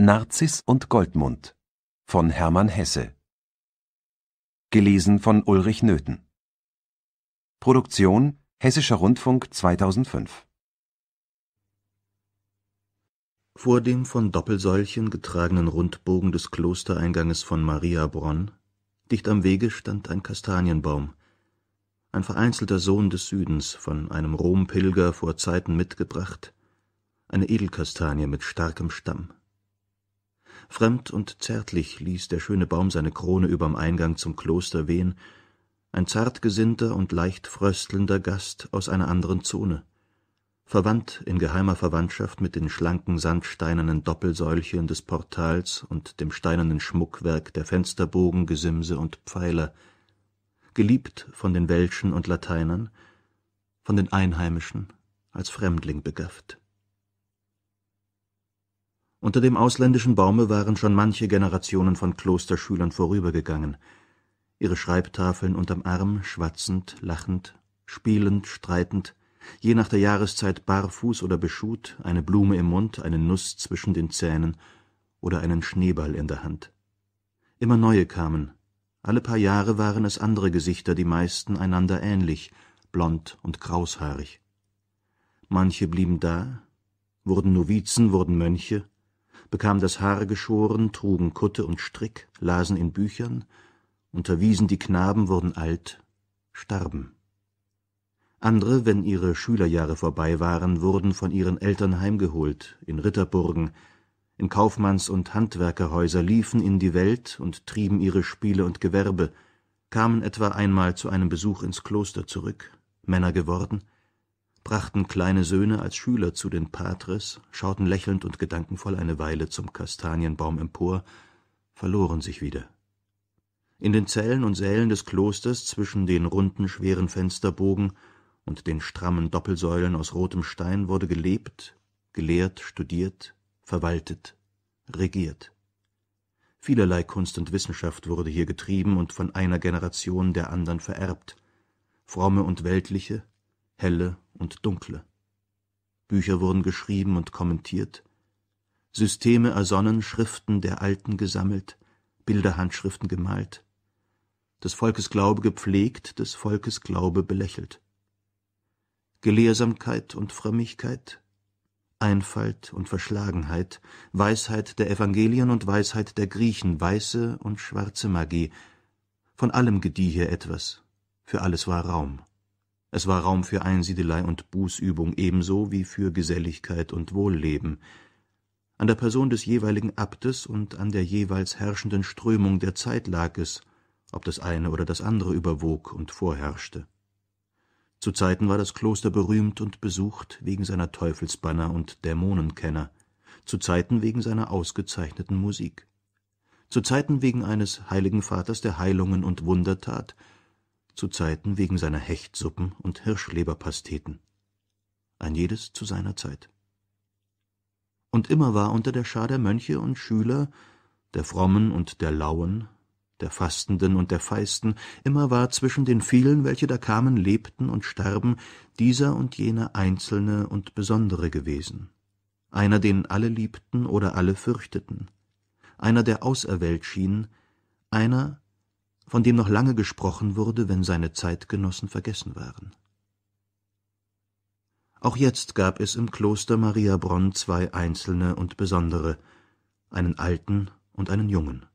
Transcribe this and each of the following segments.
Narziss und Goldmund von Hermann Hesse. Gelesen von Ulrich Nöthen. Produktion Hessischer Rundfunk 2005. Vor dem von Doppelsäulchen getragenen Rundbogen des Klostereinganges von Maria Bronn, dicht am Wege, stand ein Kastanienbaum. Ein vereinzelter Sohn des Südens, von einem Rompilger vor Zeiten mitgebracht, eine Edelkastanie mit starkem Stamm. Fremd und zärtlich ließ der schöne Baum seine Krone überm Eingang zum Kloster wehen, ein zartgesinnter und leicht fröstelnder Gast aus einer anderen Zone, verwandt in geheimer Verwandtschaft mit den schlanken sandsteinernen Doppelsäulchen des Portals und dem steinernen Schmuckwerk der Fensterbogen, Gesimse und Pfeiler, geliebt von den Welschen und Lateinern, von den Einheimischen als Fremdling begafft unter dem ausländischen Baume waren schon manche Generationen von Klosterschülern vorübergegangen. Ihre Schreibtafeln unterm Arm, schwatzend, lachend, spielend, streitend, je nach der Jahreszeit barfuß oder beschut, eine Blume im Mund, eine Nuss zwischen den Zähnen oder einen Schneeball in der Hand. Immer neue kamen. Alle paar Jahre waren es andere Gesichter, die meisten einander ähnlich, blond und kraushaarig. Manche blieben da, wurden Novizen, wurden Mönche, bekamen das Haar geschoren, trugen Kutte und Strick, lasen in Büchern, unterwiesen die Knaben, wurden alt, starben. Andere, wenn ihre Schülerjahre vorbei waren, wurden von ihren Eltern heimgeholt, in Ritterburgen, in Kaufmanns- und Handwerkerhäuser, liefen in die Welt und trieben ihre Spiele und Gewerbe, kamen etwa einmal zu einem Besuch ins Kloster zurück, Männer geworden, brachten kleine Söhne als Schüler zu den Patres, schauten lächelnd und gedankenvoll eine Weile zum Kastanienbaum empor, verloren sich wieder. In den Zellen und Sälen des Klosters zwischen den runden, schweren Fensterbogen und den strammen Doppelsäulen aus rotem Stein wurde gelebt, gelehrt, studiert, verwaltet, regiert. Vielerlei Kunst und Wissenschaft wurde hier getrieben und von einer Generation der anderen vererbt, fromme und weltliche, helle und dunkle. Bücher wurden geschrieben und kommentiert, Systeme ersonnen, Schriften der Alten gesammelt, Bilderhandschriften gemalt, des Volkes Glaube gepflegt, des Volkes Glaube belächelt. Gelehrsamkeit und Frömmigkeit, Einfalt und Verschlagenheit, Weisheit der Evangelien und Weisheit der Griechen, weiße und schwarze Magie, von allem gedieh hier etwas, für alles war Raum. Es war Raum für Einsiedelei und Bußübung ebenso wie für Geselligkeit und Wohlleben. An der Person des jeweiligen Abtes und an der jeweils herrschenden Strömung der Zeit lag es, ob das eine oder das andere überwog und vorherrschte. Zu Zeiten war das Kloster berühmt und besucht wegen seiner Teufelsbanner und Dämonenkenner, zu Zeiten wegen seiner ausgezeichneten Musik, zu Zeiten wegen eines heiligen Vaters, der Heilungen und Wunder tat, zu Zeiten wegen seiner Hechtsuppen und Hirschleberpasteten. Ein jedes zu seiner Zeit. Und immer war unter der Schar der Mönche und Schüler, der Frommen und der Lauen, der Fastenden und der Feisten, immer war zwischen den vielen, welche da kamen, lebten und starben, dieser und jener Einzelne und Besondere gewesen. Einer, den alle liebten oder alle fürchteten. Einer, der auserwählt schien. Einer, von dem noch lange gesprochen wurde, wenn seine Zeitgenossen vergessen waren. Auch jetzt gab es im Kloster Mariabronn zwei einzelne und besondere, einen alten und einen jungen.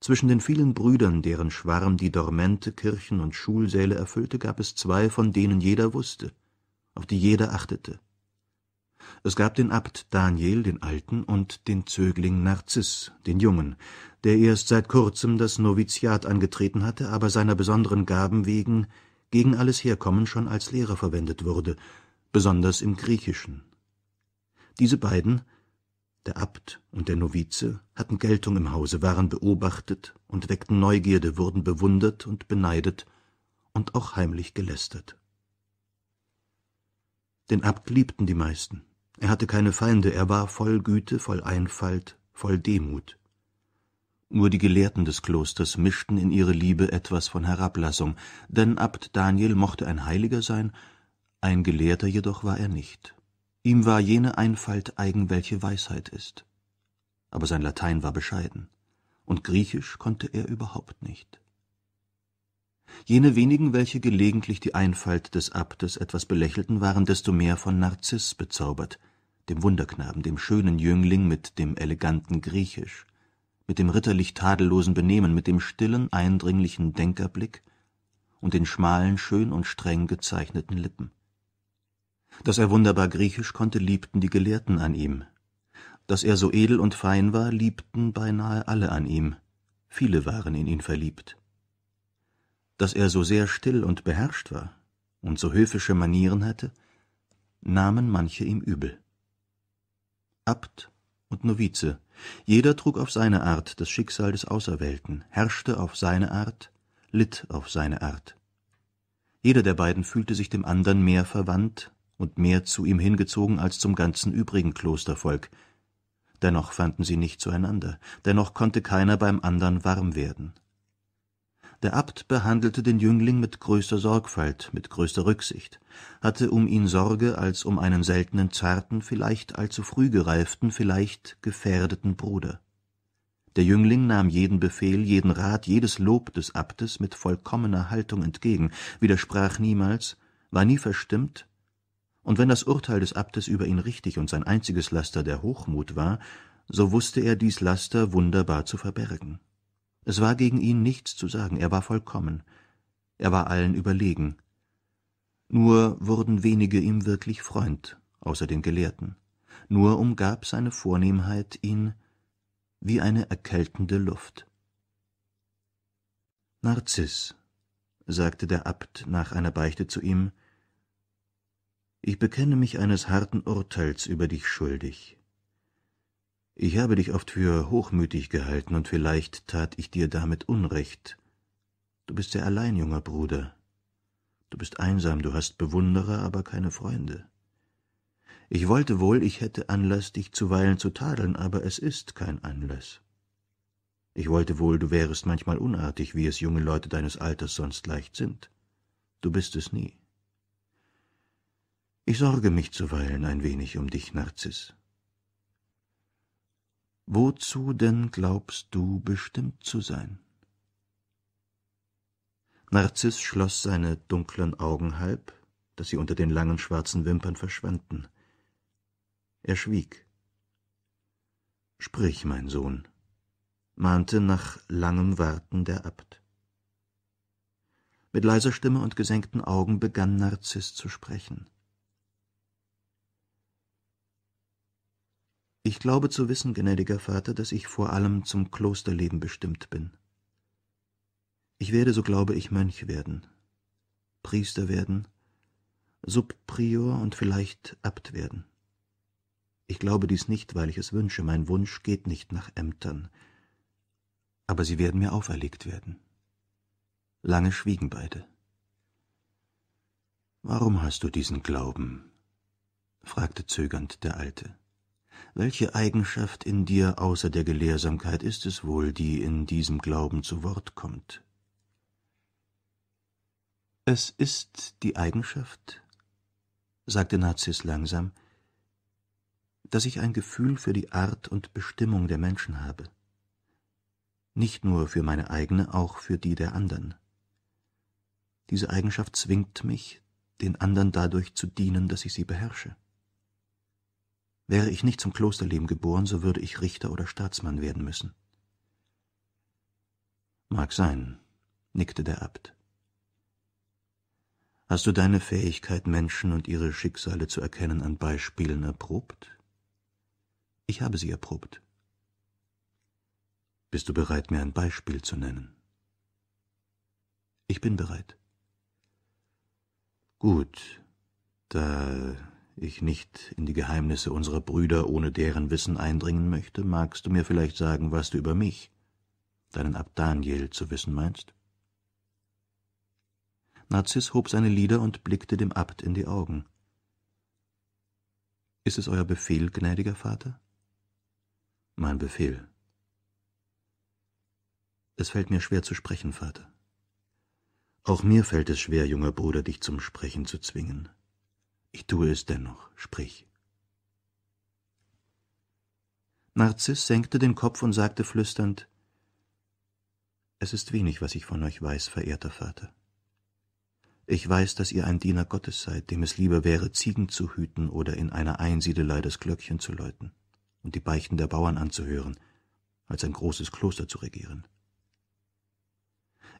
Zwischen den vielen Brüdern, deren Schwarm die Dormente, Kirchen und Schulsäle erfüllte, gab es zwei, von denen jeder wusste, auf die jeder achtete. Es gab den Abt Daniel, den Alten, und den Zögling Narziß, den Jungen, der erst seit kurzem das Noviziat angetreten hatte, aber seiner besonderen Gaben wegen gegen alles Herkommen schon als Lehrer verwendet wurde, besonders im Griechischen. Diese beiden, der Abt und der Novize, hatten Geltung im Hause, waren beobachtet und weckten Neugierde, wurden bewundert und beneidet und auch heimlich gelästert. Den Abt liebten die meisten. Er hatte keine Feinde, er war voll Güte, voll Einfalt, voll Demut. Nur die Gelehrten des Klosters mischten in ihre Liebe etwas von Herablassung, denn Abt Daniel mochte ein Heiliger sein, ein Gelehrter jedoch war er nicht. Ihm war jene Einfalt eigen, welche Weisheit ist. Aber sein Latein war bescheiden, und Griechisch konnte er überhaupt nicht. Jene wenigen, welche gelegentlich die Einfalt des Abtes etwas belächelten, waren desto mehr von Narziß bezaubert, dem Wunderknaben, dem schönen Jüngling mit dem eleganten Griechisch, mit dem ritterlich tadellosen Benehmen, mit dem stillen, eindringlichen Denkerblick und den schmalen, schön und streng gezeichneten Lippen. Dass er wunderbar Griechisch konnte, liebten die Gelehrten an ihm. Dass er so edel und fein war, liebten beinahe alle an ihm. Viele waren in ihn verliebt. Dass er so sehr still und beherrscht war und so höfische Manieren hatte, nahmen manche ihm übel. Abt und Novize jeder trug auf seine Art das Schicksal des Auserwählten, herrschte auf seine Art, litt auf seine Art. Jeder der beiden fühlte sich dem andern mehr verwandt und mehr zu ihm hingezogen als zum ganzen übrigen Klostervolk. Dennoch fanden sie nicht zueinander, dennoch konnte keiner beim andern warm werden der Abt behandelte den Jüngling mit größter Sorgfalt, mit größter Rücksicht, hatte um ihn Sorge als um einen seltenen zarten, vielleicht allzu früh gereiften, vielleicht gefährdeten Bruder. Der Jüngling nahm jeden Befehl, jeden Rat, jedes Lob des Abtes mit vollkommener Haltung entgegen, widersprach niemals, war nie verstimmt, und wenn das Urteil des Abtes über ihn richtig und sein einziges Laster der Hochmut war, so wußte er dies Laster wunderbar zu verbergen. Es war gegen ihn nichts zu sagen, er war vollkommen, er war allen überlegen. Nur wurden wenige ihm wirklich Freund, außer den Gelehrten. Nur umgab seine Vornehmheit ihn wie eine erkältende Luft. Narziss, sagte der Abt nach einer Beichte zu ihm, ich bekenne mich eines harten Urteils über dich schuldig. Ich habe dich oft für hochmütig gehalten, und vielleicht tat ich dir damit Unrecht. Du bist sehr allein, junger Bruder. Du bist einsam, du hast Bewunderer, aber keine Freunde. Ich wollte wohl, ich hätte Anlass, dich zuweilen zu tadeln, aber es ist kein Anlass. Ich wollte wohl, du wärest manchmal unartig, wie es junge Leute deines Alters sonst leicht sind. Du bist es nie. Ich sorge mich zuweilen ein wenig um dich, Narzis. Wozu denn glaubst du bestimmt zu sein? Narziß schloss seine dunklen Augen halb, dass sie unter den langen schwarzen Wimpern verschwanden. Er schwieg. Sprich, mein Sohn, mahnte nach langem Warten der Abt. Mit leiser Stimme und gesenkten Augen begann Narziß zu sprechen. Ich glaube zu wissen, gnädiger Vater, dass ich vor allem zum Klosterleben bestimmt bin. Ich werde, so glaube ich, Mönch werden, Priester werden, Subprior und vielleicht Abt werden. Ich glaube dies nicht, weil ich es wünsche, mein Wunsch geht nicht nach Ämtern, aber sie werden mir auferlegt werden. Lange schwiegen beide. Warum hast du diesen Glauben? fragte zögernd der Alte. Welche Eigenschaft in dir außer der Gelehrsamkeit ist es wohl, die in diesem Glauben zu Wort kommt? Es ist die Eigenschaft, sagte Narziss langsam, dass ich ein Gefühl für die Art und Bestimmung der Menschen habe. Nicht nur für meine eigene, auch für die der anderen. Diese Eigenschaft zwingt mich, den anderen dadurch zu dienen, dass ich sie beherrsche. Wäre ich nicht zum Klosterleben geboren, so würde ich Richter oder Staatsmann werden müssen. Mag sein, nickte der Abt. Hast du deine Fähigkeit, Menschen und ihre Schicksale zu erkennen, an Beispielen erprobt? Ich habe sie erprobt. Bist du bereit, mir ein Beispiel zu nennen? Ich bin bereit. Gut, da ich nicht in die Geheimnisse unserer Brüder ohne deren Wissen eindringen möchte, magst du mir vielleicht sagen, was du über mich, deinen Abt Daniel, zu wissen meinst? Narziss hob seine Lider und blickte dem Abt in die Augen. Ist es euer Befehl, gnädiger Vater? Mein Befehl. Es fällt mir schwer zu sprechen, Vater. Auch mir fällt es schwer, junger Bruder, dich zum Sprechen zu zwingen. Ich tue es dennoch, sprich. Narziss senkte den Kopf und sagte flüsternd Es ist wenig, was ich von euch weiß, verehrter Vater. Ich weiß, dass ihr ein Diener Gottes seid, dem es lieber wäre, Ziegen zu hüten oder in einer Einsiedelei das Glöckchen zu läuten und die Beichten der Bauern anzuhören, als ein großes Kloster zu regieren.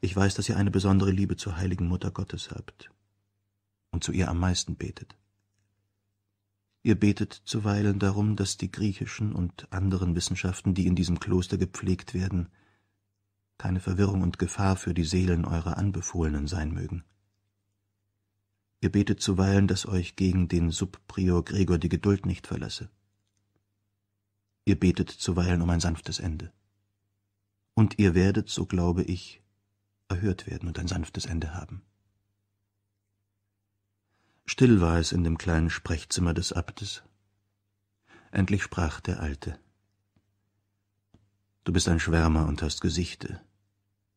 Ich weiß, dass ihr eine besondere Liebe zur heiligen Mutter Gottes habt und zu ihr am meisten betet. Ihr betet zuweilen darum, dass die griechischen und anderen Wissenschaften, die in diesem Kloster gepflegt werden, keine Verwirrung und Gefahr für die Seelen eurer Anbefohlenen sein mögen. Ihr betet zuweilen, dass euch gegen den Subprior Gregor die Geduld nicht verlasse. Ihr betet zuweilen um ein sanftes Ende. Und ihr werdet, so glaube ich, erhört werden und ein sanftes Ende haben. Still war es in dem kleinen Sprechzimmer des Abtes. Endlich sprach der Alte. Du bist ein Schwärmer und hast Gesichte,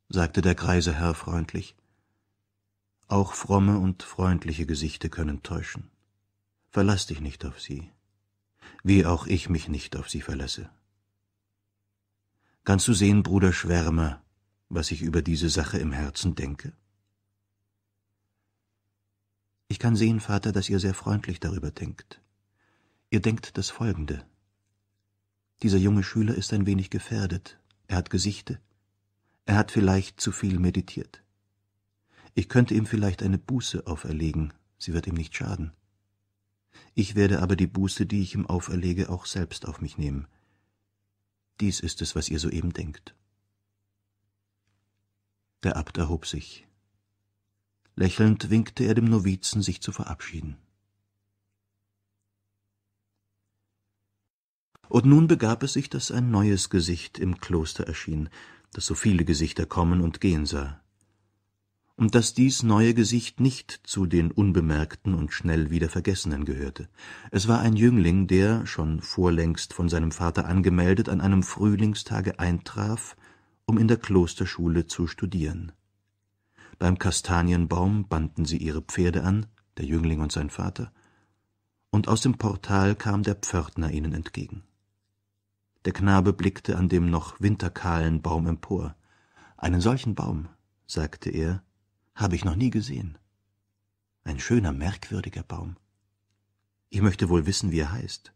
sagte der greise Herr freundlich. Auch fromme und freundliche Gesichte können täuschen. Verlass dich nicht auf sie, wie auch ich mich nicht auf sie verlasse. Kannst du sehen, Bruder Schwärmer, was ich über diese Sache im Herzen denke? Ich kann sehen, Vater, dass ihr sehr freundlich darüber denkt. Ihr denkt das Folgende. Dieser junge Schüler ist ein wenig gefährdet. Er hat Gesichte. Er hat vielleicht zu viel meditiert. Ich könnte ihm vielleicht eine Buße auferlegen. Sie wird ihm nicht schaden. Ich werde aber die Buße, die ich ihm auferlege, auch selbst auf mich nehmen. Dies ist es, was ihr soeben denkt. Der Abt erhob sich. Lächelnd winkte er dem Novizen, sich zu verabschieden. Und nun begab es sich, dass ein neues Gesicht im Kloster erschien, das so viele Gesichter kommen und gehen sah. Und dass dies neue Gesicht nicht zu den Unbemerkten und schnell wieder Vergessenen gehörte. Es war ein Jüngling, der, schon vorlängst von seinem Vater angemeldet, an einem Frühlingstage eintraf, um in der Klosterschule zu studieren beim Kastanienbaum banden sie ihre Pferde an, der Jüngling und sein Vater, und aus dem Portal kam der Pförtner ihnen entgegen. Der Knabe blickte an dem noch winterkahlen Baum empor. Einen solchen Baum, sagte er, habe ich noch nie gesehen. Ein schöner, merkwürdiger Baum. Ich möchte wohl wissen, wie er heißt.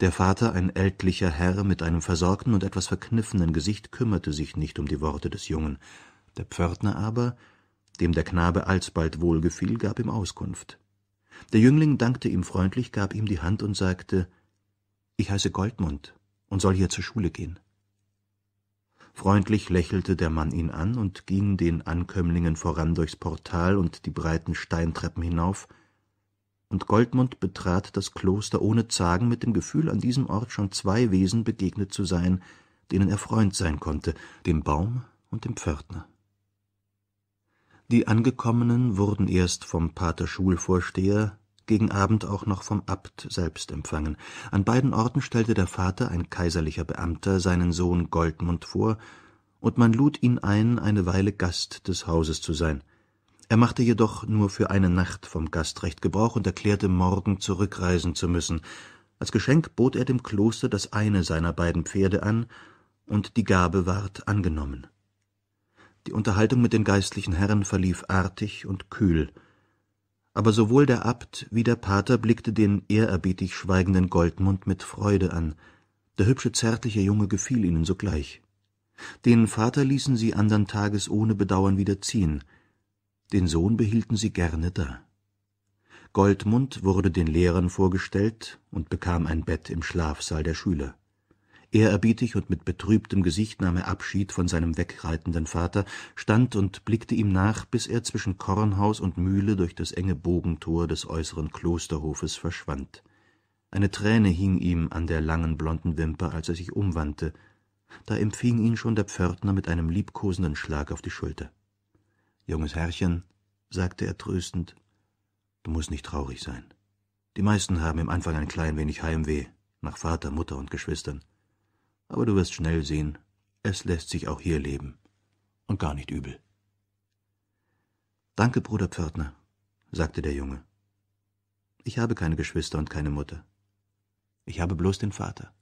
Der Vater, ein ältlicher Herr mit einem versorgten und etwas verkniffenen Gesicht, kümmerte sich nicht um die Worte des Jungen. Der Pförtner aber, dem der Knabe alsbald wohlgefiel, gab ihm Auskunft. Der Jüngling dankte ihm freundlich, gab ihm die Hand und sagte, »Ich heiße Goldmund und soll hier zur Schule gehen.« Freundlich lächelte der Mann ihn an und ging den Ankömmlingen voran durchs Portal und die breiten Steintreppen hinauf, und Goldmund betrat das Kloster ohne Zagen mit dem Gefühl, an diesem Ort schon zwei Wesen begegnet zu sein, denen er Freund sein konnte, dem Baum und dem Pförtner. Die Angekommenen wurden erst vom Pater Schulvorsteher, gegen Abend auch noch vom Abt selbst empfangen. An beiden Orten stellte der Vater, ein kaiserlicher Beamter, seinen Sohn Goldmund vor, und man lud ihn ein, eine Weile Gast des Hauses zu sein. Er machte jedoch nur für eine Nacht vom Gastrecht Gebrauch und erklärte, morgen zurückreisen zu müssen. Als Geschenk bot er dem Kloster das eine seiner beiden Pferde an, und die Gabe ward angenommen. Die Unterhaltung mit den geistlichen Herren verlief artig und kühl, aber sowohl der Abt wie der Pater blickte den ehrerbietig schweigenden Goldmund mit Freude an. Der hübsche, zärtliche Junge gefiel ihnen sogleich. Den Vater ließen sie andern Tages ohne Bedauern wieder ziehen – den Sohn behielten sie gerne da. Goldmund wurde den Lehrern vorgestellt und bekam ein Bett im Schlafsaal der Schüler. Ehrerbietig und mit betrübtem Gesicht nahm er Abschied von seinem wegreitenden Vater, stand und blickte ihm nach, bis er zwischen Kornhaus und Mühle durch das enge Bogentor des äußeren Klosterhofes verschwand. Eine Träne hing ihm an der langen blonden Wimper, als er sich umwandte. Da empfing ihn schon der Pförtner mit einem liebkosenden Schlag auf die Schulter. Junges Herrchen, sagte er tröstend, du musst nicht traurig sein. Die meisten haben im Anfang ein klein wenig Heimweh nach Vater, Mutter und Geschwistern. Aber du wirst schnell sehen, es lässt sich auch hier leben. Und gar nicht übel. Danke, Bruder Pförtner, sagte der Junge. Ich habe keine Geschwister und keine Mutter. Ich habe bloß den Vater.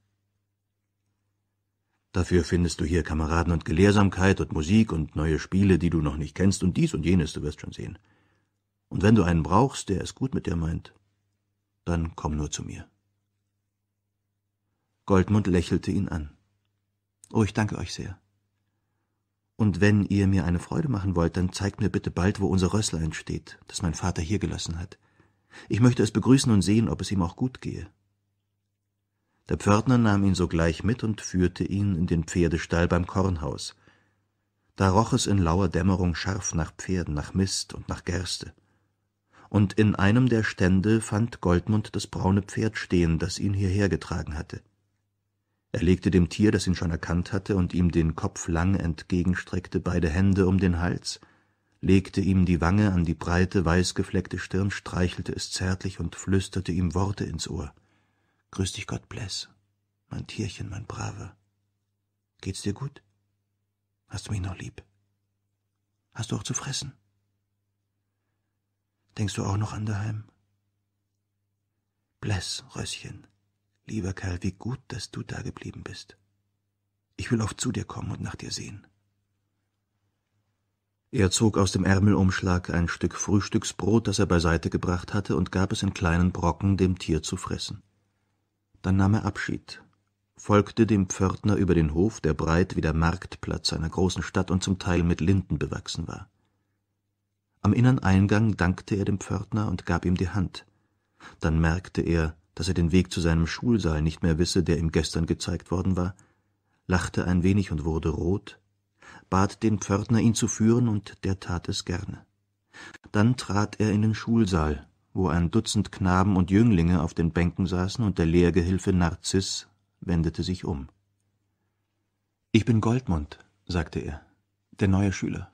Dafür findest du hier Kameraden und Gelehrsamkeit und Musik und neue Spiele, die du noch nicht kennst und dies und jenes, du wirst schon sehen. Und wenn du einen brauchst, der es gut mit dir meint, dann komm nur zu mir. Goldmund lächelte ihn an. Oh, ich danke euch sehr. Und wenn ihr mir eine Freude machen wollt, dann zeigt mir bitte bald, wo unser Rösslein steht, das mein Vater hier gelassen hat. Ich möchte es begrüßen und sehen, ob es ihm auch gut gehe. Der Pförtner nahm ihn sogleich mit und führte ihn in den Pferdestall beim Kornhaus. Da roch es in lauer Dämmerung scharf nach Pferden, nach Mist und nach Gerste. Und in einem der Stände fand Goldmund das braune Pferd stehen, das ihn hierher getragen hatte. Er legte dem Tier, das ihn schon erkannt hatte und ihm den Kopf lang entgegenstreckte, beide Hände um den Hals, legte ihm die Wange an die breite, weißgefleckte Stirn, streichelte es zärtlich und flüsterte ihm Worte ins Ohr. Grüß dich, Gott bless. Mein Tierchen, mein Brave. Geht's dir gut? Hast du mich noch lieb? Hast du auch zu fressen? Denkst du auch noch an daheim? Bless, Röschen. Lieber Kerl, wie gut, dass du da geblieben bist. Ich will oft zu dir kommen und nach dir sehen. Er zog aus dem Ärmelumschlag ein Stück Frühstücksbrot, das er beiseite gebracht hatte, und gab es in kleinen Brocken dem Tier zu fressen. Dann nahm er Abschied, folgte dem Pförtner über den Hof, der breit wie der Marktplatz einer großen Stadt und zum Teil mit Linden bewachsen war. Am innern Eingang dankte er dem Pförtner und gab ihm die Hand. Dann merkte er, dass er den Weg zu seinem Schulsaal nicht mehr wisse, der ihm gestern gezeigt worden war, lachte ein wenig und wurde rot, bat den Pförtner, ihn zu führen, und der tat es gerne. Dann trat er in den Schulsaal, wo ein Dutzend Knaben und Jünglinge auf den Bänken saßen, und der Lehrgehilfe Narziß wendete sich um. »Ich bin Goldmund«, sagte er, »der neue Schüler.«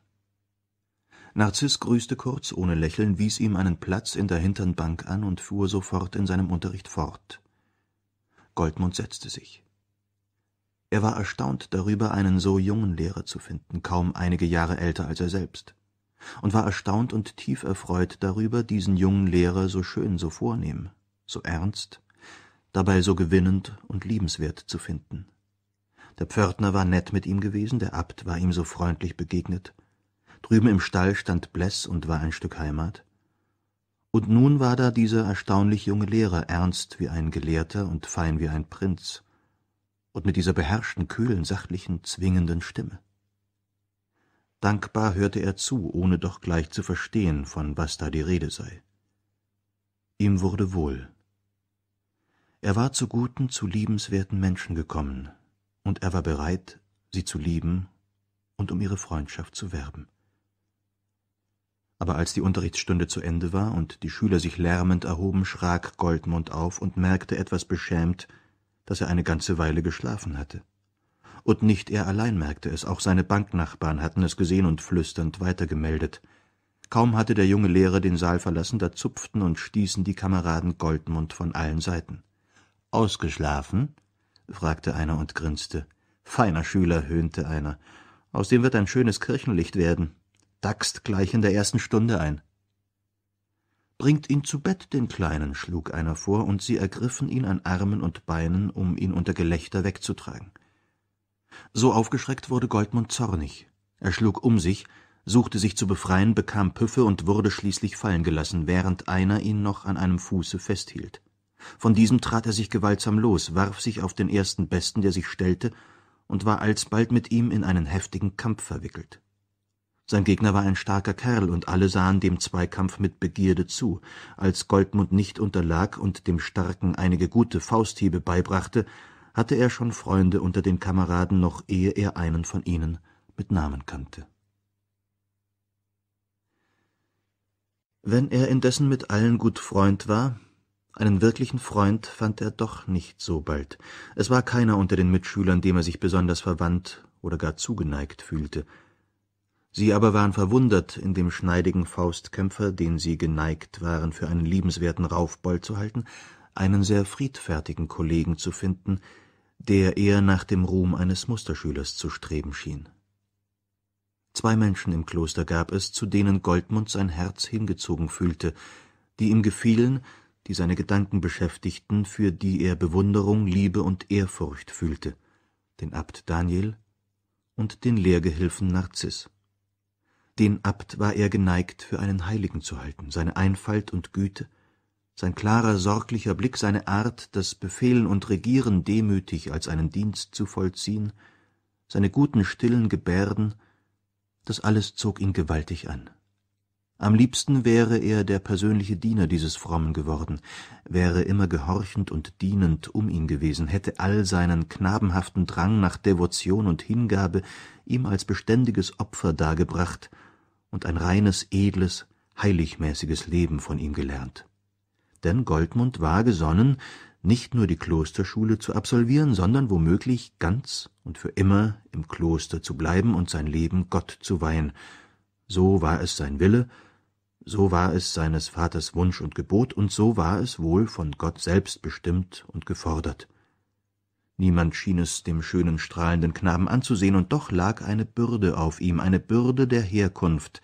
Narziß grüßte kurz, ohne Lächeln, wies ihm einen Platz in der hintern Bank an und fuhr sofort in seinem Unterricht fort. Goldmund setzte sich. Er war erstaunt darüber, einen so jungen Lehrer zu finden, kaum einige Jahre älter als er selbst und war erstaunt und tief erfreut darüber, diesen jungen Lehrer so schön, so vornehm, so ernst, dabei so gewinnend und liebenswert zu finden. Der Pförtner war nett mit ihm gewesen, der Abt war ihm so freundlich begegnet. Drüben im Stall stand Bless und war ein Stück Heimat. Und nun war da dieser erstaunlich junge Lehrer, ernst wie ein Gelehrter und fein wie ein Prinz, und mit dieser beherrschten, kühlen, sachlichen, zwingenden Stimme. Dankbar hörte er zu, ohne doch gleich zu verstehen, von was da die Rede sei. Ihm wurde wohl. Er war zu guten, zu liebenswerten Menschen gekommen, und er war bereit, sie zu lieben und um ihre Freundschaft zu werben. Aber als die Unterrichtsstunde zu Ende war und die Schüler sich lärmend erhoben, schrak Goldmund auf und merkte etwas beschämt, dass er eine ganze Weile geschlafen hatte. Und nicht er allein merkte es, auch seine Banknachbarn hatten es gesehen und flüsternd weitergemeldet. Kaum hatte der junge Lehrer den Saal verlassen, da zupften und stießen die Kameraden Goldmund von allen Seiten. Ausgeschlafen? fragte einer und grinste. Feiner Schüler, höhnte einer. Aus dem wird ein schönes Kirchenlicht werden. Dackst gleich in der ersten Stunde ein. Bringt ihn zu Bett, den Kleinen, schlug einer vor, und sie ergriffen ihn an Armen und Beinen, um ihn unter Gelächter wegzutragen. So aufgeschreckt wurde Goldmund zornig. Er schlug um sich, suchte sich zu befreien, bekam Püffe und wurde schließlich fallen gelassen, während einer ihn noch an einem Fuße festhielt. Von diesem trat er sich gewaltsam los, warf sich auf den ersten Besten, der sich stellte, und war alsbald mit ihm in einen heftigen Kampf verwickelt. Sein Gegner war ein starker Kerl, und alle sahen dem Zweikampf mit Begierde zu. Als Goldmund nicht unterlag und dem Starken einige gute Fausthiebe beibrachte, hatte er schon Freunde unter den Kameraden, noch ehe er einen von ihnen mit Namen kannte. Wenn er indessen mit allen gut Freund war, einen wirklichen Freund fand er doch nicht so bald. Es war keiner unter den Mitschülern, dem er sich besonders verwandt oder gar zugeneigt fühlte. Sie aber waren verwundert, in dem schneidigen Faustkämpfer, den sie geneigt waren, für einen liebenswerten Raufbold zu halten, einen sehr friedfertigen Kollegen zu finden, der eher nach dem Ruhm eines Musterschülers zu streben schien. Zwei Menschen im Kloster gab es, zu denen Goldmund sein Herz hingezogen fühlte, die ihm gefielen, die seine Gedanken beschäftigten, für die er Bewunderung, Liebe und Ehrfurcht fühlte, den Abt Daniel und den Lehrgehilfen Narziss. Den Abt war er geneigt für einen Heiligen zu halten, seine Einfalt und Güte – sein klarer, sorglicher Blick, seine Art, das Befehlen und Regieren demütig als einen Dienst zu vollziehen, seine guten, stillen Gebärden, das alles zog ihn gewaltig an. Am liebsten wäre er der persönliche Diener dieses Frommen geworden, wäre immer gehorchend und dienend um ihn gewesen, hätte all seinen knabenhaften Drang nach Devotion und Hingabe ihm als beständiges Opfer dargebracht und ein reines, edles, heiligmäßiges Leben von ihm gelernt denn Goldmund war gesonnen, nicht nur die Klosterschule zu absolvieren, sondern womöglich ganz und für immer im Kloster zu bleiben und sein Leben Gott zu weihen. So war es sein Wille, so war es seines Vaters Wunsch und Gebot, und so war es wohl von Gott selbst bestimmt und gefordert. Niemand schien es dem schönen, strahlenden Knaben anzusehen, und doch lag eine Bürde auf ihm, eine Bürde der Herkunft,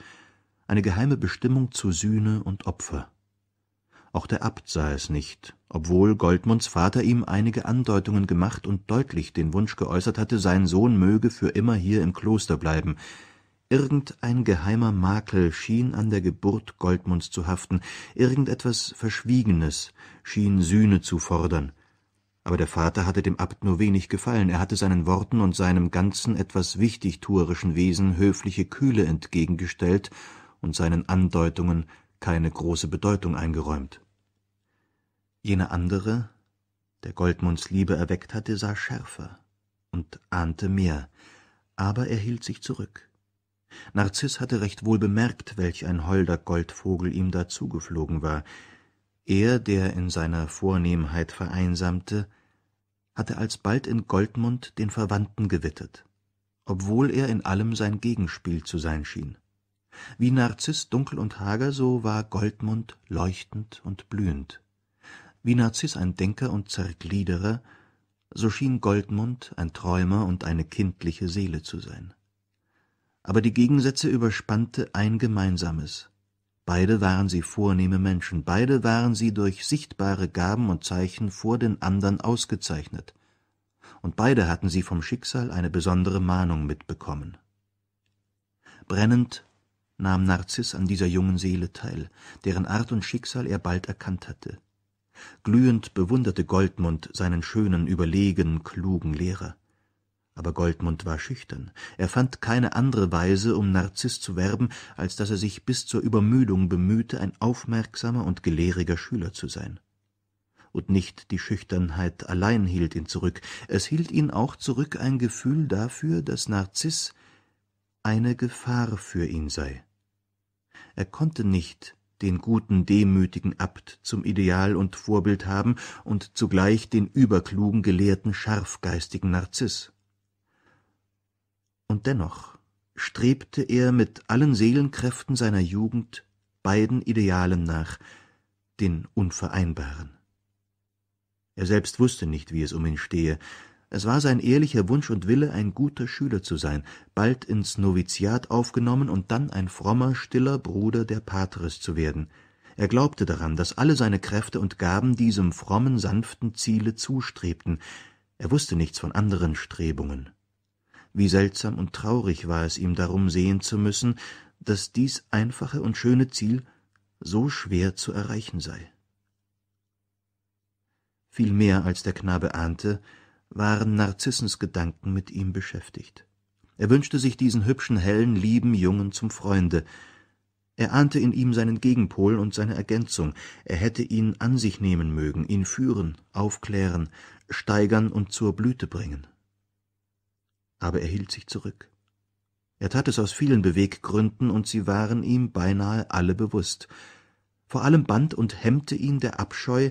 eine geheime Bestimmung zu Sühne und Opfer. Auch der Abt sah es nicht, obwohl Goldmunds Vater ihm einige Andeutungen gemacht und deutlich den Wunsch geäußert hatte, sein Sohn möge für immer hier im Kloster bleiben. Irgendein geheimer Makel schien an der Geburt Goldmunds zu haften, irgendetwas Verschwiegenes schien Sühne zu fordern. Aber der Vater hatte dem Abt nur wenig gefallen, er hatte seinen Worten und seinem ganzen etwas wichtigtuerischen Wesen höfliche Kühle entgegengestellt und seinen Andeutungen keine große Bedeutung eingeräumt Jene andere, der Goldmunds Liebe erweckt hatte, sah schärfer und ahnte mehr, aber er hielt sich zurück. Narziß hatte recht wohl bemerkt, welch ein holder Goldvogel ihm da zugeflogen war. Er, der in seiner Vornehmheit vereinsamte, hatte alsbald in Goldmund den Verwandten gewittert, obwohl er in allem sein Gegenspiel zu sein schien. Wie Narziß dunkel und hager, so war Goldmund leuchtend und blühend. Wie Narziß ein Denker und Zergliederer, so schien Goldmund ein Träumer und eine kindliche Seele zu sein. Aber die Gegensätze überspannte ein Gemeinsames. Beide waren sie vornehme Menschen, beide waren sie durch sichtbare Gaben und Zeichen vor den andern ausgezeichnet, und beide hatten sie vom Schicksal eine besondere Mahnung mitbekommen. Brennend nahm Narziß an dieser jungen Seele teil, deren Art und Schicksal er bald erkannt hatte. Glühend bewunderte Goldmund seinen schönen, überlegen, klugen Lehrer. Aber Goldmund war schüchtern. Er fand keine andere Weise, um Narziß zu werben, als dass er sich bis zur Übermüdung bemühte, ein aufmerksamer und gelehriger Schüler zu sein. Und nicht die Schüchternheit allein hielt ihn zurück, es hielt ihn auch zurück ein Gefühl dafür, dass Narziß eine Gefahr für ihn sei. Er konnte nicht den guten demütigen Abt zum Ideal und Vorbild haben und zugleich den überklugen gelehrten scharfgeistigen Narziß. Und dennoch strebte er mit allen Seelenkräften seiner Jugend beiden Idealen nach, den unvereinbaren. Er selbst wusste nicht, wie es um ihn stehe, es war sein ehrlicher Wunsch und Wille, ein guter Schüler zu sein, bald ins Noviziat aufgenommen und dann ein frommer, stiller Bruder der Patres zu werden. Er glaubte daran, dass alle seine Kräfte und Gaben diesem frommen, sanften Ziele zustrebten. Er wusste nichts von anderen Strebungen. Wie seltsam und traurig war es ihm darum sehen zu müssen, dass dies einfache und schöne Ziel so schwer zu erreichen sei. Viel mehr als der Knabe ahnte, waren Narzissens Gedanken mit ihm beschäftigt. Er wünschte sich diesen hübschen, hellen, lieben Jungen zum Freunde. Er ahnte in ihm seinen Gegenpol und seine Ergänzung. Er hätte ihn an sich nehmen mögen, ihn führen, aufklären, steigern und zur Blüte bringen. Aber er hielt sich zurück. Er tat es aus vielen Beweggründen, und sie waren ihm beinahe alle bewusst. Vor allem band und hemmte ihn der Abscheu,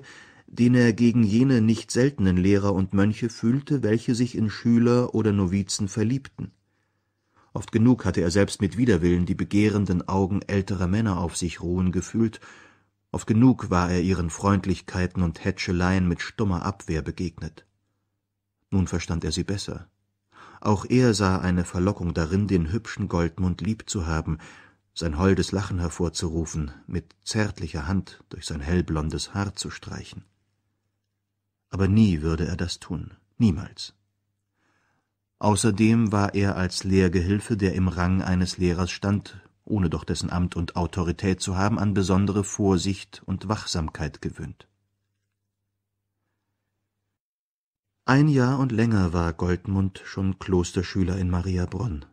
den er gegen jene nicht seltenen Lehrer und Mönche fühlte, welche sich in Schüler oder Novizen verliebten. Oft genug hatte er selbst mit Widerwillen die begehrenden Augen älterer Männer auf sich ruhen gefühlt, oft genug war er ihren Freundlichkeiten und Hätscheleien mit stummer Abwehr begegnet. Nun verstand er sie besser. Auch er sah eine Verlockung darin, den hübschen Goldmund lieb zu haben, sein holdes Lachen hervorzurufen, mit zärtlicher Hand durch sein hellblondes Haar zu streichen aber nie würde er das tun, niemals. Außerdem war er als Lehrgehilfe, der im Rang eines Lehrers stand, ohne doch dessen Amt und Autorität zu haben, an besondere Vorsicht und Wachsamkeit gewöhnt. Ein Jahr und länger war Goldmund schon Klosterschüler in Mariabronn.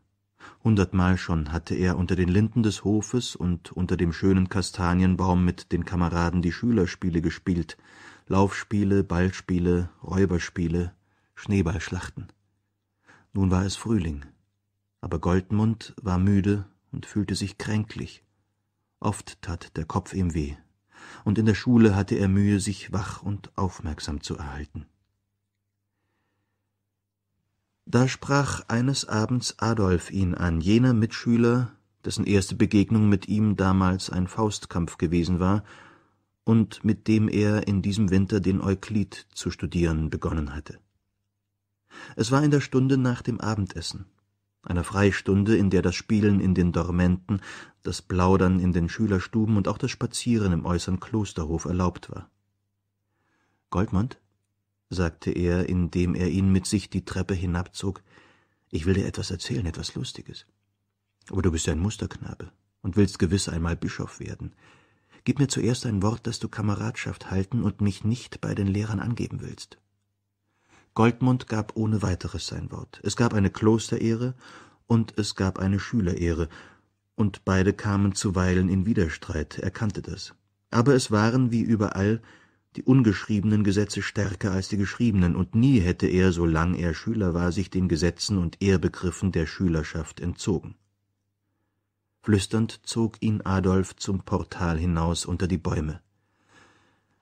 Hundertmal schon hatte er unter den Linden des Hofes und unter dem schönen Kastanienbaum mit den Kameraden die Schülerspiele gespielt, Laufspiele, Ballspiele, Räuberspiele, Schneeballschlachten. Nun war es Frühling, aber Goldmund war müde und fühlte sich kränklich. Oft tat der Kopf ihm weh, und in der Schule hatte er Mühe, sich wach und aufmerksam zu erhalten. Da sprach eines Abends Adolf ihn an, jener Mitschüler, dessen erste Begegnung mit ihm damals ein Faustkampf gewesen war und mit dem er in diesem Winter den Euklid zu studieren begonnen hatte. Es war in der Stunde nach dem Abendessen, einer Freistunde, in der das Spielen in den Dormenten, das Plaudern in den Schülerstuben und auch das Spazieren im äußeren Klosterhof erlaubt war. Goldmund, sagte er, indem er ihn mit sich die Treppe hinabzog, ich will dir etwas erzählen, etwas Lustiges. Aber du bist ja ein Musterknabe und willst gewiss einmal Bischof werden. Gib mir zuerst ein Wort, dass du Kameradschaft halten und mich nicht bei den Lehrern angeben willst. Goldmund gab ohne weiteres sein Wort. Es gab eine Klosterehre und es gab eine Schülerehre, und beide kamen zuweilen in Widerstreit, er kannte das. Aber es waren, wie überall, die ungeschriebenen Gesetze stärker als die geschriebenen, und nie hätte er, solange er Schüler war, sich den Gesetzen und Ehrbegriffen der Schülerschaft entzogen. Flüsternd zog ihn Adolf zum Portal hinaus unter die Bäume.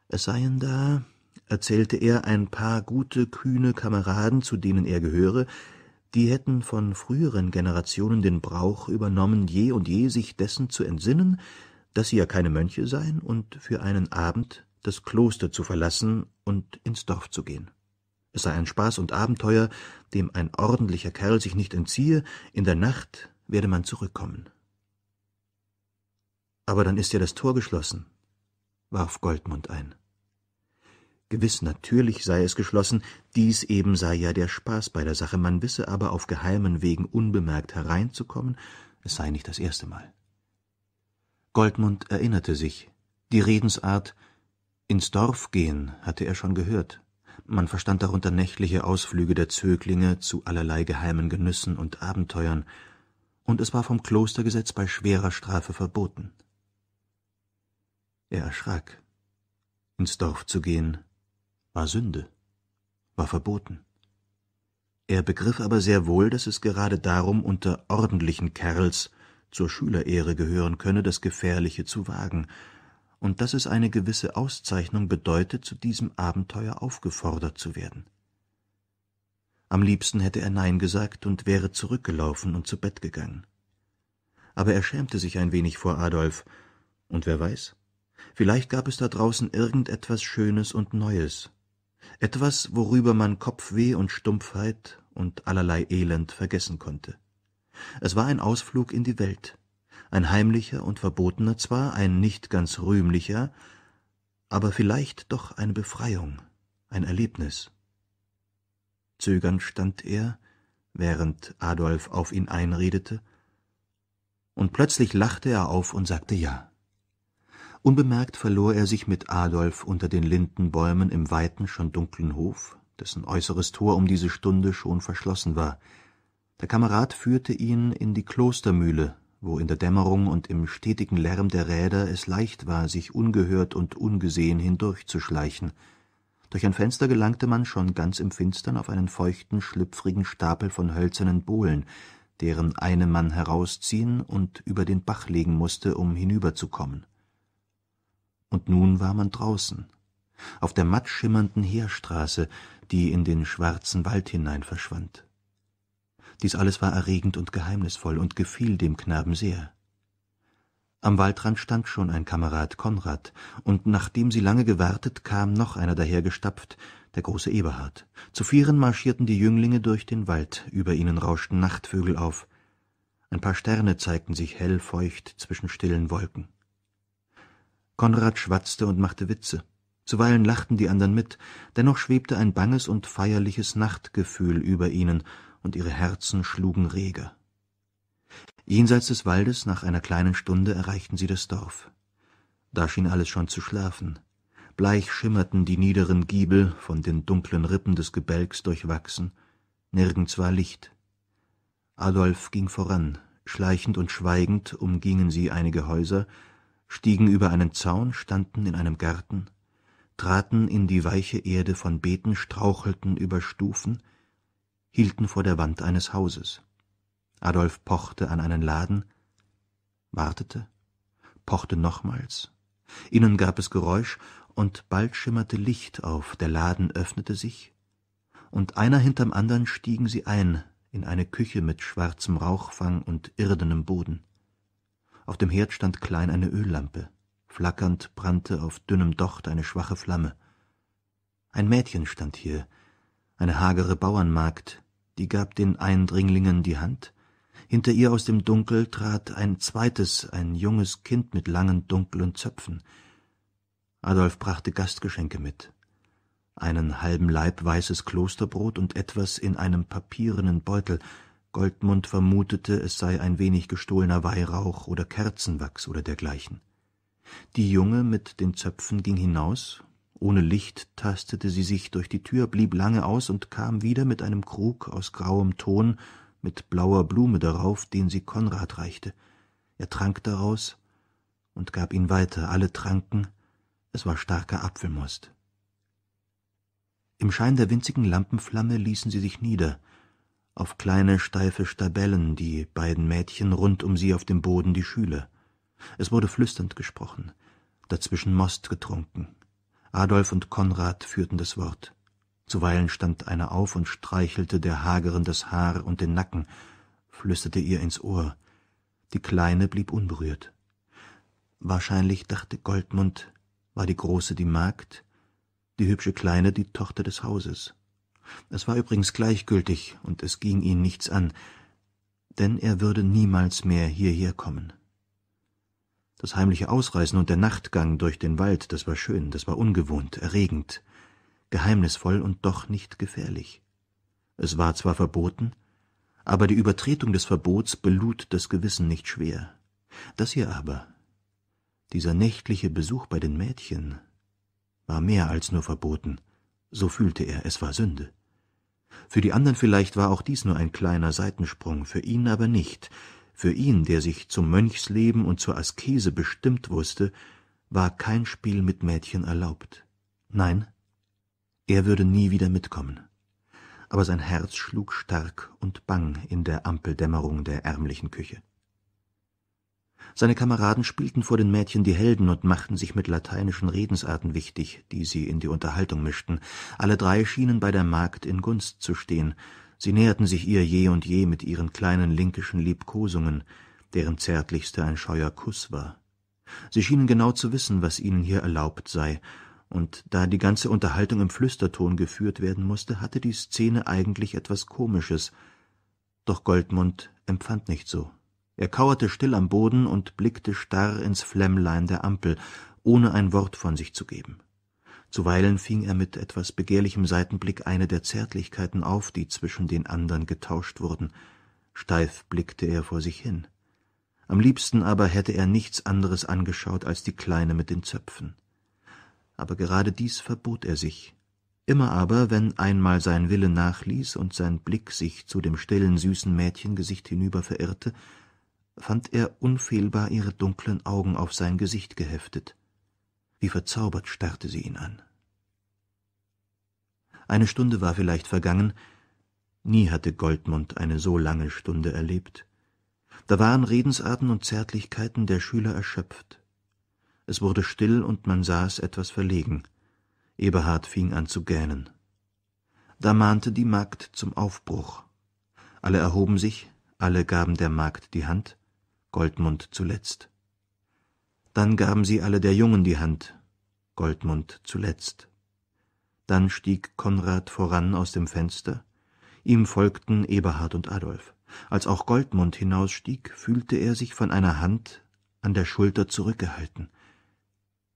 Es seien da, erzählte er, ein paar gute, kühne Kameraden, zu denen er gehöre, die hätten von früheren Generationen den Brauch übernommen, je und je sich dessen zu entsinnen, dass sie ja keine Mönche seien und für einen Abend das Kloster zu verlassen und ins Dorf zu gehen. Es sei ein Spaß und Abenteuer, dem ein ordentlicher Kerl sich nicht entziehe, in der Nacht werde man zurückkommen. Aber dann ist ja das Tor geschlossen, warf Goldmund ein. Gewiss, natürlich sei es geschlossen, dies eben sei ja der Spaß bei der Sache, man wisse aber auf geheimen Wegen unbemerkt hereinzukommen, es sei nicht das erste Mal. Goldmund erinnerte sich, die Redensart ins Dorf gehen hatte er schon gehört. Man verstand darunter nächtliche Ausflüge der Zöglinge zu allerlei geheimen Genüssen und Abenteuern, und es war vom Klostergesetz bei schwerer Strafe verboten. Er erschrak. Ins Dorf zu gehen war Sünde, war verboten. Er begriff aber sehr wohl, dass es gerade darum unter ordentlichen Kerls zur Schülerehre gehören könne, das Gefährliche zu wagen, und dass es eine gewisse Auszeichnung bedeute, zu diesem Abenteuer aufgefordert zu werden. Am liebsten hätte er Nein gesagt und wäre zurückgelaufen und zu Bett gegangen. Aber er schämte sich ein wenig vor Adolf, und wer weiß, Vielleicht gab es da draußen irgendetwas Schönes und Neues, etwas, worüber man Kopfweh und Stumpfheit und allerlei Elend vergessen konnte. Es war ein Ausflug in die Welt, ein heimlicher und verbotener zwar, ein nicht ganz rühmlicher, aber vielleicht doch eine Befreiung, ein Erlebnis. Zögernd stand er, während Adolf auf ihn einredete, und plötzlich lachte er auf und sagte Ja. Unbemerkt verlor er sich mit Adolf unter den Lindenbäumen im weiten, schon dunklen Hof, dessen äußeres Tor um diese Stunde schon verschlossen war. Der Kamerad führte ihn in die Klostermühle, wo in der Dämmerung und im stetigen Lärm der Räder es leicht war, sich ungehört und ungesehen hindurchzuschleichen. Durch ein Fenster gelangte man schon ganz im Finstern auf einen feuchten, schlüpfrigen Stapel von hölzernen Bohlen, deren eine man herausziehen und über den Bach legen mußte, um hinüberzukommen und nun war man draußen, auf der matt schimmernden Heerstraße, die in den schwarzen Wald hinein verschwand. Dies alles war erregend und geheimnisvoll und gefiel dem Knaben sehr. Am Waldrand stand schon ein Kamerad Konrad, und nachdem sie lange gewartet, kam noch einer dahergestapft, der große Eberhard. Zu vieren marschierten die Jünglinge durch den Wald, über ihnen rauschten Nachtvögel auf. Ein paar Sterne zeigten sich hell feucht zwischen stillen Wolken. Konrad schwatzte und machte Witze. Zuweilen lachten die anderen mit, dennoch schwebte ein banges und feierliches Nachtgefühl über ihnen, und ihre Herzen schlugen reger. Jenseits des Waldes, nach einer kleinen Stunde, erreichten sie das Dorf. Da schien alles schon zu schlafen. Bleich schimmerten die niederen Giebel, von den dunklen Rippen des Gebälks durchwachsen. Nirgends war Licht. Adolf ging voran. Schleichend und schweigend umgingen sie einige Häuser, stiegen über einen Zaun, standen in einem Garten, traten in die weiche Erde von Beeten, strauchelten über Stufen, hielten vor der Wand eines Hauses. Adolf pochte an einen Laden, wartete, pochte nochmals. Innen gab es Geräusch, und bald schimmerte Licht auf, der Laden öffnete sich, und einer hinterm anderen stiegen sie ein in eine Küche mit schwarzem Rauchfang und irdenem Boden. Auf dem Herd stand klein eine Öllampe. Flackernd brannte auf dünnem Docht eine schwache Flamme. Ein Mädchen stand hier, eine hagere Bauernmagd, die gab den Eindringlingen die Hand. Hinter ihr aus dem Dunkel trat ein zweites, ein junges Kind mit langen dunklen Zöpfen. Adolf brachte Gastgeschenke mit. Einen halben Laib weißes Klosterbrot und etwas in einem papierenen Beutel, Goldmund vermutete, es sei ein wenig gestohlener Weihrauch oder Kerzenwachs oder dergleichen. Die Junge mit den Zöpfen ging hinaus, ohne Licht tastete sie sich durch die Tür, blieb lange aus und kam wieder mit einem Krug aus grauem Ton mit blauer Blume darauf, den sie Konrad reichte. Er trank daraus und gab ihn weiter, alle tranken, es war starker Apfelmost. Im Schein der winzigen Lampenflamme ließen sie sich nieder, auf kleine steife Stabellen die beiden Mädchen rund um sie auf dem Boden die Schüler. Es wurde flüsternd gesprochen, dazwischen Most getrunken. Adolf und Konrad führten das Wort. Zuweilen stand einer auf und streichelte der Hageren das Haar und den Nacken, flüsterte ihr ins Ohr. Die Kleine blieb unberührt. Wahrscheinlich, dachte Goldmund, war die Große die Magd, die hübsche Kleine die Tochter des Hauses. Es war übrigens gleichgültig, und es ging ihn nichts an, denn er würde niemals mehr hierher kommen. Das heimliche Ausreißen und der Nachtgang durch den Wald, das war schön, das war ungewohnt, erregend, geheimnisvoll und doch nicht gefährlich. Es war zwar verboten, aber die Übertretung des Verbots belud das Gewissen nicht schwer. Das hier aber, dieser nächtliche Besuch bei den Mädchen, war mehr als nur verboten, so fühlte er, es war Sünde. Für die anderen vielleicht war auch dies nur ein kleiner Seitensprung, für ihn aber nicht. Für ihn, der sich zum Mönchsleben und zur Askese bestimmt wusste, war kein Spiel mit Mädchen erlaubt. Nein, er würde nie wieder mitkommen. Aber sein Herz schlug stark und bang in der Ampeldämmerung der ärmlichen Küche. Seine Kameraden spielten vor den Mädchen die Helden und machten sich mit lateinischen Redensarten wichtig, die sie in die Unterhaltung mischten. Alle drei schienen bei der Magd in Gunst zu stehen. Sie näherten sich ihr je und je mit ihren kleinen linkischen Liebkosungen, deren zärtlichste ein scheuer Kuß war. Sie schienen genau zu wissen, was ihnen hier erlaubt sei, und da die ganze Unterhaltung im Flüsterton geführt werden musste, hatte die Szene eigentlich etwas Komisches. Doch Goldmund empfand nicht so er kauerte still am Boden und blickte starr ins Flämmlein der Ampel, ohne ein Wort von sich zu geben. Zuweilen fing er mit etwas begehrlichem Seitenblick eine der Zärtlichkeiten auf, die zwischen den andern getauscht wurden. Steif blickte er vor sich hin. Am liebsten aber hätte er nichts anderes angeschaut als die Kleine mit den Zöpfen. Aber gerade dies verbot er sich. Immer aber, wenn einmal sein Wille nachließ und sein Blick sich zu dem stillen, süßen Mädchengesicht hinüber verirrte, fand er unfehlbar ihre dunklen Augen auf sein Gesicht geheftet. Wie verzaubert starrte sie ihn an. Eine Stunde war vielleicht vergangen, nie hatte Goldmund eine so lange Stunde erlebt. Da waren Redensarten und Zärtlichkeiten der Schüler erschöpft. Es wurde still und man saß etwas verlegen. Eberhard fing an zu gähnen. Da mahnte die Magd zum Aufbruch. Alle erhoben sich, alle gaben der Magd die Hand, Goldmund zuletzt. Dann gaben sie alle der Jungen die Hand, Goldmund zuletzt. Dann stieg Konrad voran aus dem Fenster, ihm folgten Eberhard und Adolf. Als auch Goldmund hinausstieg, fühlte er sich von einer Hand an der Schulter zurückgehalten.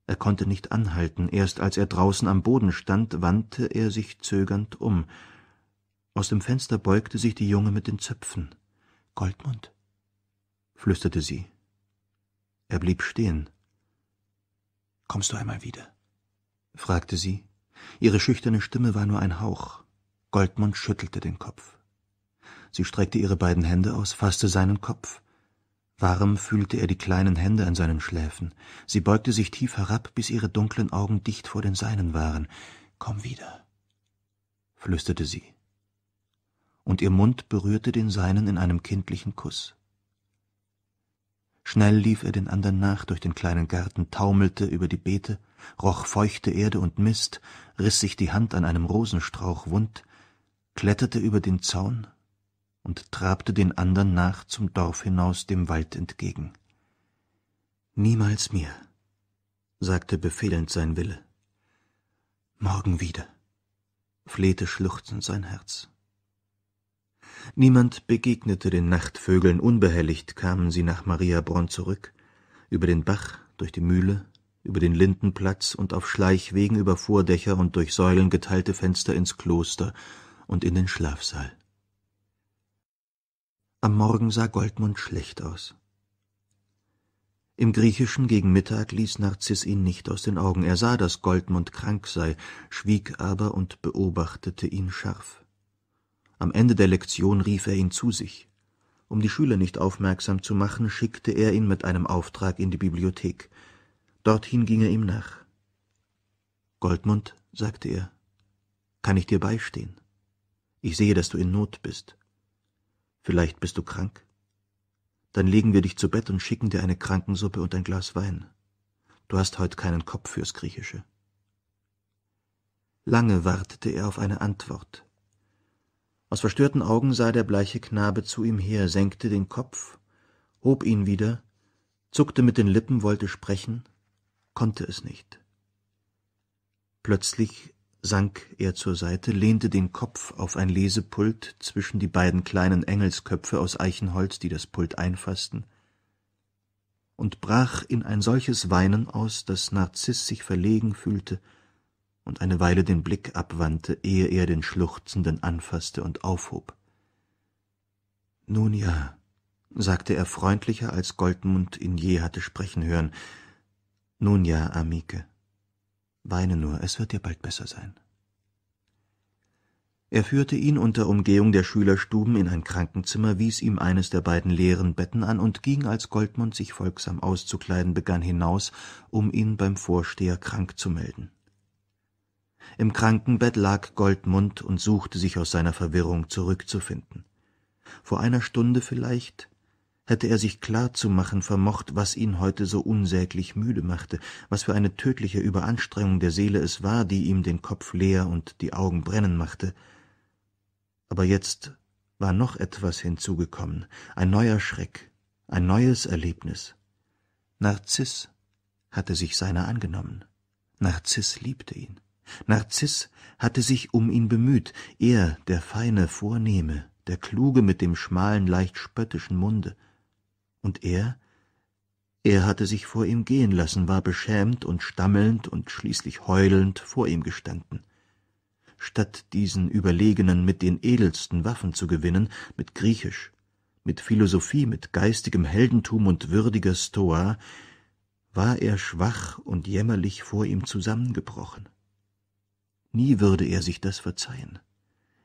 Er konnte nicht anhalten, erst als er draußen am Boden stand, wandte er sich zögernd um. Aus dem Fenster beugte sich die Junge mit den Zöpfen. Goldmund, flüsterte sie. Er blieb stehen. Kommst du einmal wieder? fragte sie. Ihre schüchterne Stimme war nur ein Hauch. Goldmund schüttelte den Kopf. Sie streckte ihre beiden Hände aus, fasste seinen Kopf. Warm fühlte er die kleinen Hände an seinen Schläfen. Sie beugte sich tief herab, bis ihre dunklen Augen dicht vor den seinen waren. Komm wieder, flüsterte sie. Und ihr Mund berührte den seinen in einem kindlichen Kuss. Schnell lief er den anderen nach durch den kleinen Garten, taumelte über die Beete, roch feuchte Erde und Mist, riss sich die Hand an einem Rosenstrauch wund, kletterte über den Zaun und trabte den anderen nach zum Dorf hinaus dem Wald entgegen. Niemals mehr, sagte befehlend sein Wille. Morgen wieder, flehte schluchzend sein Herz. Niemand begegnete den Nachtvögeln, unbehelligt kamen sie nach Mariabronn zurück, über den Bach, durch die Mühle, über den Lindenplatz und auf Schleichwegen über Vordächer und durch Säulen geteilte Fenster ins Kloster und in den Schlafsaal. Am Morgen sah Goldmund schlecht aus. Im Griechischen gegen Mittag ließ Narziß ihn nicht aus den Augen. Er sah, dass Goldmund krank sei, schwieg aber und beobachtete ihn scharf. Am Ende der Lektion rief er ihn zu sich. Um die Schüler nicht aufmerksam zu machen, schickte er ihn mit einem Auftrag in die Bibliothek. Dorthin ging er ihm nach. Goldmund, sagte er, kann ich dir beistehen? Ich sehe, dass du in Not bist. Vielleicht bist du krank. Dann legen wir dich zu Bett und schicken dir eine Krankensuppe und ein Glas Wein. Du hast heute keinen Kopf fürs Griechische. Lange wartete er auf eine Antwort aus verstörten Augen sah der bleiche Knabe zu ihm her, senkte den Kopf, hob ihn wieder, zuckte mit den Lippen, wollte sprechen, konnte es nicht. Plötzlich sank er zur Seite, lehnte den Kopf auf ein Lesepult zwischen die beiden kleinen Engelsköpfe aus Eichenholz, die das Pult einfassten, und brach in ein solches Weinen aus, dass Narziss sich verlegen fühlte und eine Weile den Blick abwandte, ehe er den Schluchzenden anfasste und aufhob. Nun ja, sagte er freundlicher, als Goldmund ihn je hatte sprechen hören. Nun ja, Amike, weine nur, es wird dir bald besser sein. Er führte ihn unter Umgehung der Schülerstuben in ein Krankenzimmer, wies ihm eines der beiden leeren Betten an und ging, als Goldmund sich folgsam auszukleiden begann, hinaus, um ihn beim Vorsteher krank zu melden. Im Krankenbett lag Goldmund und suchte sich aus seiner Verwirrung zurückzufinden. Vor einer Stunde vielleicht hätte er sich klar zu machen vermocht, was ihn heute so unsäglich müde machte, was für eine tödliche Überanstrengung der Seele es war, die ihm den Kopf leer und die Augen brennen machte. Aber jetzt war noch etwas hinzugekommen, ein neuer Schreck, ein neues Erlebnis. Narziss hatte sich seiner angenommen. Narziss liebte ihn. Narziß hatte sich um ihn bemüht, er, der feine, vornehme, der kluge mit dem schmalen, leicht spöttischen Munde. Und er? Er hatte sich vor ihm gehen lassen, war beschämt und stammelnd und schließlich heulend vor ihm gestanden. Statt diesen Überlegenen mit den edelsten Waffen zu gewinnen, mit Griechisch, mit Philosophie, mit geistigem Heldentum und würdiger Stoa, war er schwach und jämmerlich vor ihm zusammengebrochen. Nie würde er sich das verzeihen.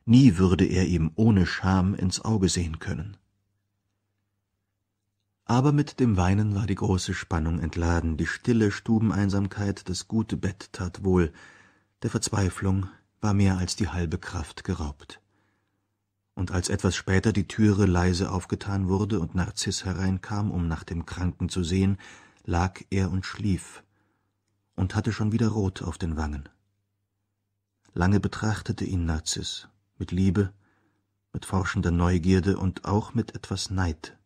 Nie würde er ihm ohne Scham ins Auge sehen können. Aber mit dem Weinen war die große Spannung entladen, die stille Stubeneinsamkeit, das gute Bett tat wohl, der Verzweiflung war mehr als die halbe Kraft geraubt. Und als etwas später die Türe leise aufgetan wurde und Narziß hereinkam, um nach dem Kranken zu sehen, lag er und schlief und hatte schon wieder Rot auf den Wangen. Lange betrachtete ihn Narziß, mit Liebe, mit forschender Neugierde und auch mit etwas Neid.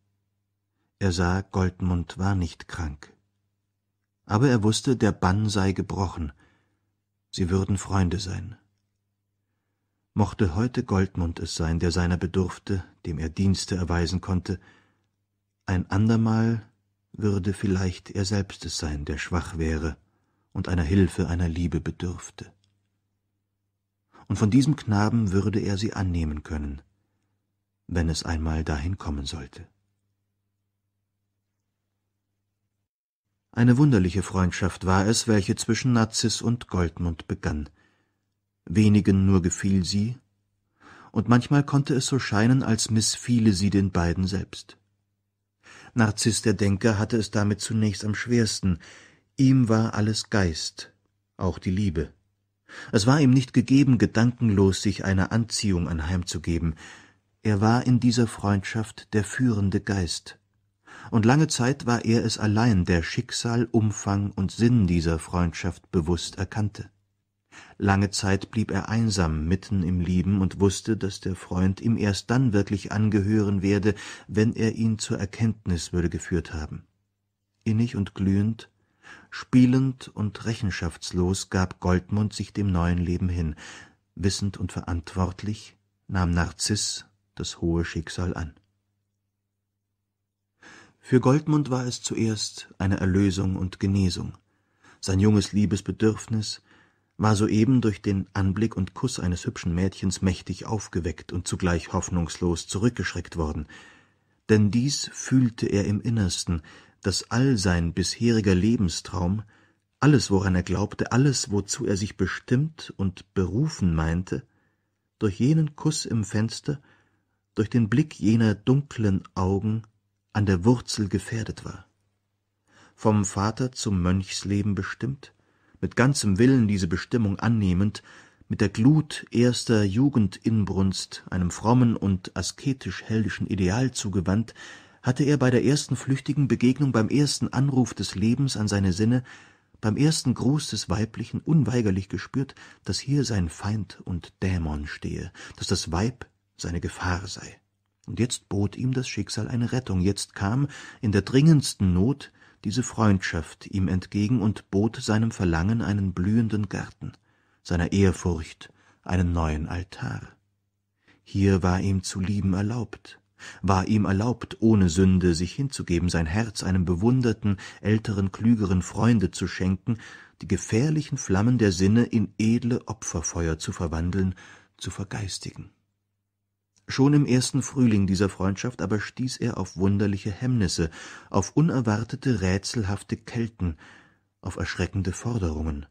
Er sah, Goldmund war nicht krank. Aber er wusste, der Bann sei gebrochen. Sie würden Freunde sein. Mochte heute Goldmund es sein, der seiner bedurfte, dem er Dienste erweisen konnte, ein andermal würde vielleicht er selbst es sein, der schwach wäre und einer Hilfe, einer Liebe bedürfte und von diesem Knaben würde er sie annehmen können, wenn es einmal dahin kommen sollte. Eine wunderliche Freundschaft war es, welche zwischen Narziß und Goldmund begann. Wenigen nur gefiel sie, und manchmal konnte es so scheinen, als missfiele sie den beiden selbst. Narziß der Denker hatte es damit zunächst am schwersten, ihm war alles Geist, auch die Liebe. Es war ihm nicht gegeben, gedankenlos sich einer Anziehung anheimzugeben. Er war in dieser Freundschaft der führende Geist. Und lange Zeit war er es allein, der Schicksal, Umfang und Sinn dieser Freundschaft bewusst erkannte. Lange Zeit blieb er einsam mitten im Lieben und wusste, dass der Freund ihm erst dann wirklich angehören werde, wenn er ihn zur Erkenntnis würde geführt haben. Innig und glühend Spielend und rechenschaftslos gab Goldmund sich dem neuen Leben hin. Wissend und verantwortlich nahm Narziß das hohe Schicksal an. Für Goldmund war es zuerst eine Erlösung und Genesung. Sein junges Liebesbedürfnis war soeben durch den Anblick und Kuss eines hübschen Mädchens mächtig aufgeweckt und zugleich hoffnungslos zurückgeschreckt worden. Denn dies fühlte er im Innersten, dass all sein bisheriger Lebenstraum, alles, woran er glaubte, alles, wozu er sich bestimmt und berufen meinte, durch jenen Kuss im Fenster, durch den Blick jener dunklen Augen an der Wurzel gefährdet war. Vom Vater zum Mönchsleben bestimmt, mit ganzem Willen diese Bestimmung annehmend, mit der Glut erster Jugendinbrunst, einem frommen und asketisch-heldischen Ideal zugewandt, hatte er bei der ersten flüchtigen Begegnung, beim ersten Anruf des Lebens an seine Sinne, beim ersten Gruß des Weiblichen unweigerlich gespürt, dass hier sein Feind und Dämon stehe, dass das Weib seine Gefahr sei. Und jetzt bot ihm das Schicksal eine Rettung, jetzt kam in der dringendsten Not diese Freundschaft ihm entgegen und bot seinem Verlangen einen blühenden Garten, seiner Ehrfurcht einen neuen Altar. Hier war ihm zu lieben erlaubt, war ihm erlaubt, ohne Sünde sich hinzugeben, sein Herz einem bewunderten, älteren, klügeren Freunde zu schenken, die gefährlichen Flammen der Sinne in edle Opferfeuer zu verwandeln, zu vergeistigen. Schon im ersten Frühling dieser Freundschaft aber stieß er auf wunderliche Hemmnisse, auf unerwartete, rätselhafte Kelten, auf erschreckende Forderungen.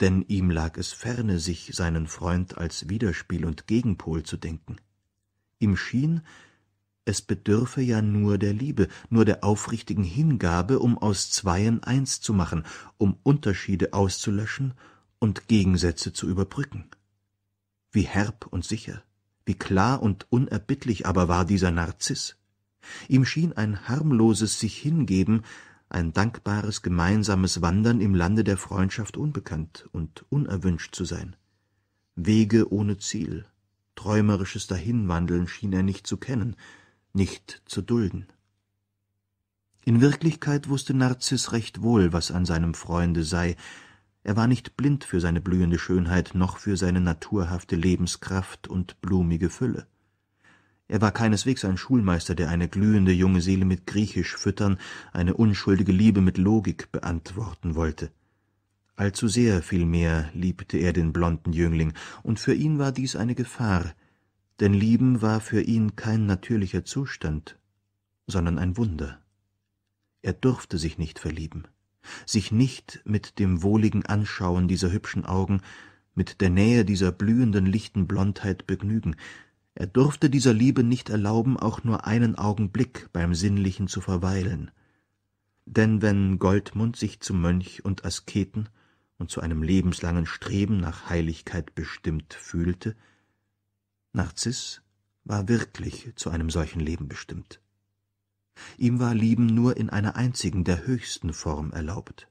Denn ihm lag es ferne, sich seinen Freund als Widerspiel und Gegenpol zu denken. Ihm schien, es bedürfe ja nur der Liebe, nur der aufrichtigen Hingabe, um aus Zweien eins zu machen, um Unterschiede auszulöschen und Gegensätze zu überbrücken. Wie herb und sicher, wie klar und unerbittlich aber war dieser Narziß. Ihm schien ein harmloses sich hingeben, ein dankbares gemeinsames Wandern im Lande der Freundschaft unbekannt und unerwünscht zu sein. Wege ohne Ziel, träumerisches Dahinwandeln schien er nicht zu kennen, nicht zu dulden. In Wirklichkeit wusste Narziß recht wohl, was an seinem Freunde sei. Er war nicht blind für seine blühende Schönheit, noch für seine naturhafte Lebenskraft und blumige Fülle. Er war keineswegs ein Schulmeister, der eine glühende junge Seele mit Griechisch füttern, eine unschuldige Liebe mit Logik beantworten wollte. Allzu sehr vielmehr liebte er den blonden Jüngling, und für ihn war dies eine Gefahr, denn Lieben war für ihn kein natürlicher Zustand, sondern ein Wunder. Er durfte sich nicht verlieben, sich nicht mit dem wohligen Anschauen dieser hübschen Augen, mit der Nähe dieser blühenden lichten Blondheit begnügen, er durfte dieser Liebe nicht erlauben, auch nur einen Augenblick beim Sinnlichen zu verweilen. Denn wenn Goldmund sich zum Mönch und Asketen und zu einem lebenslangen Streben nach Heiligkeit bestimmt fühlte, Narziß war wirklich zu einem solchen Leben bestimmt. Ihm war Lieben nur in einer einzigen, der höchsten Form erlaubt.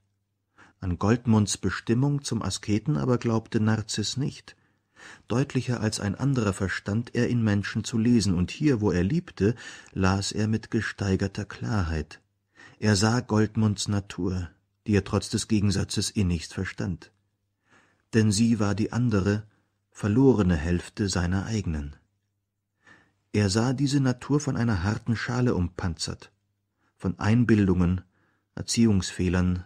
An Goldmunds Bestimmung zum Asketen aber glaubte Narziß nicht. Deutlicher als ein anderer verstand er, in Menschen zu lesen, und hier, wo er liebte, las er mit gesteigerter Klarheit. Er sah Goldmunds Natur, die er trotz des Gegensatzes innigst eh verstand. Denn sie war die andere, verlorene Hälfte seiner eigenen. Er sah diese Natur von einer harten Schale umpanzert, von Einbildungen, Erziehungsfehlern,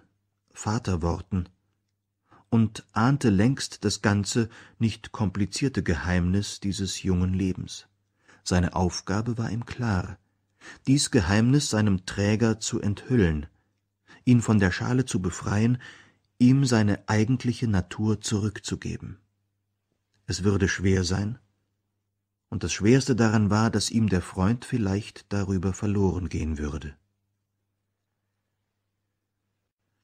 Vaterworten und ahnte längst das ganze, nicht komplizierte Geheimnis dieses jungen Lebens. Seine Aufgabe war ihm klar, dies Geheimnis seinem Träger zu enthüllen, ihn von der Schale zu befreien, ihm seine eigentliche Natur zurückzugeben es würde schwer sein, und das Schwerste daran war, dass ihm der Freund vielleicht darüber verloren gehen würde.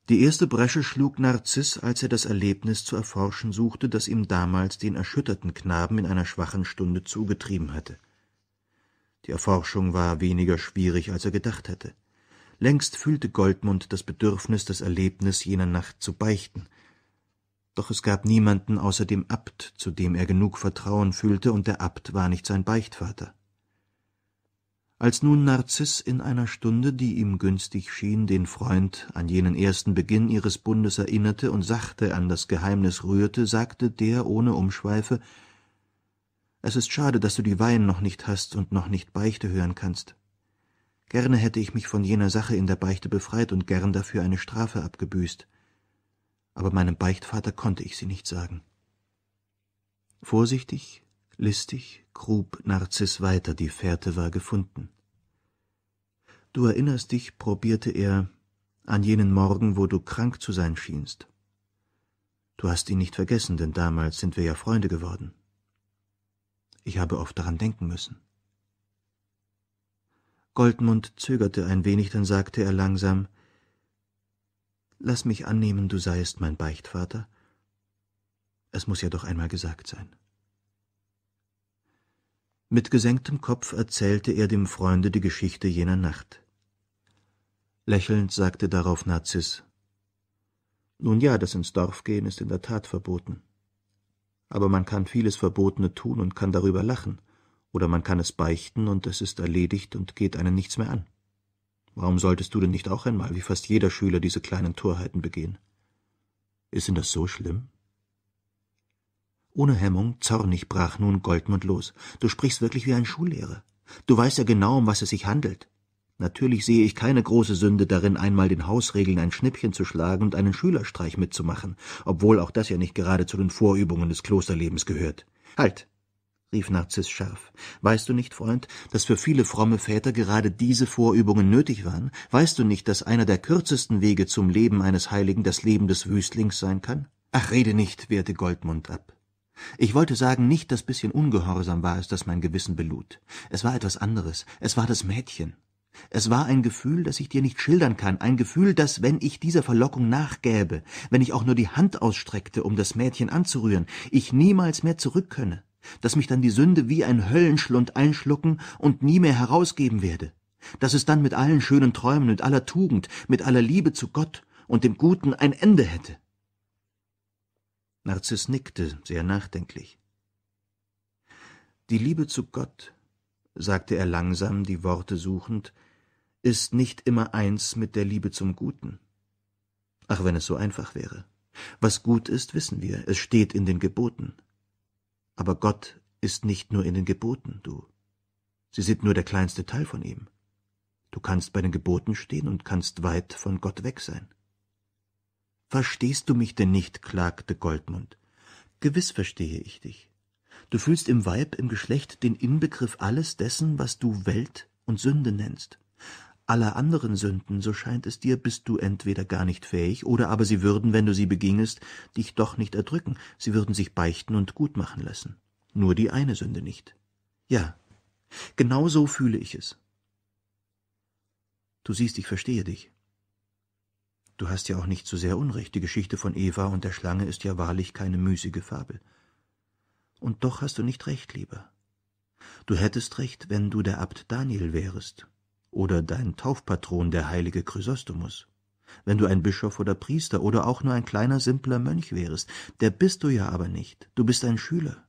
Die erste Bresche schlug Narziß, als er das Erlebnis zu erforschen suchte, das ihm damals den erschütterten Knaben in einer schwachen Stunde zugetrieben hatte. Die Erforschung war weniger schwierig, als er gedacht hätte. Längst fühlte Goldmund das Bedürfnis, das Erlebnis jener Nacht zu beichten, doch es gab niemanden außer dem Abt, zu dem er genug Vertrauen fühlte, und der Abt war nicht sein Beichtvater. Als nun Narziß in einer Stunde, die ihm günstig schien, den Freund an jenen ersten Beginn ihres Bundes erinnerte und sachte an das Geheimnis rührte, sagte der ohne Umschweife »Es ist schade, dass du die Weihen noch nicht hast und noch nicht Beichte hören kannst. Gerne hätte ich mich von jener Sache in der Beichte befreit und gern dafür eine Strafe abgebüßt.« aber meinem Beichtvater konnte ich sie nicht sagen. Vorsichtig, listig grub Narziß weiter, die Fährte war gefunden. Du erinnerst dich, probierte er, an jenen Morgen, wo du krank zu sein schienst. Du hast ihn nicht vergessen, denn damals sind wir ja Freunde geworden. Ich habe oft daran denken müssen. Goldmund zögerte ein wenig, dann sagte er langsam Lass mich annehmen, du seiest mein Beichtvater. Es muss ja doch einmal gesagt sein. Mit gesenktem Kopf erzählte er dem Freunde die Geschichte jener Nacht. Lächelnd sagte darauf Narzis Nun ja, das ins Dorf gehen ist in der Tat verboten. Aber man kann vieles Verbotene tun und kann darüber lachen, oder man kann es beichten und es ist erledigt und geht einen nichts mehr an. Warum solltest du denn nicht auch einmal, wie fast jeder Schüler, diese kleinen Torheiten begehen? Ist denn das so schlimm? Ohne Hemmung, zornig brach nun Goldmund los. Du sprichst wirklich wie ein Schullehrer. Du weißt ja genau, um was es sich handelt. Natürlich sehe ich keine große Sünde darin, einmal den Hausregeln ein Schnippchen zu schlagen und einen Schülerstreich mitzumachen, obwohl auch das ja nicht gerade zu den Vorübungen des Klosterlebens gehört. Halt rief Narziß scharf. Weißt du nicht, Freund, dass für viele fromme Väter gerade diese Vorübungen nötig waren? Weißt du nicht, dass einer der kürzesten Wege zum Leben eines Heiligen das Leben des Wüstlings sein kann? Ach, rede nicht, wehrte Goldmund ab. Ich wollte sagen, nicht das bisschen ungehorsam war es, das mein Gewissen belud. Es war etwas anderes. Es war das Mädchen. Es war ein Gefühl, das ich dir nicht schildern kann, ein Gefühl, das, wenn ich dieser Verlockung nachgäbe, wenn ich auch nur die Hand ausstreckte, um das Mädchen anzurühren, ich niemals mehr zurückkönne dass mich dann die Sünde wie ein Höllenschlund einschlucken und nie mehr herausgeben werde, dass es dann mit allen schönen Träumen und aller Tugend, mit aller Liebe zu Gott und dem Guten ein Ende hätte. Narziss nickte sehr nachdenklich. Die Liebe zu Gott, sagte er langsam, die Worte suchend, ist nicht immer eins mit der Liebe zum Guten. Ach, wenn es so einfach wäre. Was gut ist, wissen wir, es steht in den Geboten. Aber Gott ist nicht nur in den Geboten, du. Sie sind nur der kleinste Teil von ihm. Du kannst bei den Geboten stehen und kannst weit von Gott weg sein. Verstehst du mich denn nicht? klagte Goldmund. Gewiss verstehe ich dich. Du fühlst im Weib, im Geschlecht den Inbegriff alles dessen, was du Welt und Sünde nennst. Aller anderen Sünden, so scheint es dir, bist du entweder gar nicht fähig, oder aber sie würden, wenn du sie begingest, dich doch nicht erdrücken, sie würden sich beichten und gut machen lassen. Nur die eine Sünde nicht. Ja, genau so fühle ich es. Du siehst, ich verstehe dich. Du hast ja auch nicht so sehr Unrecht, die Geschichte von Eva und der Schlange ist ja wahrlich keine müßige Fabel. Und doch hast du nicht recht, Lieber. Du hättest recht, wenn du der Abt Daniel wärest oder dein Taufpatron der heilige Chrysostomus. Wenn du ein Bischof oder Priester oder auch nur ein kleiner, simpler Mönch wärest, der bist du ja aber nicht, du bist ein Schüler.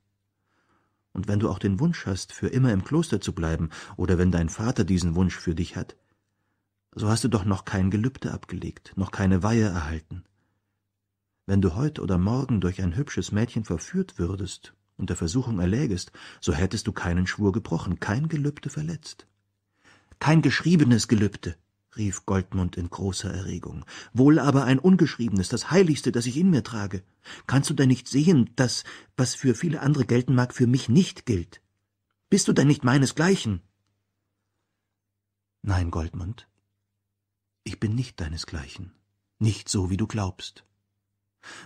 Und wenn du auch den Wunsch hast, für immer im Kloster zu bleiben, oder wenn dein Vater diesen Wunsch für dich hat, so hast du doch noch kein Gelübde abgelegt, noch keine Weihe erhalten. Wenn du heute oder morgen durch ein hübsches Mädchen verführt würdest und der Versuchung erlägest, so hättest du keinen Schwur gebrochen, kein Gelübde verletzt kein geschriebenes Gelübde, rief Goldmund in großer Erregung, wohl aber ein ungeschriebenes, das heiligste, das ich in mir trage. Kannst du denn nicht sehen, dass, was für viele andere gelten mag, für mich nicht gilt? Bist du denn nicht meinesgleichen? Nein, Goldmund, ich bin nicht deinesgleichen, nicht so, wie du glaubst.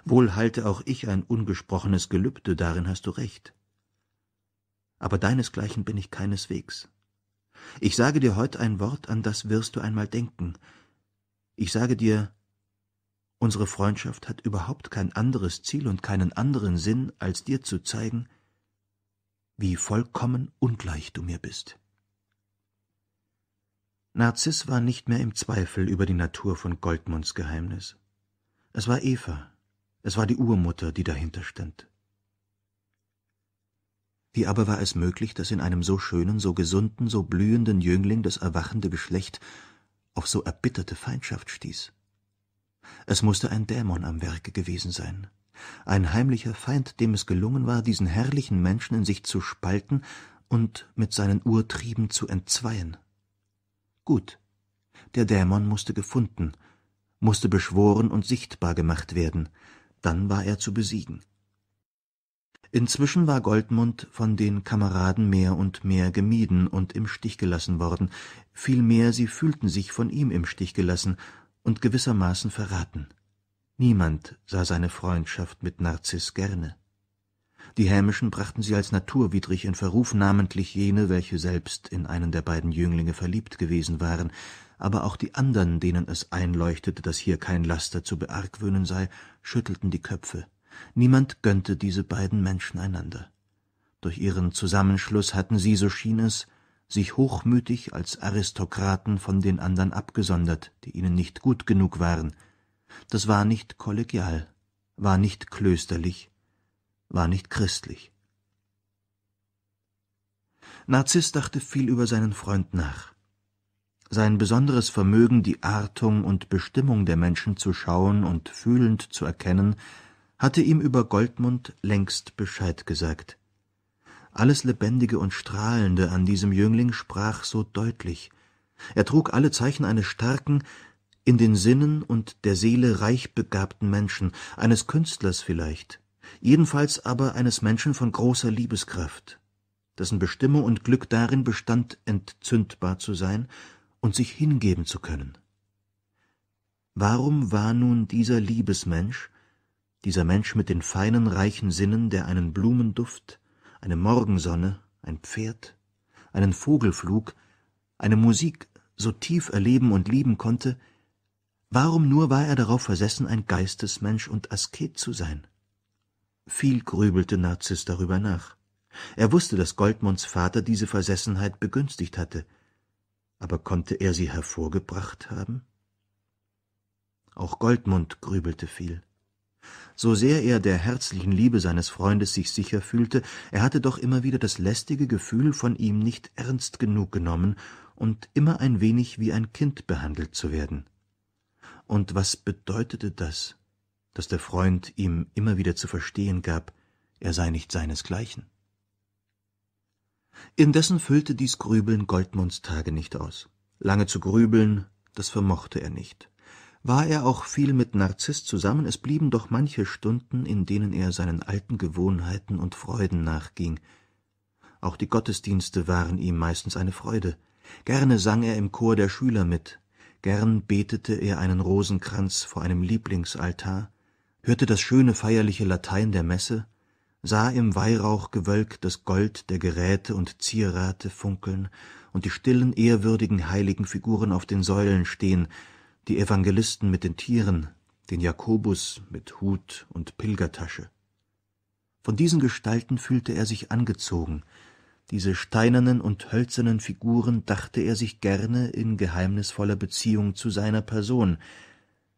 Wohl halte auch ich ein ungesprochenes Gelübde, darin hast du recht. Aber deinesgleichen bin ich keineswegs. Ich sage dir heute ein Wort, an das wirst du einmal denken. Ich sage dir, unsere Freundschaft hat überhaupt kein anderes Ziel und keinen anderen Sinn, als dir zu zeigen, wie vollkommen ungleich du mir bist. Narziss war nicht mehr im Zweifel über die Natur von Goldmunds Geheimnis. Es war Eva, es war die Urmutter, die dahinter stand. Wie aber war es möglich, dass in einem so schönen, so gesunden, so blühenden Jüngling das erwachende Geschlecht auf so erbitterte Feindschaft stieß? Es mußte ein Dämon am Werke gewesen sein, ein heimlicher Feind, dem es gelungen war, diesen herrlichen Menschen in sich zu spalten und mit seinen Urtrieben zu entzweien. Gut, der Dämon mußte gefunden, mußte beschworen und sichtbar gemacht werden, dann war er zu besiegen. Inzwischen war Goldmund von den Kameraden mehr und mehr gemieden und im Stich gelassen worden, vielmehr sie fühlten sich von ihm im Stich gelassen und gewissermaßen verraten. Niemand sah seine Freundschaft mit Narziß gerne. Die Hämischen brachten sie als naturwidrig in Verruf, namentlich jene, welche selbst in einen der beiden Jünglinge verliebt gewesen waren, aber auch die anderen, denen es einleuchtete, daß hier kein Laster zu beargwöhnen sei, schüttelten die Köpfe Niemand gönnte diese beiden Menschen einander. Durch ihren Zusammenschluss hatten sie, so schien es, sich hochmütig als Aristokraten von den anderen abgesondert, die ihnen nicht gut genug waren. Das war nicht kollegial, war nicht klösterlich, war nicht christlich. Narziss dachte viel über seinen Freund nach. Sein besonderes Vermögen, die Artung und Bestimmung der Menschen zu schauen und fühlend zu erkennen, hatte ihm über Goldmund längst Bescheid gesagt. Alles Lebendige und Strahlende an diesem Jüngling sprach so deutlich. Er trug alle Zeichen eines starken, in den Sinnen und der Seele reich begabten Menschen, eines Künstlers vielleicht, jedenfalls aber eines Menschen von großer Liebeskraft, dessen Bestimmung und Glück darin bestand, entzündbar zu sein und sich hingeben zu können. Warum war nun dieser Liebesmensch dieser Mensch mit den feinen, reichen Sinnen, der einen Blumenduft, eine Morgensonne, ein Pferd, einen Vogelflug, eine Musik so tief erleben und lieben konnte, warum nur war er darauf versessen, ein Geistesmensch und Asket zu sein? Viel grübelte Narzis darüber nach. Er wusste, dass Goldmunds Vater diese Versessenheit begünstigt hatte, aber konnte er sie hervorgebracht haben? Auch Goldmund grübelte viel. So sehr er der herzlichen Liebe seines Freundes sich sicher fühlte, er hatte doch immer wieder das lästige Gefühl, von ihm nicht ernst genug genommen und immer ein wenig wie ein Kind behandelt zu werden. Und was bedeutete das, dass der Freund ihm immer wieder zu verstehen gab, er sei nicht seinesgleichen? Indessen füllte dies Grübeln Goldmunds Tage nicht aus. Lange zu grübeln, das vermochte er nicht. War er auch viel mit Narziß zusammen, es blieben doch manche Stunden, in denen er seinen alten Gewohnheiten und Freuden nachging. Auch die Gottesdienste waren ihm meistens eine Freude. Gerne sang er im Chor der Schüler mit, gern betete er einen Rosenkranz vor einem Lieblingsaltar, hörte das schöne feierliche Latein der Messe, sah im Weihrauchgewölk das Gold der Geräte und Zierate funkeln und die stillen, ehrwürdigen heiligen Figuren auf den Säulen stehen, die Evangelisten mit den Tieren, den Jakobus mit Hut und Pilgertasche. Von diesen Gestalten fühlte er sich angezogen, diese steinernen und hölzernen Figuren dachte er sich gerne in geheimnisvoller Beziehung zu seiner Person,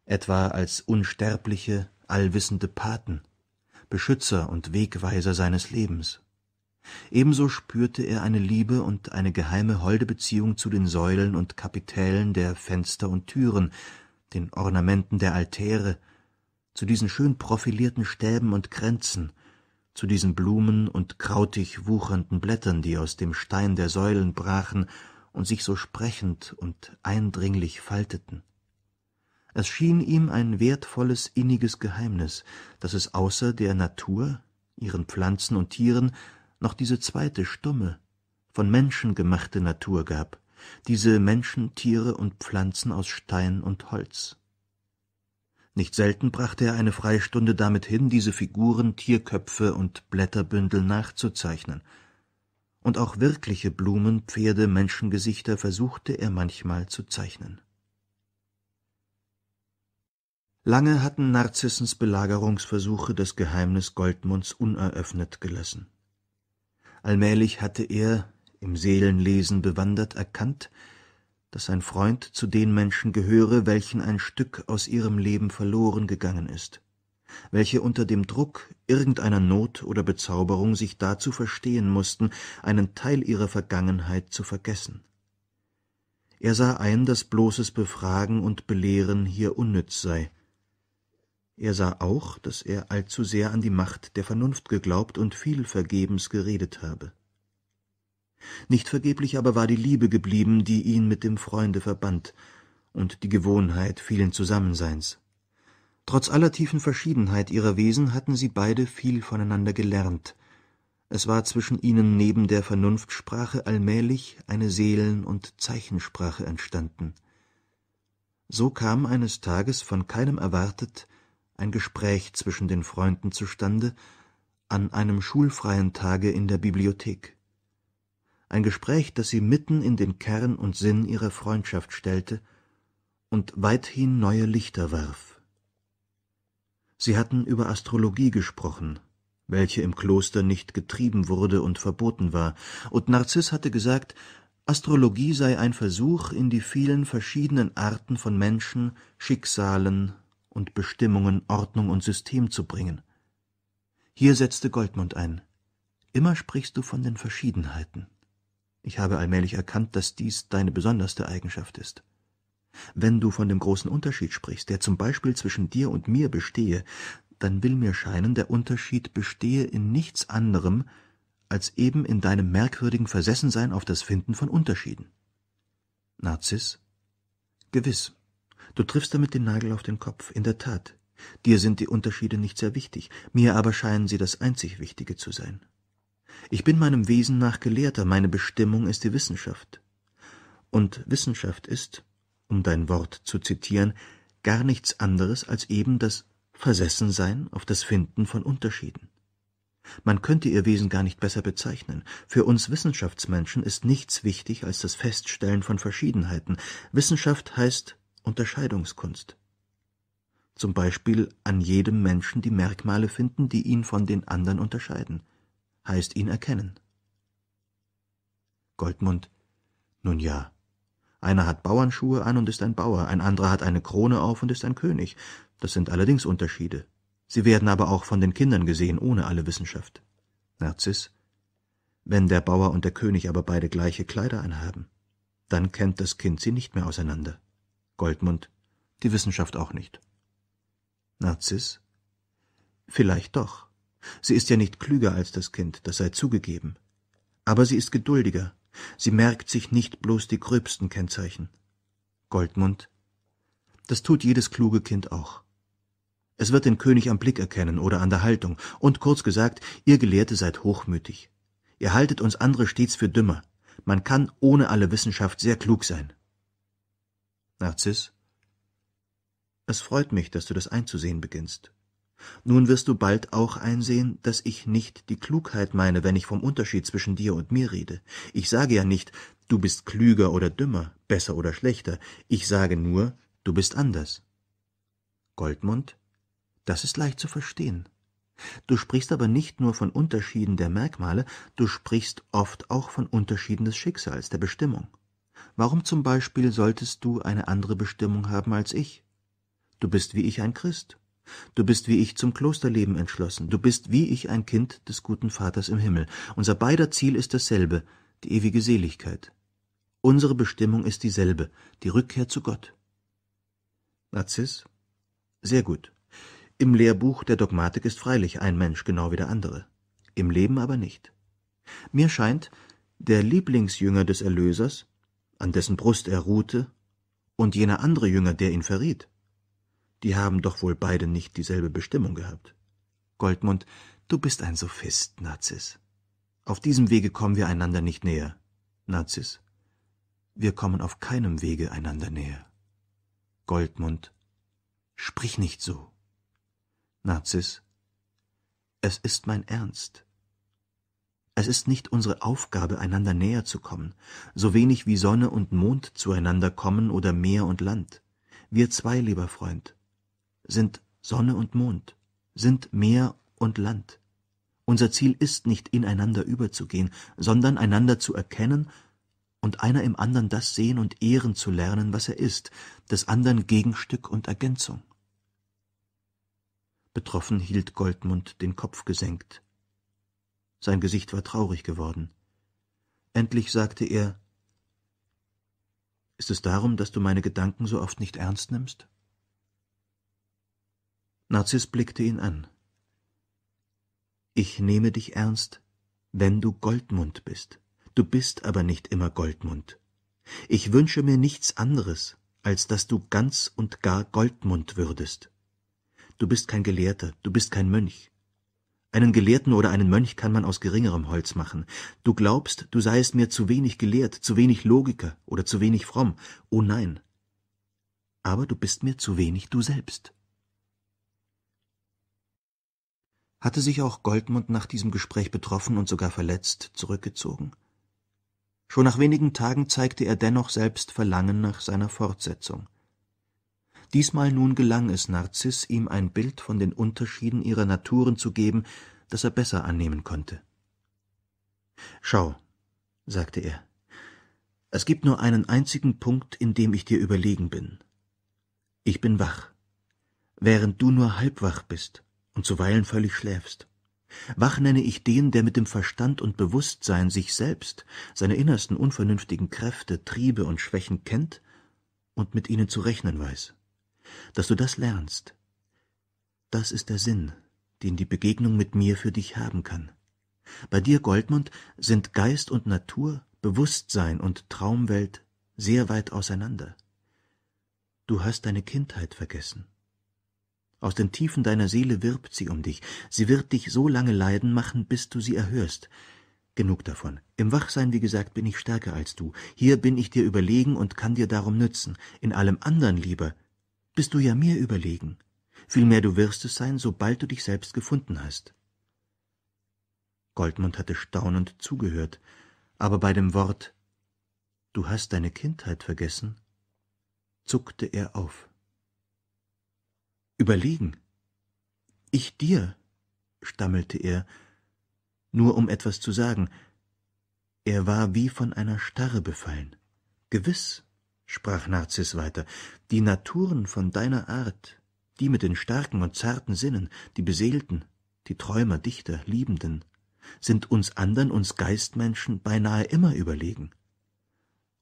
etwa als unsterbliche, allwissende Paten, Beschützer und Wegweiser seines Lebens. Ebenso spürte er eine Liebe und eine geheime holde Beziehung zu den Säulen und Kapitellen der Fenster und Türen, den Ornamenten der Altäre, zu diesen schön profilierten Stäben und Kränzen, zu diesen Blumen und krautig wuchernden Blättern, die aus dem Stein der Säulen brachen und sich so sprechend und eindringlich falteten. Es schien ihm ein wertvolles, inniges Geheimnis, dass es außer der Natur, ihren Pflanzen und Tieren, noch diese zweite stumme, von Menschen gemachte Natur gab, diese Menschen, Tiere und Pflanzen aus Stein und Holz. Nicht selten brachte er eine Freistunde damit hin, diese Figuren, Tierköpfe und Blätterbündel nachzuzeichnen. Und auch wirkliche Blumen, Pferde, Menschengesichter versuchte er manchmal zu zeichnen. Lange hatten Narzissens Belagerungsversuche das Geheimnis Goldmunds uneröffnet gelassen. Allmählich hatte er, im Seelenlesen bewandert, erkannt, dass sein Freund zu den Menschen gehöre, welchen ein Stück aus ihrem Leben verloren gegangen ist, welche unter dem Druck irgendeiner Not oder Bezauberung sich dazu verstehen mussten, einen Teil ihrer Vergangenheit zu vergessen. Er sah ein, dass bloßes Befragen und Belehren hier unnütz sei er sah auch, daß er allzu sehr an die Macht der Vernunft geglaubt und viel vergebens geredet habe. Nicht vergeblich aber war die Liebe geblieben, die ihn mit dem Freunde verband, und die Gewohnheit vielen Zusammenseins. Trotz aller tiefen Verschiedenheit ihrer Wesen hatten sie beide viel voneinander gelernt. Es war zwischen ihnen neben der Vernunftsprache allmählich eine Seelen- und Zeichensprache entstanden. So kam eines Tages von keinem erwartet ein Gespräch zwischen den Freunden zustande, an einem schulfreien Tage in der Bibliothek. Ein Gespräch, das sie mitten in den Kern und Sinn ihrer Freundschaft stellte und weithin neue Lichter warf. Sie hatten über Astrologie gesprochen, welche im Kloster nicht getrieben wurde und verboten war, und Narziß hatte gesagt, Astrologie sei ein Versuch, in die vielen verschiedenen Arten von Menschen, Schicksalen und Bestimmungen Ordnung und System zu bringen. Hier setzte Goldmund ein. Immer sprichst du von den Verschiedenheiten. Ich habe allmählich erkannt, dass dies deine besonderste Eigenschaft ist. Wenn du von dem großen Unterschied sprichst, der zum Beispiel zwischen dir und mir bestehe, dann will mir scheinen, der Unterschied bestehe in nichts anderem, als eben in deinem merkwürdigen Versessensein auf das Finden von Unterschieden. Narziss Gewiss, Du triffst damit den Nagel auf den Kopf, in der Tat. Dir sind die Unterschiede nicht sehr wichtig, mir aber scheinen sie das einzig Wichtige zu sein. Ich bin meinem Wesen nach Gelehrter, meine Bestimmung ist die Wissenschaft. Und Wissenschaft ist, um dein Wort zu zitieren, gar nichts anderes als eben das Versessensein auf das Finden von Unterschieden. Man könnte ihr Wesen gar nicht besser bezeichnen. Für uns Wissenschaftsmenschen ist nichts wichtig als das Feststellen von Verschiedenheiten. Wissenschaft heißt Unterscheidungskunst. Zum Beispiel an jedem Menschen die Merkmale finden, die ihn von den anderen unterscheiden, heißt ihn erkennen. Goldmund Nun ja, einer hat Bauernschuhe an und ist ein Bauer, ein anderer hat eine Krone auf und ist ein König. Das sind allerdings Unterschiede. Sie werden aber auch von den Kindern gesehen, ohne alle Wissenschaft. Narziss Wenn der Bauer und der König aber beide gleiche Kleider anhaben, dann kennt das Kind sie nicht mehr auseinander. Goldmund, die Wissenschaft auch nicht. Narziss? Vielleicht doch. Sie ist ja nicht klüger als das Kind, das sei zugegeben. Aber sie ist geduldiger. Sie merkt sich nicht bloß die gröbsten Kennzeichen. Goldmund? Das tut jedes kluge Kind auch. Es wird den König am Blick erkennen oder an der Haltung. Und kurz gesagt, ihr Gelehrte seid hochmütig. Ihr haltet uns andere stets für dümmer. Man kann ohne alle Wissenschaft sehr klug sein. Narziss, es freut mich, dass du das einzusehen beginnst. Nun wirst du bald auch einsehen, dass ich nicht die Klugheit meine, wenn ich vom Unterschied zwischen dir und mir rede. Ich sage ja nicht, du bist klüger oder dümmer, besser oder schlechter. Ich sage nur, du bist anders. Goldmund, das ist leicht zu verstehen. Du sprichst aber nicht nur von Unterschieden der Merkmale, du sprichst oft auch von Unterschieden des Schicksals, der Bestimmung. Warum zum Beispiel solltest du eine andere Bestimmung haben als ich? Du bist wie ich ein Christ. Du bist wie ich zum Klosterleben entschlossen. Du bist wie ich ein Kind des guten Vaters im Himmel. Unser beider Ziel ist dasselbe, die ewige Seligkeit. Unsere Bestimmung ist dieselbe, die Rückkehr zu Gott. Narzis? Sehr gut. Im Lehrbuch der Dogmatik ist freilich ein Mensch genau wie der andere. Im Leben aber nicht. Mir scheint, der Lieblingsjünger des Erlösers an dessen Brust er ruhte, und jener andere Jünger, der ihn verriet? Die haben doch wohl beide nicht dieselbe Bestimmung gehabt. Goldmund, du bist ein Sophist, Narziss. Auf diesem Wege kommen wir einander nicht näher. Narziss, wir kommen auf keinem Wege einander näher. Goldmund, sprich nicht so. Narziss, es ist mein Ernst. Es ist nicht unsere Aufgabe, einander näher zu kommen, so wenig wie Sonne und Mond zueinander kommen oder Meer und Land. Wir zwei, lieber Freund, sind Sonne und Mond, sind Meer und Land. Unser Ziel ist nicht, ineinander überzugehen, sondern einander zu erkennen und einer im anderen das sehen und ehren zu lernen, was er ist, des anderen Gegenstück und Ergänzung. Betroffen hielt Goldmund den Kopf gesenkt sein Gesicht war traurig geworden. Endlich sagte er Ist es darum, dass du meine Gedanken so oft nicht ernst nimmst? Narziss blickte ihn an. Ich nehme dich ernst, wenn du Goldmund bist. Du bist aber nicht immer Goldmund. Ich wünsche mir nichts anderes, als dass du ganz und gar Goldmund würdest. Du bist kein Gelehrter, du bist kein Mönch, einen Gelehrten oder einen Mönch kann man aus geringerem Holz machen. Du glaubst, du seiest mir zu wenig gelehrt, zu wenig Logiker oder zu wenig fromm. Oh nein. Aber du bist mir zu wenig du selbst. Hatte sich auch Goldmund nach diesem Gespräch betroffen und sogar verletzt zurückgezogen. Schon nach wenigen Tagen zeigte er dennoch selbst Verlangen nach seiner Fortsetzung. Diesmal nun gelang es Narziß, ihm ein Bild von den Unterschieden ihrer Naturen zu geben, das er besser annehmen konnte. »Schau«, sagte er, »es gibt nur einen einzigen Punkt, in dem ich dir überlegen bin. Ich bin wach, während du nur halbwach bist und zuweilen völlig schläfst. Wach nenne ich den, der mit dem Verstand und Bewusstsein sich selbst, seine innersten unvernünftigen Kräfte, Triebe und Schwächen kennt und mit ihnen zu rechnen weiß dass du das lernst. Das ist der Sinn, den die Begegnung mit mir für dich haben kann. Bei dir, Goldmund, sind Geist und Natur, Bewusstsein und Traumwelt sehr weit auseinander. Du hast deine Kindheit vergessen. Aus den Tiefen deiner Seele wirbt sie um dich. Sie wird dich so lange leiden machen, bis du sie erhörst. Genug davon. Im Wachsein, wie gesagt, bin ich stärker als du. Hier bin ich dir überlegen und kann dir darum nützen. In allem anderen, Lieber, bist du ja mir überlegen. Vielmehr du wirst es sein, sobald du dich selbst gefunden hast. Goldmund hatte staunend zugehört, aber bei dem Wort Du hast deine Kindheit vergessen, zuckte er auf. Überlegen. Ich dir, stammelte er, nur um etwas zu sagen. Er war wie von einer Starre befallen. Gewiss, sprach Narzis weiter, die Naturen von deiner Art, die mit den starken und zarten Sinnen, die Beseelten, die Träumer, Dichter, Liebenden, sind uns andern, uns Geistmenschen, beinahe immer überlegen.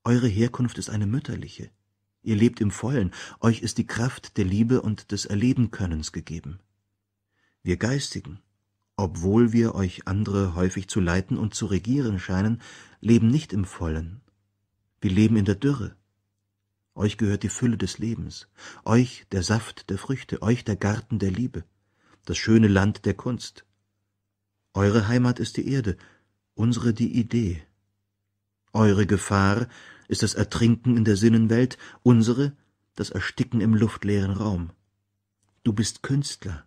Eure Herkunft ist eine mütterliche. Ihr lebt im Vollen, euch ist die Kraft der Liebe und des Erlebenkönnens gegeben. Wir Geistigen, obwohl wir euch andere häufig zu leiten und zu regieren scheinen, leben nicht im Vollen. Wir leben in der Dürre, euch gehört die Fülle des Lebens, euch der Saft der Früchte, euch der Garten der Liebe, das schöne Land der Kunst. Eure Heimat ist die Erde, unsere die Idee. Eure Gefahr ist das Ertrinken in der Sinnenwelt, unsere das Ersticken im luftleeren Raum. Du bist Künstler,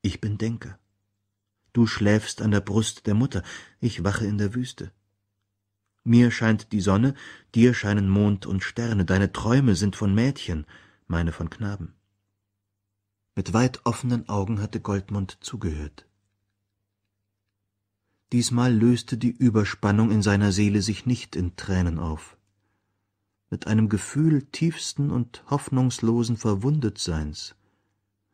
ich bin Denker. Du schläfst an der Brust der Mutter, ich wache in der Wüste. Mir scheint die Sonne, dir scheinen Mond und Sterne, deine Träume sind von Mädchen, meine von Knaben. Mit weit offenen Augen hatte Goldmund zugehört. Diesmal löste die Überspannung in seiner Seele sich nicht in Tränen auf. Mit einem Gefühl tiefsten und hoffnungslosen Verwundetseins,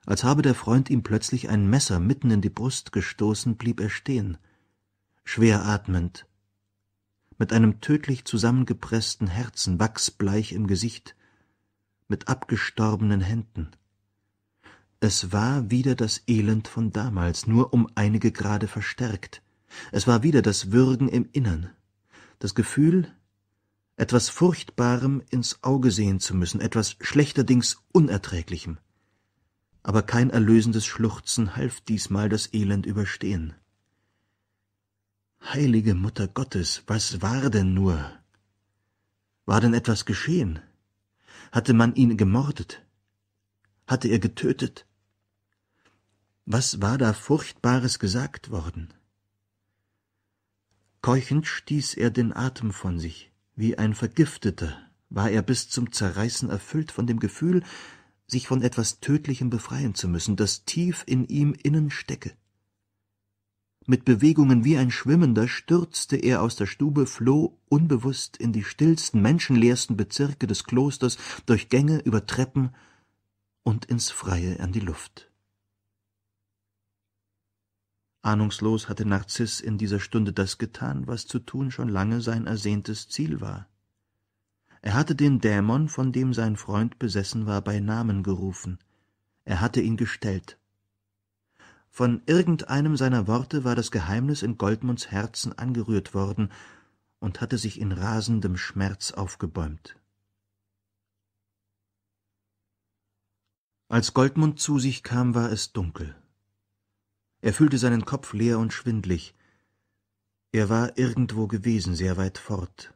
als habe der Freund ihm plötzlich ein Messer mitten in die Brust gestoßen, blieb er stehen. Schwer atmend mit einem tödlich zusammengepreßten Herzen, wachsbleich im Gesicht, mit abgestorbenen Händen. Es war wieder das Elend von damals, nur um einige Grade verstärkt. Es war wieder das Würgen im Innern, das Gefühl, etwas Furchtbarem ins Auge sehen zu müssen, etwas schlechterdings Unerträglichem. Aber kein erlösendes Schluchzen half diesmal das Elend überstehen. Heilige Mutter Gottes, was war denn nur? War denn etwas geschehen? Hatte man ihn gemordet? Hatte er getötet? Was war da Furchtbares gesagt worden? Keuchend stieß er den Atem von sich, wie ein Vergifteter war er bis zum Zerreißen erfüllt von dem Gefühl, sich von etwas Tödlichem befreien zu müssen, das tief in ihm innen stecke. Mit Bewegungen wie ein Schwimmender stürzte er aus der Stube, floh unbewusst in die stillsten, menschenleersten Bezirke des Klosters, durch Gänge, über Treppen und ins Freie an die Luft. Ahnungslos hatte Narziss in dieser Stunde das getan, was zu tun schon lange sein ersehntes Ziel war. Er hatte den Dämon, von dem sein Freund besessen war, bei Namen gerufen. Er hatte ihn gestellt. Von irgendeinem seiner Worte war das Geheimnis in Goldmunds Herzen angerührt worden und hatte sich in rasendem Schmerz aufgebäumt. Als Goldmund zu sich kam, war es dunkel. Er fühlte seinen Kopf leer und schwindlig. Er war irgendwo gewesen, sehr weit fort.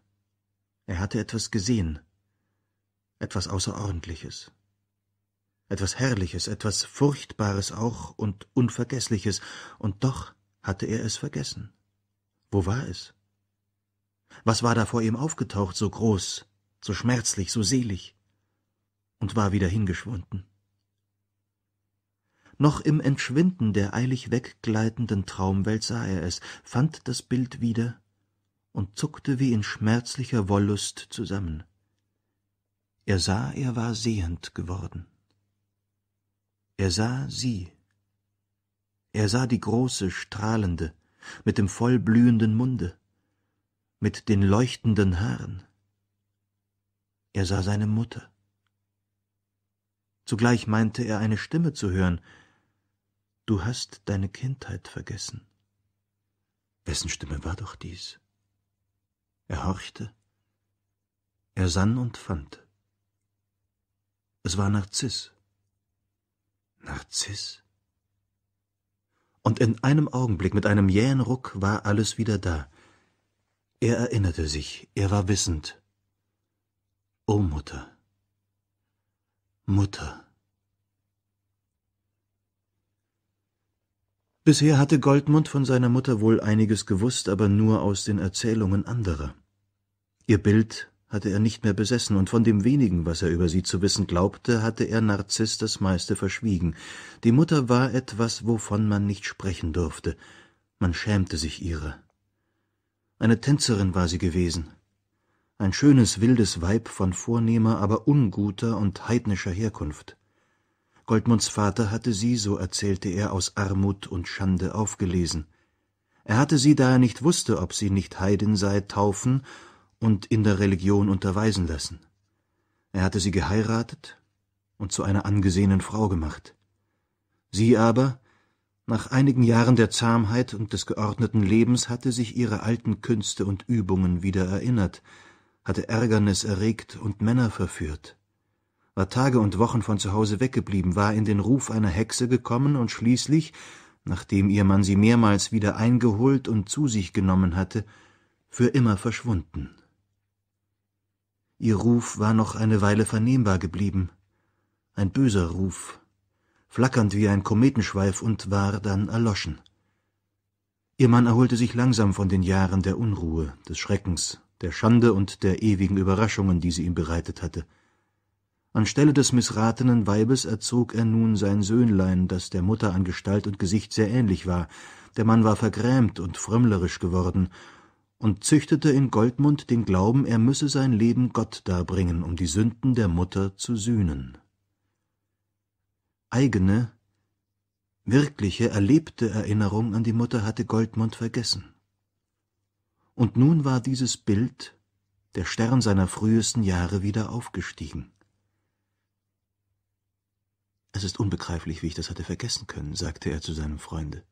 Er hatte etwas gesehen, etwas Außerordentliches etwas Herrliches, etwas Furchtbares auch und Unvergessliches, und doch hatte er es vergessen. Wo war es? Was war da vor ihm aufgetaucht, so groß, so schmerzlich, so selig, und war wieder hingeschwunden? Noch im Entschwinden der eilig weggleitenden Traumwelt sah er es, fand das Bild wieder und zuckte wie in schmerzlicher Wollust zusammen. Er sah, er war sehend geworden. Er sah sie. Er sah die große, strahlende, mit dem vollblühenden Munde, mit den leuchtenden Haaren. Er sah seine Mutter. Zugleich meinte er eine Stimme zu hören. Du hast deine Kindheit vergessen. Wessen Stimme war doch dies? Er horchte. Er sann und fand. Es war Narziss. Narziss? Und in einem Augenblick, mit einem jähen Ruck, war alles wieder da. Er erinnerte sich, er war wissend. O oh Mutter, Mutter. Bisher hatte Goldmund von seiner Mutter wohl einiges gewusst, aber nur aus den Erzählungen anderer. Ihr Bild hatte er nicht mehr besessen, und von dem wenigen, was er über sie zu wissen glaubte, hatte er Narziß das meiste verschwiegen. Die Mutter war etwas, wovon man nicht sprechen durfte. Man schämte sich ihrer. Eine Tänzerin war sie gewesen. Ein schönes, wildes Weib von vornehmer, aber unguter und heidnischer Herkunft. Goldmunds Vater hatte sie, so erzählte er, aus Armut und Schande aufgelesen. Er hatte sie, da er nicht wusste, ob sie nicht Heidin sei, taufen und in der Religion unterweisen lassen. Er hatte sie geheiratet und zu einer angesehenen Frau gemacht. Sie aber, nach einigen Jahren der Zahmheit und des geordneten Lebens, hatte sich ihre alten Künste und Übungen wieder erinnert, hatte Ärgernis erregt und Männer verführt, war Tage und Wochen von zu Hause weggeblieben, war in den Ruf einer Hexe gekommen und schließlich, nachdem ihr Mann sie mehrmals wieder eingeholt und zu sich genommen hatte, für immer verschwunden. Ihr Ruf war noch eine Weile vernehmbar geblieben. Ein böser Ruf, flackernd wie ein Kometenschweif und war dann erloschen. Ihr Mann erholte sich langsam von den Jahren der Unruhe, des Schreckens, der Schande und der ewigen Überraschungen, die sie ihm bereitet hatte. Anstelle des missratenen Weibes erzog er nun sein Söhnlein, das der Mutter an Gestalt und Gesicht sehr ähnlich war. Der Mann war vergrämt und frömmlerisch geworden und züchtete in Goldmund den Glauben, er müsse sein Leben Gott darbringen, um die Sünden der Mutter zu sühnen. Eigene, wirkliche, erlebte Erinnerung an die Mutter hatte Goldmund vergessen. Und nun war dieses Bild, der Stern seiner frühesten Jahre, wieder aufgestiegen. Es ist unbegreiflich, wie ich das hatte vergessen können, sagte er zu seinem Freunde.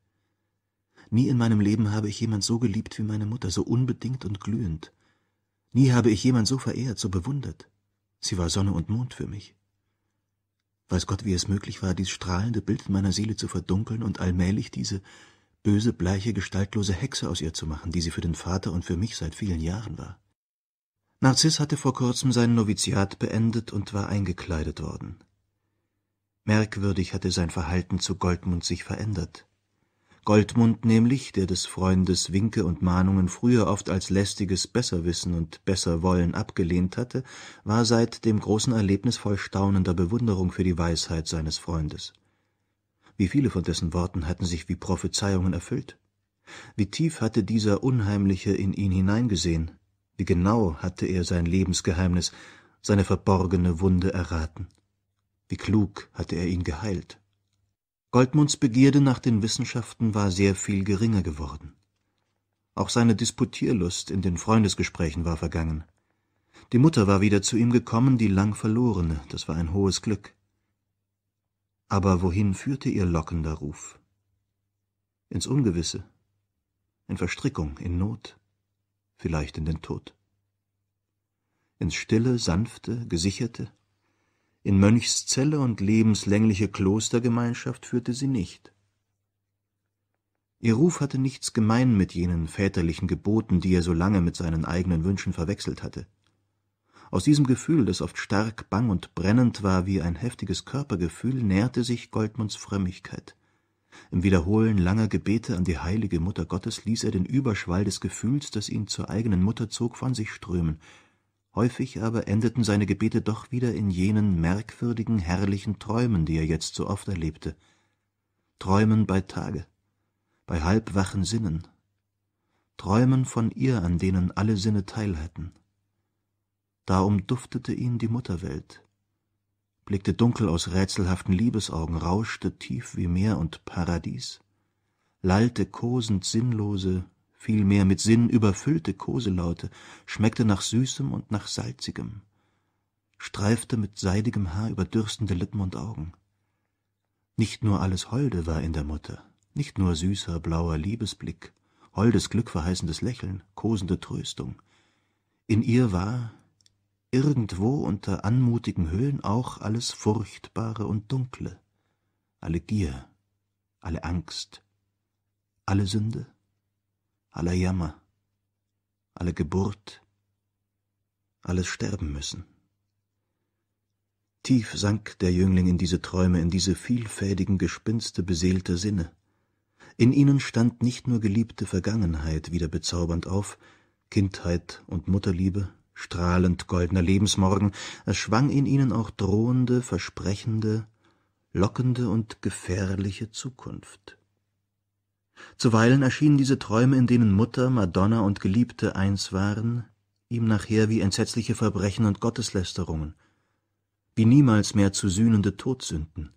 Nie in meinem Leben habe ich jemand so geliebt wie meine Mutter, so unbedingt und glühend. Nie habe ich jemand so verehrt, so bewundert. Sie war Sonne und Mond für mich. Weiß Gott, wie es möglich war, dies strahlende Bild in meiner Seele zu verdunkeln und allmählich diese böse, bleiche, gestaltlose Hexe aus ihr zu machen, die sie für den Vater und für mich seit vielen Jahren war. Narziss hatte vor kurzem sein Noviziat beendet und war eingekleidet worden. Merkwürdig hatte sein Verhalten zu Goldmund sich verändert. Goldmund nämlich, der des Freundes Winke und Mahnungen früher oft als lästiges Besserwissen und Besserwollen abgelehnt hatte, war seit dem großen Erlebnis voll staunender Bewunderung für die Weisheit seines Freundes. Wie viele von dessen Worten hatten sich wie Prophezeiungen erfüllt? Wie tief hatte dieser Unheimliche in ihn hineingesehen? Wie genau hatte er sein Lebensgeheimnis, seine verborgene Wunde erraten? Wie klug hatte er ihn geheilt? Goldmunds Begierde nach den Wissenschaften war sehr viel geringer geworden. Auch seine Disputierlust in den Freundesgesprächen war vergangen. Die Mutter war wieder zu ihm gekommen, die lang verlorene, das war ein hohes Glück. Aber wohin führte ihr lockender Ruf? Ins Ungewisse, in Verstrickung, in Not, vielleicht in den Tod. Ins stille, sanfte, gesicherte, in Mönchszelle und lebenslängliche Klostergemeinschaft führte sie nicht. Ihr Ruf hatte nichts gemein mit jenen väterlichen Geboten, die er so lange mit seinen eigenen Wünschen verwechselt hatte. Aus diesem Gefühl, das oft stark, bang und brennend war wie ein heftiges Körpergefühl, nährte sich Goldmunds Frömmigkeit. Im Wiederholen langer Gebete an die heilige Mutter Gottes ließ er den Überschwall des Gefühls, das ihn zur eigenen Mutter zog, von sich strömen, Häufig aber endeten seine Gebete doch wieder in jenen merkwürdigen, herrlichen Träumen, die er jetzt so oft erlebte. Träumen bei Tage, bei halbwachen Sinnen. Träumen von ihr, an denen alle Sinne teilhätten. Da umduftete ihn die Mutterwelt, blickte dunkel aus rätselhaften Liebesaugen, rauschte tief wie Meer und Paradies, lallte kosend sinnlose, vielmehr mit Sinn überfüllte Koselaute, schmeckte nach Süßem und nach Salzigem, streifte mit seidigem Haar über dürstende Lippen und Augen. Nicht nur alles Holde war in der Mutter, nicht nur süßer, blauer Liebesblick, holdes, glückverheißendes Lächeln, kosende Tröstung. In ihr war, irgendwo unter anmutigen Höhlen, auch alles Furchtbare und Dunkle, alle Gier, alle Angst, alle Sünde, aller Jammer, alle Geburt, alles sterben müssen. Tief sank der Jüngling in diese Träume, in diese vielfältigen Gespinste beseelter Sinne. In ihnen stand nicht nur geliebte Vergangenheit wieder bezaubernd auf, Kindheit und Mutterliebe, strahlend goldener Lebensmorgen, es schwang in ihnen auch drohende, versprechende, lockende und gefährliche Zukunft zuweilen erschienen diese träume in denen mutter madonna und geliebte eins waren ihm nachher wie entsetzliche verbrechen und gotteslästerungen wie niemals mehr zu sühnende todsünden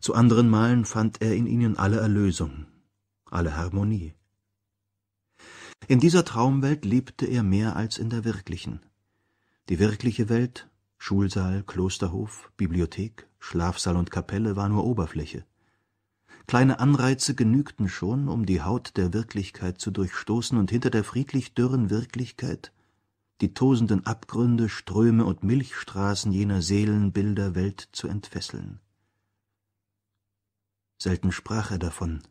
zu anderen malen fand er in ihnen alle erlösung alle harmonie in dieser traumwelt lebte er mehr als in der wirklichen die wirkliche welt schulsaal klosterhof bibliothek schlafsaal und kapelle war nur oberfläche Kleine Anreize genügten schon, um die Haut der Wirklichkeit zu durchstoßen und hinter der friedlich dürren Wirklichkeit die tosenden Abgründe, Ströme und Milchstraßen jener Seelenbilderwelt zu entfesseln. Selten sprach er davon.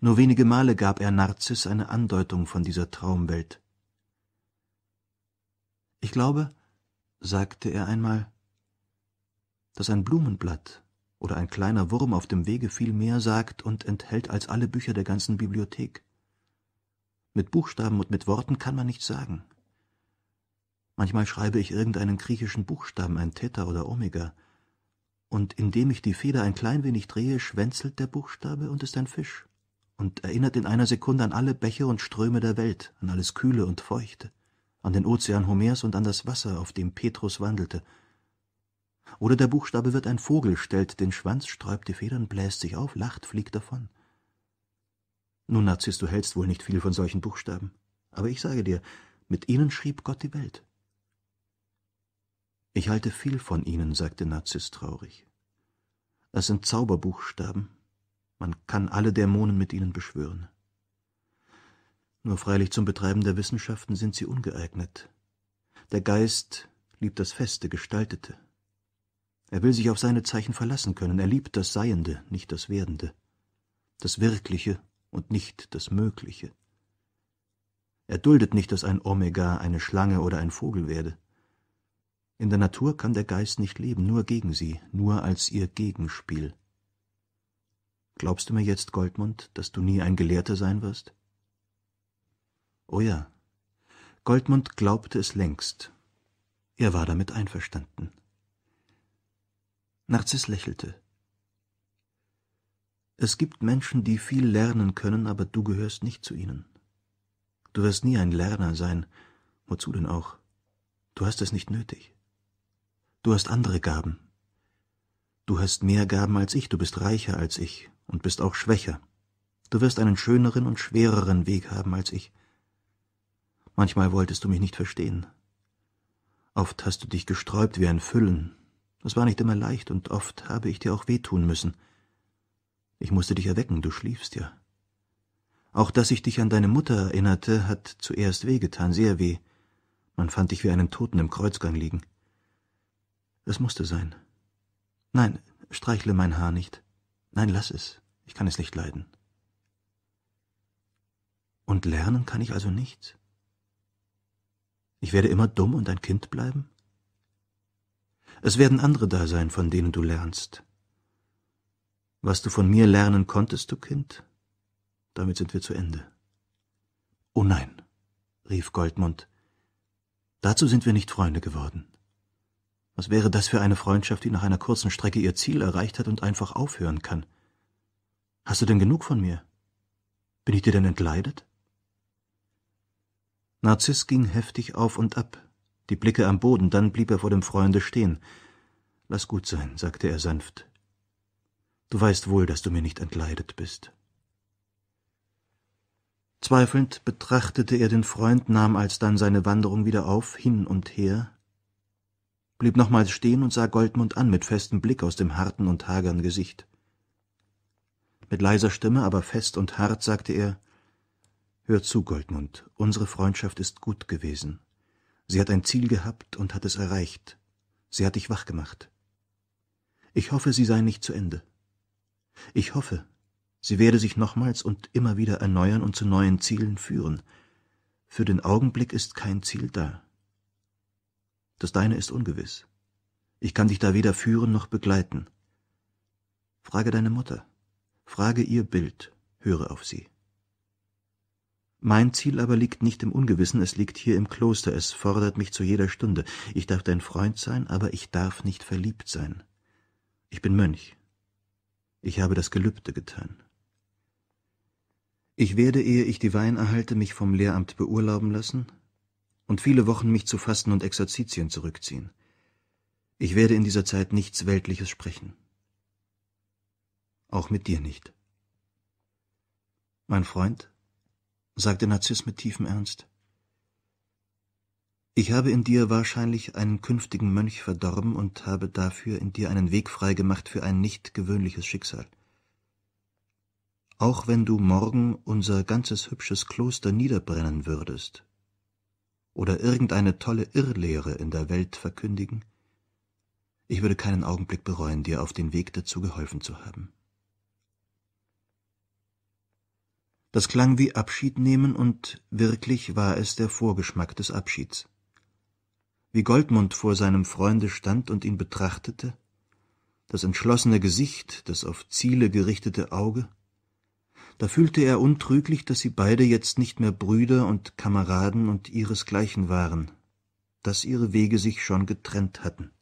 Nur wenige Male gab er Narzis eine Andeutung von dieser Traumwelt. Ich glaube, sagte er einmal, dass ein Blumenblatt oder ein kleiner Wurm auf dem Wege viel mehr sagt und enthält als alle Bücher der ganzen Bibliothek. Mit Buchstaben und mit Worten kann man nichts sagen. Manchmal schreibe ich irgendeinen griechischen Buchstaben, ein Theta oder Omega, und indem ich die Feder ein klein wenig drehe, schwänzelt der Buchstabe und ist ein Fisch und erinnert in einer Sekunde an alle Bäche und Ströme der Welt, an alles Kühle und Feuchte, an den Ozean Homers und an das Wasser, auf dem Petrus wandelte, oder der Buchstabe wird ein Vogel, stellt den Schwanz, sträubt die Federn, bläst sich auf, lacht, fliegt davon. Nun, Narziss, du hältst wohl nicht viel von solchen Buchstaben. Aber ich sage dir, mit ihnen schrieb Gott die Welt. Ich halte viel von ihnen, sagte Narziss traurig. Es sind Zauberbuchstaben. Man kann alle Dämonen mit ihnen beschwören. Nur freilich zum Betreiben der Wissenschaften sind sie ungeeignet. Der Geist liebt das Feste, Gestaltete. Er will sich auf seine Zeichen verlassen können. Er liebt das Seiende, nicht das Werdende, das Wirkliche und nicht das Mögliche. Er duldet nicht, dass ein Omega eine Schlange oder ein Vogel werde. In der Natur kann der Geist nicht leben, nur gegen sie, nur als ihr Gegenspiel. Glaubst du mir jetzt, Goldmund, dass du nie ein Gelehrter sein wirst? Oh ja, Goldmund glaubte es längst. Er war damit einverstanden. Narziss lächelte. Es gibt Menschen, die viel lernen können, aber du gehörst nicht zu ihnen. Du wirst nie ein Lerner sein, wozu denn auch? Du hast es nicht nötig. Du hast andere Gaben. Du hast mehr Gaben als ich, du bist reicher als ich und bist auch schwächer. Du wirst einen schöneren und schwereren Weg haben als ich. Manchmal wolltest du mich nicht verstehen. Oft hast du dich gesträubt wie ein Füllen, das war nicht immer leicht, und oft habe ich dir auch wehtun müssen. Ich musste dich erwecken, du schliefst ja. Auch dass ich dich an deine Mutter erinnerte, hat zuerst wehgetan, sehr weh. Man fand dich wie einen Toten im Kreuzgang liegen. Es musste sein. Nein, streichle mein Haar nicht. Nein, lass es. Ich kann es nicht leiden. Und lernen kann ich also nichts? Ich werde immer dumm und ein Kind bleiben? Es werden andere da sein, von denen du lernst. Was du von mir lernen konntest, du Kind, damit sind wir zu Ende. Oh nein, rief Goldmund, dazu sind wir nicht Freunde geworden. Was wäre das für eine Freundschaft, die nach einer kurzen Strecke ihr Ziel erreicht hat und einfach aufhören kann? Hast du denn genug von mir? Bin ich dir denn entleidet? Narziss ging heftig auf und ab, die Blicke am Boden, dann blieb er vor dem Freunde stehen. Lass gut sein, sagte er sanft. Du weißt wohl, dass du mir nicht entleidet bist. Zweifelnd betrachtete er den Freund, nahm alsdann seine Wanderung wieder auf, hin und her, blieb nochmals stehen und sah Goldmund an mit festem Blick aus dem harten und hagern Gesicht. Mit leiser Stimme, aber fest und hart sagte er Hör zu, Goldmund, unsere Freundschaft ist gut gewesen. Sie hat ein Ziel gehabt und hat es erreicht. Sie hat dich wach gemacht. Ich hoffe, sie sei nicht zu Ende. Ich hoffe, sie werde sich nochmals und immer wieder erneuern und zu neuen Zielen führen. Für den Augenblick ist kein Ziel da. Das deine ist ungewiss. Ich kann dich da weder führen noch begleiten. Frage deine Mutter. Frage ihr Bild. Höre auf sie. Mein Ziel aber liegt nicht im Ungewissen, es liegt hier im Kloster, es fordert mich zu jeder Stunde. Ich darf dein Freund sein, aber ich darf nicht verliebt sein. Ich bin Mönch. Ich habe das Gelübde getan. Ich werde, ehe ich die Wein erhalte, mich vom Lehramt beurlauben lassen und viele Wochen mich zu Fasten und Exerzitien zurückziehen. Ich werde in dieser Zeit nichts Weltliches sprechen. Auch mit dir nicht. Mein Freund, sagte Narziss mit tiefem Ernst. Ich habe in dir wahrscheinlich einen künftigen Mönch verdorben und habe dafür in dir einen Weg freigemacht für ein nicht gewöhnliches Schicksal. Auch wenn du morgen unser ganzes hübsches Kloster niederbrennen würdest oder irgendeine tolle Irrlehre in der Welt verkündigen, ich würde keinen Augenblick bereuen, dir auf den Weg dazu geholfen zu haben. Das klang wie Abschied nehmen und wirklich war es der Vorgeschmack des Abschieds. Wie Goldmund vor seinem Freunde stand und ihn betrachtete, das entschlossene Gesicht, das auf Ziele gerichtete Auge, da fühlte er untrüglich, dass sie beide jetzt nicht mehr Brüder und Kameraden und ihresgleichen waren, dass ihre Wege sich schon getrennt hatten.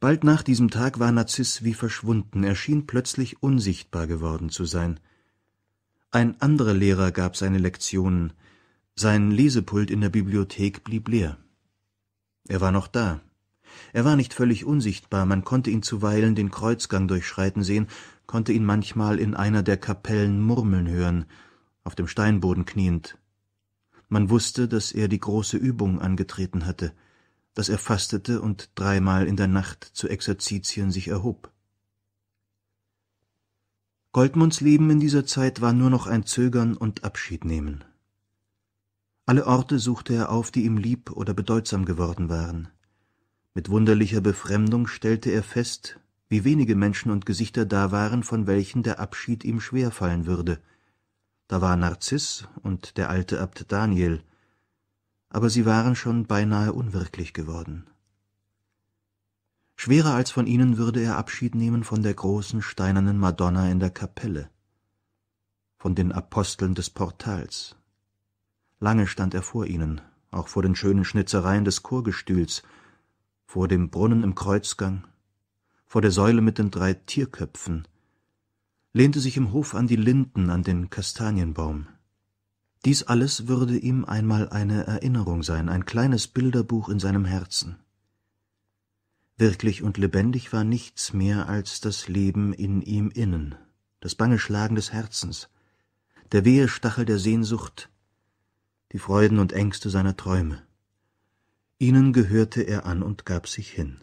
Bald nach diesem Tag war Narziß wie verschwunden, er schien plötzlich unsichtbar geworden zu sein. Ein anderer Lehrer gab seine Lektionen, sein Lesepult in der Bibliothek blieb leer. Er war noch da. Er war nicht völlig unsichtbar, man konnte ihn zuweilen den Kreuzgang durchschreiten sehen, konnte ihn manchmal in einer der Kapellen murmeln hören, auf dem Steinboden kniend. Man wusste, dass er die große Übung angetreten hatte – dass er fastete und dreimal in der Nacht zu Exerzitien sich erhob. Goldmunds Leben in dieser Zeit war nur noch ein Zögern und Abschiednehmen. Alle Orte suchte er auf, die ihm lieb oder bedeutsam geworden waren. Mit wunderlicher Befremdung stellte er fest, wie wenige Menschen und Gesichter da waren, von welchen der Abschied ihm schwer fallen würde. Da war Narziss und der alte Abt Daniel, aber sie waren schon beinahe unwirklich geworden. Schwerer als von ihnen würde er Abschied nehmen von der großen steinernen Madonna in der Kapelle, von den Aposteln des Portals. Lange stand er vor ihnen, auch vor den schönen Schnitzereien des Chorgestühls, vor dem Brunnen im Kreuzgang, vor der Säule mit den drei Tierköpfen, lehnte sich im Hof an die Linden, an den Kastanienbaum. Dies alles würde ihm einmal eine Erinnerung sein, ein kleines Bilderbuch in seinem Herzen. Wirklich und lebendig war nichts mehr als das Leben in ihm innen, das bange Schlagen des Herzens, der wehe Stachel der Sehnsucht, die Freuden und Ängste seiner Träume. Ihnen gehörte er an und gab sich hin.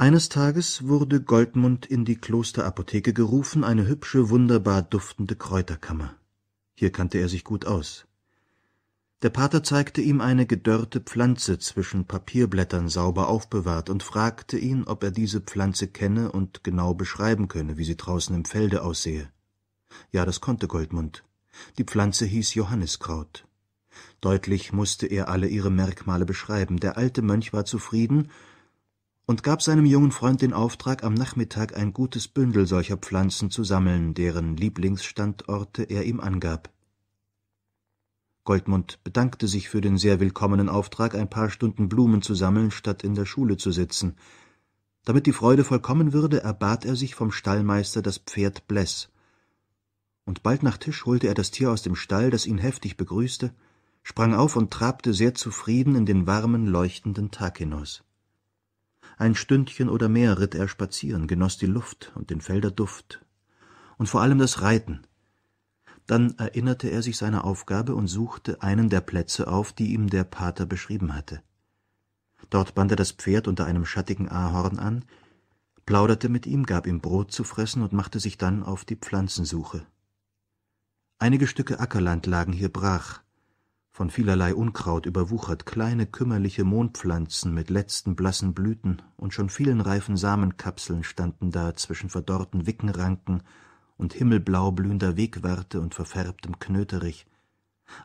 Eines Tages wurde Goldmund in die Klosterapotheke gerufen, eine hübsche, wunderbar duftende Kräuterkammer. Hier kannte er sich gut aus. Der Pater zeigte ihm eine gedörrte Pflanze zwischen Papierblättern sauber aufbewahrt und fragte ihn, ob er diese Pflanze kenne und genau beschreiben könne, wie sie draußen im Felde aussehe. Ja, das konnte Goldmund. Die Pflanze hieß Johanniskraut. Deutlich musste er alle ihre Merkmale beschreiben. Der alte Mönch war zufrieden und gab seinem jungen Freund den Auftrag, am Nachmittag ein gutes Bündel solcher Pflanzen zu sammeln, deren Lieblingsstandorte er ihm angab. Goldmund bedankte sich für den sehr willkommenen Auftrag, ein paar Stunden Blumen zu sammeln, statt in der Schule zu sitzen. Damit die Freude vollkommen würde, erbat er sich vom Stallmeister das Pferd Bless. Und bald nach Tisch holte er das Tier aus dem Stall, das ihn heftig begrüßte, sprang auf und trabte sehr zufrieden in den warmen, leuchtenden Tag hinaus. Ein Stündchen oder mehr ritt er spazieren, genoss die Luft und den Felderduft und vor allem das Reiten. Dann erinnerte er sich seiner Aufgabe und suchte einen der Plätze auf, die ihm der Pater beschrieben hatte. Dort band er das Pferd unter einem schattigen Ahorn an, plauderte mit ihm, gab ihm Brot zu fressen und machte sich dann auf die Pflanzensuche. Einige Stücke Ackerland lagen hier brach, von vielerlei Unkraut überwuchert, kleine kümmerliche Mohnpflanzen mit letzten blassen Blüten und schon vielen reifen Samenkapseln standen da zwischen verdorrten Wickenranken und himmelblau blühender Wegwarte und verfärbtem Knöterich.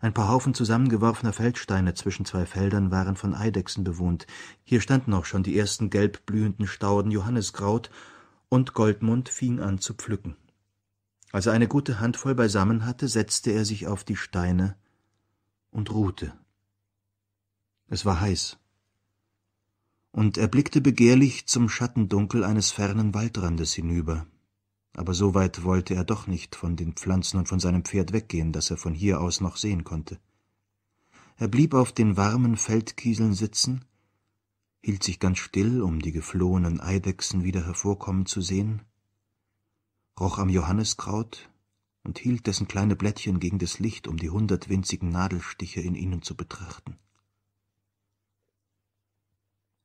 Ein paar Haufen zusammengeworfener Feldsteine zwischen zwei Feldern waren von Eidechsen bewohnt. Hier standen auch schon die ersten gelb blühenden Stauden Johanniskraut, und Goldmund fing an zu pflücken. Als er eine gute Handvoll beisammen hatte, setzte er sich auf die Steine und ruhte. Es war heiß. Und er blickte begehrlich zum Schattendunkel eines fernen Waldrandes hinüber. Aber so weit wollte er doch nicht von den Pflanzen und von seinem Pferd weggehen, dass er von hier aus noch sehen konnte. Er blieb auf den warmen Feldkieseln sitzen, hielt sich ganz still, um die geflohenen Eidechsen wieder hervorkommen zu sehen, roch am Johanniskraut, und hielt dessen kleine Blättchen gegen das Licht, um die hundert winzigen Nadelstiche in ihnen zu betrachten.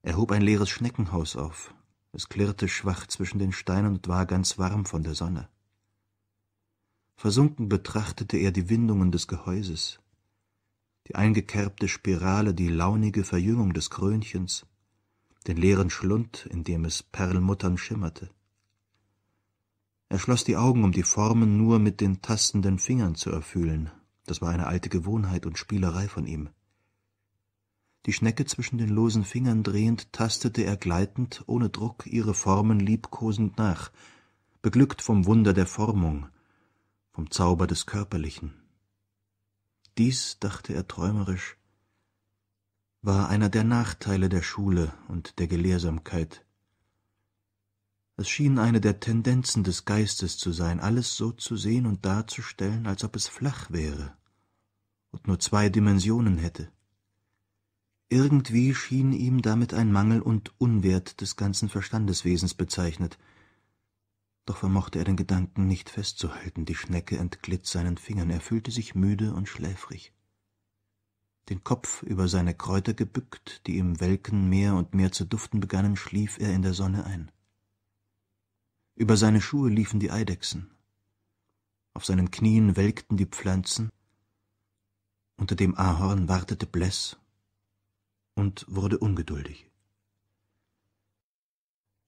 Er hob ein leeres Schneckenhaus auf. Es klirrte schwach zwischen den Steinen und war ganz warm von der Sonne. Versunken betrachtete er die Windungen des Gehäuses, die eingekerbte Spirale, die launige Verjüngung des Krönchens, den leeren Schlund, in dem es perlmuttern schimmerte. Er schloss die Augen, um die Formen nur mit den tastenden Fingern zu erfüllen. Das war eine alte Gewohnheit und Spielerei von ihm. Die Schnecke zwischen den losen Fingern drehend, tastete er gleitend, ohne Druck, ihre Formen liebkosend nach, beglückt vom Wunder der Formung, vom Zauber des Körperlichen. Dies, dachte er träumerisch, war einer der Nachteile der Schule und der Gelehrsamkeit, es schien eine der Tendenzen des Geistes zu sein, alles so zu sehen und darzustellen, als ob es flach wäre und nur zwei Dimensionen hätte. Irgendwie schien ihm damit ein Mangel und Unwert des ganzen Verstandeswesens bezeichnet. Doch vermochte er den Gedanken nicht festzuhalten, die Schnecke entglitt seinen Fingern, er fühlte sich müde und schläfrig. Den Kopf über seine Kräuter gebückt, die im welken mehr und mehr zu duften begannen, schlief er in der Sonne ein über seine Schuhe liefen die Eidechsen. Auf seinen Knien welkten die Pflanzen. Unter dem Ahorn wartete Bless und wurde ungeduldig.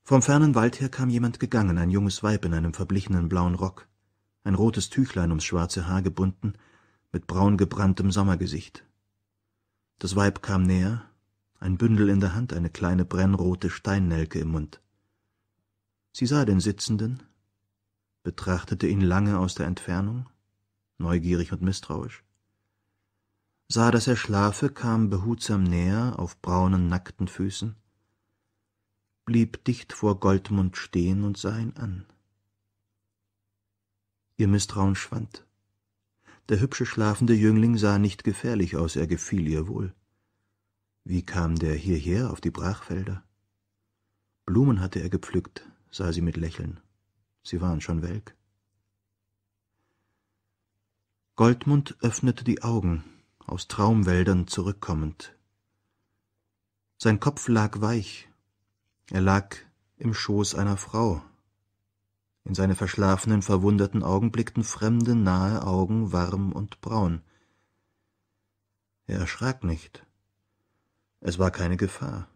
Vom fernen Wald her kam jemand gegangen, ein junges Weib in einem verblichenen blauen Rock, ein rotes Tüchlein ums schwarze Haar gebunden, mit braun gebranntem Sommergesicht. Das Weib kam näher, ein Bündel in der Hand, eine kleine brennrote Steinnelke im Mund. Sie sah den Sitzenden, betrachtete ihn lange aus der Entfernung, neugierig und misstrauisch, sah, dass er schlafe, kam behutsam näher auf braunen, nackten Füßen, blieb dicht vor Goldmund stehen und sah ihn an. Ihr Misstrauen schwand. Der hübsche schlafende Jüngling sah nicht gefährlich aus, er gefiel ihr wohl. Wie kam der hierher auf die Brachfelder? Blumen hatte er gepflückt, sah sie mit Lächeln. Sie waren schon welk. Goldmund öffnete die Augen, aus Traumwäldern zurückkommend. Sein Kopf lag weich, er lag im Schoß einer Frau. In seine verschlafenen, verwunderten Augen blickten fremde, nahe Augen warm und braun. Er erschrak nicht. Es war keine Gefahr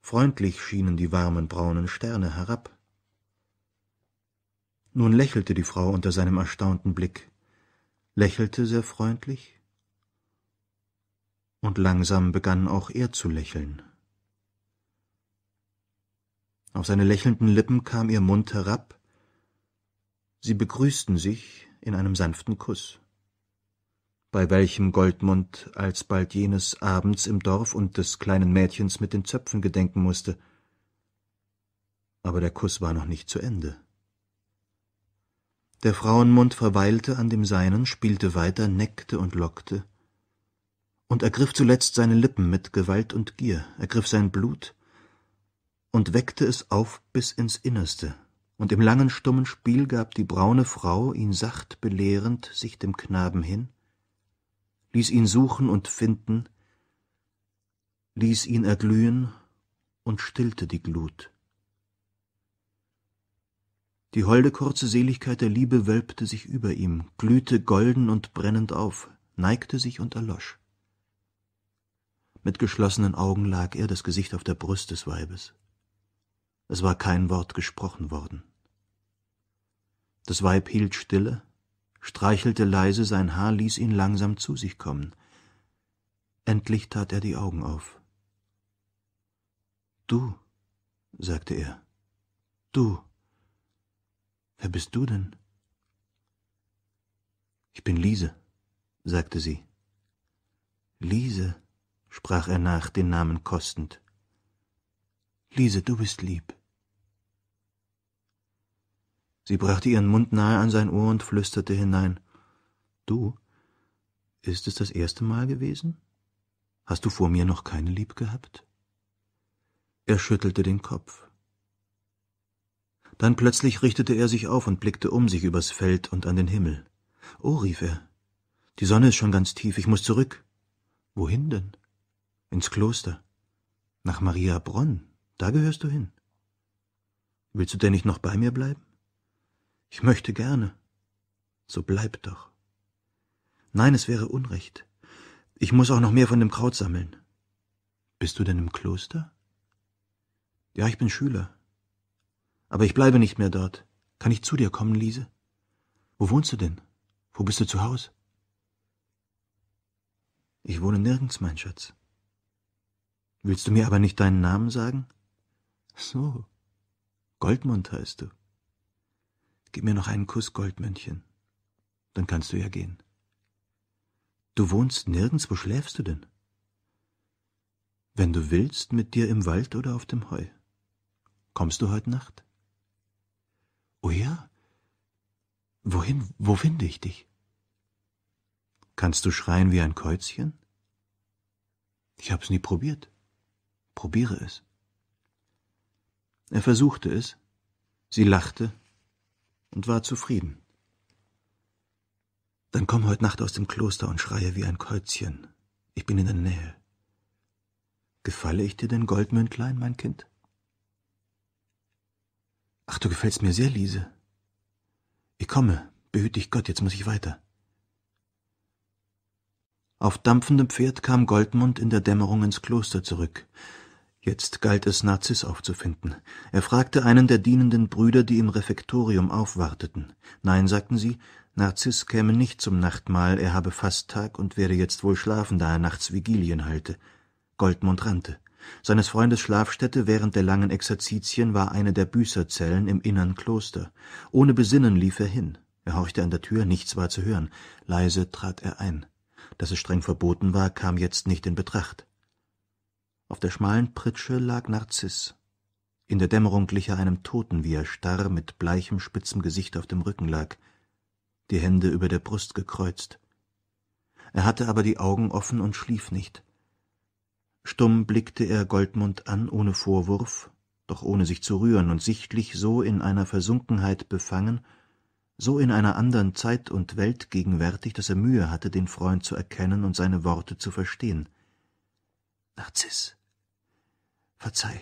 freundlich schienen die warmen braunen Sterne herab. Nun lächelte die Frau unter seinem erstaunten Blick, lächelte sehr freundlich, und langsam begann auch er zu lächeln. Auf seine lächelnden Lippen kam ihr Mund herab, sie begrüßten sich in einem sanften Kuss bei welchem Goldmund alsbald jenes Abends im Dorf und des kleinen Mädchens mit den Zöpfen gedenken mußte. Aber der Kuss war noch nicht zu Ende. Der Frauenmund verweilte an dem seinen, spielte weiter, neckte und lockte und ergriff zuletzt seine Lippen mit Gewalt und Gier, ergriff sein Blut und weckte es auf bis ins Innerste und im langen, stummen Spiel gab die braune Frau ihn sacht belehrend sich dem Knaben hin ließ ihn suchen und finden, ließ ihn erglühen und stillte die Glut. Die holde kurze Seligkeit der Liebe wölbte sich über ihm, glühte golden und brennend auf, neigte sich und erlosch. Mit geschlossenen Augen lag er, das Gesicht auf der Brust des Weibes. Es war kein Wort gesprochen worden. Das Weib hielt stille, streichelte leise sein Haar, ließ ihn langsam zu sich kommen. Endlich tat er die Augen auf. Du, sagte er, du. Wer bist du denn? Ich bin Liese, sagte sie. Liese, sprach er nach, den Namen kostend. Liese, du bist lieb. Sie brachte ihren Mund nahe an sein Ohr und flüsterte hinein. Du? Ist es das erste Mal gewesen? Hast du vor mir noch keine lieb gehabt? Er schüttelte den Kopf. Dann plötzlich richtete er sich auf und blickte um sich übers Feld und an den Himmel. Oh, rief er, die Sonne ist schon ganz tief, ich muss zurück. Wohin denn? Ins Kloster. Nach Maria Bronn, da gehörst du hin. Willst du denn nicht noch bei mir bleiben? Ich möchte gerne. So bleib doch. Nein, es wäre Unrecht. Ich muss auch noch mehr von dem Kraut sammeln. Bist du denn im Kloster? Ja, ich bin Schüler. Aber ich bleibe nicht mehr dort. Kann ich zu dir kommen, Liese? Wo wohnst du denn? Wo bist du zu Haus? Ich wohne nirgends, mein Schatz. Willst du mir aber nicht deinen Namen sagen? So. Goldmund heißt du. Gib mir noch einen Kuss, Goldmännchen. Dann kannst du ja gehen. Du wohnst nirgends, wo schläfst du denn? Wenn du willst, mit dir im Wald oder auf dem Heu. Kommst du heute Nacht? Oh ja. Wohin, wo finde ich dich? Kannst du schreien wie ein Käuzchen? Ich hab's nie probiert. Probiere es. Er versuchte es. Sie lachte und war zufrieden. Dann komm heute Nacht aus dem Kloster und schreie wie ein Käuzchen. Ich bin in der Nähe. Gefalle ich dir denn, Goldmündlein, mein Kind? Ach, du gefällst mir sehr, Liese. Ich komme, behüt dich Gott, jetzt muss ich weiter. Auf dampfendem Pferd kam Goldmund in der Dämmerung ins Kloster zurück. Jetzt galt es, Narzis aufzufinden. Er fragte einen der dienenden Brüder, die im Refektorium aufwarteten. Nein, sagten sie, Narzis käme nicht zum Nachtmahl, er habe Fasttag und werde jetzt wohl schlafen, da er nachts Vigilien halte. Goldmund rannte. Seines Freundes Schlafstätte während der langen Exerzitien war eine der Büßerzellen im innern Kloster. Ohne Besinnen lief er hin. Er horchte an der Tür, nichts war zu hören. Leise trat er ein. Dass es streng verboten war, kam jetzt nicht in Betracht. Auf der schmalen Pritsche lag Narziß. In der Dämmerung glich er einem Toten, wie er starr mit bleichem, spitzem Gesicht auf dem Rücken lag, die Hände über der Brust gekreuzt. Er hatte aber die Augen offen und schlief nicht. Stumm blickte er Goldmund an, ohne Vorwurf, doch ohne sich zu rühren und sichtlich so in einer Versunkenheit befangen, so in einer anderen Zeit und Welt gegenwärtig, daß er Mühe hatte, den Freund zu erkennen und seine Worte zu verstehen. Narziß, Verzeih.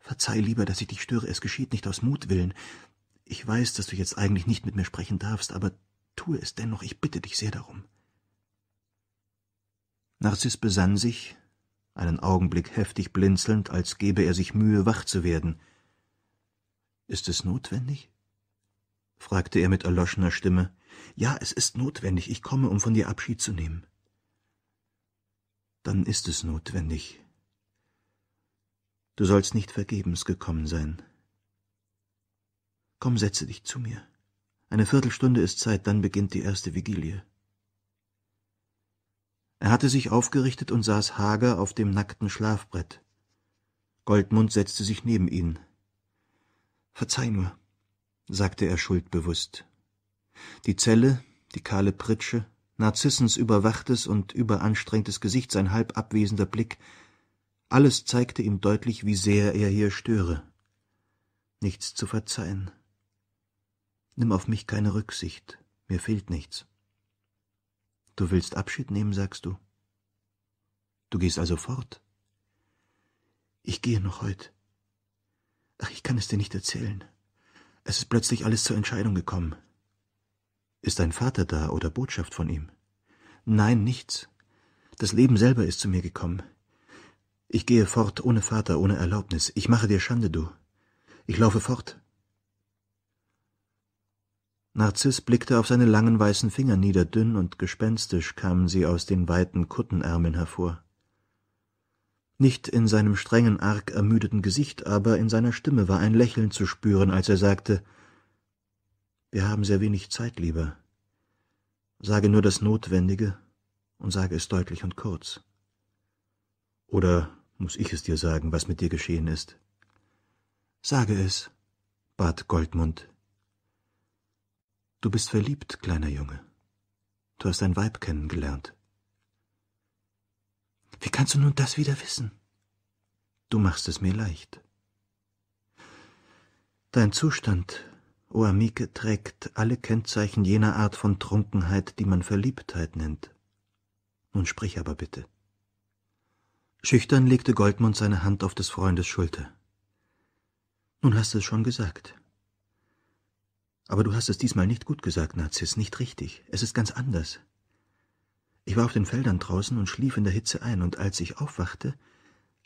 Verzeih lieber, dass ich dich störe. Es geschieht nicht aus Mutwillen. Ich weiß, dass du jetzt eigentlich nicht mit mir sprechen darfst, aber tue es dennoch. Ich bitte dich sehr darum. Narziss besann sich, einen Augenblick heftig blinzelnd, als gebe er sich Mühe, wach zu werden. Ist es notwendig? fragte er mit erloschener Stimme. Ja, es ist notwendig. Ich komme, um von dir Abschied zu nehmen. Dann ist es notwendig, Du sollst nicht vergebens gekommen sein. Komm, setze dich zu mir. Eine Viertelstunde ist Zeit, dann beginnt die erste Vigilie. Er hatte sich aufgerichtet und saß hager auf dem nackten Schlafbrett. Goldmund setzte sich neben ihn. Verzeih nur, sagte er schuldbewusst. Die Zelle, die kahle Pritsche, Narzissens überwachtes und überanstrengtes Gesicht, sein halb abwesender Blick, alles zeigte ihm deutlich, wie sehr er hier störe. Nichts zu verzeihen. Nimm auf mich keine Rücksicht, mir fehlt nichts. Du willst Abschied nehmen, sagst du? Du gehst also fort? Ich gehe noch heute. Ach, ich kann es dir nicht erzählen. Es ist plötzlich alles zur Entscheidung gekommen. Ist dein Vater da oder Botschaft von ihm? Nein, nichts. Das Leben selber ist zu mir gekommen. Ich gehe fort ohne Vater, ohne Erlaubnis. Ich mache dir Schande, du. Ich laufe fort. Narziss blickte auf seine langen weißen Finger nieder, dünn und gespenstisch kamen sie aus den weiten Kuttenärmeln hervor. Nicht in seinem strengen, arg ermüdeten Gesicht, aber in seiner Stimme war ein Lächeln zu spüren, als er sagte Wir haben sehr wenig Zeit, lieber. Sage nur das Notwendige und sage es deutlich und kurz. Oder muss ich es dir sagen, was mit dir geschehen ist? Sage es, bat Goldmund. Du bist verliebt, kleiner Junge. Du hast ein Weib kennengelernt. Wie kannst du nun das wieder wissen? Du machst es mir leicht. Dein Zustand, o Amike, trägt alle Kennzeichen jener Art von Trunkenheit, die man Verliebtheit nennt. Nun sprich aber bitte. Schüchtern legte Goldmund seine Hand auf des Freundes Schulter. Nun hast du es schon gesagt. Aber du hast es diesmal nicht gut gesagt, Narziss, nicht richtig. Es ist ganz anders. Ich war auf den Feldern draußen und schlief in der Hitze ein, und als ich aufwachte,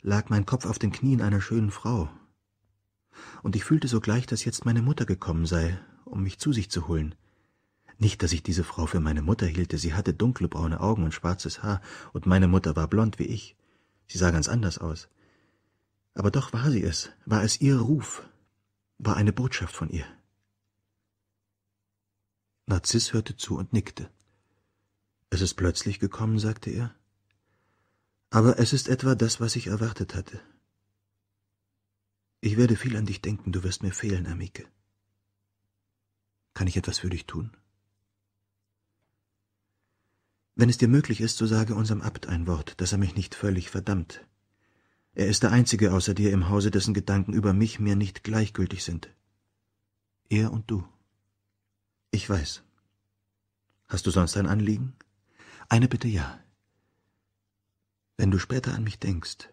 lag mein Kopf auf den Knien einer schönen Frau. Und ich fühlte sogleich, dass jetzt meine Mutter gekommen sei, um mich zu sich zu holen. Nicht, dass ich diese Frau für meine Mutter hielte, sie hatte dunkle braune Augen und schwarzes Haar, und meine Mutter war blond wie ich. Sie sah ganz anders aus. Aber doch war sie es, war es ihr Ruf, war eine Botschaft von ihr. Narziss hörte zu und nickte. Es ist plötzlich gekommen, sagte er. Aber es ist etwa das, was ich erwartet hatte. Ich werde viel an dich denken, du wirst mir fehlen, Amike. Kann ich etwas für dich tun? Wenn es dir möglich ist, so sage unserem Abt ein Wort, dass er mich nicht völlig verdammt. Er ist der Einzige außer dir im Hause, dessen Gedanken über mich mir nicht gleichgültig sind. Er und du. Ich weiß. Hast du sonst ein Anliegen? Eine Bitte ja. Wenn du später an mich denkst,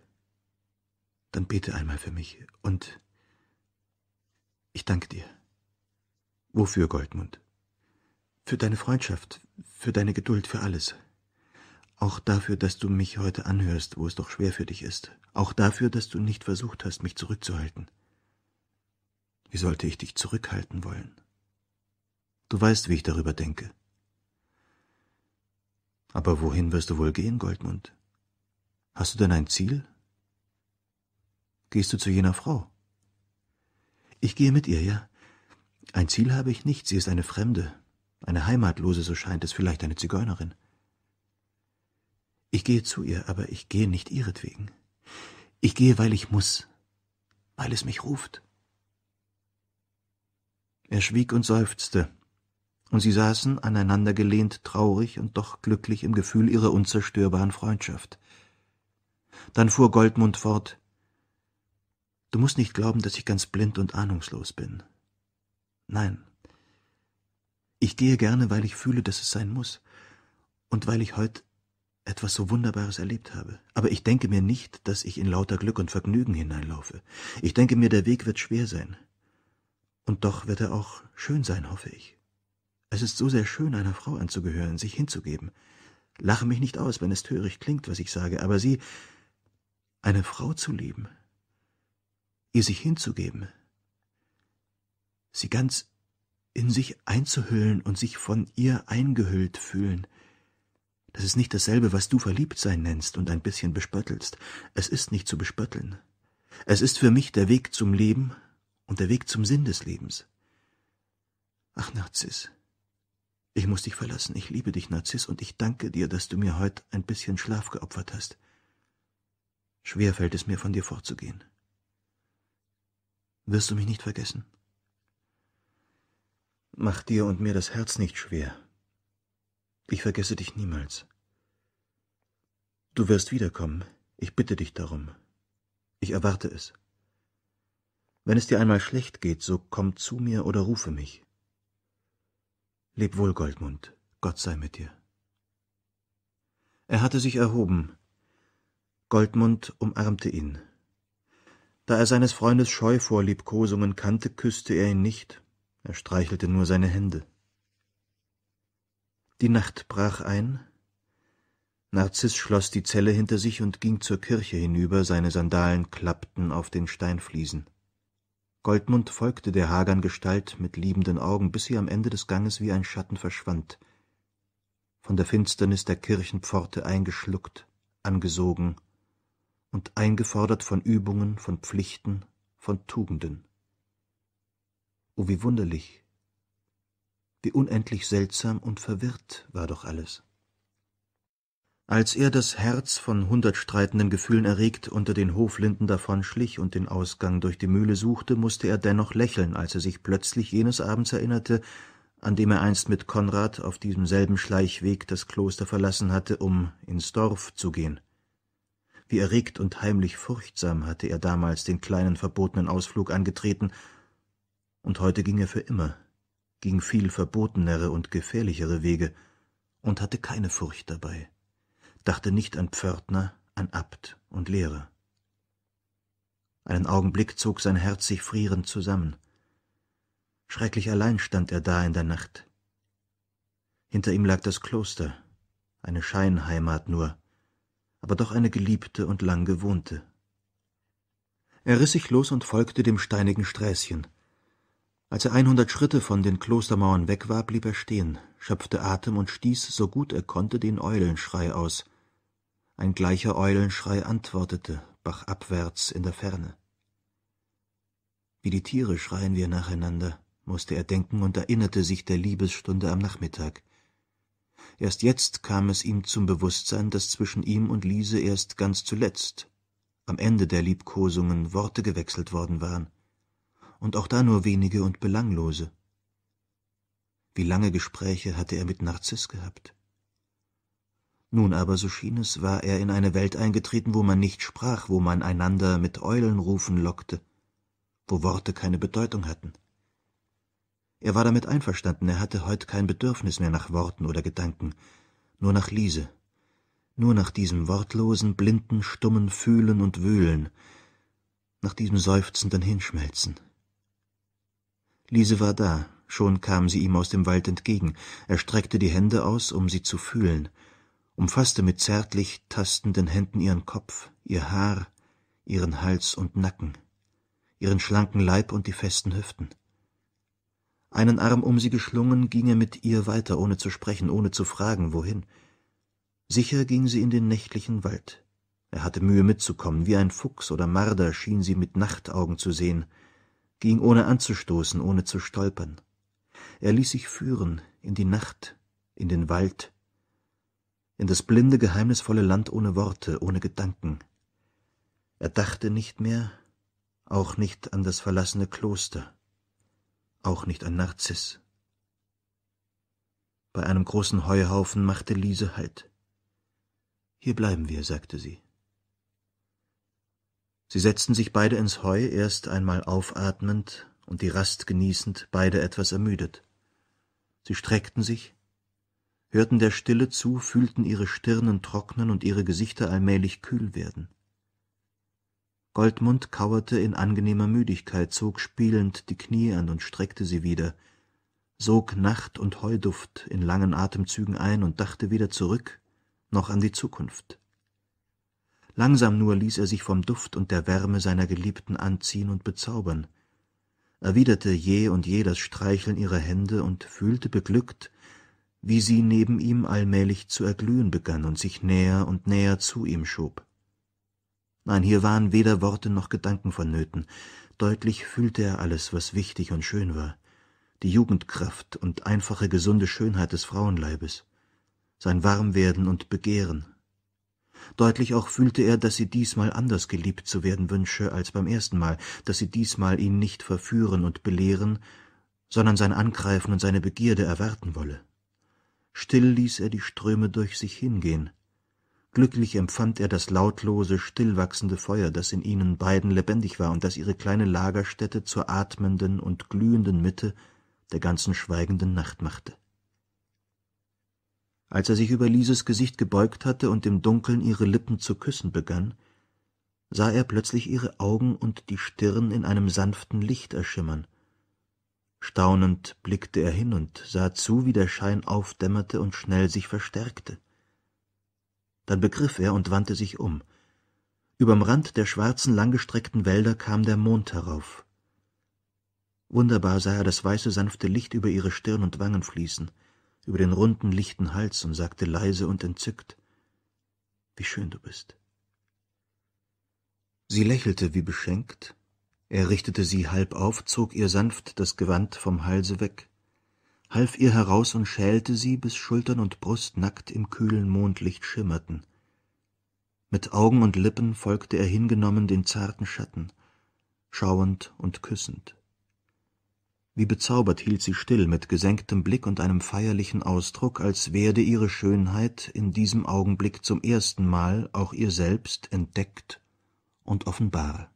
dann bete einmal für mich und ich danke dir. Wofür, Goldmund? für deine Freundschaft, für deine Geduld, für alles. Auch dafür, dass du mich heute anhörst, wo es doch schwer für dich ist. Auch dafür, dass du nicht versucht hast, mich zurückzuhalten. Wie sollte ich dich zurückhalten wollen? Du weißt, wie ich darüber denke. Aber wohin wirst du wohl gehen, Goldmund? Hast du denn ein Ziel? Gehst du zu jener Frau? Ich gehe mit ihr, ja. Ein Ziel habe ich nicht, sie ist eine Fremde, eine Heimatlose, so scheint es, vielleicht eine Zigeunerin. Ich gehe zu ihr, aber ich gehe nicht ihretwegen. Ich gehe, weil ich muss, weil es mich ruft. Er schwieg und seufzte, und sie saßen aneinander gelehnt, traurig und doch glücklich im Gefühl ihrer unzerstörbaren Freundschaft. Dann fuhr Goldmund fort Du musst nicht glauben, dass ich ganz blind und ahnungslos bin. Nein, ich gehe gerne, weil ich fühle, dass es sein muss und weil ich heute etwas so Wunderbares erlebt habe. Aber ich denke mir nicht, dass ich in lauter Glück und Vergnügen hineinlaufe. Ich denke mir, der Weg wird schwer sein. Und doch wird er auch schön sein, hoffe ich. Es ist so sehr schön, einer Frau anzugehören, sich hinzugeben. Lache mich nicht aus, wenn es töricht klingt, was ich sage, aber sie, eine Frau zu lieben, ihr sich hinzugeben, sie ganz in sich einzuhüllen und sich von ihr eingehüllt fühlen. Das ist nicht dasselbe, was du Verliebtsein nennst und ein bisschen bespöttelst. Es ist nicht zu bespötteln. Es ist für mich der Weg zum Leben und der Weg zum Sinn des Lebens. Ach, Narzis, ich muss dich verlassen. Ich liebe dich, Narzis, und ich danke dir, dass du mir heute ein bisschen Schlaf geopfert hast. Schwer fällt es mir, von dir fortzugehen. Wirst du mich nicht vergessen? Mach dir und mir das Herz nicht schwer. Ich vergesse dich niemals. Du wirst wiederkommen. Ich bitte dich darum. Ich erwarte es. Wenn es dir einmal schlecht geht, so komm zu mir oder rufe mich. Leb wohl, Goldmund. Gott sei mit dir. Er hatte sich erhoben. Goldmund umarmte ihn. Da er seines Freundes Scheu vor Liebkosungen kannte, küßte er ihn nicht, er streichelte nur seine Hände. Die Nacht brach ein. Narziß schloss die Zelle hinter sich und ging zur Kirche hinüber, seine Sandalen klappten auf den Steinfliesen. Goldmund folgte der hagern Gestalt mit liebenden Augen, bis sie am Ende des Ganges wie ein Schatten verschwand, von der Finsternis der Kirchenpforte eingeschluckt, angesogen und eingefordert von Übungen, von Pflichten, von Tugenden. Oh, wie wunderlich, wie unendlich seltsam und verwirrt war doch alles. Als er das Herz von hundert streitenden Gefühlen erregt unter den Hoflinden davonschlich und den Ausgang durch die Mühle suchte, mußte er dennoch lächeln, als er sich plötzlich jenes Abends erinnerte, an dem er einst mit Konrad auf diesem selben Schleichweg das Kloster verlassen hatte, um ins Dorf zu gehen. Wie erregt und heimlich furchtsam hatte er damals den kleinen verbotenen Ausflug angetreten und heute ging er für immer, ging viel verbotenere und gefährlichere Wege und hatte keine Furcht dabei, dachte nicht an Pförtner, an Abt und Lehrer. Einen Augenblick zog sein Herz sich frierend zusammen. Schrecklich allein stand er da in der Nacht. Hinter ihm lag das Kloster, eine Scheinheimat nur, aber doch eine geliebte und lang gewohnte. Er riss sich los und folgte dem steinigen Sträßchen, als er einhundert Schritte von den Klostermauern weg war, blieb er stehen, schöpfte Atem und stieß, so gut er konnte, den Eulenschrei aus. Ein gleicher Eulenschrei antwortete, bachabwärts in der Ferne. Wie die Tiere schreien wir nacheinander, mußte er denken und erinnerte sich der Liebesstunde am Nachmittag. Erst jetzt kam es ihm zum Bewusstsein, daß zwischen ihm und Liese erst ganz zuletzt, am Ende der Liebkosungen, Worte gewechselt worden waren und auch da nur wenige und belanglose. Wie lange Gespräche hatte er mit Narziss gehabt? Nun aber, so schien es, war er in eine Welt eingetreten, wo man nicht sprach, wo man einander mit Eulenrufen lockte, wo Worte keine Bedeutung hatten. Er war damit einverstanden, er hatte heute kein Bedürfnis mehr nach Worten oder Gedanken, nur nach Liese, nur nach diesem wortlosen, blinden, stummen Fühlen und Wühlen, nach diesem seufzenden Hinschmelzen. Lise war da, schon kam sie ihm aus dem Wald entgegen, er streckte die Hände aus, um sie zu fühlen, umfasste mit zärtlich tastenden Händen ihren Kopf, ihr Haar, ihren Hals und Nacken, ihren schlanken Leib und die festen Hüften. Einen Arm um sie geschlungen, ging er mit ihr weiter, ohne zu sprechen, ohne zu fragen, wohin. Sicher ging sie in den nächtlichen Wald. Er hatte Mühe mitzukommen, wie ein Fuchs oder Marder schien sie mit Nachtaugen zu sehen, ging ohne anzustoßen, ohne zu stolpern. Er ließ sich führen in die Nacht, in den Wald, in das blinde, geheimnisvolle Land ohne Worte, ohne Gedanken. Er dachte nicht mehr, auch nicht an das verlassene Kloster, auch nicht an Narziss. Bei einem großen Heuhaufen machte Liese Halt. Hier bleiben wir, sagte sie. Sie setzten sich beide ins Heu, erst einmal aufatmend und die Rast genießend, beide etwas ermüdet. Sie streckten sich, hörten der Stille zu, fühlten ihre Stirnen trocknen und ihre Gesichter allmählich kühl werden. Goldmund kauerte in angenehmer Müdigkeit, zog spielend die Knie an und streckte sie wieder, sog Nacht und Heuduft in langen Atemzügen ein und dachte weder zurück noch an die Zukunft. Langsam nur ließ er sich vom Duft und der Wärme seiner Geliebten anziehen und bezaubern, erwiderte je und je das Streicheln ihrer Hände und fühlte beglückt, wie sie neben ihm allmählich zu erglühen begann und sich näher und näher zu ihm schob. Nein, hier waren weder Worte noch Gedanken vonnöten. Deutlich fühlte er alles, was wichtig und schön war. Die Jugendkraft und einfache gesunde Schönheit des Frauenleibes. Sein Warmwerden und Begehren, Deutlich auch fühlte er, dass sie diesmal anders geliebt zu werden wünsche als beim ersten Mal, dass sie diesmal ihn nicht verführen und belehren, sondern sein Angreifen und seine Begierde erwarten wolle. Still ließ er die Ströme durch sich hingehen. Glücklich empfand er das lautlose, stillwachsende Feuer, das in ihnen beiden lebendig war und das ihre kleine Lagerstätte zur atmenden und glühenden Mitte der ganzen schweigenden Nacht machte als er sich über Lieses Gesicht gebeugt hatte und im Dunkeln ihre Lippen zu küssen begann, sah er plötzlich ihre Augen und die Stirn in einem sanften Licht erschimmern. Staunend blickte er hin und sah zu, wie der Schein aufdämmerte und schnell sich verstärkte. Dann begriff er und wandte sich um. Überm Rand der schwarzen, langgestreckten Wälder kam der Mond herauf. Wunderbar sah er das weiße, sanfte Licht über ihre Stirn und Wangen fließen – über den runden, lichten Hals und sagte leise und entzückt, wie schön du bist. Sie lächelte wie beschenkt, er richtete sie halb auf, zog ihr sanft das Gewand vom Halse weg, half ihr heraus und schälte sie, bis Schultern und Brust nackt im kühlen Mondlicht schimmerten. Mit Augen und Lippen folgte er hingenommen den zarten Schatten, schauend und küssend. Wie bezaubert hielt sie still mit gesenktem Blick und einem feierlichen Ausdruck, als werde ihre Schönheit in diesem Augenblick zum ersten Mal auch ihr selbst entdeckt und offenbar.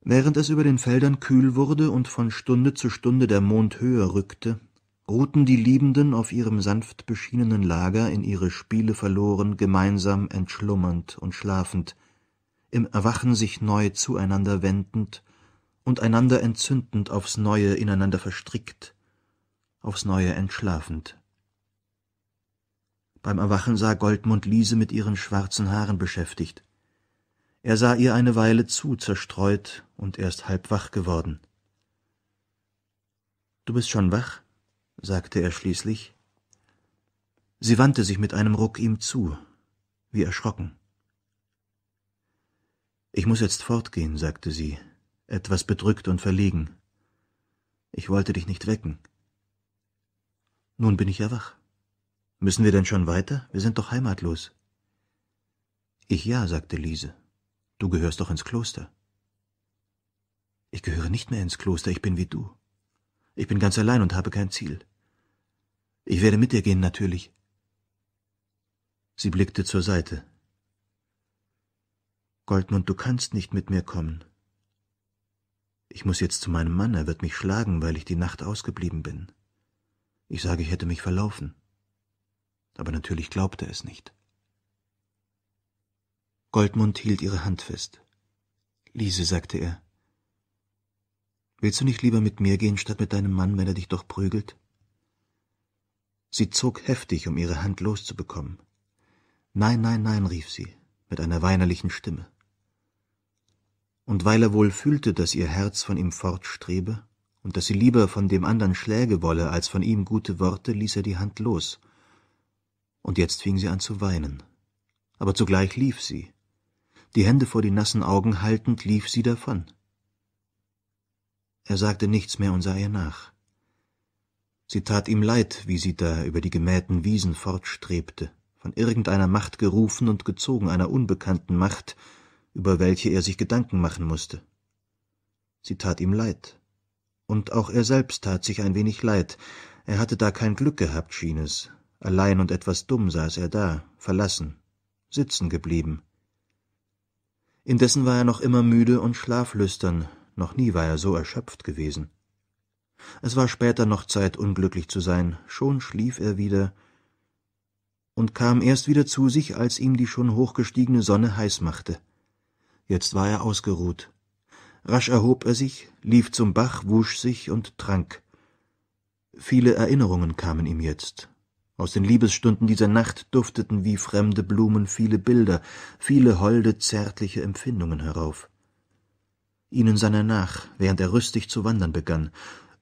Während es über den Feldern kühl wurde und von Stunde zu Stunde der Mond höher rückte, ruhten die Liebenden auf ihrem sanft beschienenen Lager in ihre Spiele verloren, gemeinsam entschlummernd und schlafend, im Erwachen sich neu zueinander wendend und einander entzündend aufs neue ineinander verstrickt, aufs neue entschlafend. Beim Erwachen sah Goldmund Liese mit ihren schwarzen Haaren beschäftigt. Er sah ihr eine Weile zu, zerstreut und erst halb wach geworden. Du bist schon wach? sagte er schließlich. Sie wandte sich mit einem Ruck ihm zu, wie erschrocken. Ich muss jetzt fortgehen, sagte sie, etwas bedrückt und verlegen. Ich wollte dich nicht wecken. Nun bin ich ja wach. Müssen wir denn schon weiter? Wir sind doch heimatlos. Ich ja, sagte Liese. Du gehörst doch ins Kloster. Ich gehöre nicht mehr ins Kloster, ich bin wie du. Ich bin ganz allein und habe kein Ziel. Ich werde mit dir gehen, natürlich. Sie blickte zur Seite. Goldmund, du kannst nicht mit mir kommen. Ich muss jetzt zu meinem Mann, er wird mich schlagen, weil ich die Nacht ausgeblieben bin. Ich sage, ich hätte mich verlaufen. Aber natürlich glaubte er es nicht. Goldmund hielt ihre Hand fest. Liese, sagte er, willst du nicht lieber mit mir gehen, statt mit deinem Mann, wenn er dich doch prügelt? Sie zog heftig, um ihre Hand loszubekommen. Nein, nein, nein, rief sie mit einer weinerlichen Stimme und weil er wohl fühlte, dass ihr Herz von ihm fortstrebe und dass sie lieber von dem anderen Schläge wolle, als von ihm gute Worte, ließ er die Hand los. Und jetzt fing sie an zu weinen. Aber zugleich lief sie. Die Hände vor die nassen Augen haltend, lief sie davon. Er sagte nichts mehr und sah ihr nach. Sie tat ihm leid, wie sie da über die gemähten Wiesen fortstrebte, von irgendeiner Macht gerufen und gezogen, einer unbekannten Macht, über welche er sich Gedanken machen musste. Sie tat ihm leid. Und auch er selbst tat sich ein wenig leid. Er hatte da kein Glück gehabt, schien es. Allein und etwas dumm saß er da, verlassen, sitzen geblieben. Indessen war er noch immer müde und schlaflüstern, noch nie war er so erschöpft gewesen. Es war später noch Zeit, unglücklich zu sein, schon schlief er wieder und kam erst wieder zu sich, als ihm die schon hochgestiegene Sonne heiß machte. Jetzt war er ausgeruht. Rasch erhob er sich, lief zum Bach, wusch sich und trank. Viele Erinnerungen kamen ihm jetzt. Aus den Liebesstunden dieser Nacht dufteten wie fremde Blumen viele Bilder, viele holde, zärtliche Empfindungen herauf. Ihnen sann er nach, während er rüstig zu wandern begann,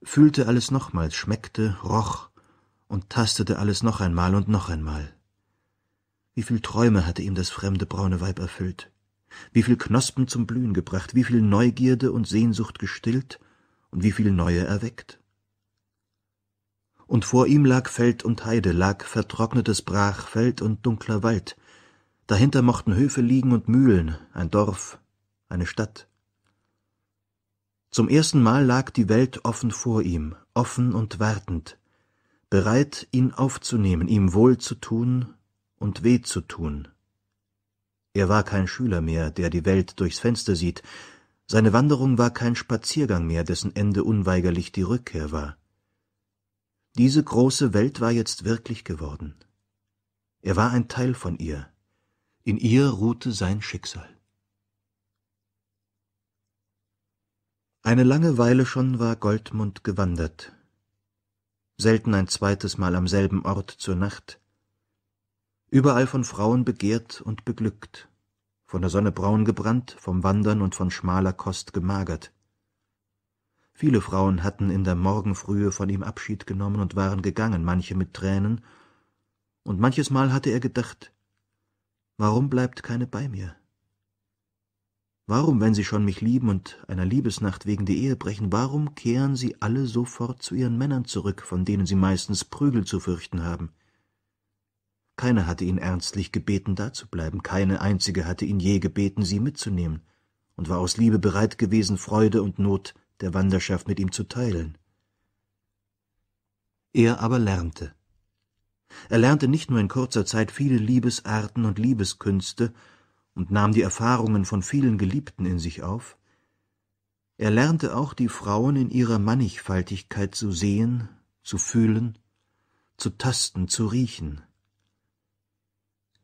fühlte alles nochmals, schmeckte, roch und tastete alles noch einmal und noch einmal. Wie viel Träume hatte ihm das fremde braune Weib erfüllt? wie viel Knospen zum Blühen gebracht, wie viel Neugierde und Sehnsucht gestillt und wie viel neue erweckt. Und vor ihm lag Feld und Heide, lag vertrocknetes Brachfeld und dunkler Wald, dahinter mochten Höfe liegen und Mühlen, ein Dorf, eine Stadt. Zum ersten Mal lag die Welt offen vor ihm, offen und wartend, bereit, ihn aufzunehmen, ihm wohl zu tun und weh zu tun. Er war kein Schüler mehr, der die Welt durchs Fenster sieht, seine Wanderung war kein Spaziergang mehr, dessen Ende unweigerlich die Rückkehr war. Diese große Welt war jetzt wirklich geworden. Er war ein Teil von ihr. In ihr ruhte sein Schicksal. Eine lange Weile schon war Goldmund gewandert. Selten ein zweites Mal am selben Ort zur Nacht überall von Frauen begehrt und beglückt, von der Sonne braun gebrannt, vom Wandern und von schmaler Kost gemagert. Viele Frauen hatten in der Morgenfrühe von ihm Abschied genommen und waren gegangen, manche mit Tränen, und manches Mal hatte er gedacht, warum bleibt keine bei mir? Warum, wenn sie schon mich lieben und einer Liebesnacht wegen die Ehe brechen, warum kehren sie alle sofort zu ihren Männern zurück, von denen sie meistens Prügel zu fürchten haben? Keiner hatte ihn ernstlich gebeten, da zu bleiben, keine einzige hatte ihn je gebeten, sie mitzunehmen, und war aus Liebe bereit gewesen, Freude und Not der Wanderschaft mit ihm zu teilen. Er aber lernte. Er lernte nicht nur in kurzer Zeit viele Liebesarten und Liebeskünste und nahm die Erfahrungen von vielen Geliebten in sich auf, er lernte auch die Frauen in ihrer Mannigfaltigkeit zu sehen, zu fühlen, zu tasten, zu riechen,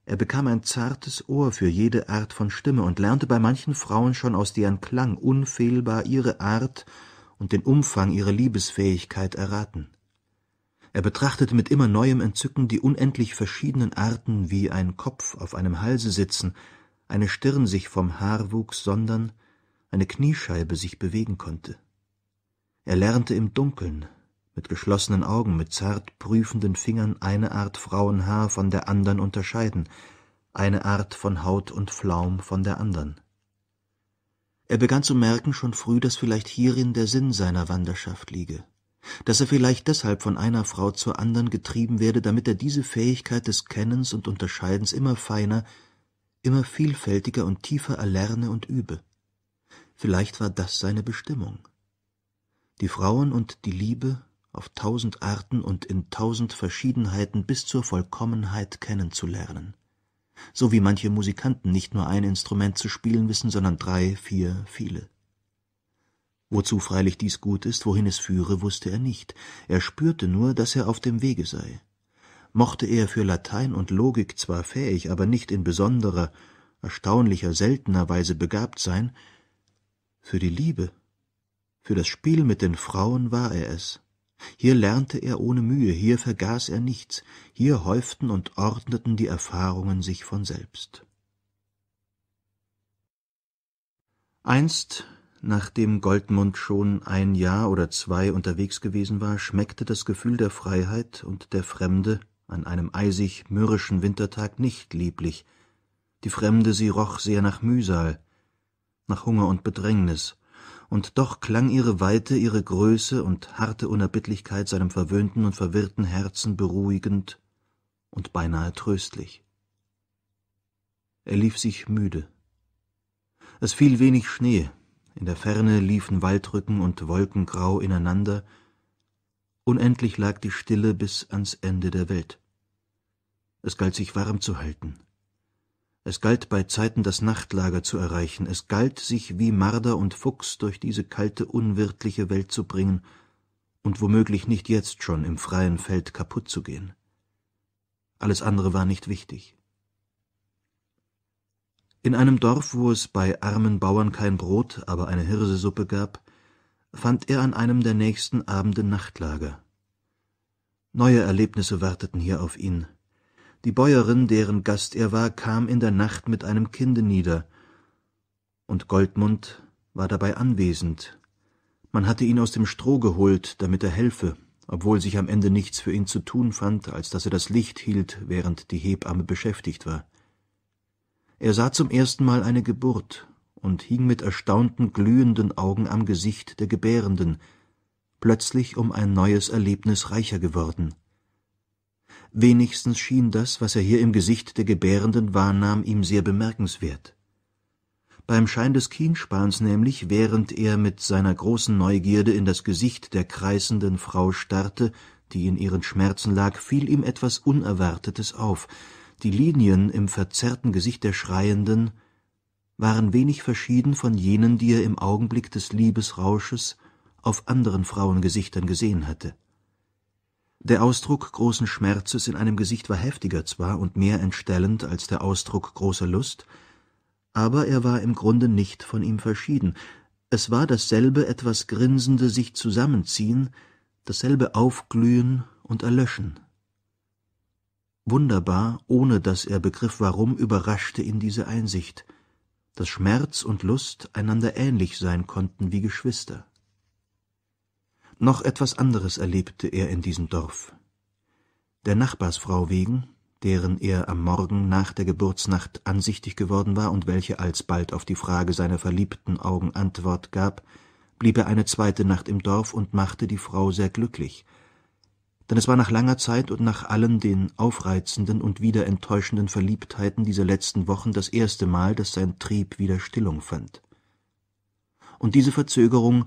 er bekam ein zartes Ohr für jede Art von Stimme und lernte bei manchen Frauen schon aus deren Klang unfehlbar ihre Art und den Umfang ihrer Liebesfähigkeit erraten. Er betrachtete mit immer neuem Entzücken die unendlich verschiedenen Arten, wie ein Kopf auf einem Halse sitzen, eine Stirn sich vom Haar wuchs, sondern, eine Kniescheibe sich bewegen konnte. Er lernte im Dunkeln, mit geschlossenen Augen, mit zart prüfenden Fingern eine Art Frauenhaar von der andern unterscheiden, eine Art von Haut und Flaum von der andern. Er begann zu merken schon früh, dass vielleicht hierin der Sinn seiner Wanderschaft liege, dass er vielleicht deshalb von einer Frau zur andern getrieben werde, damit er diese Fähigkeit des Kennens und Unterscheidens immer feiner, immer vielfältiger und tiefer erlerne und übe. Vielleicht war das seine Bestimmung. Die Frauen und die Liebe auf tausend Arten und in tausend Verschiedenheiten bis zur Vollkommenheit kennenzulernen. So wie manche Musikanten nicht nur ein Instrument zu spielen wissen, sondern drei, vier, viele. Wozu freilich dies gut ist, wohin es führe, wusste er nicht. Er spürte nur, dass er auf dem Wege sei. Mochte er für Latein und Logik zwar fähig, aber nicht in besonderer, erstaunlicher, seltener Weise begabt sein, für die Liebe, für das Spiel mit den Frauen war er es. Hier lernte er ohne Mühe, hier vergaß er nichts, hier häuften und ordneten die Erfahrungen sich von selbst. Einst, nachdem Goldmund schon ein Jahr oder zwei unterwegs gewesen war, schmeckte das Gefühl der Freiheit und der Fremde an einem eisig mürrischen Wintertag nicht lieblich. Die Fremde, sie roch sehr nach Mühsal, nach Hunger und Bedrängnis, und doch klang ihre Weite, ihre Größe und harte Unerbittlichkeit seinem verwöhnten und verwirrten Herzen beruhigend und beinahe tröstlich. Er lief sich müde. Es fiel wenig Schnee, in der Ferne liefen Waldrücken und Wolken grau ineinander, unendlich lag die Stille bis ans Ende der Welt. Es galt sich warm zu halten, es galt bei Zeiten das Nachtlager zu erreichen, es galt, sich wie Marder und Fuchs durch diese kalte, unwirtliche Welt zu bringen und womöglich nicht jetzt schon im freien Feld kaputt zu gehen. Alles andere war nicht wichtig. In einem Dorf, wo es bei armen Bauern kein Brot, aber eine Hirsesuppe gab, fand er an einem der nächsten Abende Nachtlager. Neue Erlebnisse warteten hier auf ihn, die Bäuerin, deren Gast er war, kam in der Nacht mit einem Kinde nieder. Und Goldmund war dabei anwesend. Man hatte ihn aus dem Stroh geholt, damit er helfe, obwohl sich am Ende nichts für ihn zu tun fand, als dass er das Licht hielt, während die Hebamme beschäftigt war. Er sah zum ersten Mal eine Geburt und hing mit erstaunten, glühenden Augen am Gesicht der Gebärenden, plötzlich um ein neues Erlebnis reicher geworden. Wenigstens schien das, was er hier im Gesicht der Gebärenden wahrnahm, ihm sehr bemerkenswert. Beim Schein des Kienspans nämlich, während er mit seiner großen Neugierde in das Gesicht der kreißenden Frau starrte, die in ihren Schmerzen lag, fiel ihm etwas Unerwartetes auf. Die Linien im verzerrten Gesicht der Schreienden waren wenig verschieden von jenen, die er im Augenblick des Liebesrausches auf anderen Frauengesichtern gesehen hatte. Der Ausdruck großen Schmerzes in einem Gesicht war heftiger zwar und mehr entstellend als der Ausdruck großer Lust, aber er war im Grunde nicht von ihm verschieden, es war dasselbe etwas Grinsende sich zusammenziehen, dasselbe Aufglühen und Erlöschen. Wunderbar, ohne dass er begriff warum, überraschte ihn diese Einsicht, dass Schmerz und Lust einander ähnlich sein konnten wie Geschwister. Noch etwas anderes erlebte er in diesem Dorf. Der Nachbarsfrau wegen, deren er am Morgen nach der Geburtsnacht ansichtig geworden war und welche alsbald auf die Frage seiner verliebten Augen Antwort gab, blieb er eine zweite Nacht im Dorf und machte die Frau sehr glücklich, denn es war nach langer Zeit und nach allen den aufreizenden und wieder enttäuschenden Verliebtheiten dieser letzten Wochen das erste Mal, dass sein Trieb wieder Stillung fand. Und diese Verzögerung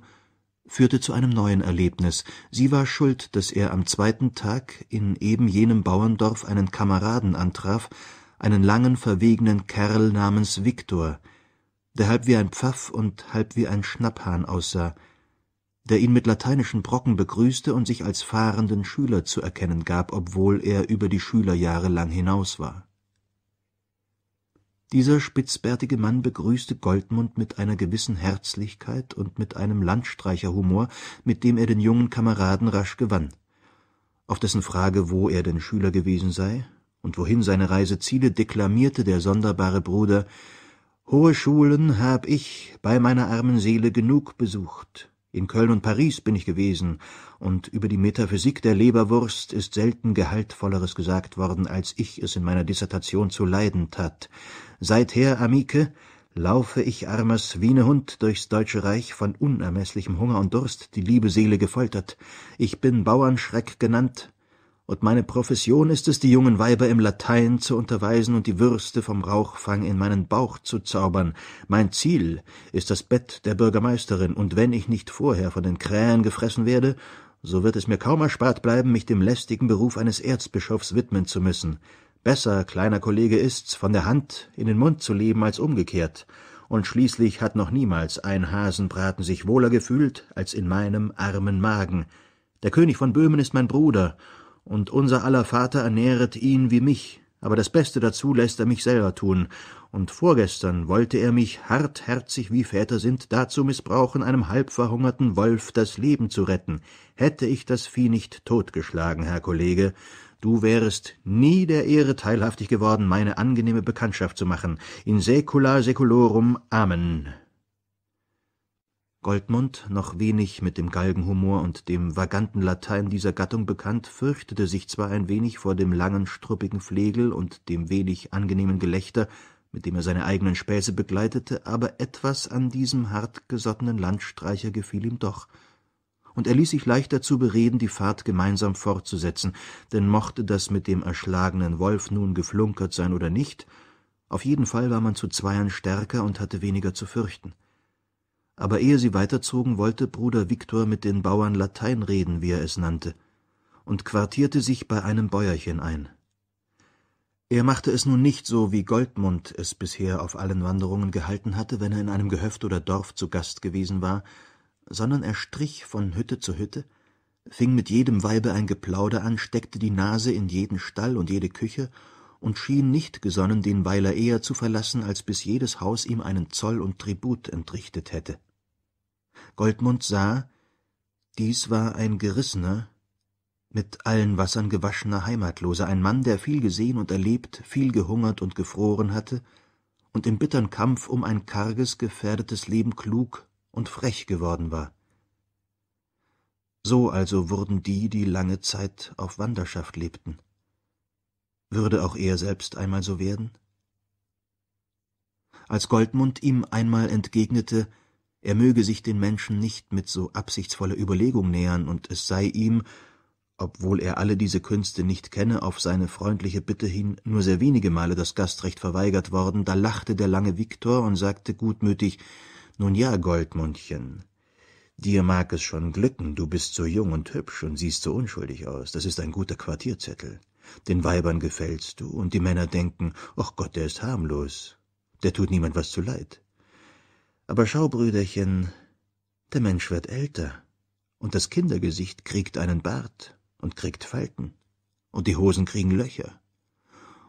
führte zu einem neuen Erlebnis. Sie war schuld, dass er am zweiten Tag in eben jenem Bauerndorf einen Kameraden antraf, einen langen, verwegenen Kerl namens Viktor, der halb wie ein Pfaff und halb wie ein Schnapphahn aussah, der ihn mit lateinischen Brocken begrüßte und sich als fahrenden Schüler zu erkennen gab, obwohl er über die Schülerjahre lang hinaus war dieser spitzbärtige Mann begrüßte Goldmund mit einer gewissen Herzlichkeit und mit einem Landstreicherhumor, mit dem er den jungen Kameraden rasch gewann. Auf dessen Frage, wo er denn Schüler gewesen sei und wohin seine Reise ziele, deklamierte der sonderbare Bruder Hohe Schulen hab ich bei meiner armen Seele genug besucht. In Köln und Paris bin ich gewesen, und über die Metaphysik der Leberwurst ist selten Gehaltvolleres gesagt worden, als ich es in meiner Dissertation zu leiden tat. Seither, Amike, laufe ich armer Swinehund durchs Deutsche Reich, von unermeßlichem Hunger und Durst, die liebe Seele gefoltert. Ich bin Bauernschreck genannt, und meine Profession ist es, die jungen Weiber im Latein zu unterweisen und die Würste vom Rauchfang in meinen Bauch zu zaubern. Mein Ziel ist das Bett der Bürgermeisterin, und wenn ich nicht vorher von den Krähen gefressen werde, so wird es mir kaum erspart bleiben, mich dem lästigen Beruf eines Erzbischofs widmen zu müssen. Besser, kleiner Kollege, ist's, von der Hand in den Mund zu leben als umgekehrt, und schließlich hat noch niemals ein Hasenbraten sich wohler gefühlt als in meinem armen Magen. Der König von Böhmen ist mein Bruder, und unser aller Vater ernähret ihn wie mich, aber das Beste dazu lässt er mich selber tun, und vorgestern wollte er mich, hartherzig wie Väter sind, dazu missbrauchen, einem halbverhungerten Wolf das Leben zu retten. Hätte ich das Vieh nicht totgeschlagen, Herr Kollege, Du wärest nie der Ehre teilhaftig geworden, meine angenehme Bekanntschaft zu machen. In saecula saeculorum. Amen. Goldmund, noch wenig mit dem Galgenhumor und dem vaganten Latein dieser Gattung bekannt, fürchtete sich zwar ein wenig vor dem langen, struppigen Flegel und dem wenig angenehmen Gelächter, mit dem er seine eigenen Späße begleitete, aber etwas an diesem hartgesottenen Landstreicher gefiel ihm doch – und er ließ sich leicht dazu bereden, die Fahrt gemeinsam fortzusetzen, denn mochte das mit dem erschlagenen Wolf nun geflunkert sein oder nicht, auf jeden Fall war man zu zweien stärker und hatte weniger zu fürchten. Aber ehe sie weiterzogen, wollte Bruder Viktor mit den Bauern Latein reden, wie er es nannte, und quartierte sich bei einem Bäuerchen ein. Er machte es nun nicht so, wie Goldmund es bisher auf allen Wanderungen gehalten hatte, wenn er in einem Gehöft oder Dorf zu Gast gewesen war, sondern er strich von Hütte zu Hütte, fing mit jedem Weibe ein Geplauder an, steckte die Nase in jeden Stall und jede Küche und schien nicht gesonnen, den Weiler eher zu verlassen, als bis jedes Haus ihm einen Zoll und Tribut entrichtet hätte. Goldmund sah, dies war ein gerissener, mit allen Wassern gewaschener Heimatloser, ein Mann, der viel gesehen und erlebt, viel gehungert und gefroren hatte und im bittern Kampf um ein karges, gefährdetes Leben klug und frech geworden war. So also wurden die, die lange Zeit auf Wanderschaft lebten. Würde auch er selbst einmal so werden? Als Goldmund ihm einmal entgegnete, er möge sich den Menschen nicht mit so absichtsvoller Überlegung nähern und es sei ihm, obwohl er alle diese Künste nicht kenne, auf seine freundliche Bitte hin nur sehr wenige Male das Gastrecht verweigert worden, da lachte der lange Viktor und sagte gutmütig, nun ja, Goldmundchen, dir mag es schon glücken, du bist so jung und hübsch und siehst so unschuldig aus, das ist ein guter Quartierzettel. Den Weibern gefällst du, und die Männer denken, ach Gott, der ist harmlos, der tut niemand was zu leid. Aber schau, Brüderchen, der Mensch wird älter, und das Kindergesicht kriegt einen Bart und kriegt Falten, und die Hosen kriegen Löcher,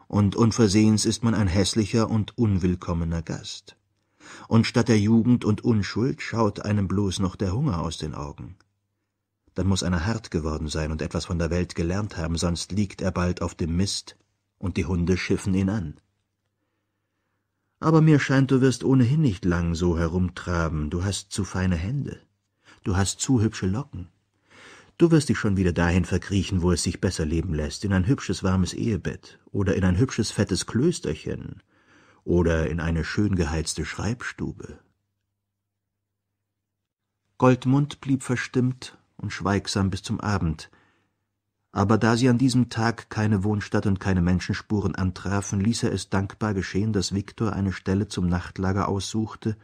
und unversehens ist man ein hässlicher und unwillkommener Gast und statt der Jugend und Unschuld schaut einem bloß noch der Hunger aus den Augen. Dann muß einer hart geworden sein und etwas von der Welt gelernt haben, sonst liegt er bald auf dem Mist und die Hunde schiffen ihn an. Aber mir scheint, du wirst ohnehin nicht lang so herumtraben, du hast zu feine Hände, du hast zu hübsche Locken. Du wirst dich schon wieder dahin verkriechen, wo es sich besser leben lässt, in ein hübsches warmes Ehebett oder in ein hübsches fettes Klösterchen oder in eine schön geheizte Schreibstube. Goldmund blieb verstimmt und schweigsam bis zum Abend, aber da sie an diesem Tag keine Wohnstadt und keine Menschenspuren antrafen, ließ er es dankbar geschehen, dass Viktor eine Stelle zum Nachtlager aussuchte,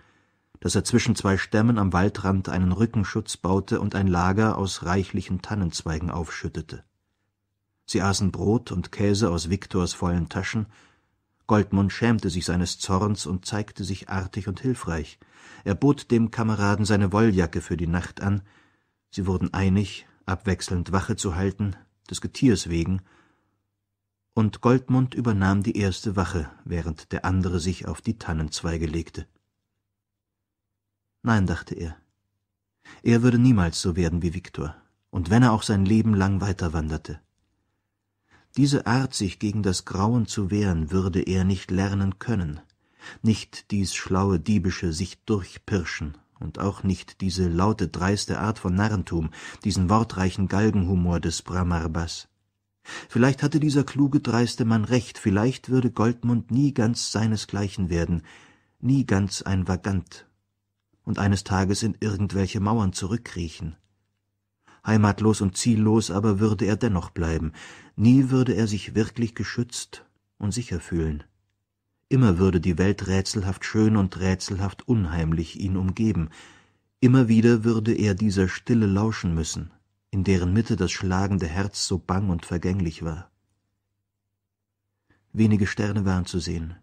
dass er zwischen zwei Stämmen am Waldrand einen Rückenschutz baute und ein Lager aus reichlichen Tannenzweigen aufschüttete. Sie aßen Brot und Käse aus Viktors vollen Taschen Goldmund schämte sich seines Zorns und zeigte sich artig und hilfreich. Er bot dem Kameraden seine Wolljacke für die Nacht an. Sie wurden einig, abwechselnd Wache zu halten, des Getiers wegen, und Goldmund übernahm die erste Wache, während der andere sich auf die Tannenzweige legte. Nein, dachte er. Er würde niemals so werden wie Viktor, und wenn er auch sein Leben lang weiterwanderte. Diese Art, sich gegen das Grauen zu wehren, würde er nicht lernen können, nicht dies schlaue diebische sich durchpirschen und auch nicht diese laute dreiste Art von Narrentum, diesen wortreichen Galgenhumor des Bramarbas. Vielleicht hatte dieser kluge dreiste Mann recht, vielleicht würde Goldmund nie ganz seinesgleichen werden, nie ganz ein Vagant und eines Tages in irgendwelche Mauern zurückkriechen, Heimatlos und ziellos aber würde er dennoch bleiben. Nie würde er sich wirklich geschützt und sicher fühlen. Immer würde die Welt rätselhaft schön und rätselhaft unheimlich ihn umgeben. Immer wieder würde er dieser Stille lauschen müssen, in deren Mitte das schlagende Herz so bang und vergänglich war. Wenige Sterne waren zu sehen.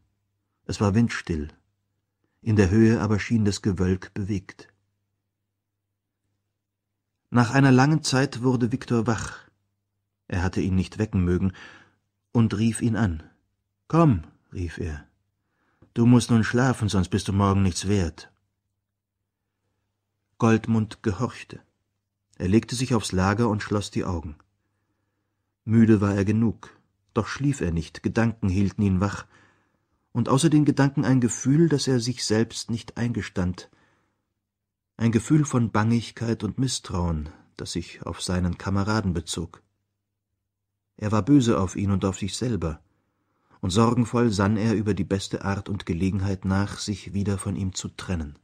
Es war windstill. In der Höhe aber schien das Gewölk bewegt. Nach einer langen Zeit wurde Viktor wach. Er hatte ihn nicht wecken mögen und rief ihn an. Komm, rief er. Du musst nun schlafen, sonst bist du morgen nichts wert. Goldmund gehorchte. Er legte sich aufs Lager und schloss die Augen. Müde war er genug, doch schlief er nicht, Gedanken hielten ihn wach, und außer den Gedanken ein Gefühl, das er sich selbst nicht eingestand, ein Gefühl von Bangigkeit und Misstrauen, das sich auf seinen Kameraden bezog. Er war böse auf ihn und auf sich selber, und sorgenvoll sann er über die beste Art und Gelegenheit nach, sich wieder von ihm zu trennen.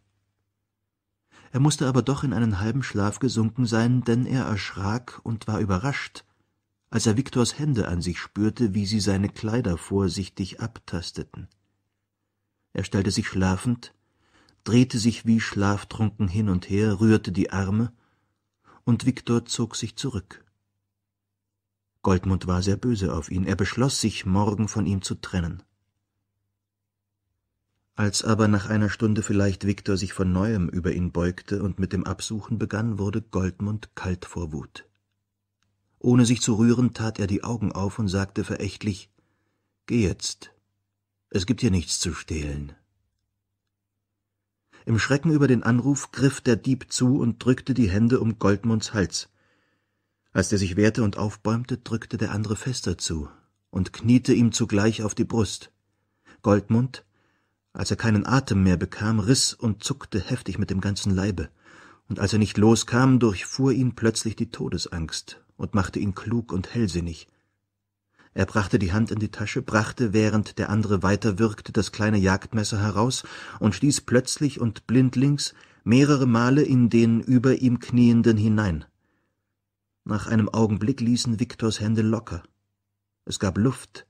Er musste aber doch in einen halben Schlaf gesunken sein, denn er erschrak und war überrascht, als er Viktors Hände an sich spürte, wie sie seine Kleider vorsichtig abtasteten. Er stellte sich schlafend drehte sich wie schlaftrunken hin und her, rührte die Arme, und Viktor zog sich zurück. Goldmund war sehr böse auf ihn, er beschloss, sich morgen von ihm zu trennen. Als aber nach einer Stunde vielleicht Viktor sich von neuem über ihn beugte und mit dem Absuchen begann, wurde Goldmund kalt vor Wut. Ohne sich zu rühren, tat er die Augen auf und sagte verächtlich Geh jetzt. Es gibt hier nichts zu stehlen. Im Schrecken über den Anruf griff der Dieb zu und drückte die Hände um Goldmunds Hals. Als der sich wehrte und aufbäumte, drückte der andere fester zu und kniete ihm zugleich auf die Brust. Goldmund, als er keinen Atem mehr bekam, riss und zuckte heftig mit dem ganzen Leibe, und als er nicht loskam, durchfuhr ihn plötzlich die Todesangst und machte ihn klug und hellsinnig er brachte die hand in die tasche brachte während der andere weiterwirkte das kleine jagdmesser heraus und stieß plötzlich und blindlings mehrere male in den über ihm knieenden hinein nach einem augenblick ließen viktors hände locker es gab luft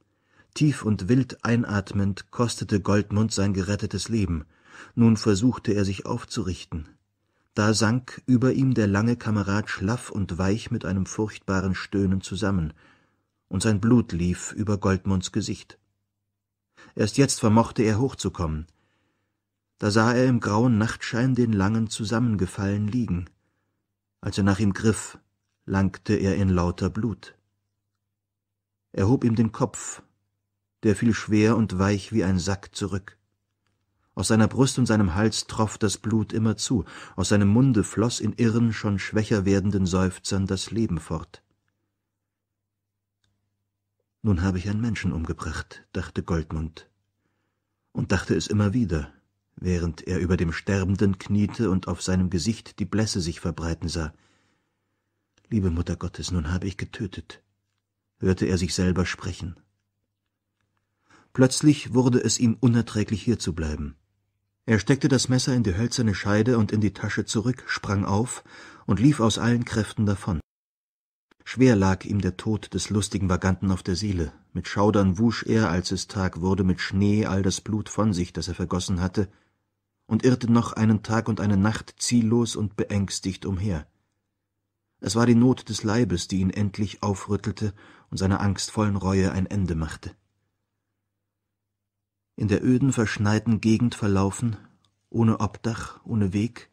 tief und wild einatmend kostete goldmund sein gerettetes leben nun versuchte er sich aufzurichten da sank über ihm der lange kamerad schlaff und weich mit einem furchtbaren stöhnen zusammen und sein Blut lief über Goldmunds Gesicht. Erst jetzt vermochte er hochzukommen. Da sah er im grauen Nachtschein den Langen zusammengefallen liegen. Als er nach ihm griff, langte er in lauter Blut. Er hob ihm den Kopf, der fiel schwer und weich wie ein Sack zurück. Aus seiner Brust und seinem Hals troff das Blut immer zu, aus seinem Munde floss in irren, schon schwächer werdenden Seufzern das Leben fort. Nun habe ich einen Menschen umgebracht, dachte Goldmund, und dachte es immer wieder, während er über dem Sterbenden kniete und auf seinem Gesicht die Blässe sich verbreiten sah. Liebe Mutter Gottes, nun habe ich getötet, hörte er sich selber sprechen. Plötzlich wurde es ihm unerträglich, hier zu bleiben. Er steckte das Messer in die hölzerne Scheide und in die Tasche zurück, sprang auf und lief aus allen Kräften davon. Schwer lag ihm der Tod des lustigen Vaganten auf der Seele. Mit Schaudern wusch er, als es Tag wurde, mit Schnee all das Blut von sich, das er vergossen hatte, und irrte noch einen Tag und eine Nacht ziellos und beängstigt umher. Es war die Not des Leibes, die ihn endlich aufrüttelte und seiner angstvollen Reue ein Ende machte. In der öden, verschneiten Gegend verlaufen, ohne Obdach, ohne Weg,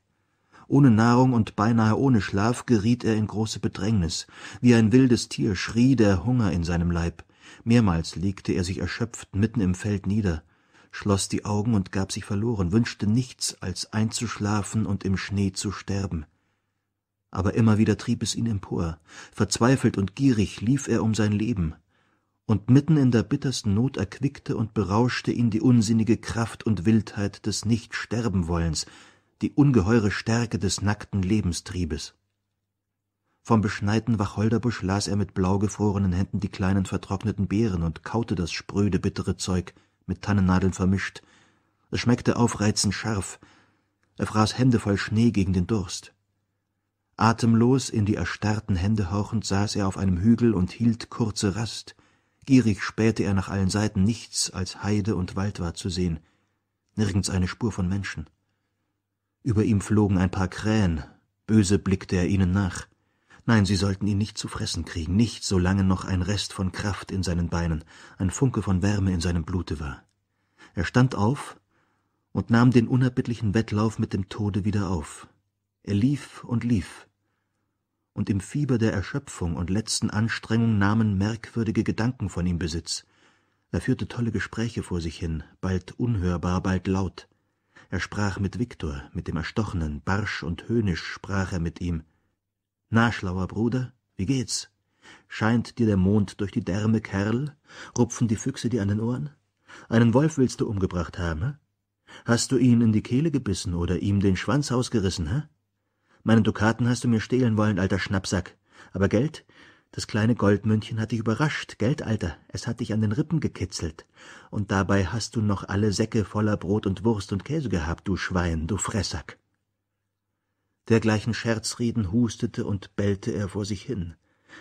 ohne Nahrung und beinahe ohne Schlaf geriet er in große Bedrängnis. Wie ein wildes Tier schrie der Hunger in seinem Leib. Mehrmals legte er sich erschöpft mitten im Feld nieder, schloss die Augen und gab sich verloren, wünschte nichts, als einzuschlafen und im Schnee zu sterben. Aber immer wieder trieb es ihn empor. Verzweifelt und gierig lief er um sein Leben. Und mitten in der bittersten Not erquickte und berauschte ihn die unsinnige Kraft und Wildheit des Nichtsterbenwollens, die ungeheure Stärke des nackten Lebenstriebes. Vom beschneiten Wacholderbusch las er mit blaugefrorenen Händen die kleinen vertrockneten Beeren und kaute das spröde, bittere Zeug, mit Tannennadeln vermischt. Es schmeckte aufreizend scharf. Er fraß Hände voll Schnee gegen den Durst. Atemlos in die erstarrten Hände hauchend saß er auf einem Hügel und hielt kurze Rast. Gierig spähte er nach allen Seiten, nichts als Heide und Wald war zu sehen, nirgends eine Spur von Menschen. Über ihm flogen ein paar Krähen. Böse blickte er ihnen nach. Nein, sie sollten ihn nicht zu fressen kriegen, nicht, solange noch ein Rest von Kraft in seinen Beinen, ein Funke von Wärme in seinem Blute war. Er stand auf und nahm den unerbittlichen Wettlauf mit dem Tode wieder auf. Er lief und lief. Und im Fieber der Erschöpfung und letzten Anstrengung nahmen merkwürdige Gedanken von ihm Besitz. Er führte tolle Gespräche vor sich hin, bald unhörbar, bald laut. Er sprach mit Viktor, mit dem Erstochenen, barsch und höhnisch sprach er mit ihm. Na, schlauer Bruder, wie geht's? Scheint dir der Mond durch die Därme, Kerl? Rupfen die Füchse dir an den Ohren? Einen Wolf willst du umgebracht haben, hä? Hast du ihn in die Kehle gebissen oder ihm den Schwanz ausgerissen, hä? Meinen Dukaten hast du mir stehlen wollen, alter Schnappsack. Aber Geld, das kleine Goldmündchen hat dich überrascht, gell, Alter? Es hat dich an den Rippen gekitzelt. Und dabei hast du noch alle Säcke voller Brot und Wurst und Käse gehabt, du Schwein, du Fressack. Dergleichen Scherzreden hustete und bellte er vor sich hin.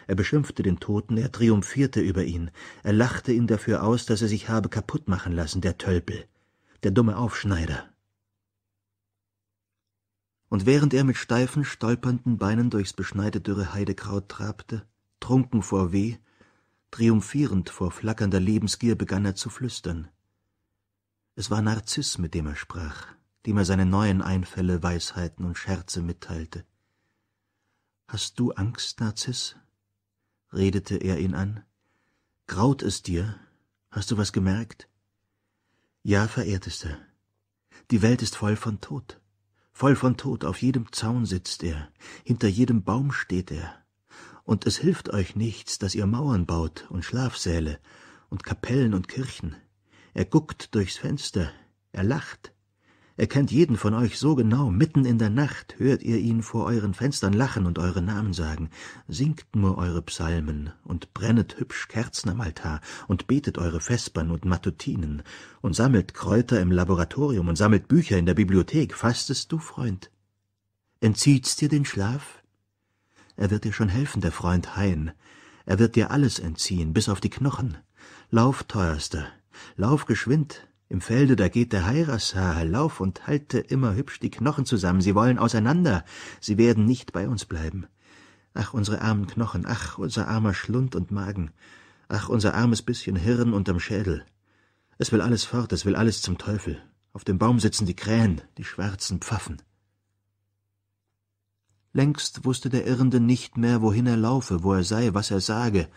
Er beschimpfte den Toten, er triumphierte über ihn, er lachte ihn dafür aus, dass er sich habe kaputt machen lassen, der Tölpel, der dumme Aufschneider. Und während er mit steifen, stolpernden Beinen durchs beschneite dürre Heidekraut trabte, Trunken vor Weh, triumphierend vor flackernder Lebensgier begann er zu flüstern. Es war Narziß, mit dem er sprach, dem er seine neuen Einfälle, Weisheiten und Scherze mitteilte. Hast du Angst, Narziß? redete er ihn an. Graut es dir? Hast du was gemerkt? Ja, verehrtester. Die Welt ist voll von Tod. Voll von Tod, auf jedem Zaun sitzt er, hinter jedem Baum steht er, und es hilft euch nichts, dass ihr Mauern baut und Schlafsäle und Kapellen und Kirchen. Er guckt durchs Fenster, er lacht. Er kennt jeden von euch so genau, mitten in der Nacht hört ihr ihn vor euren Fenstern lachen und eure Namen sagen. Singt nur eure Psalmen und brennet hübsch Kerzen am Altar und betet eure Vespern und Matutinen und sammelt Kräuter im Laboratorium und sammelt Bücher in der Bibliothek. Fastest du, Freund? Entziehts dir den Schlaf? Er wird dir schon helfen, der Freund Hein. Er wird dir alles entziehen, bis auf die Knochen. Lauf, Teuerster, lauf geschwind. Im Felde, da geht der Heiratssaal. Lauf und halte immer hübsch die Knochen zusammen. Sie wollen auseinander. Sie werden nicht bei uns bleiben. Ach, unsere armen Knochen, ach, unser armer Schlund und Magen. Ach, unser armes bisschen Hirn unterm Schädel. Es will alles fort, es will alles zum Teufel. Auf dem Baum sitzen die Krähen, die schwarzen Pfaffen. Längst wußte der Irrende nicht mehr, wohin er laufe, wo er sei, was er sage,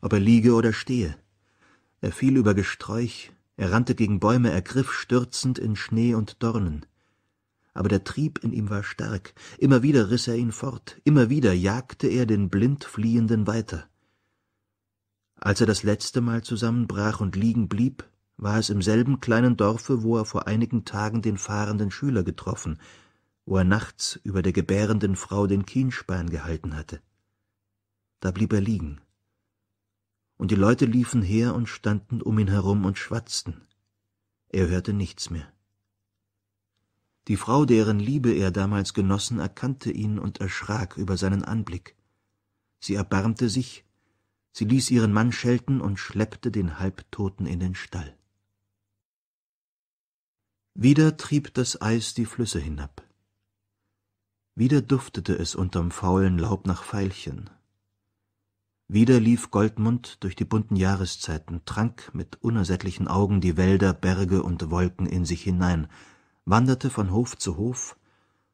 ob er liege oder stehe. Er fiel über Gesträuch, er rannte gegen Bäume, er griff stürzend in Schnee und Dornen. Aber der Trieb in ihm war stark, immer wieder riss er ihn fort, immer wieder jagte er den blind Fliehenden weiter. Als er das letzte Mal zusammenbrach und liegen blieb, war es im selben kleinen Dorfe, wo er vor einigen Tagen den fahrenden Schüler getroffen, wo er nachts über der gebärenden Frau den Kienspan gehalten hatte. Da blieb er liegen. Und die Leute liefen her und standen um ihn herum und schwatzten. Er hörte nichts mehr. Die Frau, deren Liebe er damals genossen, erkannte ihn und erschrak über seinen Anblick. Sie erbarmte sich, sie ließ ihren Mann schelten und schleppte den Halbtoten in den Stall. Wieder trieb das Eis die Flüsse hinab. Wieder duftete es unterm faulen Laub nach Veilchen. Wieder lief Goldmund durch die bunten Jahreszeiten, trank mit unersättlichen Augen die Wälder, Berge und Wolken in sich hinein, wanderte von Hof zu Hof,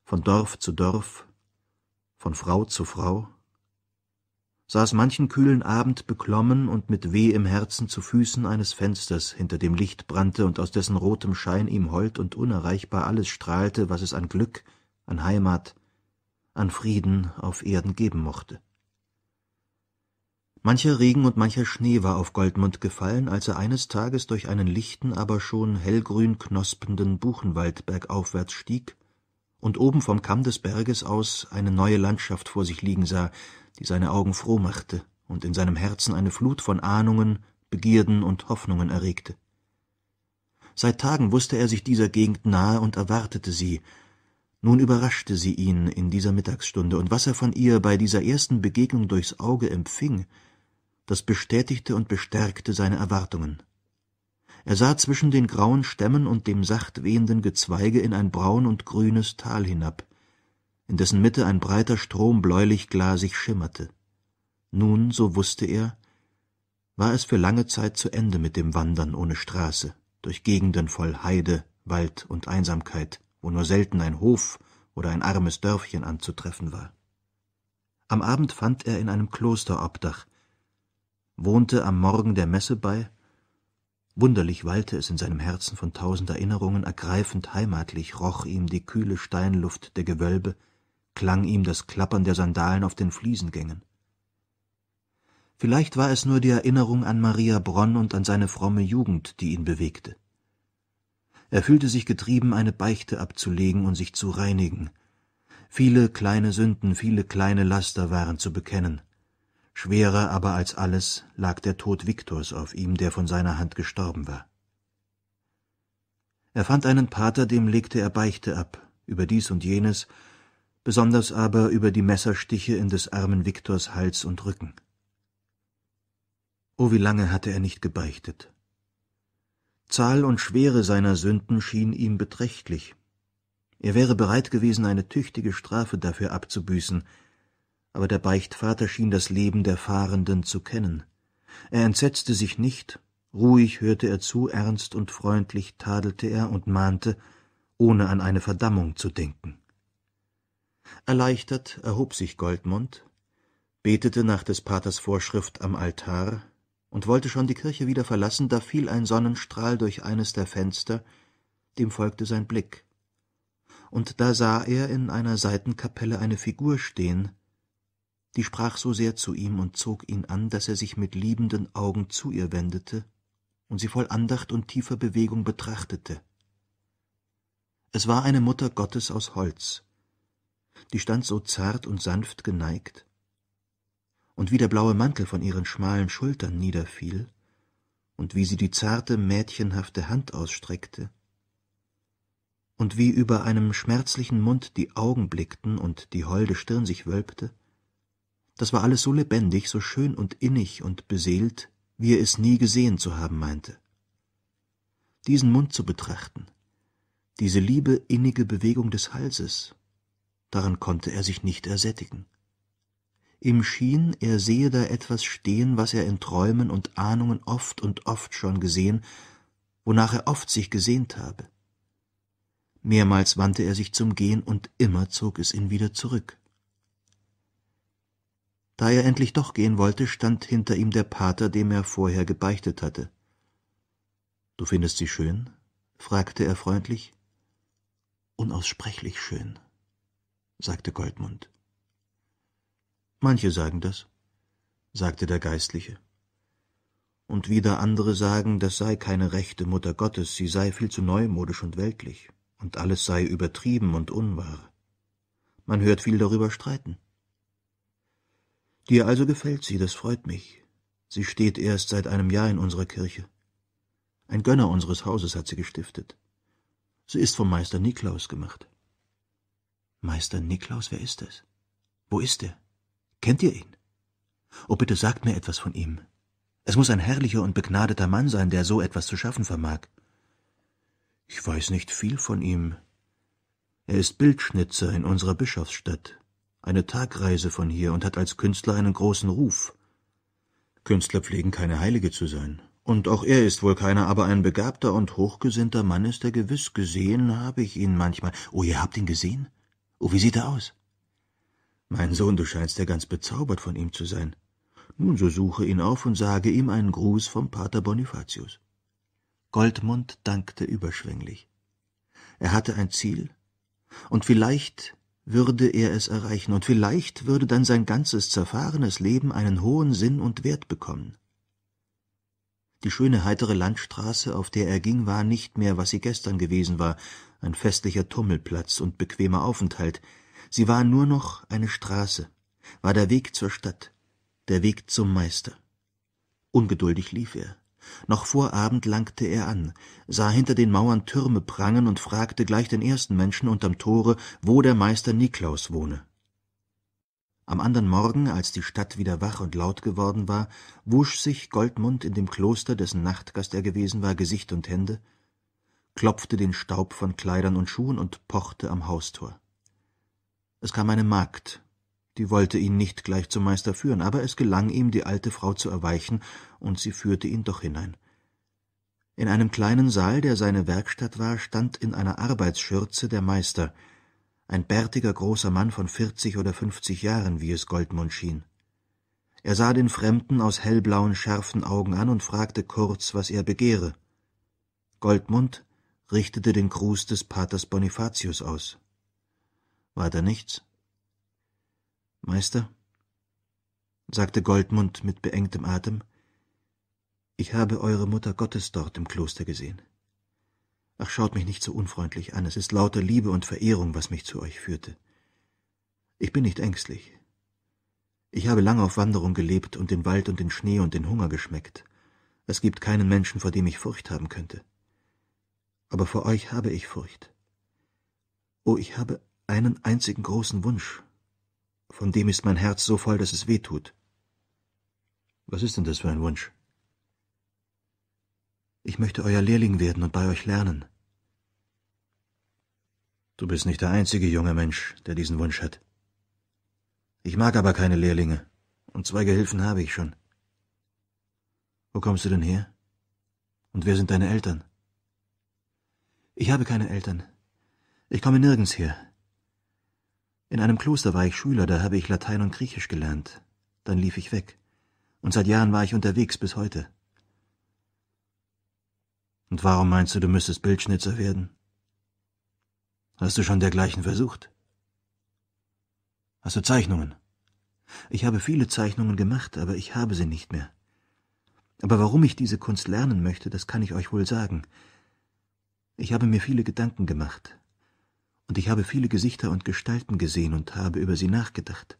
von Dorf zu Dorf, von Frau zu Frau, saß manchen kühlen Abend beklommen und mit weh im Herzen zu Füßen eines Fensters, hinter dem Licht brannte und aus dessen rotem Schein ihm hold und unerreichbar alles strahlte, was es an Glück, an Heimat, an Frieden auf Erden geben mochte. Mancher Regen und mancher Schnee war auf Goldmund gefallen, als er eines Tages durch einen lichten, aber schon hellgrün knospenden Buchenwald bergaufwärts stieg und oben vom Kamm des Berges aus eine neue Landschaft vor sich liegen sah, die seine Augen froh machte und in seinem Herzen eine Flut von Ahnungen, Begierden und Hoffnungen erregte. Seit Tagen wusste er sich dieser Gegend nahe und erwartete sie, nun überraschte sie ihn in dieser Mittagsstunde, und was er von ihr bei dieser ersten Begegnung durchs Auge empfing, das bestätigte und bestärkte seine Erwartungen. Er sah zwischen den grauen Stämmen und dem sacht wehenden Gezweige in ein braun und grünes Tal hinab, in dessen Mitte ein breiter Strom bläulich-glasig schimmerte. Nun, so wusste er, war es für lange Zeit zu Ende mit dem Wandern ohne Straße, durch Gegenden voll Heide, Wald und Einsamkeit wo nur selten ein Hof oder ein armes Dörfchen anzutreffen war. Am Abend fand er in einem Kloster Obdach, wohnte am Morgen der Messe bei, wunderlich wallte es in seinem Herzen von tausend Erinnerungen, ergreifend heimatlich roch ihm die kühle Steinluft der Gewölbe, klang ihm das Klappern der Sandalen auf den Fliesengängen. Vielleicht war es nur die Erinnerung an Maria Bronn und an seine fromme Jugend, die ihn bewegte. Er fühlte sich getrieben, eine Beichte abzulegen und sich zu reinigen. Viele kleine Sünden, viele kleine Laster waren zu bekennen. Schwerer aber als alles lag der Tod Viktors auf ihm, der von seiner Hand gestorben war. Er fand einen Pater, dem legte er Beichte ab, über dies und jenes, besonders aber über die Messerstiche in des armen Viktors Hals und Rücken. Oh, wie lange hatte er nicht gebeichtet, Zahl und Schwere seiner Sünden schien ihm beträchtlich. Er wäre bereit gewesen, eine tüchtige Strafe dafür abzubüßen, aber der Beichtvater schien das Leben der Fahrenden zu kennen. Er entsetzte sich nicht, ruhig hörte er zu, ernst und freundlich tadelte er und mahnte, ohne an eine Verdammung zu denken. Erleichtert erhob sich Goldmund, betete nach des Paters Vorschrift am Altar, und wollte schon die Kirche wieder verlassen, da fiel ein Sonnenstrahl durch eines der Fenster, dem folgte sein Blick. Und da sah er in einer Seitenkapelle eine Figur stehen, die sprach so sehr zu ihm und zog ihn an, dass er sich mit liebenden Augen zu ihr wendete und sie voll Andacht und tiefer Bewegung betrachtete. Es war eine Mutter Gottes aus Holz. Die stand so zart und sanft geneigt, und wie der blaue Mantel von ihren schmalen Schultern niederfiel, und wie sie die zarte, mädchenhafte Hand ausstreckte, und wie über einem schmerzlichen Mund die Augen blickten und die holde Stirn sich wölbte, das war alles so lebendig, so schön und innig und beseelt, wie er es nie gesehen zu haben meinte. Diesen Mund zu betrachten, diese liebe, innige Bewegung des Halses, daran konnte er sich nicht ersättigen. Ihm schien, er sehe da etwas stehen, was er in Träumen und Ahnungen oft und oft schon gesehen, wonach er oft sich gesehnt habe. Mehrmals wandte er sich zum Gehen und immer zog es ihn wieder zurück. Da er endlich doch gehen wollte, stand hinter ihm der Pater, dem er vorher gebeichtet hatte. Du findest sie schön? fragte er freundlich. Unaussprechlich schön, sagte Goldmund. Manche sagen das, sagte der Geistliche. Und wieder andere sagen, das sei keine rechte Mutter Gottes, sie sei viel zu neumodisch und weltlich, und alles sei übertrieben und unwahr. Man hört viel darüber streiten. Dir also gefällt sie, das freut mich. Sie steht erst seit einem Jahr in unserer Kirche. Ein Gönner unseres Hauses hat sie gestiftet. Sie ist vom Meister Niklaus gemacht. Meister Niklaus, wer ist es? Wo ist er? Kennt ihr ihn? Oh, bitte sagt mir etwas von ihm. Es muss ein herrlicher und begnadeter Mann sein, der so etwas zu schaffen vermag. Ich weiß nicht viel von ihm. Er ist Bildschnitzer in unserer Bischofsstadt, eine Tagreise von hier und hat als Künstler einen großen Ruf. Künstler pflegen keine Heilige zu sein, und auch er ist wohl keiner, aber ein begabter und hochgesinnter Mann ist er gewiss. Gesehen habe ich ihn manchmal. Oh, ihr habt ihn gesehen? Oh, wie sieht er aus? Mein Sohn, du scheinst ja ganz bezaubert von ihm zu sein. Nun, so suche ihn auf und sage ihm einen Gruß vom Pater Bonifatius. Goldmund dankte überschwänglich. Er hatte ein Ziel, und vielleicht würde er es erreichen, und vielleicht würde dann sein ganzes zerfahrenes Leben einen hohen Sinn und Wert bekommen. Die schöne heitere Landstraße, auf der er ging, war nicht mehr, was sie gestern gewesen war, ein festlicher Tummelplatz und bequemer Aufenthalt, Sie war nur noch eine Straße, war der Weg zur Stadt, der Weg zum Meister. Ungeduldig lief er. Noch vor Abend langte er an, sah hinter den Mauern Türme prangen und fragte gleich den ersten Menschen unterm Tore, wo der Meister Niklaus wohne. Am andern Morgen, als die Stadt wieder wach und laut geworden war, wusch sich Goldmund in dem Kloster, dessen Nachtgast er gewesen war, Gesicht und Hände, klopfte den Staub von Kleidern und Schuhen und pochte am Haustor es kam eine Magd, die wollte ihn nicht gleich zum Meister führen, aber es gelang ihm, die alte Frau zu erweichen, und sie führte ihn doch hinein. In einem kleinen Saal, der seine Werkstatt war, stand in einer Arbeitsschürze der Meister, ein bärtiger großer Mann von vierzig oder fünfzig Jahren, wie es Goldmund schien. Er sah den Fremden aus hellblauen, scharfen Augen an und fragte kurz, was er begehre. Goldmund richtete den Gruß des Paters Bonifatius aus. Weiter nichts. Meister, sagte Goldmund mit beengtem Atem, ich habe eure Mutter Gottes dort im Kloster gesehen. Ach, schaut mich nicht so unfreundlich an, es ist lauter Liebe und Verehrung, was mich zu euch führte. Ich bin nicht ängstlich. Ich habe lange auf Wanderung gelebt und den Wald und den Schnee und den Hunger geschmeckt. Es gibt keinen Menschen, vor dem ich Furcht haben könnte. Aber vor euch habe ich Furcht. Oh, ich habe einen einzigen großen Wunsch. Von dem ist mein Herz so voll, dass es weh tut. Was ist denn das für ein Wunsch? Ich möchte euer Lehrling werden und bei euch lernen. Du bist nicht der einzige junge Mensch, der diesen Wunsch hat. Ich mag aber keine Lehrlinge, und zwei Gehilfen habe ich schon. Wo kommst du denn her? Und wer sind deine Eltern? Ich habe keine Eltern. Ich komme nirgends her. In einem Kloster war ich Schüler, da habe ich Latein und Griechisch gelernt. Dann lief ich weg. Und seit Jahren war ich unterwegs bis heute. Und warum meinst du, du müsstest Bildschnitzer werden? Hast du schon dergleichen versucht? Hast du Zeichnungen? Ich habe viele Zeichnungen gemacht, aber ich habe sie nicht mehr. Aber warum ich diese Kunst lernen möchte, das kann ich euch wohl sagen. Ich habe mir viele Gedanken gemacht und ich habe viele Gesichter und Gestalten gesehen und habe über sie nachgedacht.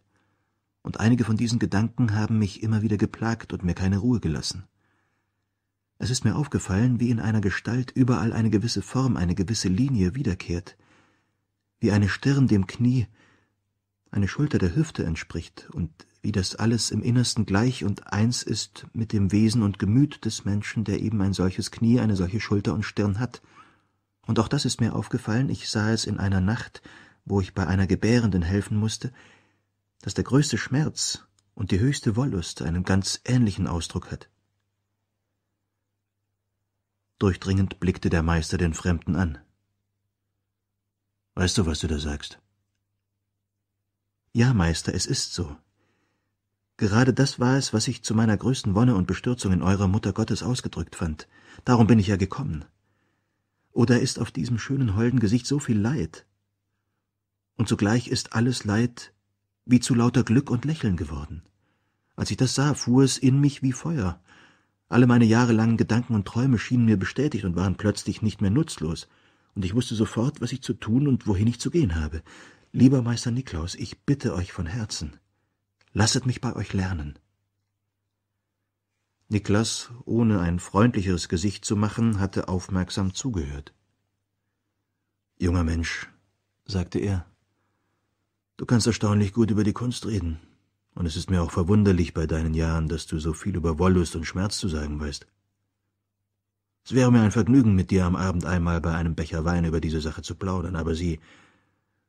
Und einige von diesen Gedanken haben mich immer wieder geplagt und mir keine Ruhe gelassen. Es ist mir aufgefallen, wie in einer Gestalt überall eine gewisse Form, eine gewisse Linie wiederkehrt, wie eine Stirn dem Knie, eine Schulter der Hüfte entspricht und wie das alles im Innersten gleich und eins ist mit dem Wesen und Gemüt des Menschen, der eben ein solches Knie, eine solche Schulter und Stirn hat, und auch das ist mir aufgefallen, ich sah es in einer Nacht, wo ich bei einer Gebärenden helfen musste, dass der größte Schmerz und die höchste Wollust einen ganz ähnlichen Ausdruck hat. Durchdringend blickte der Meister den Fremden an. Weißt du, was du da sagst? Ja, Meister, es ist so. Gerade das war es, was ich zu meiner größten Wonne und Bestürzung in eurer Mutter Gottes ausgedrückt fand. Darum bin ich ja gekommen oder ist auf diesem schönen holden Gesicht so viel Leid? Und zugleich ist alles Leid wie zu lauter Glück und Lächeln geworden. Als ich das sah, fuhr es in mich wie Feuer. Alle meine jahrelangen Gedanken und Träume schienen mir bestätigt und waren plötzlich nicht mehr nutzlos, und ich wusste sofort, was ich zu tun und wohin ich zu gehen habe. Lieber Meister Niklaus, ich bitte euch von Herzen, lasset mich bei euch lernen. Niklas, ohne ein freundlicheres Gesicht zu machen, hatte aufmerksam zugehört. Junger Mensch, sagte er, du kannst erstaunlich gut über die Kunst reden, und es ist mir auch verwunderlich bei deinen Jahren, dass du so viel über Wollust und Schmerz zu sagen weißt. Es wäre mir ein Vergnügen, mit dir am Abend einmal bei einem Becher Wein über diese Sache zu plaudern, aber sie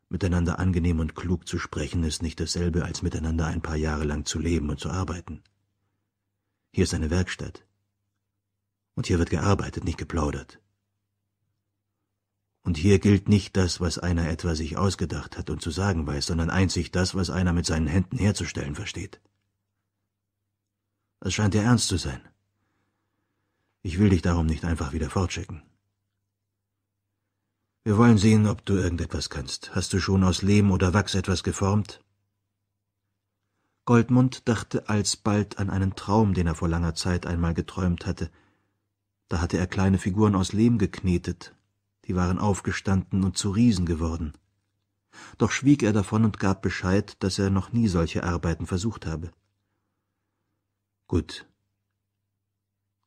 miteinander angenehm und klug zu sprechen, ist nicht dasselbe, als miteinander ein paar Jahre lang zu leben und zu arbeiten. Hier ist eine Werkstatt. Und hier wird gearbeitet, nicht geplaudert. Und hier gilt nicht das, was einer etwa sich ausgedacht hat und zu sagen weiß, sondern einzig das, was einer mit seinen Händen herzustellen versteht. Das scheint dir ernst zu sein. Ich will dich darum nicht einfach wieder fortschicken. Wir wollen sehen, ob du irgendetwas kannst. Hast du schon aus Lehm oder Wachs etwas geformt? Goldmund dachte alsbald an einen Traum, den er vor langer Zeit einmal geträumt hatte. Da hatte er kleine Figuren aus Lehm geknetet, die waren aufgestanden und zu Riesen geworden. Doch schwieg er davon und gab Bescheid, dass er noch nie solche Arbeiten versucht habe. Gut.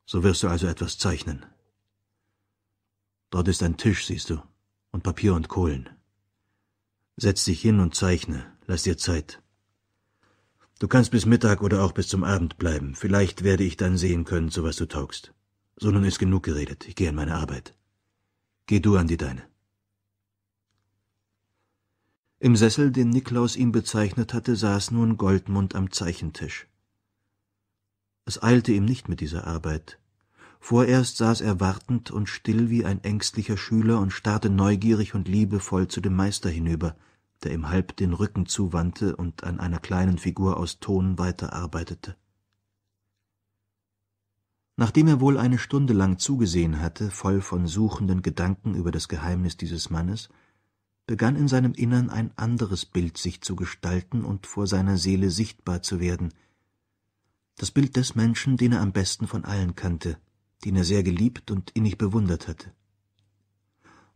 So wirst du also etwas zeichnen. Dort ist ein Tisch, siehst du, und Papier und Kohlen. Setz dich hin und zeichne, lass dir Zeit. Du kannst bis Mittag oder auch bis zum Abend bleiben. Vielleicht werde ich dann sehen können, zu was du taugst. So nun ist genug geredet. Ich gehe an meine Arbeit. Geh du an die deine. Im Sessel, den Niklaus ihm bezeichnet hatte, saß nun Goldmund am Zeichentisch. Es eilte ihm nicht mit dieser Arbeit. Vorerst saß er wartend und still wie ein ängstlicher Schüler und starrte neugierig und liebevoll zu dem Meister hinüber – der ihm halb den Rücken zuwandte und an einer kleinen Figur aus Ton weiterarbeitete. Nachdem er wohl eine Stunde lang zugesehen hatte, voll von suchenden Gedanken über das Geheimnis dieses Mannes, begann in seinem Innern ein anderes Bild sich zu gestalten und vor seiner Seele sichtbar zu werden, das Bild des Menschen, den er am besten von allen kannte, den er sehr geliebt und innig bewundert hatte.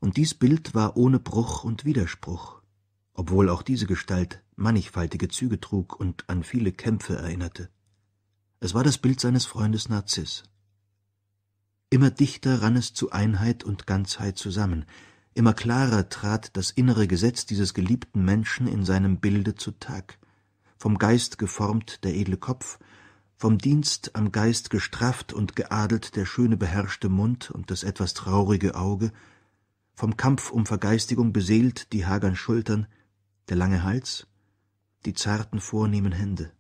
Und dies Bild war ohne Bruch und Widerspruch, obwohl auch diese Gestalt mannigfaltige Züge trug und an viele Kämpfe erinnerte. Es war das Bild seines Freundes Narziss. Immer dichter rann es zu Einheit und Ganzheit zusammen, immer klarer trat das innere Gesetz dieses geliebten Menschen in seinem Bilde zutage. Vom Geist geformt der edle Kopf, vom Dienst am Geist gestrafft und geadelt der schöne beherrschte Mund und das etwas traurige Auge, vom Kampf um Vergeistigung beseelt die hagern Schultern, der lange Hals, die zarten, vornehmen Hände.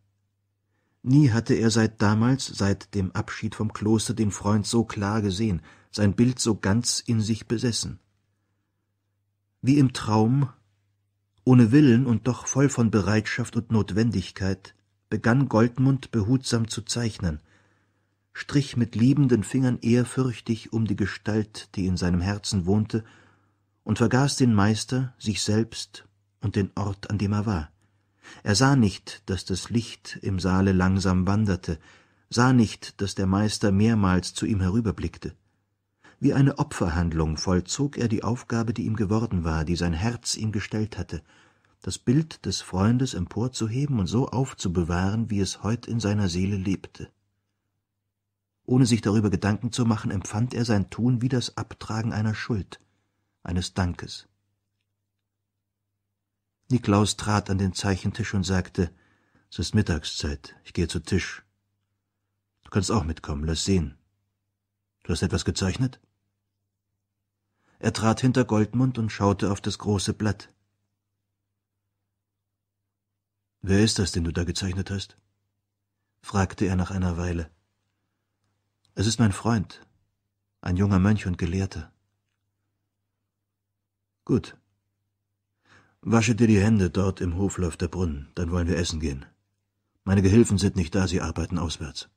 Nie hatte er seit damals, seit dem Abschied vom Kloster, den Freund so klar gesehen, sein Bild so ganz in sich besessen. Wie im Traum, ohne Willen und doch voll von Bereitschaft und Notwendigkeit, begann Goldmund behutsam zu zeichnen, strich mit liebenden Fingern ehrfürchtig um die Gestalt, die in seinem Herzen wohnte, und vergaß den Meister, sich selbst und den Ort, an dem er war. Er sah nicht, daß das Licht im Saale langsam wanderte, sah nicht, daß der Meister mehrmals zu ihm herüberblickte. Wie eine Opferhandlung vollzog er die Aufgabe, die ihm geworden war, die sein Herz ihm gestellt hatte, das Bild des Freundes emporzuheben und so aufzubewahren, wie es heut in seiner Seele lebte. Ohne sich darüber Gedanken zu machen, empfand er sein Tun wie das Abtragen einer Schuld, eines Dankes. Niklaus trat an den Zeichentisch und sagte, es ist Mittagszeit, ich gehe zu Tisch. Du kannst auch mitkommen, lass sehen. Du hast etwas gezeichnet? Er trat hinter Goldmund und schaute auf das große Blatt. Wer ist das, den du da gezeichnet hast? fragte er nach einer Weile. Es ist mein Freund, ein junger Mönch und Gelehrter. Gut, Wasche dir die Hände, dort im Hof läuft der Brunnen, dann wollen wir essen gehen. Meine Gehilfen sind nicht da, sie arbeiten auswärts.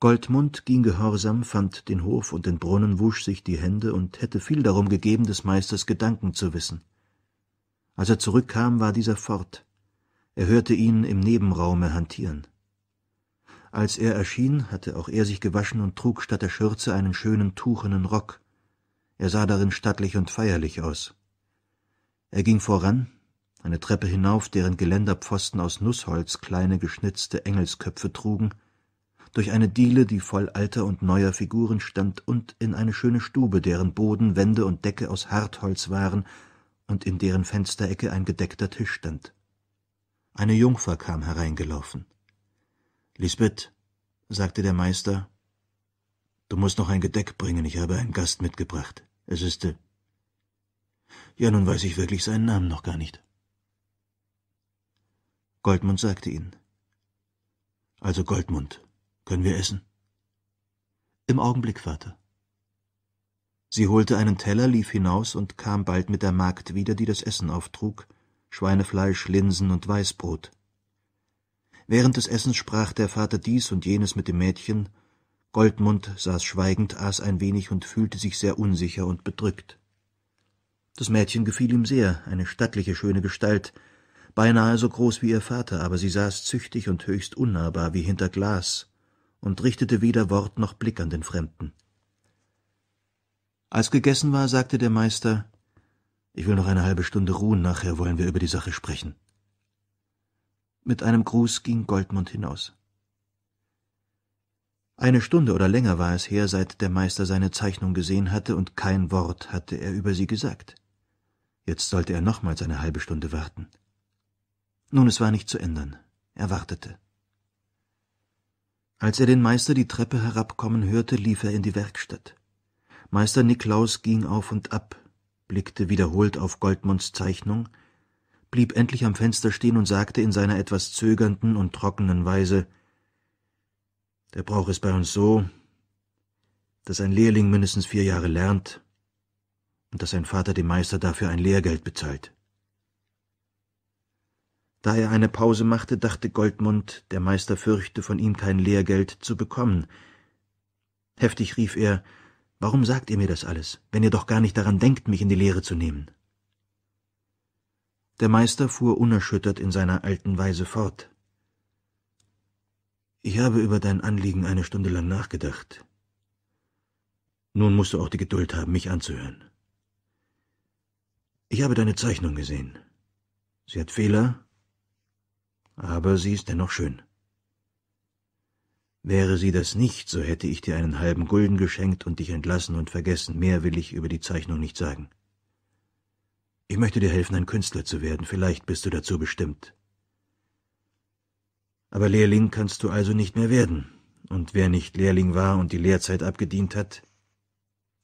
Goldmund ging gehorsam, fand den Hof und den Brunnen, wusch sich die Hände und hätte viel darum gegeben, des Meisters Gedanken zu wissen. Als er zurückkam, war dieser fort. Er hörte ihn im Nebenraume hantieren. Als er erschien, hatte auch er sich gewaschen und trug statt der Schürze einen schönen tuchenen Rock, er sah darin stattlich und feierlich aus. Er ging voran, eine Treppe hinauf, deren Geländerpfosten aus Nussholz kleine geschnitzte Engelsköpfe trugen, durch eine Diele, die voll alter und neuer Figuren stand, und in eine schöne Stube, deren Boden, Wände und Decke aus Hartholz waren und in deren Fensterecke ein gedeckter Tisch stand. Eine Jungfer kam hereingelaufen. Lisbeth, sagte der Meister Du musst noch ein Gedeck bringen, ich habe einen Gast mitgebracht. Es ist... Äh ja, nun weiß ich wirklich seinen Namen noch gar nicht. Goldmund sagte ihn. Also Goldmund, können wir essen? Im Augenblick, Vater. Sie holte einen Teller, lief hinaus und kam bald mit der Magd wieder, die das Essen auftrug, Schweinefleisch, Linsen und Weißbrot. Während des Essens sprach der Vater dies und jenes mit dem Mädchen goldmund saß schweigend aß ein wenig und fühlte sich sehr unsicher und bedrückt das mädchen gefiel ihm sehr eine stattliche schöne gestalt beinahe so groß wie ihr vater aber sie saß züchtig und höchst unnahbar wie hinter glas und richtete weder wort noch blick an den fremden als gegessen war sagte der meister ich will noch eine halbe stunde ruhen nachher wollen wir über die sache sprechen mit einem gruß ging goldmund hinaus eine Stunde oder länger war es her, seit der Meister seine Zeichnung gesehen hatte, und kein Wort hatte er über sie gesagt. Jetzt sollte er nochmals eine halbe Stunde warten. Nun, es war nicht zu ändern. Er wartete. Als er den Meister die Treppe herabkommen hörte, lief er in die Werkstatt. Meister Niklaus ging auf und ab, blickte wiederholt auf Goldmunds Zeichnung, blieb endlich am Fenster stehen und sagte in seiner etwas zögernden und trockenen Weise der Brauch ist bei uns so, dass ein Lehrling mindestens vier Jahre lernt und dass sein Vater dem Meister dafür ein Lehrgeld bezahlt. Da er eine Pause machte, dachte Goldmund, der Meister fürchte, von ihm kein Lehrgeld zu bekommen. Heftig rief er, Warum sagt ihr mir das alles, wenn ihr doch gar nicht daran denkt, mich in die Lehre zu nehmen? Der Meister fuhr unerschüttert in seiner alten Weise fort. Ich habe über dein Anliegen eine Stunde lang nachgedacht. Nun musst du auch die Geduld haben, mich anzuhören. Ich habe deine Zeichnung gesehen. Sie hat Fehler, aber sie ist dennoch schön. Wäre sie das nicht, so hätte ich dir einen halben Gulden geschenkt und dich entlassen und vergessen. Mehr will ich über die Zeichnung nicht sagen. Ich möchte dir helfen, ein Künstler zu werden. Vielleicht bist du dazu bestimmt. Aber Lehrling kannst du also nicht mehr werden. Und wer nicht Lehrling war und die Lehrzeit abgedient hat,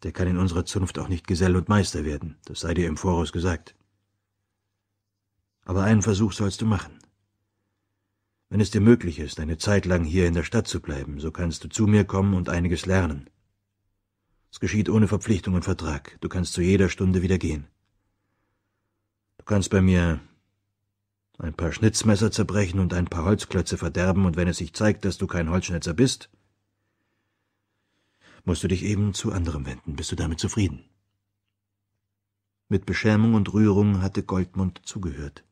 der kann in unserer Zunft auch nicht Gesell und Meister werden, das sei dir im Voraus gesagt. Aber einen Versuch sollst du machen. Wenn es dir möglich ist, eine Zeit lang hier in der Stadt zu bleiben, so kannst du zu mir kommen und einiges lernen. Es geschieht ohne Verpflichtung und Vertrag, du kannst zu jeder Stunde wieder gehen. Du kannst bei mir ein paar Schnitzmesser zerbrechen und ein paar Holzklötze verderben, und wenn es sich zeigt, dass du kein Holzschnitzer bist, musst du dich eben zu anderem wenden. Bist du damit zufrieden? Mit Beschämung und Rührung hatte Goldmund zugehört.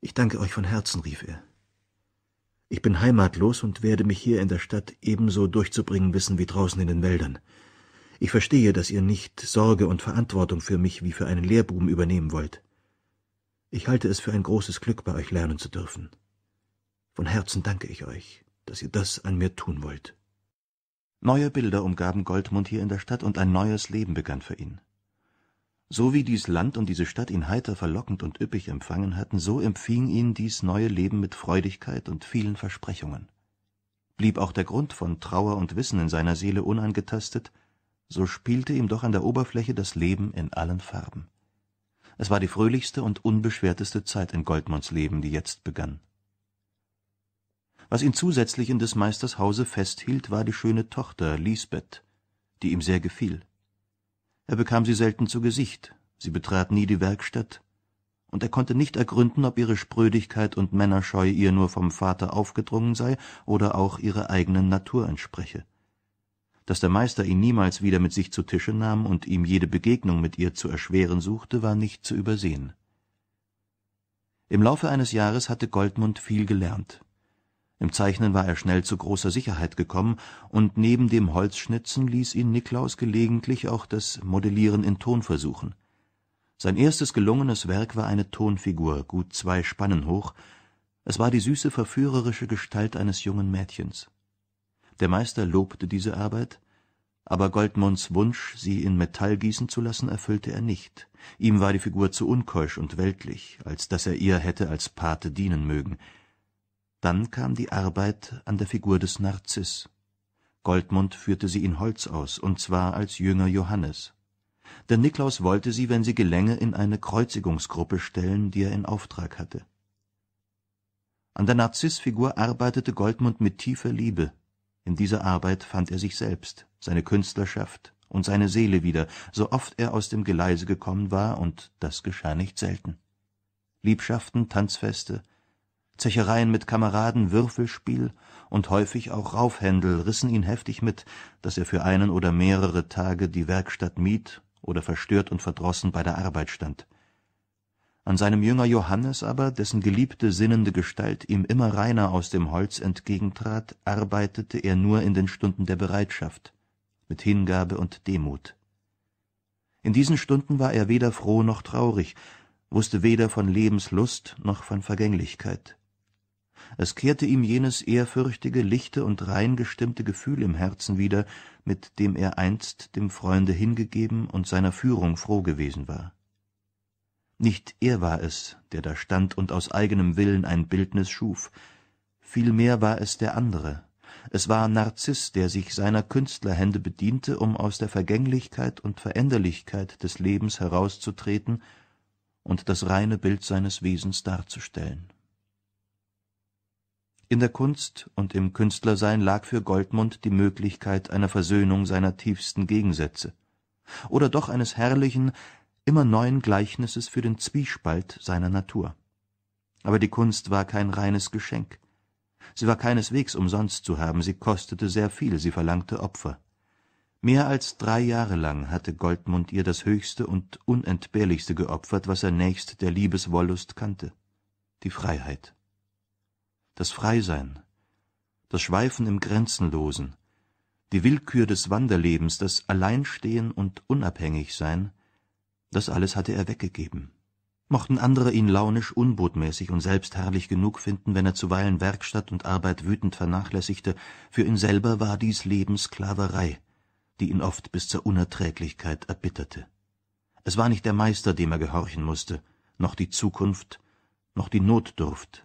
Ich danke euch von Herzen, rief er. Ich bin heimatlos und werde mich hier in der Stadt ebenso durchzubringen wissen wie draußen in den Wäldern. Ich verstehe, dass ihr nicht Sorge und Verantwortung für mich wie für einen Lehrbuben übernehmen wollt. Ich halte es für ein großes Glück, bei euch lernen zu dürfen. Von Herzen danke ich euch, dass ihr das an mir tun wollt. Neue Bilder umgaben Goldmund hier in der Stadt und ein neues Leben begann für ihn. So wie dies Land und diese Stadt ihn heiter verlockend und üppig empfangen hatten, so empfing ihn dies neue Leben mit Freudigkeit und vielen Versprechungen. Blieb auch der Grund von Trauer und Wissen in seiner Seele unangetastet, so spielte ihm doch an der Oberfläche das Leben in allen Farben. Es war die fröhlichste und unbeschwerteste Zeit in Goldmonds Leben, die jetzt begann. Was ihn zusätzlich in des Meisters Hause festhielt, war die schöne Tochter Lisbeth, die ihm sehr gefiel. Er bekam sie selten zu Gesicht, sie betrat nie die Werkstatt, und er konnte nicht ergründen, ob ihre Sprödigkeit und Männerscheu ihr nur vom Vater aufgedrungen sei oder auch ihrer eigenen Natur entspreche. Dass der Meister ihn niemals wieder mit sich zu Tische nahm und ihm jede Begegnung mit ihr zu erschweren suchte, war nicht zu übersehen. Im Laufe eines Jahres hatte Goldmund viel gelernt. Im Zeichnen war er schnell zu großer Sicherheit gekommen, und neben dem Holzschnitzen ließ ihn Niklaus gelegentlich auch das Modellieren in Ton versuchen. Sein erstes gelungenes Werk war eine Tonfigur, gut zwei Spannen hoch, es war die süße verführerische Gestalt eines jungen Mädchens. Der Meister lobte diese Arbeit, aber Goldmunds Wunsch, sie in Metall gießen zu lassen, erfüllte er nicht. Ihm war die Figur zu unkeusch und weltlich, als dass er ihr hätte als Pate dienen mögen. Dann kam die Arbeit an der Figur des Narziss. Goldmund führte sie in Holz aus, und zwar als Jünger Johannes. Denn Niklaus wollte sie, wenn sie gelänge, in eine Kreuzigungsgruppe stellen, die er in Auftrag hatte. An der Narzissfigur arbeitete Goldmund mit tiefer Liebe in dieser Arbeit fand er sich selbst, seine Künstlerschaft und seine Seele wieder, so oft er aus dem Geleise gekommen war, und das geschah nicht selten. Liebschaften, Tanzfeste, Zechereien mit Kameraden, Würfelspiel und häufig auch Raufhändel rissen ihn heftig mit, daß er für einen oder mehrere Tage die Werkstatt mied oder verstört und verdrossen bei der Arbeit stand an seinem Jünger Johannes aber, dessen geliebte sinnende Gestalt ihm immer reiner aus dem Holz entgegentrat, arbeitete er nur in den Stunden der Bereitschaft, mit Hingabe und Demut. In diesen Stunden war er weder froh noch traurig, wusste weder von Lebenslust noch von Vergänglichkeit. Es kehrte ihm jenes ehrfürchtige, lichte und rein gestimmte Gefühl im Herzen wieder, mit dem er einst dem Freunde hingegeben und seiner Führung froh gewesen war nicht er war es, der da stand und aus eigenem Willen ein Bildnis schuf. Vielmehr war es der andere. Es war Narziß, der sich seiner Künstlerhände bediente, um aus der Vergänglichkeit und Veränderlichkeit des Lebens herauszutreten und das reine Bild seines Wesens darzustellen. In der Kunst und im Künstlersein lag für Goldmund die Möglichkeit einer Versöhnung seiner tiefsten Gegensätze oder doch eines herrlichen, immer neuen Gleichnisses für den Zwiespalt seiner Natur. Aber die Kunst war kein reines Geschenk. Sie war keineswegs umsonst zu haben, sie kostete sehr viel, sie verlangte Opfer. Mehr als drei Jahre lang hatte Goldmund ihr das höchste und unentbehrlichste geopfert, was er nächst der Liebeswollust kannte: die Freiheit. Das Freisein, das Schweifen im Grenzenlosen, die Willkür des Wanderlebens, das Alleinstehen und Unabhängigsein das alles hatte er weggegeben. Mochten andere ihn launisch, unbotmäßig und selbstherrlich genug finden, wenn er zuweilen Werkstatt und Arbeit wütend vernachlässigte, für ihn selber war dies Lebenssklaverei, die ihn oft bis zur Unerträglichkeit erbitterte. Es war nicht der Meister, dem er gehorchen musste, noch die Zukunft, noch die Notdurft.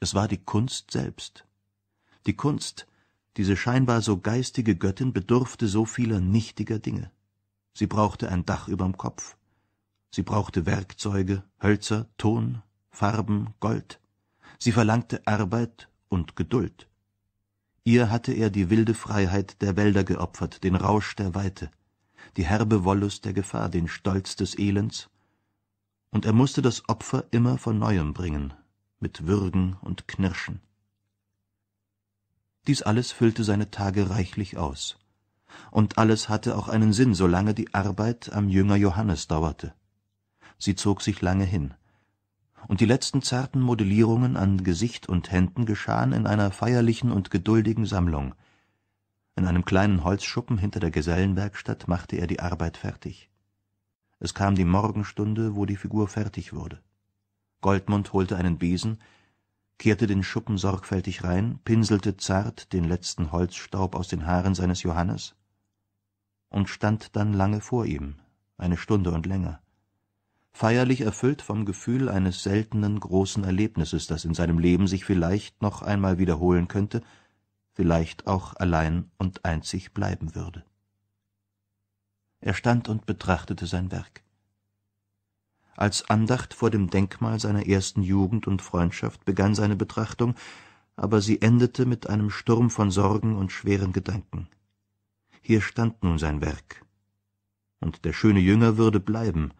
Es war die Kunst selbst. Die Kunst, diese scheinbar so geistige Göttin, bedurfte so vieler nichtiger Dinge. Sie brauchte ein Dach überm Kopf. Sie brauchte Werkzeuge, Hölzer, Ton, Farben, Gold. Sie verlangte Arbeit und Geduld. Ihr hatte er die wilde Freiheit der Wälder geopfert, den Rausch der Weite, die herbe Wollust der Gefahr, den Stolz des Elends. Und er musste das Opfer immer von Neuem bringen, mit Würgen und Knirschen. Dies alles füllte seine Tage reichlich aus und alles hatte auch einen Sinn, solange die Arbeit am Jünger Johannes dauerte. Sie zog sich lange hin. Und die letzten zarten Modellierungen an Gesicht und Händen geschahen in einer feierlichen und geduldigen Sammlung. In einem kleinen Holzschuppen hinter der Gesellenwerkstatt machte er die Arbeit fertig. Es kam die Morgenstunde, wo die Figur fertig wurde. Goldmund holte einen Besen, kehrte den Schuppen sorgfältig rein, pinselte zart den letzten Holzstaub aus den Haaren seines Johannes und stand dann lange vor ihm, eine Stunde und länger. Feierlich erfüllt vom Gefühl eines seltenen großen Erlebnisses, das in seinem Leben sich vielleicht noch einmal wiederholen könnte, vielleicht auch allein und einzig bleiben würde. Er stand und betrachtete sein Werk. Als Andacht vor dem Denkmal seiner ersten Jugend und Freundschaft begann seine Betrachtung, aber sie endete mit einem Sturm von Sorgen und schweren Gedanken hier stand nun sein Werk. Und der schöne Jünger würde bleiben,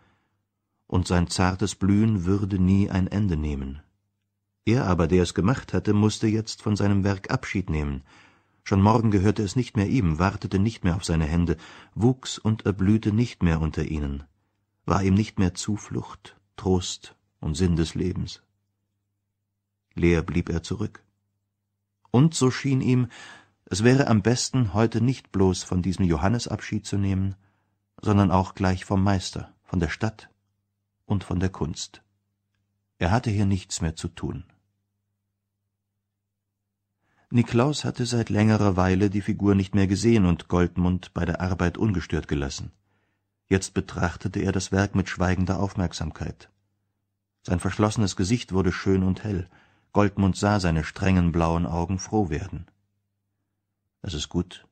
und sein zartes Blühen würde nie ein Ende nehmen. Er aber, der es gemacht hatte, mußte jetzt von seinem Werk Abschied nehmen. Schon morgen gehörte es nicht mehr ihm, wartete nicht mehr auf seine Hände, wuchs und erblühte nicht mehr unter ihnen, war ihm nicht mehr Zuflucht, Trost und Sinn des Lebens. Leer blieb er zurück. Und so schien ihm, es wäre am besten, heute nicht bloß von diesem Johannes Abschied zu nehmen, sondern auch gleich vom Meister, von der Stadt und von der Kunst. Er hatte hier nichts mehr zu tun. Niklaus hatte seit längerer Weile die Figur nicht mehr gesehen und Goldmund bei der Arbeit ungestört gelassen. Jetzt betrachtete er das Werk mit schweigender Aufmerksamkeit. Sein verschlossenes Gesicht wurde schön und hell, Goldmund sah seine strengen blauen Augen froh werden. Es ist gut,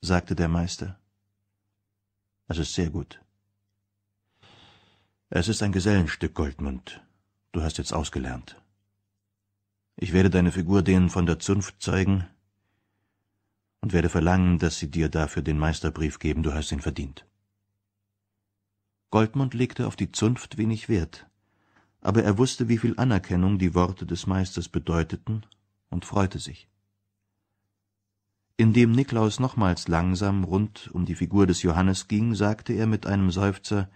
sagte der Meister. Es ist sehr gut. Es ist ein Gesellenstück, Goldmund. Du hast jetzt ausgelernt. Ich werde deine Figur denen von der Zunft zeigen und werde verlangen, dass sie dir dafür den Meisterbrief geben, du hast ihn verdient. Goldmund legte auf die Zunft wenig Wert, aber er wusste, wie viel Anerkennung die Worte des Meisters bedeuteten und freute sich. Indem Niklaus nochmals langsam rund um die Figur des Johannes ging, sagte er mit einem Seufzer: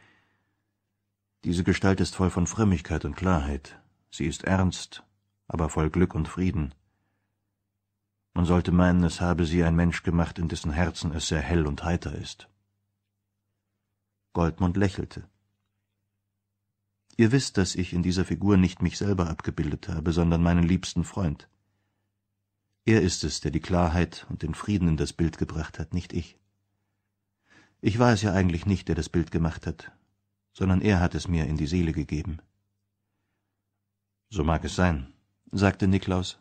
»Diese Gestalt ist voll von Frömmigkeit und Klarheit. Sie ist ernst, aber voll Glück und Frieden. Man sollte meinen, es habe sie ein Mensch gemacht, in dessen Herzen es sehr hell und heiter ist.« Goldmund lächelte. »Ihr wisst, dass ich in dieser Figur nicht mich selber abgebildet habe, sondern meinen liebsten Freund. Er ist es, der die Klarheit und den Frieden in das Bild gebracht hat, nicht ich. Ich war es ja eigentlich nicht, der das Bild gemacht hat, sondern er hat es mir in die Seele gegeben. So mag es sein, sagte Niklaus.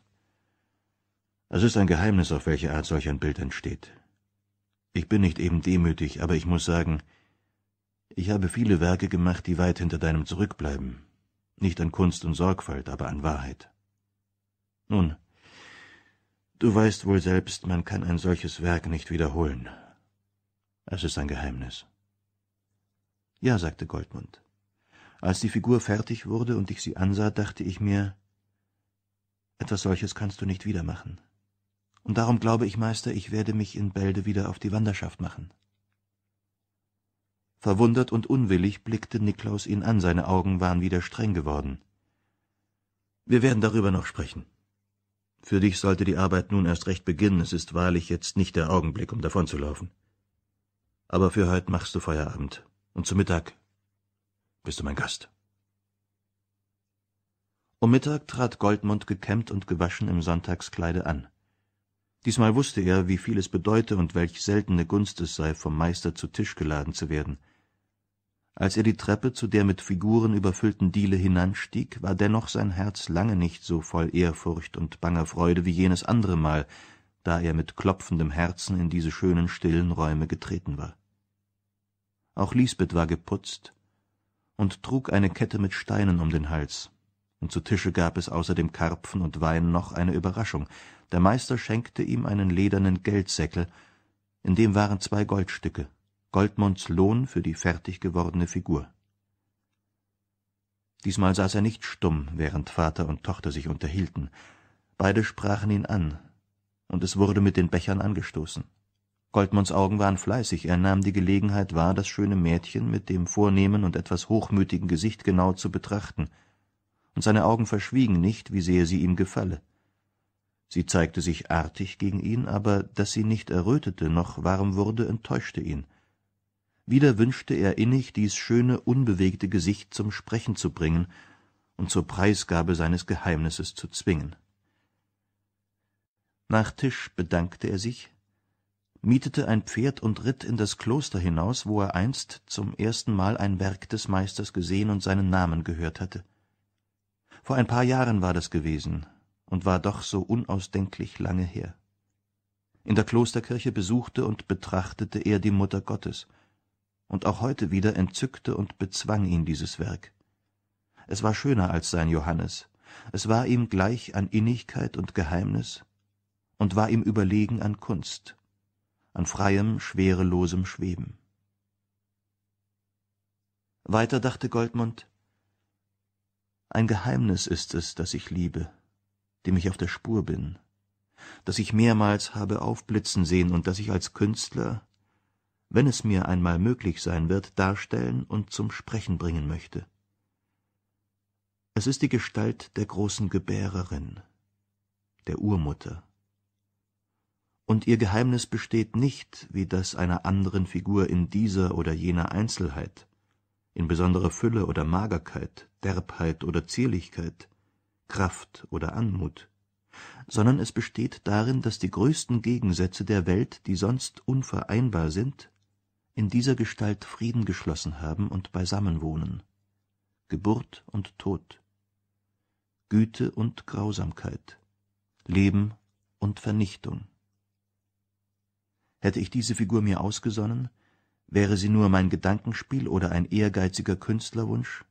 Es ist ein Geheimnis, auf welche Art solch ein Bild entsteht. Ich bin nicht eben demütig, aber ich muss sagen, ich habe viele Werke gemacht, die weit hinter deinem zurückbleiben. Nicht an Kunst und Sorgfalt, aber an Wahrheit. Nun, Du weißt wohl selbst, man kann ein solches Werk nicht wiederholen. Es ist ein Geheimnis. Ja, sagte Goldmund. Als die Figur fertig wurde und ich sie ansah, dachte ich mir, etwas solches kannst du nicht wieder machen. Und darum glaube ich, Meister, ich werde mich in Bälde wieder auf die Wanderschaft machen. Verwundert und unwillig blickte Niklaus ihn an, seine Augen waren wieder streng geworden. Wir werden darüber noch sprechen. Für dich sollte die Arbeit nun erst recht beginnen, es ist wahrlich jetzt nicht der Augenblick, um davonzulaufen. Aber für heute machst du Feierabend, und zu Mittag bist du mein Gast. Um Mittag trat Goldmund gekämmt und gewaschen im Sonntagskleide an. Diesmal wusste er, wie viel es bedeute und welch seltene Gunst es sei, vom Meister zu Tisch geladen zu werden – als er die Treppe zu der mit Figuren überfüllten Diele hinanstieg, war dennoch sein Herz lange nicht so voll Ehrfurcht und banger Freude wie jenes andere Mal, da er mit klopfendem Herzen in diese schönen, stillen Räume getreten war. Auch Lisbeth war geputzt und trug eine Kette mit Steinen um den Hals, und zu Tische gab es außer dem Karpfen und Wein noch eine Überraschung. Der Meister schenkte ihm einen ledernen Geldsäckel, in dem waren zwei Goldstücke Goldmonds Lohn für die fertig gewordene Figur. Diesmal saß er nicht stumm, während Vater und Tochter sich unterhielten. Beide sprachen ihn an, und es wurde mit den Bechern angestoßen. Goldmonds Augen waren fleißig, er nahm die Gelegenheit wahr, das schöne Mädchen mit dem vornehmen und etwas hochmütigen Gesicht genau zu betrachten, und seine Augen verschwiegen nicht, wie sehr sie ihm gefalle. Sie zeigte sich artig gegen ihn, aber dass sie nicht errötete noch warm wurde, enttäuschte ihn. Wieder wünschte er innig, dies schöne, unbewegte Gesicht zum Sprechen zu bringen und zur Preisgabe seines Geheimnisses zu zwingen. Nach Tisch bedankte er sich, mietete ein Pferd und ritt in das Kloster hinaus, wo er einst zum ersten Mal ein Werk des Meisters gesehen und seinen Namen gehört hatte. Vor ein paar Jahren war das gewesen und war doch so unausdenklich lange her. In der Klosterkirche besuchte und betrachtete er die Mutter Gottes – und auch heute wieder entzückte und bezwang ihn dieses Werk. Es war schöner als sein Johannes, es war ihm gleich an Innigkeit und Geheimnis und war ihm überlegen an Kunst, an freiem, schwerelosem Schweben. Weiter dachte Goldmund, ein Geheimnis ist es, das ich liebe, dem ich auf der Spur bin, das ich mehrmals habe aufblitzen sehen und das ich als Künstler wenn es mir einmal möglich sein wird, darstellen und zum Sprechen bringen möchte. Es ist die Gestalt der großen Gebärerin, der Urmutter. Und ihr Geheimnis besteht nicht, wie das einer anderen Figur in dieser oder jener Einzelheit, in besonderer Fülle oder Magerkeit, Derbheit oder Zierlichkeit, Kraft oder Anmut, sondern es besteht darin, dass die größten Gegensätze der Welt, die sonst unvereinbar sind, in dieser Gestalt Frieden geschlossen haben und beisammen wohnen, Geburt und Tod, Güte und Grausamkeit, Leben und Vernichtung. Hätte ich diese Figur mir ausgesonnen, wäre sie nur mein Gedankenspiel oder ein ehrgeiziger Künstlerwunsch,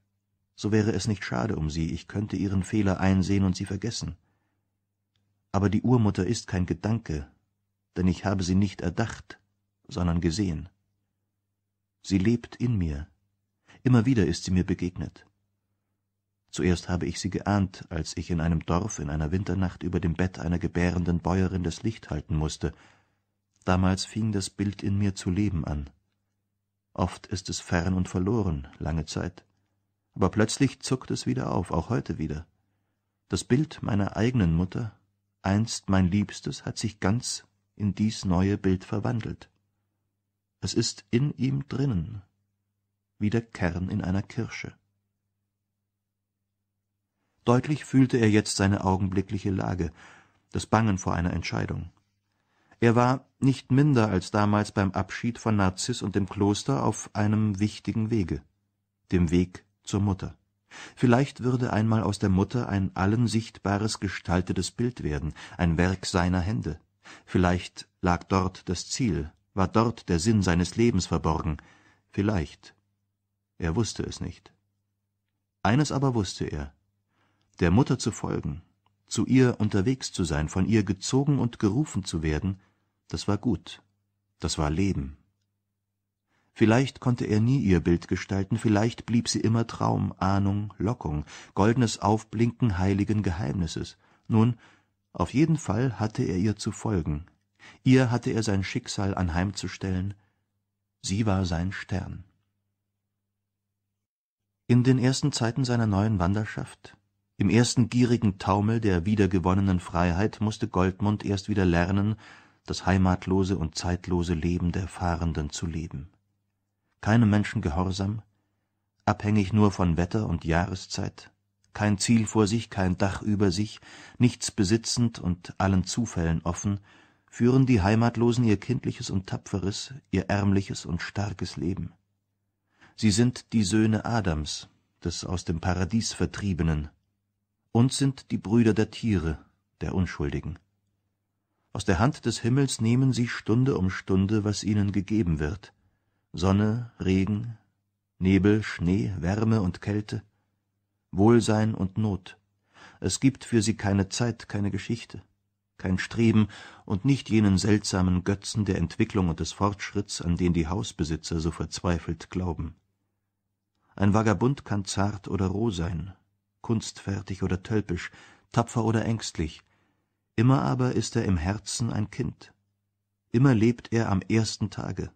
so wäre es nicht schade um sie, ich könnte ihren Fehler einsehen und sie vergessen. Aber die Urmutter ist kein Gedanke, denn ich habe sie nicht erdacht, sondern gesehen. Sie lebt in mir. Immer wieder ist sie mir begegnet. Zuerst habe ich sie geahnt, als ich in einem Dorf in einer Winternacht über dem Bett einer gebärenden Bäuerin das Licht halten musste. Damals fing das Bild in mir zu leben an. Oft ist es fern und verloren, lange Zeit. Aber plötzlich zuckt es wieder auf, auch heute wieder. Das Bild meiner eigenen Mutter, einst mein Liebstes, hat sich ganz in dies neue Bild verwandelt es ist in ihm drinnen, wie der Kern in einer Kirsche. Deutlich fühlte er jetzt seine augenblickliche Lage, das Bangen vor einer Entscheidung. Er war nicht minder als damals beim Abschied von Narzis und dem Kloster auf einem wichtigen Wege, dem Weg zur Mutter. Vielleicht würde einmal aus der Mutter ein allen sichtbares gestaltetes Bild werden, ein Werk seiner Hände. Vielleicht lag dort das Ziel, war dort der Sinn seines Lebens verborgen? Vielleicht. Er wusste es nicht. Eines aber wusste er. Der Mutter zu folgen, zu ihr unterwegs zu sein, von ihr gezogen und gerufen zu werden, das war gut, das war Leben. Vielleicht konnte er nie ihr Bild gestalten, vielleicht blieb sie immer Traum, Ahnung, Lockung, goldenes Aufblinken heiligen Geheimnisses. Nun, auf jeden Fall hatte er ihr zu folgen, Ihr hatte er sein Schicksal anheimzustellen, sie war sein Stern. In den ersten Zeiten seiner neuen Wanderschaft, im ersten gierigen Taumel der wiedergewonnenen Freiheit mußte Goldmund erst wieder lernen, das heimatlose und zeitlose Leben der Fahrenden zu leben. Keinem Menschen gehorsam, abhängig nur von Wetter und Jahreszeit, kein Ziel vor sich, kein Dach über sich, nichts besitzend und allen Zufällen offen führen die Heimatlosen ihr kindliches und tapferes, ihr ärmliches und starkes Leben. Sie sind die Söhne Adams, des aus dem Paradies Vertriebenen, und sind die Brüder der Tiere, der Unschuldigen. Aus der Hand des Himmels nehmen sie Stunde um Stunde, was ihnen gegeben wird. Sonne, Regen, Nebel, Schnee, Wärme und Kälte, Wohlsein und Not. Es gibt für sie keine Zeit, keine Geschichte kein Streben und nicht jenen seltsamen Götzen der Entwicklung und des Fortschritts, an den die Hausbesitzer so verzweifelt glauben. Ein Vagabund kann zart oder roh sein, kunstfertig oder tölpisch, tapfer oder ängstlich, immer aber ist er im Herzen ein Kind. Immer lebt er am ersten Tage,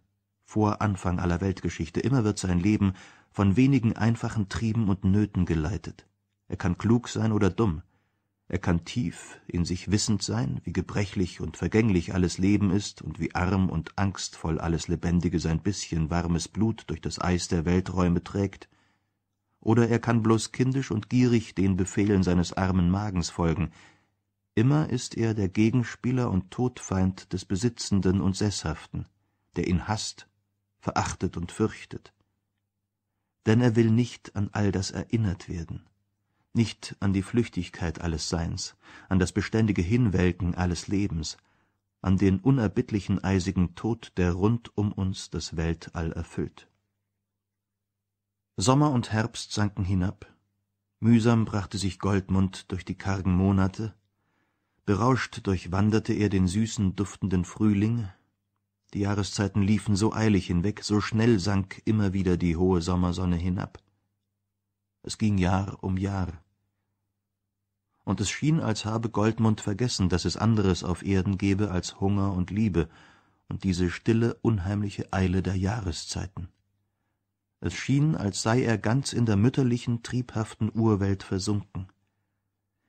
vor Anfang aller Weltgeschichte, immer wird sein Leben von wenigen einfachen Trieben und Nöten geleitet. Er kann klug sein oder dumm er kann tief in sich wissend sein, wie gebrechlich und vergänglich alles Leben ist und wie arm und angstvoll alles Lebendige sein bisschen warmes Blut durch das Eis der Welträume trägt. Oder er kann bloß kindisch und gierig den Befehlen seines armen Magens folgen. Immer ist er der Gegenspieler und Todfeind des Besitzenden und Sesshaften, der ihn hasst, verachtet und fürchtet. Denn er will nicht an all das erinnert werden nicht an die Flüchtigkeit alles Seins, an das beständige Hinwelken alles Lebens, an den unerbittlichen eisigen Tod, der rund um uns das Weltall erfüllt. Sommer und Herbst sanken hinab, mühsam brachte sich Goldmund durch die kargen Monate, berauscht durchwanderte er den süßen, duftenden Frühling, die Jahreszeiten liefen so eilig hinweg, so schnell sank immer wieder die hohe Sommersonne hinab. Es ging Jahr um Jahr, und es schien, als habe Goldmund vergessen, dass es anderes auf Erden gebe als Hunger und Liebe und diese stille, unheimliche Eile der Jahreszeiten. Es schien, als sei er ganz in der mütterlichen, triebhaften Urwelt versunken.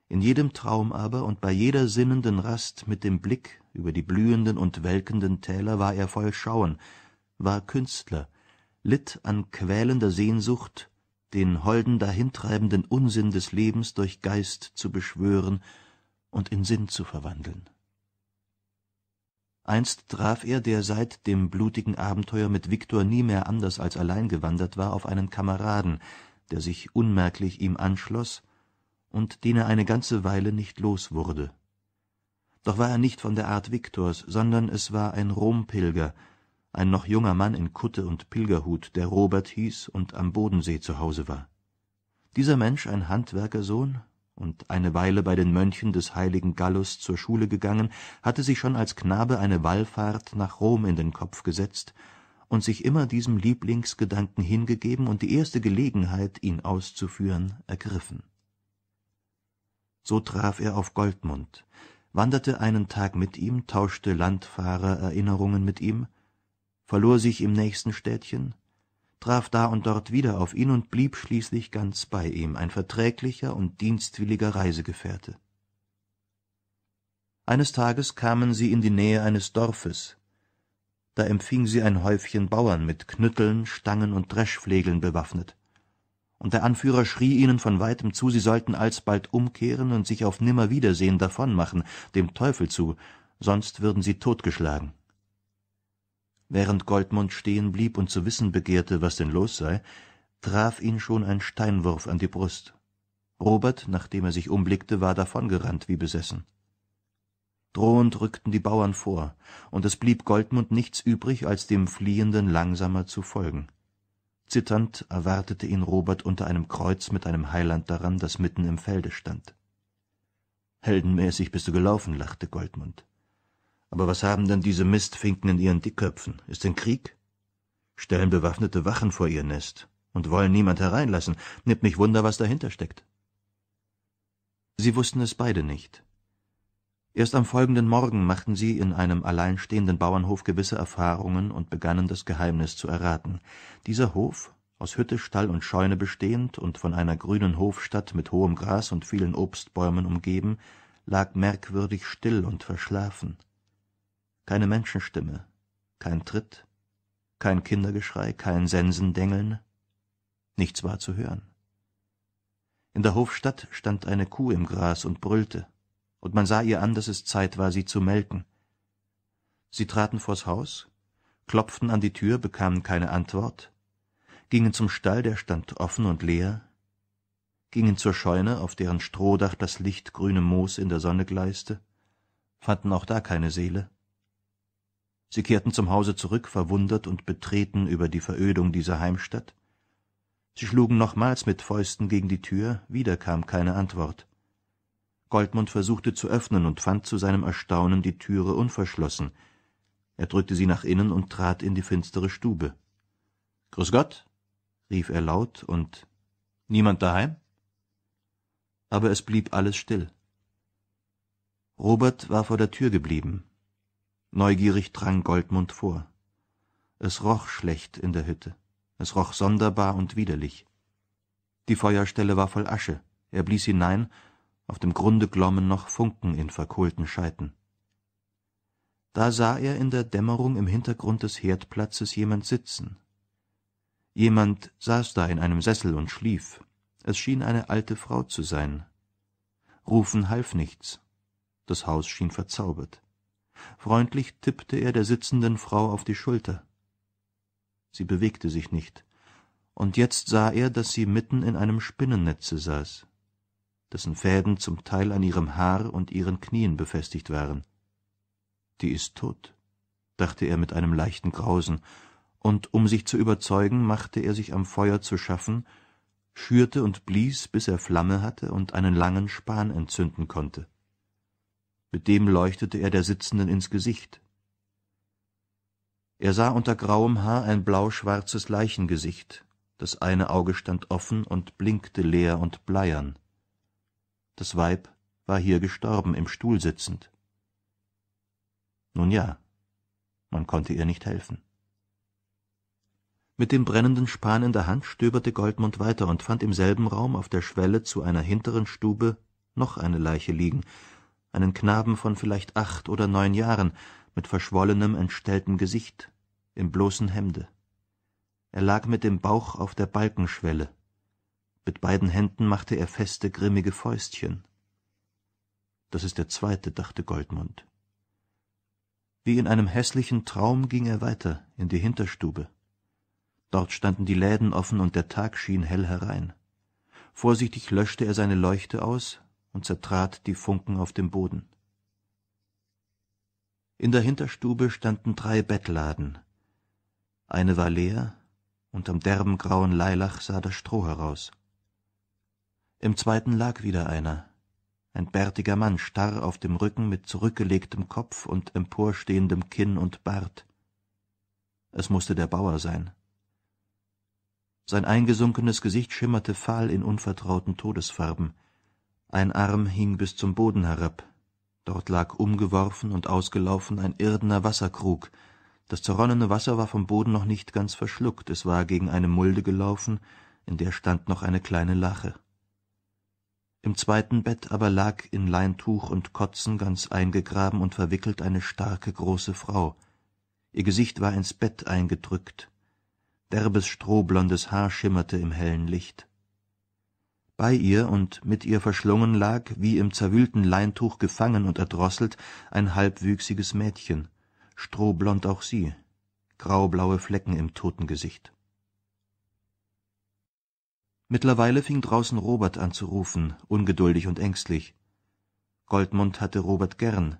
In jedem Traum aber und bei jeder sinnenden Rast mit dem Blick über die blühenden und welkenden Täler war er voll Schauen, war Künstler, litt an quälender Sehnsucht den holden dahintreibenden Unsinn des Lebens durch Geist zu beschwören und in Sinn zu verwandeln. Einst traf er, der seit dem blutigen Abenteuer mit Viktor nie mehr anders als allein gewandert war, auf einen Kameraden, der sich unmerklich ihm anschloß und den er eine ganze Weile nicht los wurde. Doch war er nicht von der Art Viktors, sondern es war ein Rompilger, ein noch junger Mann in Kutte und Pilgerhut, der Robert hieß und am Bodensee zu Hause war. Dieser Mensch ein Handwerkersohn und eine Weile bei den Mönchen des heiligen Gallus zur Schule gegangen, hatte sich schon als Knabe eine Wallfahrt nach Rom in den Kopf gesetzt und sich immer diesem Lieblingsgedanken hingegeben und die erste Gelegenheit, ihn auszuführen, ergriffen. So traf er auf Goldmund, wanderte einen Tag mit ihm, tauschte Landfahrererinnerungen mit ihm verlor sich im nächsten Städtchen, traf da und dort wieder auf ihn und blieb schließlich ganz bei ihm, ein verträglicher und dienstwilliger Reisegefährte. Eines Tages kamen sie in die Nähe eines Dorfes. Da empfing sie ein Häufchen Bauern mit Knütteln, Stangen und Dreschflegeln bewaffnet. Und der Anführer schrie ihnen von weitem zu, sie sollten alsbald umkehren und sich auf Nimmerwiedersehen davonmachen, dem Teufel zu, sonst würden sie totgeschlagen während Goldmund stehen blieb und zu wissen begehrte, was denn los sei, traf ihn schon ein Steinwurf an die Brust. Robert, nachdem er sich umblickte, war davongerannt wie besessen. Drohend rückten die Bauern vor, und es blieb Goldmund nichts übrig, als dem Fliehenden langsamer zu folgen. Zitternd erwartete ihn Robert unter einem Kreuz mit einem Heiland daran, das mitten im Felde stand. Heldenmäßig bist du gelaufen, lachte Goldmund. Aber was haben denn diese Mistfinken in ihren Dickköpfen? Ist denn Krieg? Stellen bewaffnete Wachen vor ihr Nest und wollen niemand hereinlassen. Nimmt mich Wunder, was dahinter steckt. Sie wussten es beide nicht. Erst am folgenden Morgen machten sie in einem alleinstehenden Bauernhof gewisse Erfahrungen und begannen das Geheimnis zu erraten. Dieser Hof, aus Hütte, Stall und Scheune bestehend und von einer grünen Hofstadt mit hohem Gras und vielen Obstbäumen umgeben, lag merkwürdig still und verschlafen keine Menschenstimme, kein Tritt, kein Kindergeschrei, kein Sensendengeln, nichts war zu hören. In der Hofstadt stand eine Kuh im Gras und brüllte, und man sah ihr an, dass es Zeit war, sie zu melken. Sie traten vors Haus, klopften an die Tür, bekamen keine Antwort, gingen zum Stall, der stand offen und leer, gingen zur Scheune, auf deren Strohdach das lichtgrüne Moos in der Sonne gleiste, fanden auch da keine Seele, Sie kehrten zum Hause zurück, verwundert und betreten über die Verödung dieser Heimstatt. Sie schlugen nochmals mit Fäusten gegen die Tür, wieder kam keine Antwort. Goldmund versuchte zu öffnen und fand zu seinem Erstaunen die Türe unverschlossen. Er drückte sie nach innen und trat in die finstere Stube. Grüß Gott, rief er laut und Niemand daheim? Aber es blieb alles still. Robert war vor der Tür geblieben, Neugierig drang Goldmund vor. Es roch schlecht in der Hütte. Es roch sonderbar und widerlich. Die Feuerstelle war voll Asche. Er blies hinein, auf dem Grunde glommen noch Funken in verkohlten Scheiten. Da sah er in der Dämmerung im Hintergrund des Herdplatzes jemand sitzen. Jemand saß da in einem Sessel und schlief. Es schien eine alte Frau zu sein. Rufen half nichts. Das Haus schien verzaubert. Freundlich tippte er der sitzenden Frau auf die Schulter. Sie bewegte sich nicht, und jetzt sah er, dass sie mitten in einem Spinnennetze saß, dessen Fäden zum Teil an ihrem Haar und ihren Knien befestigt waren. Die ist tot, dachte er mit einem leichten Grausen, und um sich zu überzeugen, machte er sich am Feuer zu schaffen, schürte und blies, bis er Flamme hatte und einen langen Span entzünden konnte mit dem leuchtete er der Sitzenden ins Gesicht. Er sah unter grauem Haar ein blauschwarzes Leichengesicht, das eine Auge stand offen und blinkte leer und bleiern. Das Weib war hier gestorben, im Stuhl sitzend. Nun ja, man konnte ihr nicht helfen. Mit dem brennenden Span in der Hand stöberte Goldmund weiter und fand im selben Raum auf der Schwelle zu einer hinteren Stube noch eine Leiche liegen, einen Knaben von vielleicht acht oder neun Jahren mit verschwollenem, entstelltem Gesicht, im bloßen Hemde. Er lag mit dem Bauch auf der Balkenschwelle. Mit beiden Händen machte er feste, grimmige Fäustchen. Das ist der zweite, dachte Goldmund. Wie in einem hässlichen Traum ging er weiter in die Hinterstube. Dort standen die Läden offen und der Tag schien hell herein. Vorsichtig löschte er seine Leuchte aus und zertrat die Funken auf dem Boden. In der Hinterstube standen drei Bettladen. Eine war leer, und am derben grauen Leilach sah das Stroh heraus. Im zweiten lag wieder einer, ein bärtiger Mann, starr auf dem Rücken mit zurückgelegtem Kopf und emporstehendem Kinn und Bart. Es mußte der Bauer sein. Sein eingesunkenes Gesicht schimmerte fahl in unvertrauten Todesfarben, ein Arm hing bis zum Boden herab. Dort lag umgeworfen und ausgelaufen ein irdener Wasserkrug. Das zerronnene Wasser war vom Boden noch nicht ganz verschluckt, es war gegen eine Mulde gelaufen, in der stand noch eine kleine Lache. Im zweiten Bett aber lag in Leintuch und Kotzen ganz eingegraben und verwickelt eine starke große Frau. Ihr Gesicht war ins Bett eingedrückt. Derbes strohblondes Haar schimmerte im hellen Licht bei ihr und mit ihr verschlungen lag, wie im zerwühlten Leintuch gefangen und erdrosselt, ein halbwüchsiges Mädchen, strohblond auch sie, graublaue Flecken im toten Gesicht. Mittlerweile fing draußen Robert an zu rufen, ungeduldig und ängstlich. Goldmund hatte Robert gern.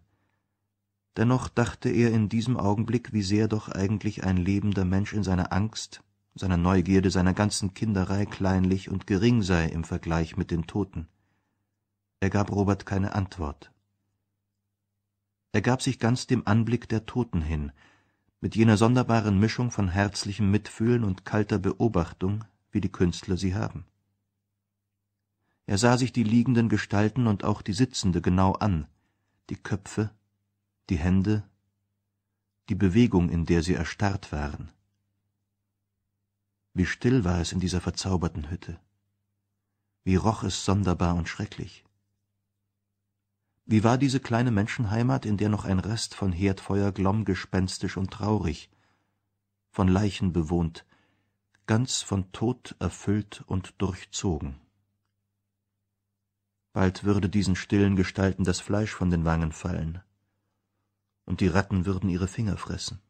Dennoch dachte er in diesem Augenblick, wie sehr doch eigentlich ein lebender Mensch in seiner Angst seiner Neugierde, seiner ganzen Kinderei kleinlich und gering sei im Vergleich mit den Toten. Er gab Robert keine Antwort. Er gab sich ganz dem Anblick der Toten hin, mit jener sonderbaren Mischung von herzlichem Mitfühlen und kalter Beobachtung, wie die Künstler sie haben. Er sah sich die liegenden Gestalten und auch die Sitzende genau an, die Köpfe, die Hände, die Bewegung, in der sie erstarrt waren. Wie still war es in dieser verzauberten Hütte. Wie roch es sonderbar und schrecklich. Wie war diese kleine Menschenheimat, in der noch ein Rest von Herdfeuer glomm gespenstisch und traurig, von Leichen bewohnt, ganz von Tod erfüllt und durchzogen. Bald würde diesen stillen Gestalten das Fleisch von den Wangen fallen, und die Ratten würden ihre Finger fressen.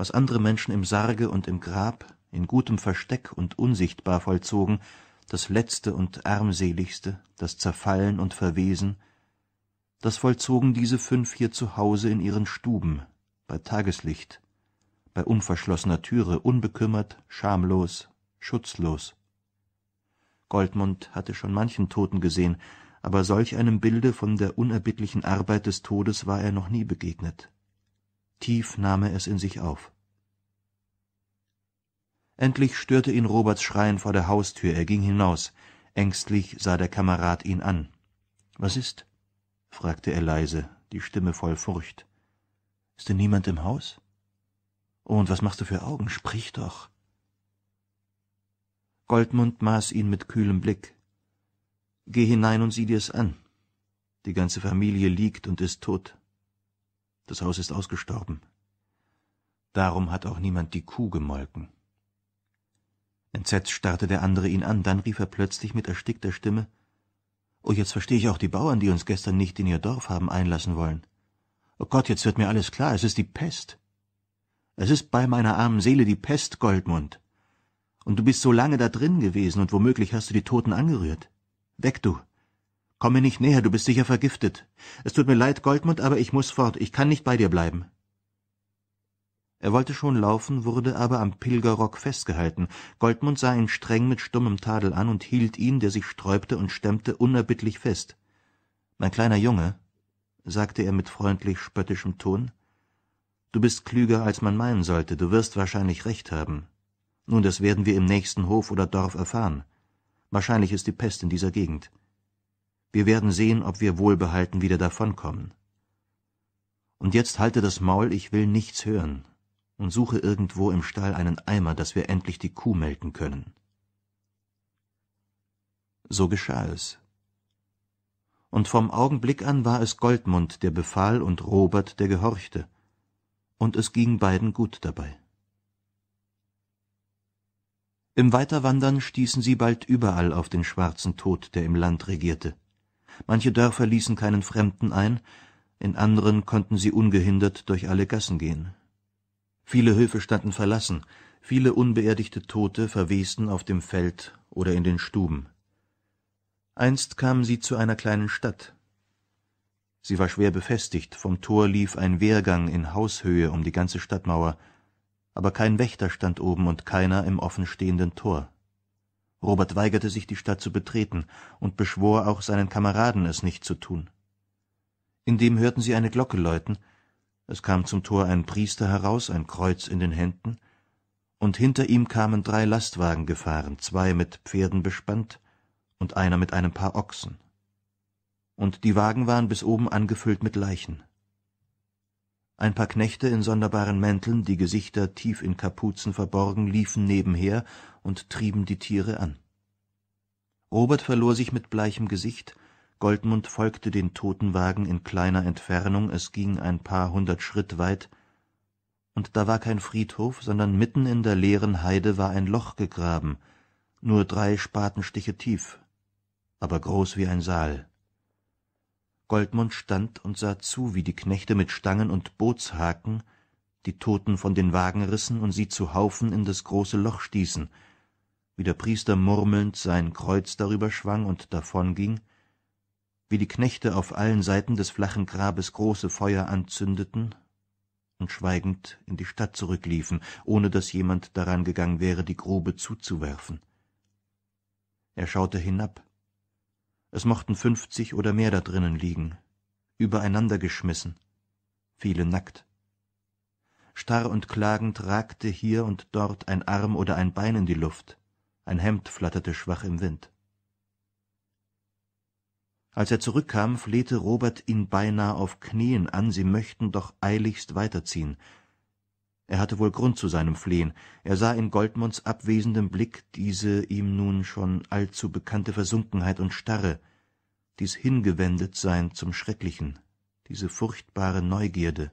Was andere Menschen im Sarge und im Grab, in gutem Versteck und unsichtbar vollzogen, das Letzte und Armseligste, das Zerfallen und Verwesen, das vollzogen diese Fünf hier zu Hause in ihren Stuben, bei Tageslicht, bei unverschlossener Türe, unbekümmert, schamlos, schutzlos. Goldmund hatte schon manchen Toten gesehen, aber solch einem Bilde von der unerbittlichen Arbeit des Todes war er noch nie begegnet Tief nahm er es in sich auf. Endlich störte ihn Roberts Schreien vor der Haustür. Er ging hinaus. Ängstlich sah der Kamerad ihn an. Was ist? fragte er leise, die Stimme voll Furcht. Ist denn niemand im Haus? und was machst du für Augen? Sprich doch. Goldmund maß ihn mit kühlem Blick. Geh hinein und sieh dir's an. Die ganze Familie liegt und ist tot. Das Haus ist ausgestorben. Darum hat auch niemand die Kuh gemolken. Entsetzt starrte der andere ihn an, dann rief er plötzlich mit erstickter Stimme Oh, jetzt verstehe ich auch die Bauern, die uns gestern nicht in ihr Dorf haben einlassen wollen. Oh Gott, jetzt wird mir alles klar, es ist die Pest. Es ist bei meiner armen Seele die Pest, Goldmund. Und du bist so lange da drin gewesen, und womöglich hast du die Toten angerührt. Weg du. Komm mir nicht näher, du bist sicher vergiftet. Es tut mir leid, Goldmund, aber ich muss fort, ich kann nicht bei dir bleiben. Er wollte schon laufen, wurde aber am Pilgerrock festgehalten. Goldmund sah ihn streng mit stummem Tadel an und hielt ihn, der sich sträubte und stemmte, unerbittlich fest. Mein kleiner Junge, sagte er mit freundlich spöttischem Ton, du bist klüger, als man meinen sollte, du wirst wahrscheinlich recht haben. Nun, das werden wir im nächsten Hof oder Dorf erfahren. Wahrscheinlich ist die Pest in dieser Gegend. Wir werden sehen, ob wir wohlbehalten wieder davonkommen. Und jetzt halte das Maul, ich will nichts hören, und suche irgendwo im Stall einen Eimer, dass wir endlich die Kuh melken können. So geschah es. Und vom Augenblick an war es Goldmund, der befahl, und Robert, der gehorchte, und es ging beiden gut dabei. Im Weiterwandern stießen sie bald überall auf den schwarzen Tod, der im Land regierte. Manche Dörfer ließen keinen Fremden ein, in anderen konnten sie ungehindert durch alle Gassen gehen. Viele Höfe standen verlassen, viele unbeerdigte Tote verwesten auf dem Feld oder in den Stuben. Einst kamen sie zu einer kleinen Stadt. Sie war schwer befestigt, vom Tor lief ein Wehrgang in Haushöhe um die ganze Stadtmauer, aber kein Wächter stand oben und keiner im offenstehenden Tor. Robert weigerte sich, die Stadt zu betreten, und beschwor auch seinen Kameraden, es nicht zu tun. Indem hörten sie eine Glocke läuten, es kam zum Tor ein Priester heraus, ein Kreuz in den Händen, und hinter ihm kamen drei Lastwagen gefahren, zwei mit Pferden bespannt und einer mit einem Paar Ochsen. Und die Wagen waren bis oben angefüllt mit Leichen ein paar Knechte in sonderbaren Mänteln, die Gesichter tief in Kapuzen verborgen, liefen nebenher und trieben die Tiere an. Robert verlor sich mit bleichem Gesicht, Goldmund folgte den Totenwagen in kleiner Entfernung, es ging ein paar hundert Schritt weit, und da war kein Friedhof, sondern mitten in der leeren Heide war ein Loch gegraben, nur drei Spatenstiche tief, aber groß wie ein Saal. Goldmund stand und sah zu, wie die Knechte mit Stangen und Bootshaken die Toten von den Wagen rissen und sie zu Haufen in das große Loch stießen, wie der Priester murmelnd sein Kreuz darüber schwang und davonging, wie die Knechte auf allen Seiten des flachen Grabes große Feuer anzündeten und schweigend in die Stadt zurückliefen, ohne dass jemand daran gegangen wäre, die Grube zuzuwerfen. Er schaute hinab es mochten fünfzig oder mehr da drinnen liegen, übereinander geschmissen, viele nackt. Starr und klagend ragte hier und dort ein Arm oder ein Bein in die Luft, ein Hemd flatterte schwach im Wind. Als er zurückkam, flehte Robert ihn beinahe auf Knien an, sie möchten doch eiligst weiterziehen, er hatte wohl Grund zu seinem Flehen, er sah in Goldmunds abwesendem Blick diese ihm nun schon allzu bekannte Versunkenheit und Starre, dies Hingewendetsein zum Schrecklichen, diese furchtbare Neugierde.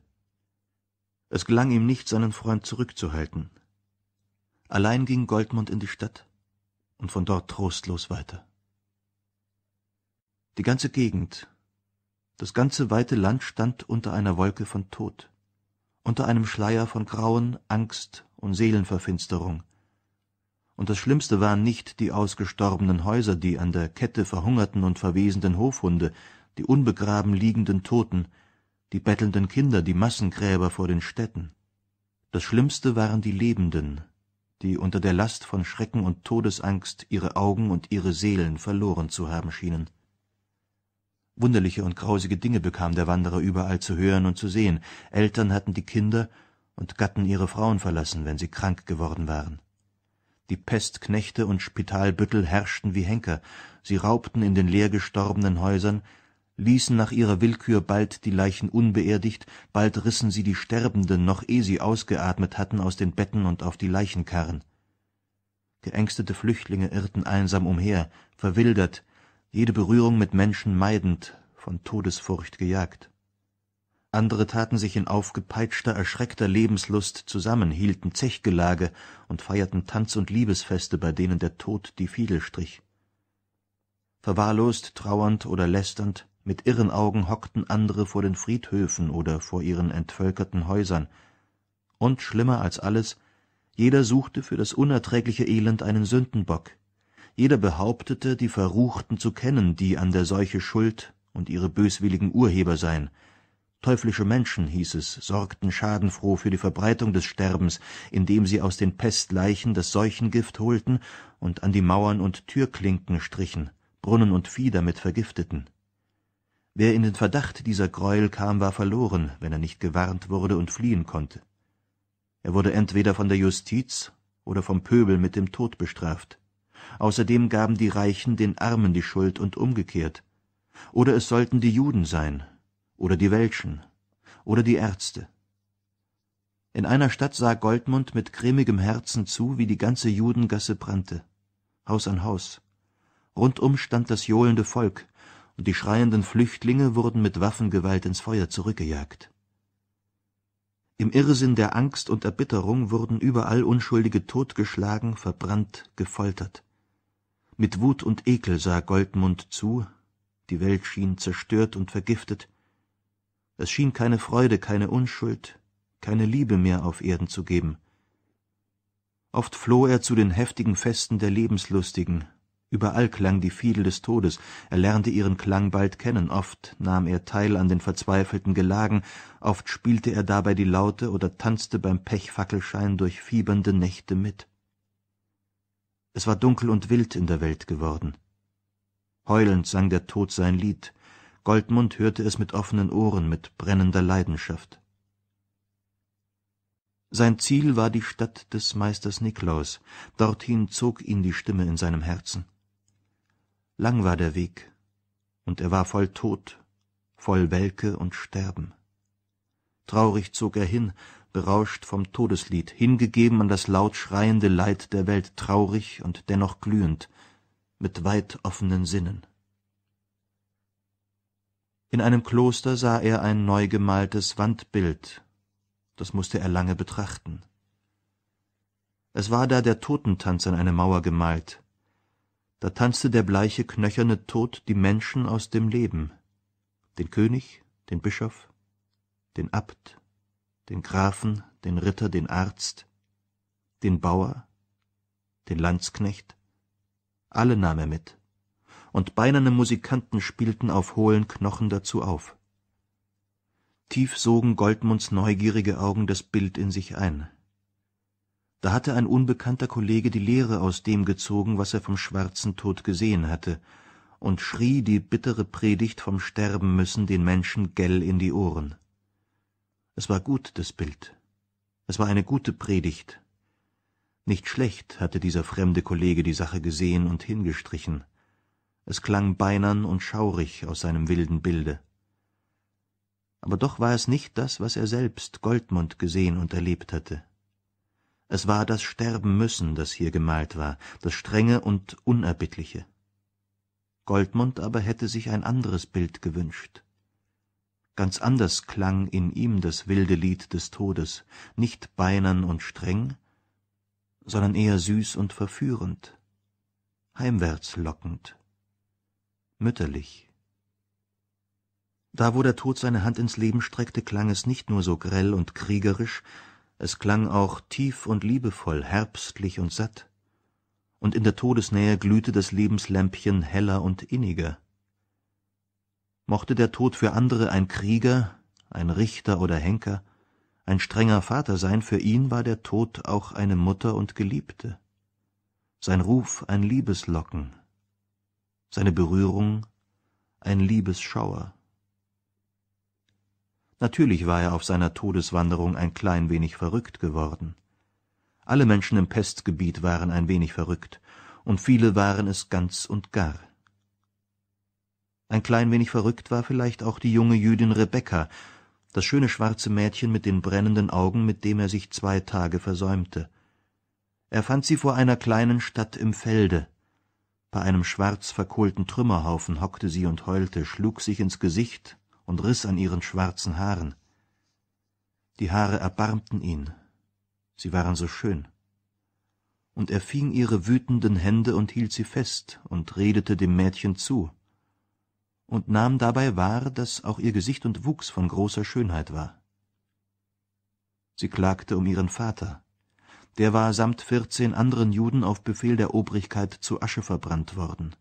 Es gelang ihm nicht, seinen Freund zurückzuhalten. Allein ging Goldmund in die Stadt und von dort trostlos weiter. Die ganze Gegend, das ganze weite Land stand unter einer Wolke von Tod unter einem Schleier von Grauen, Angst und Seelenverfinsterung. Und das Schlimmste waren nicht die ausgestorbenen Häuser, die an der Kette verhungerten und verwesenden Hofhunde, die unbegraben liegenden Toten, die bettelnden Kinder, die Massengräber vor den Städten. Das Schlimmste waren die Lebenden, die unter der Last von Schrecken und Todesangst ihre Augen und ihre Seelen verloren zu haben schienen Wunderliche und grausige Dinge bekam der Wanderer überall zu hören und zu sehen, Eltern hatten die Kinder und Gatten ihre Frauen verlassen, wenn sie krank geworden waren. Die Pestknechte und Spitalbüttel herrschten wie Henker, sie raubten in den leer gestorbenen Häusern, ließen nach ihrer Willkür bald die Leichen unbeerdigt, bald rissen sie die Sterbenden, noch eh sie ausgeatmet hatten, aus den Betten und auf die Leichenkarren. Geängstete Flüchtlinge irrten einsam umher, verwildert, jede Berührung mit Menschen meidend, von Todesfurcht gejagt. Andere taten sich in aufgepeitschter, erschreckter Lebenslust zusammen, hielten Zechgelage und feierten Tanz- und Liebesfeste, bei denen der Tod die Fiedel strich. Verwahrlost, trauernd oder lästernd, mit irren Augen hockten andere vor den Friedhöfen oder vor ihren entvölkerten Häusern. Und schlimmer als alles, jeder suchte für das unerträgliche Elend einen Sündenbock, jeder behauptete, die Verruchten zu kennen, die an der Seuche schuld und ihre böswilligen Urheber seien. Teuflische Menschen, hieß es, sorgten schadenfroh für die Verbreitung des Sterbens, indem sie aus den Pestleichen das Seuchengift holten und an die Mauern und Türklinken strichen, Brunnen und Vieh damit vergifteten. Wer in den Verdacht dieser Gräuel kam, war verloren, wenn er nicht gewarnt wurde und fliehen konnte. Er wurde entweder von der Justiz oder vom Pöbel mit dem Tod bestraft. Außerdem gaben die Reichen den Armen die Schuld und umgekehrt. Oder es sollten die Juden sein, oder die Welschen, oder die Ärzte. In einer Stadt sah Goldmund mit grimmigem Herzen zu, wie die ganze Judengasse brannte. Haus an Haus. Rundum stand das johlende Volk, und die schreienden Flüchtlinge wurden mit Waffengewalt ins Feuer zurückgejagt. Im Irrsinn der Angst und Erbitterung wurden überall Unschuldige totgeschlagen, verbrannt, gefoltert. Mit Wut und Ekel sah Goldmund zu, die Welt schien zerstört und vergiftet, es schien keine Freude, keine Unschuld, keine Liebe mehr auf Erden zu geben. Oft floh er zu den heftigen Festen der Lebenslustigen, überall klang die Fiedel des Todes, er lernte ihren Klang bald kennen, oft nahm er teil an den verzweifelten Gelagen, oft spielte er dabei die Laute oder tanzte beim Pechfackelschein durch fiebernde Nächte mit. Es war dunkel und wild in der Welt geworden. Heulend sang der Tod sein Lied, Goldmund hörte es mit offenen Ohren, mit brennender Leidenschaft. Sein Ziel war die Stadt des Meisters Niklaus, dorthin zog ihn die Stimme in seinem Herzen. Lang war der Weg, und er war voll Tod, voll Welke und Sterben. Traurig zog er hin, berauscht vom Todeslied, hingegeben an das laut schreiende Leid der Welt, traurig und dennoch glühend, mit weit offenen Sinnen. In einem Kloster sah er ein neu gemaltes Wandbild, das mußte er lange betrachten. Es war da der Totentanz an eine Mauer gemalt. Da tanzte der bleiche, knöcherne Tod die Menschen aus dem Leben, den König, den Bischof, den Abt, den Grafen, den Ritter, den Arzt, den Bauer, den Landsknecht, alle nahm er mit, und beinerne Musikanten spielten auf hohlen Knochen dazu auf. Tief sogen Goldmunds neugierige Augen das Bild in sich ein. Da hatte ein unbekannter Kollege die Lehre aus dem gezogen, was er vom schwarzen Tod gesehen hatte, und schrie die bittere Predigt vom Sterben müssen den Menschen gell in die Ohren. Es war gut, das Bild. Es war eine gute Predigt. Nicht schlecht hatte dieser fremde Kollege die Sache gesehen und hingestrichen. Es klang beinern und schaurig aus seinem wilden Bilde. Aber doch war es nicht das, was er selbst, Goldmund, gesehen und erlebt hatte. Es war das Sterben müssen, das hier gemalt war, das strenge und unerbittliche. Goldmund aber hätte sich ein anderes Bild gewünscht, ganz anders klang in ihm das wilde lied des todes nicht beinern und streng sondern eher süß und verführend heimwärts lockend mütterlich da wo der tod seine hand ins leben streckte klang es nicht nur so grell und kriegerisch es klang auch tief und liebevoll herbstlich und satt und in der todesnähe glühte das lebenslämpchen heller und inniger Mochte der Tod für andere ein Krieger, ein Richter oder Henker, ein strenger Vater sein, für ihn war der Tod auch eine Mutter und Geliebte, sein Ruf ein Liebeslocken, seine Berührung ein Liebesschauer. Natürlich war er auf seiner Todeswanderung ein klein wenig verrückt geworden. Alle Menschen im Pestgebiet waren ein wenig verrückt, und viele waren es ganz und gar. Ein klein wenig verrückt war vielleicht auch die junge Jüdin Rebekka, das schöne schwarze Mädchen mit den brennenden Augen, mit dem er sich zwei Tage versäumte. Er fand sie vor einer kleinen Stadt im Felde. Bei einem schwarz verkohlten Trümmerhaufen hockte sie und heulte, schlug sich ins Gesicht und riß an ihren schwarzen Haaren. Die Haare erbarmten ihn. Sie waren so schön. Und er fing ihre wütenden Hände und hielt sie fest und redete dem Mädchen zu und nahm dabei wahr, dass auch ihr Gesicht und Wuchs von großer Schönheit war. Sie klagte um ihren Vater. Der war samt vierzehn anderen Juden auf Befehl der Obrigkeit zu Asche verbrannt worden.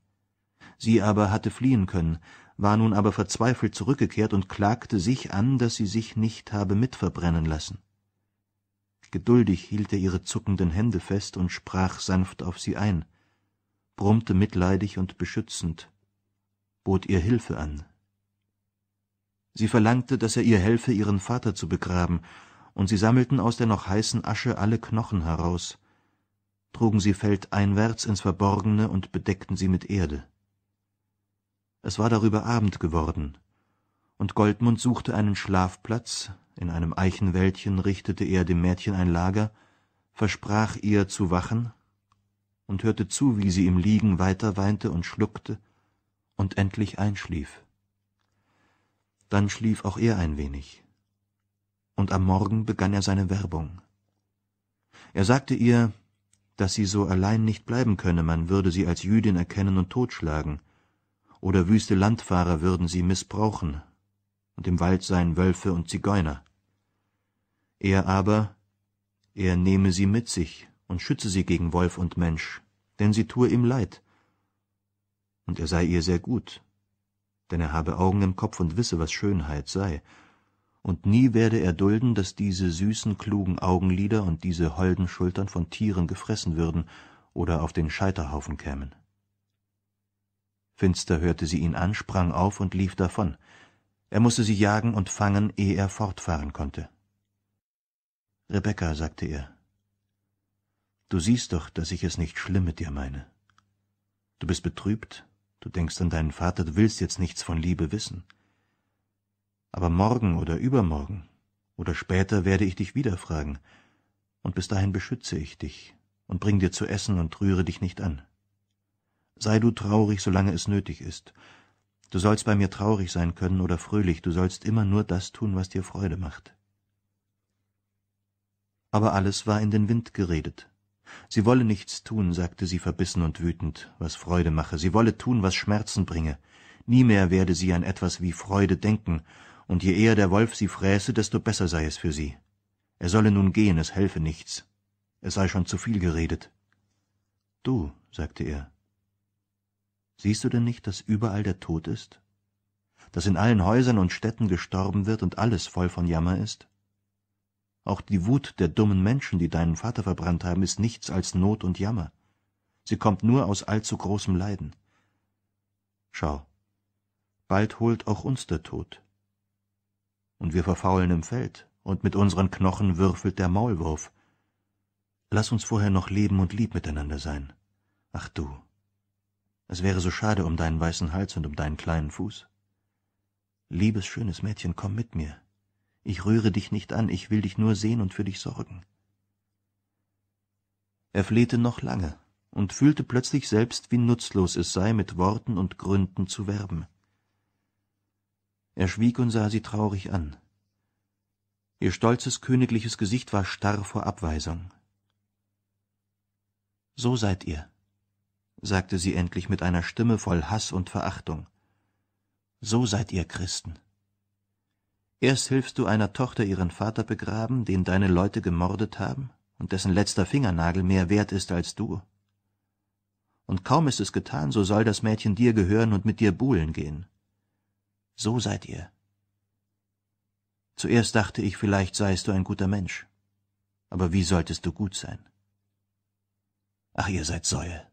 Sie aber hatte fliehen können, war nun aber verzweifelt zurückgekehrt und klagte sich an, dass sie sich nicht habe mitverbrennen lassen. Geduldig hielt er ihre zuckenden Hände fest und sprach sanft auf sie ein, brummte mitleidig und beschützend bot ihr Hilfe an. Sie verlangte, dass er ihr helfe, ihren Vater zu begraben, und sie sammelten aus der noch heißen Asche alle Knochen heraus, trugen sie feldeinwärts ins Verborgene und bedeckten sie mit Erde. Es war darüber Abend geworden, und Goldmund suchte einen Schlafplatz, in einem Eichenwäldchen richtete er dem Mädchen ein Lager, versprach ihr zu wachen und hörte zu, wie sie im Liegen weiter weinte und schluckte und endlich einschlief. Dann schlief auch er ein wenig. Und am Morgen begann er seine Werbung. Er sagte ihr, dass sie so allein nicht bleiben könne, man würde sie als Jüdin erkennen und totschlagen, oder wüste Landfahrer würden sie missbrauchen, und im Wald seien Wölfe und Zigeuner. Er aber, er nehme sie mit sich und schütze sie gegen Wolf und Mensch, denn sie tue ihm leid, und er sei ihr sehr gut, denn er habe Augen im Kopf und wisse, was Schönheit sei, und nie werde er dulden, dass diese süßen, klugen Augenlider und diese holden Schultern von Tieren gefressen würden oder auf den Scheiterhaufen kämen. Finster hörte sie ihn an, sprang auf und lief davon. Er mußte sie jagen und fangen, ehe er fortfahren konnte. Rebecca, sagte er, du siehst doch, dass ich es nicht schlimm mit dir meine. Du bist betrübt Du denkst an deinen Vater, du willst jetzt nichts von Liebe wissen. Aber morgen oder übermorgen oder später werde ich dich wieder fragen, und bis dahin beschütze ich dich und bring dir zu essen und rühre dich nicht an. Sei du traurig, solange es nötig ist. Du sollst bei mir traurig sein können oder fröhlich, du sollst immer nur das tun, was dir Freude macht. Aber alles war in den Wind geredet sie wolle nichts tun sagte sie verbissen und wütend was freude mache sie wolle tun was schmerzen bringe nie mehr werde sie an etwas wie freude denken und je eher der wolf sie fräße desto besser sei es für sie er solle nun gehen es helfe nichts es sei schon zu viel geredet du sagte er siehst du denn nicht daß überall der tod ist Dass in allen häusern und städten gestorben wird und alles voll von jammer ist auch die Wut der dummen Menschen, die deinen Vater verbrannt haben, ist nichts als Not und Jammer. Sie kommt nur aus allzu großem Leiden. Schau, bald holt auch uns der Tod. Und wir verfaulen im Feld, und mit unseren Knochen würfelt der Maulwurf. Lass uns vorher noch leben und lieb miteinander sein. Ach du, es wäre so schade um deinen weißen Hals und um deinen kleinen Fuß. Liebes, schönes Mädchen, komm mit mir. Ich rühre dich nicht an, ich will dich nur sehen und für dich sorgen. Er flehte noch lange und fühlte plötzlich selbst, wie nutzlos es sei, mit Worten und Gründen zu werben. Er schwieg und sah sie traurig an. Ihr stolzes königliches Gesicht war starr vor Abweisung. So seid ihr, sagte sie endlich mit einer Stimme voll Hass und Verachtung. So seid ihr Christen. Erst hilfst du einer Tochter ihren Vater begraben, den deine Leute gemordet haben und dessen letzter Fingernagel mehr wert ist als du. Und kaum ist es getan, so soll das Mädchen dir gehören und mit dir buhlen gehen. So seid ihr. Zuerst dachte ich, vielleicht seist du ein guter Mensch. Aber wie solltest du gut sein? Ach, ihr seid Säue.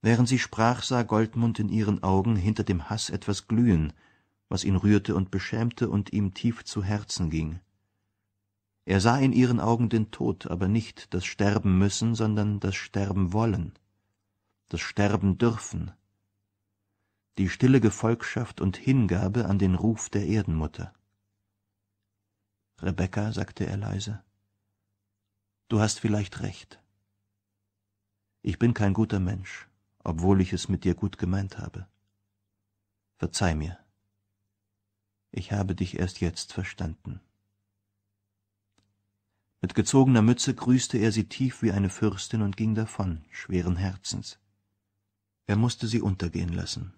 Während sie sprach, sah Goldmund in ihren Augen hinter dem Hass etwas glühen, was ihn rührte und beschämte und ihm tief zu Herzen ging. Er sah in ihren Augen den Tod, aber nicht das Sterben müssen, sondern das Sterben wollen, das Sterben dürfen, die stille Gefolgschaft und Hingabe an den Ruf der Erdenmutter. Rebecca, sagte er leise, du hast vielleicht recht. Ich bin kein guter Mensch, obwohl ich es mit dir gut gemeint habe. Verzeih mir ich habe dich erst jetzt verstanden. Mit gezogener Mütze grüßte er sie tief wie eine Fürstin und ging davon, schweren Herzens. Er musste sie untergehen lassen.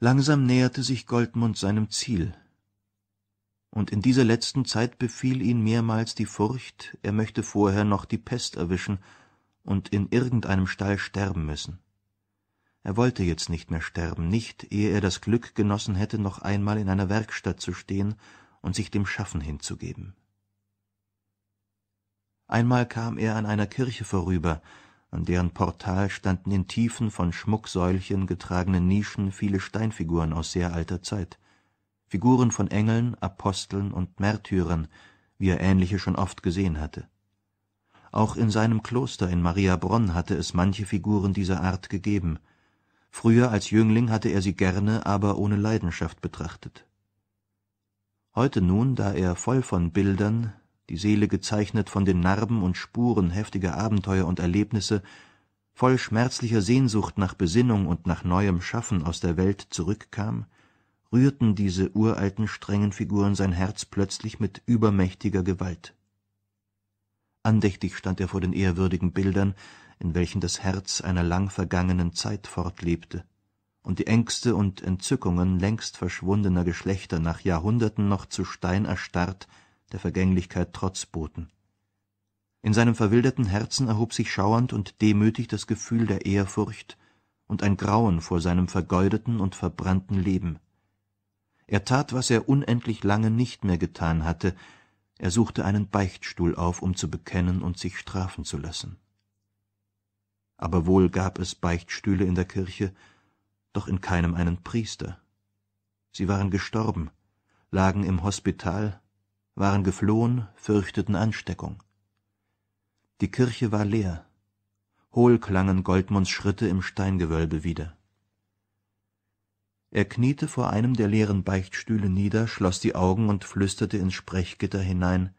Langsam näherte sich Goldmund seinem Ziel, und in dieser letzten Zeit befiel ihn mehrmals die Furcht, er möchte vorher noch die Pest erwischen und in irgendeinem Stall sterben müssen. Er wollte jetzt nicht mehr sterben, nicht, ehe er das Glück genossen hätte, noch einmal in einer Werkstatt zu stehen und sich dem Schaffen hinzugeben. Einmal kam er an einer Kirche vorüber, an deren Portal standen in tiefen von Schmucksäulchen getragenen Nischen viele Steinfiguren aus sehr alter Zeit, Figuren von Engeln, Aposteln und Märtyrern, wie er ähnliche schon oft gesehen hatte. Auch in seinem Kloster in Mariabronn hatte es manche Figuren dieser Art gegeben – Früher als Jüngling hatte er sie gerne, aber ohne Leidenschaft betrachtet. Heute nun, da er voll von Bildern, die Seele gezeichnet von den Narben und Spuren heftiger Abenteuer und Erlebnisse, voll schmerzlicher Sehnsucht nach Besinnung und nach neuem Schaffen aus der Welt zurückkam, rührten diese uralten strengen Figuren sein Herz plötzlich mit übermächtiger Gewalt. Andächtig stand er vor den ehrwürdigen Bildern, in welchen das Herz einer lang vergangenen Zeit fortlebte und die Ängste und Entzückungen längst verschwundener Geschlechter nach Jahrhunderten noch zu Stein erstarrt der Vergänglichkeit Trotz boten. In seinem verwilderten Herzen erhob sich schauernd und demütig das Gefühl der Ehrfurcht und ein Grauen vor seinem vergeudeten und verbrannten Leben. Er tat, was er unendlich lange nicht mehr getan hatte, er suchte einen Beichtstuhl auf, um zu bekennen und sich strafen zu lassen aber wohl gab es Beichtstühle in der Kirche, doch in keinem einen Priester. Sie waren gestorben, lagen im Hospital, waren geflohen, fürchteten Ansteckung. Die Kirche war leer. Hohl klangen Goldmunds Schritte im Steingewölbe wieder. Er kniete vor einem der leeren Beichtstühle nieder, schloss die Augen und flüsterte ins Sprechgitter hinein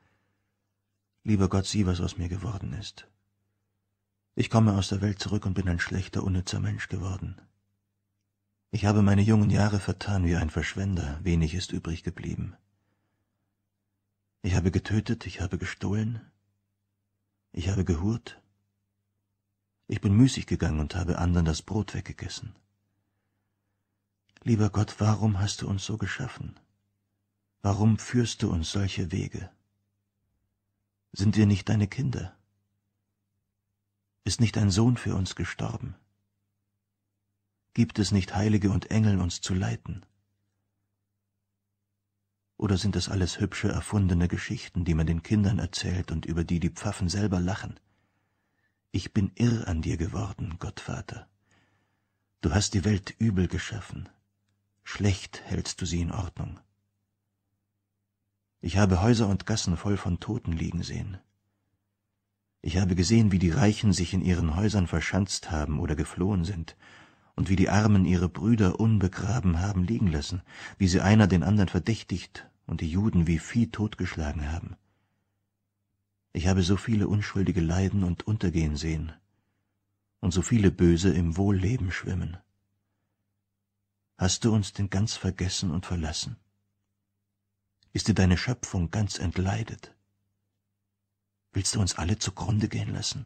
Lieber Gott, sieh, was aus mir geworden ist. Ich komme aus der Welt zurück und bin ein schlechter, unnützer Mensch geworden. Ich habe meine jungen Jahre vertan wie ein Verschwender, wenig ist übrig geblieben. Ich habe getötet, ich habe gestohlen, ich habe gehurt, ich bin müßig gegangen und habe anderen das Brot weggegessen. Lieber Gott, warum hast du uns so geschaffen? Warum führst du uns solche Wege? Sind wir nicht deine Kinder? Ist nicht ein Sohn für uns gestorben? Gibt es nicht Heilige und Engel, uns zu leiten? Oder sind das alles hübsche, erfundene Geschichten, die man den Kindern erzählt und über die die Pfaffen selber lachen? Ich bin irr an dir geworden, Gottvater. Du hast die Welt übel geschaffen. Schlecht hältst du sie in Ordnung. Ich habe Häuser und Gassen voll von Toten liegen sehen. Ich habe gesehen, wie die Reichen sich in ihren Häusern verschanzt haben oder geflohen sind, und wie die Armen ihre Brüder unbegraben haben liegen lassen, wie sie einer den anderen verdächtigt und die Juden wie Vieh totgeschlagen haben. Ich habe so viele Unschuldige leiden und untergehen sehen und so viele Böse im Wohlleben schwimmen. Hast du uns denn ganz vergessen und verlassen? Ist dir deine Schöpfung ganz entleidet? Willst du uns alle zugrunde gehen lassen?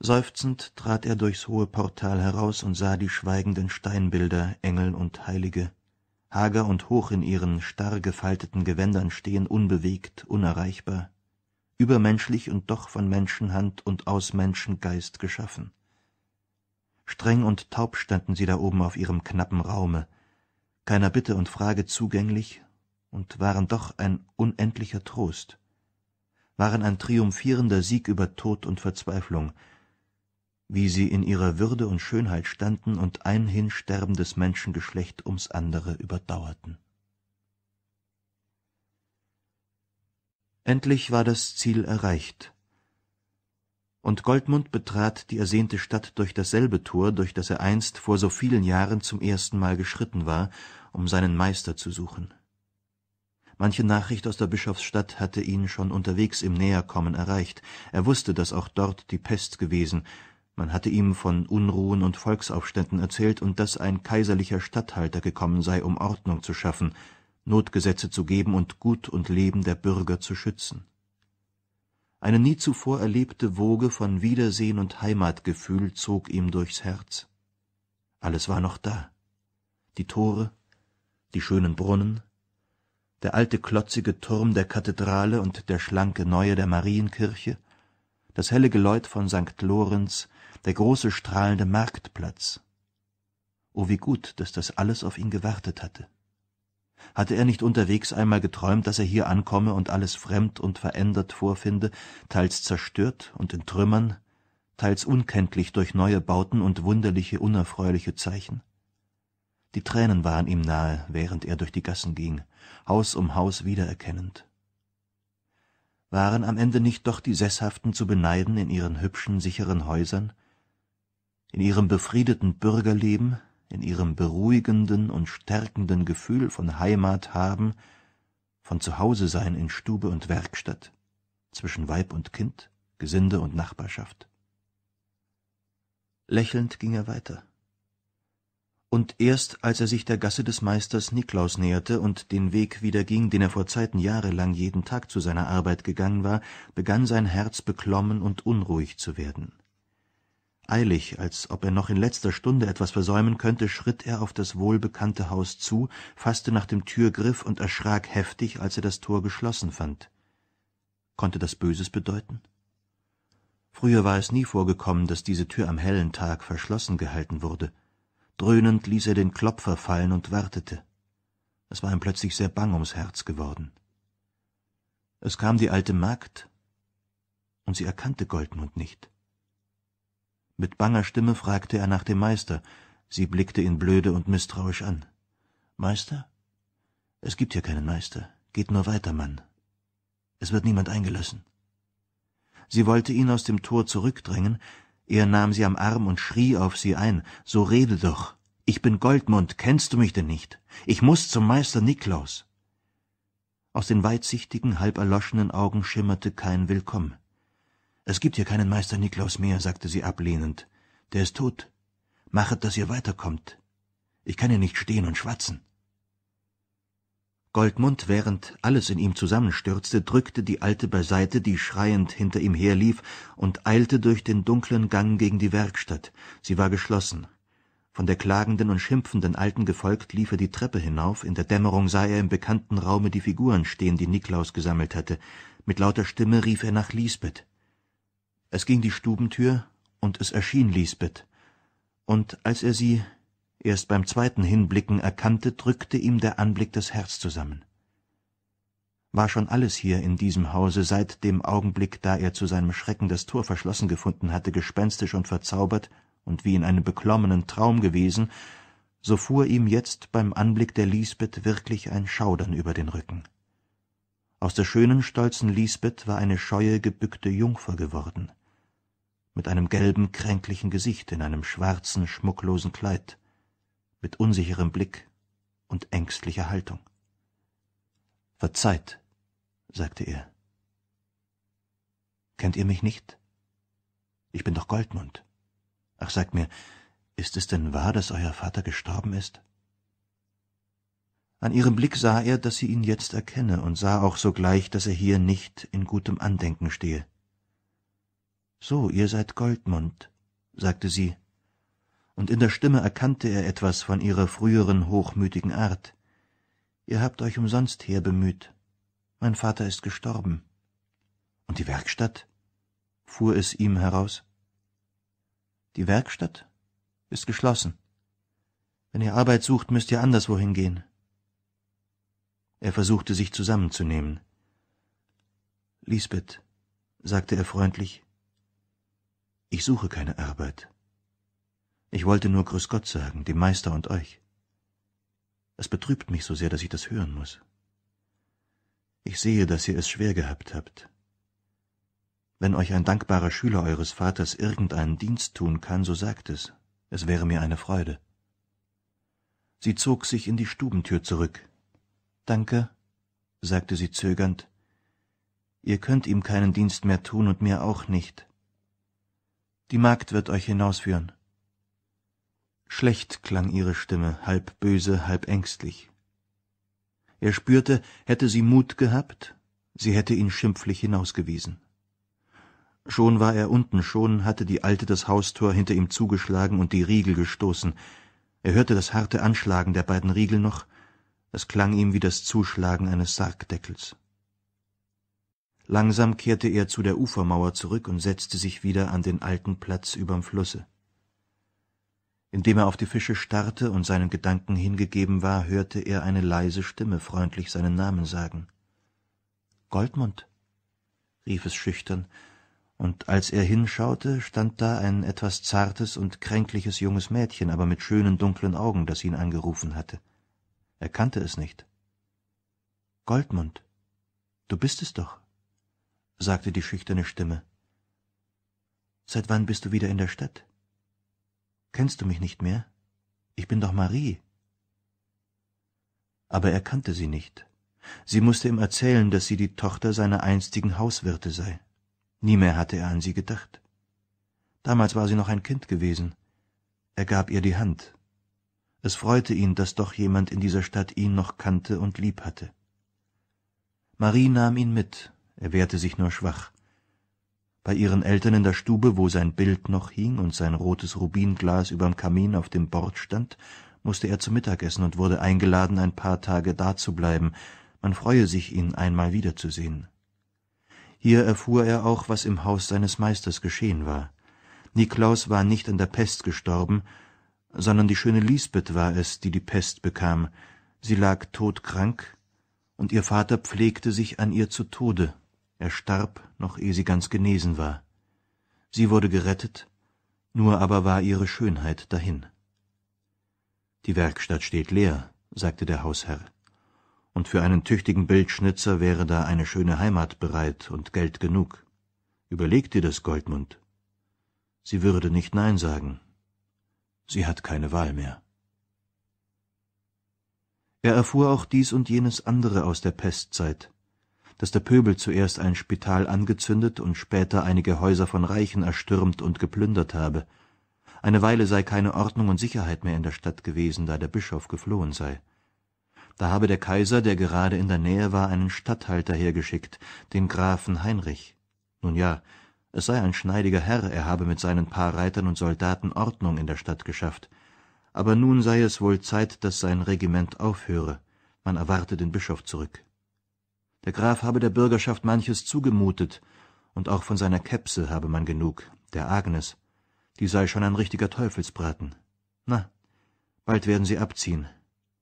Seufzend trat er durchs hohe Portal heraus und sah die schweigenden Steinbilder, Engel und Heilige, hager und hoch in ihren starr gefalteten Gewändern stehen, unbewegt, unerreichbar, übermenschlich und doch von Menschenhand und aus Menschengeist geschaffen. Streng und taub standen sie da oben auf ihrem knappen Raume, keiner Bitte und Frage zugänglich, und waren doch ein unendlicher Trost, waren ein triumphierender Sieg über Tod und Verzweiflung, wie sie in ihrer Würde und Schönheit standen und ein hinsterbendes Menschengeschlecht ums andere überdauerten. Endlich war das Ziel erreicht, und Goldmund betrat die ersehnte Stadt durch dasselbe Tor, durch das er einst vor so vielen Jahren zum ersten Mal geschritten war, um seinen Meister zu suchen. Manche Nachricht aus der Bischofsstadt hatte ihn schon unterwegs im Näherkommen erreicht. Er wusste, dass auch dort die Pest gewesen. Man hatte ihm von Unruhen und Volksaufständen erzählt und dass ein kaiserlicher Statthalter gekommen sei, um Ordnung zu schaffen, Notgesetze zu geben und Gut und Leben der Bürger zu schützen. Eine nie zuvor erlebte Woge von Wiedersehen und Heimatgefühl zog ihm durchs Herz. Alles war noch da. Die Tore, die schönen Brunnen, der alte klotzige Turm der Kathedrale und der schlanke neue der Marienkirche, das helle Geläut von St. Lorenz, der große strahlende Marktplatz. Oh, wie gut, dass das alles auf ihn gewartet hatte. Hatte er nicht unterwegs einmal geträumt, dass er hier ankomme und alles fremd und verändert vorfinde, teils zerstört und in Trümmern, teils unkenntlich durch neue Bauten und wunderliche, unerfreuliche Zeichen? Die Tränen waren ihm nahe, während er durch die Gassen ging, Haus um Haus wiedererkennend. Waren am Ende nicht doch die Sesshaften zu beneiden in ihren hübschen, sicheren Häusern, in ihrem befriedeten Bürgerleben, in ihrem beruhigenden und stärkenden Gefühl von Heimat haben, von Zuhause sein in Stube und Werkstatt, zwischen Weib und Kind, Gesinde und Nachbarschaft. Lächelnd ging er weiter und erst als er sich der Gasse des Meisters Niklaus näherte und den Weg wieder ging, den er vor Zeiten jahrelang jeden Tag zu seiner Arbeit gegangen war, begann sein Herz beklommen und unruhig zu werden. Eilig, als ob er noch in letzter Stunde etwas versäumen könnte, schritt er auf das wohlbekannte Haus zu, faßte nach dem Türgriff und erschrak heftig, als er das Tor geschlossen fand. Konnte das Böses bedeuten? Früher war es nie vorgekommen, dass diese Tür am hellen Tag verschlossen gehalten wurde. Dröhnend ließ er den Klopfer fallen und wartete. Es war ihm plötzlich sehr bang ums Herz geworden. Es kam die alte Magd, und sie erkannte Goldmund nicht. Mit banger Stimme fragte er nach dem Meister. Sie blickte ihn blöde und misstrauisch an. Meister? Es gibt hier keinen Meister. Geht nur weiter, Mann. Es wird niemand eingelassen. Sie wollte ihn aus dem Tor zurückdrängen, er nahm sie am Arm und schrie auf sie ein, so rede doch. Ich bin Goldmund, kennst du mich denn nicht? Ich muß zum Meister Niklaus. Aus den weitsichtigen, halb erloschenen Augen schimmerte kein Willkommen. Es gibt hier keinen Meister Niklaus mehr, sagte sie ablehnend. Der ist tot. Machet, dass ihr weiterkommt. Ich kann hier nicht stehen und schwatzen. Goldmund, während alles in ihm zusammenstürzte, drückte die Alte beiseite, die schreiend hinter ihm herlief, und eilte durch den dunklen Gang gegen die Werkstatt. Sie war geschlossen. Von der klagenden und schimpfenden Alten gefolgt, lief er die Treppe hinauf. In der Dämmerung sah er im bekannten Raume die Figuren stehen, die Niklaus gesammelt hatte. Mit lauter Stimme rief er nach Lisbeth. Es ging die Stubentür, und es erschien Lisbeth. Und als er sie erst beim zweiten hinblicken erkannte drückte ihm der anblick das herz zusammen war schon alles hier in diesem hause seit dem augenblick da er zu seinem schrecken das tor verschlossen gefunden hatte gespenstisch und verzaubert und wie in einem beklommenen traum gewesen so fuhr ihm jetzt beim anblick der lisbeth wirklich ein schaudern über den rücken aus der schönen stolzen lisbeth war eine scheue gebückte jungfer geworden mit einem gelben kränklichen gesicht in einem schwarzen schmucklosen kleid mit unsicherem Blick und ängstlicher Haltung. Verzeiht, sagte er. Kennt ihr mich nicht? Ich bin doch Goldmund. Ach, sagt mir, ist es denn wahr, dass euer Vater gestorben ist? An ihrem Blick sah er, dass sie ihn jetzt erkenne und sah auch sogleich, dass er hier nicht in gutem Andenken stehe. So, ihr seid Goldmund, sagte sie und in der Stimme erkannte er etwas von ihrer früheren hochmütigen Art. Ihr habt euch umsonst herbemüht. Mein Vater ist gestorben. Und die Werkstatt? fuhr es ihm heraus. Die Werkstatt ist geschlossen. Wenn ihr Arbeit sucht, müsst ihr anderswohin gehen. Er versuchte sich zusammenzunehmen. Lisbeth, sagte er freundlich, ich suche keine Arbeit. Ich wollte nur Grüß Gott sagen, dem Meister und euch. Es betrübt mich so sehr, dass ich das hören muss. Ich sehe, dass ihr es schwer gehabt habt. Wenn euch ein dankbarer Schüler eures Vaters irgendeinen Dienst tun kann, so sagt es, es wäre mir eine Freude. Sie zog sich in die Stubentür zurück. Danke, sagte sie zögernd, ihr könnt ihm keinen Dienst mehr tun und mir auch nicht. Die Magd wird euch hinausführen. Schlecht klang ihre Stimme, halb böse, halb ängstlich. Er spürte, hätte sie Mut gehabt, sie hätte ihn schimpflich hinausgewiesen. Schon war er unten, schon hatte die Alte das Haustor hinter ihm zugeschlagen und die Riegel gestoßen. Er hörte das harte Anschlagen der beiden Riegel noch, es klang ihm wie das Zuschlagen eines Sargdeckels. Langsam kehrte er zu der Ufermauer zurück und setzte sich wieder an den alten Platz überm Flusse indem er auf die fische starrte und seinen gedanken hingegeben war hörte er eine leise stimme freundlich seinen namen sagen goldmund rief es schüchtern und als er hinschaute stand da ein etwas zartes und kränkliches junges mädchen aber mit schönen dunklen augen das ihn angerufen hatte er kannte es nicht goldmund du bist es doch sagte die schüchterne stimme seit wann bist du wieder in der stadt Kennst du mich nicht mehr? Ich bin doch Marie. Aber er kannte sie nicht. Sie musste ihm erzählen, dass sie die Tochter seiner einstigen Hauswirte sei. Nie mehr hatte er an sie gedacht. Damals war sie noch ein Kind gewesen. Er gab ihr die Hand. Es freute ihn, dass doch jemand in dieser Stadt ihn noch kannte und lieb hatte. Marie nahm ihn mit, er wehrte sich nur schwach bei ihren Eltern in der Stube, wo sein Bild noch hing und sein rotes Rubinglas überm Kamin auf dem Bord stand, mußte er zu Mittag essen und wurde eingeladen, ein paar Tage da zu bleiben. man freue sich, ihn einmal wiederzusehen. Hier erfuhr er auch, was im Haus seines Meisters geschehen war. Niklaus war nicht an der Pest gestorben, sondern die schöne Lisbeth war es, die die Pest bekam. Sie lag todkrank, und ihr Vater pflegte sich an ihr zu Tode er starb, noch ehe sie ganz genesen war. Sie wurde gerettet, nur aber war ihre Schönheit dahin. Die Werkstatt steht leer, sagte der Hausherr, und für einen tüchtigen Bildschnitzer wäre da eine schöne Heimat bereit und Geld genug. Überleg dir das, Goldmund. Sie würde nicht Nein sagen. Sie hat keine Wahl mehr. Er erfuhr auch dies und jenes andere aus der Pestzeit, dass der Pöbel zuerst ein Spital angezündet und später einige Häuser von Reichen erstürmt und geplündert habe. Eine Weile sei keine Ordnung und Sicherheit mehr in der Stadt gewesen, da der Bischof geflohen sei. Da habe der Kaiser, der gerade in der Nähe war, einen Statthalter hergeschickt, den Grafen Heinrich. Nun ja, es sei ein schneidiger Herr, er habe mit seinen paar Reitern und Soldaten Ordnung in der Stadt geschafft. Aber nun sei es wohl Zeit, dass sein Regiment aufhöre. Man erwarte den Bischof zurück der Graf habe der Bürgerschaft manches zugemutet, und auch von seiner Kepse habe man genug, der Agnes. Die sei schon ein richtiger Teufelsbraten. Na, bald werden sie abziehen.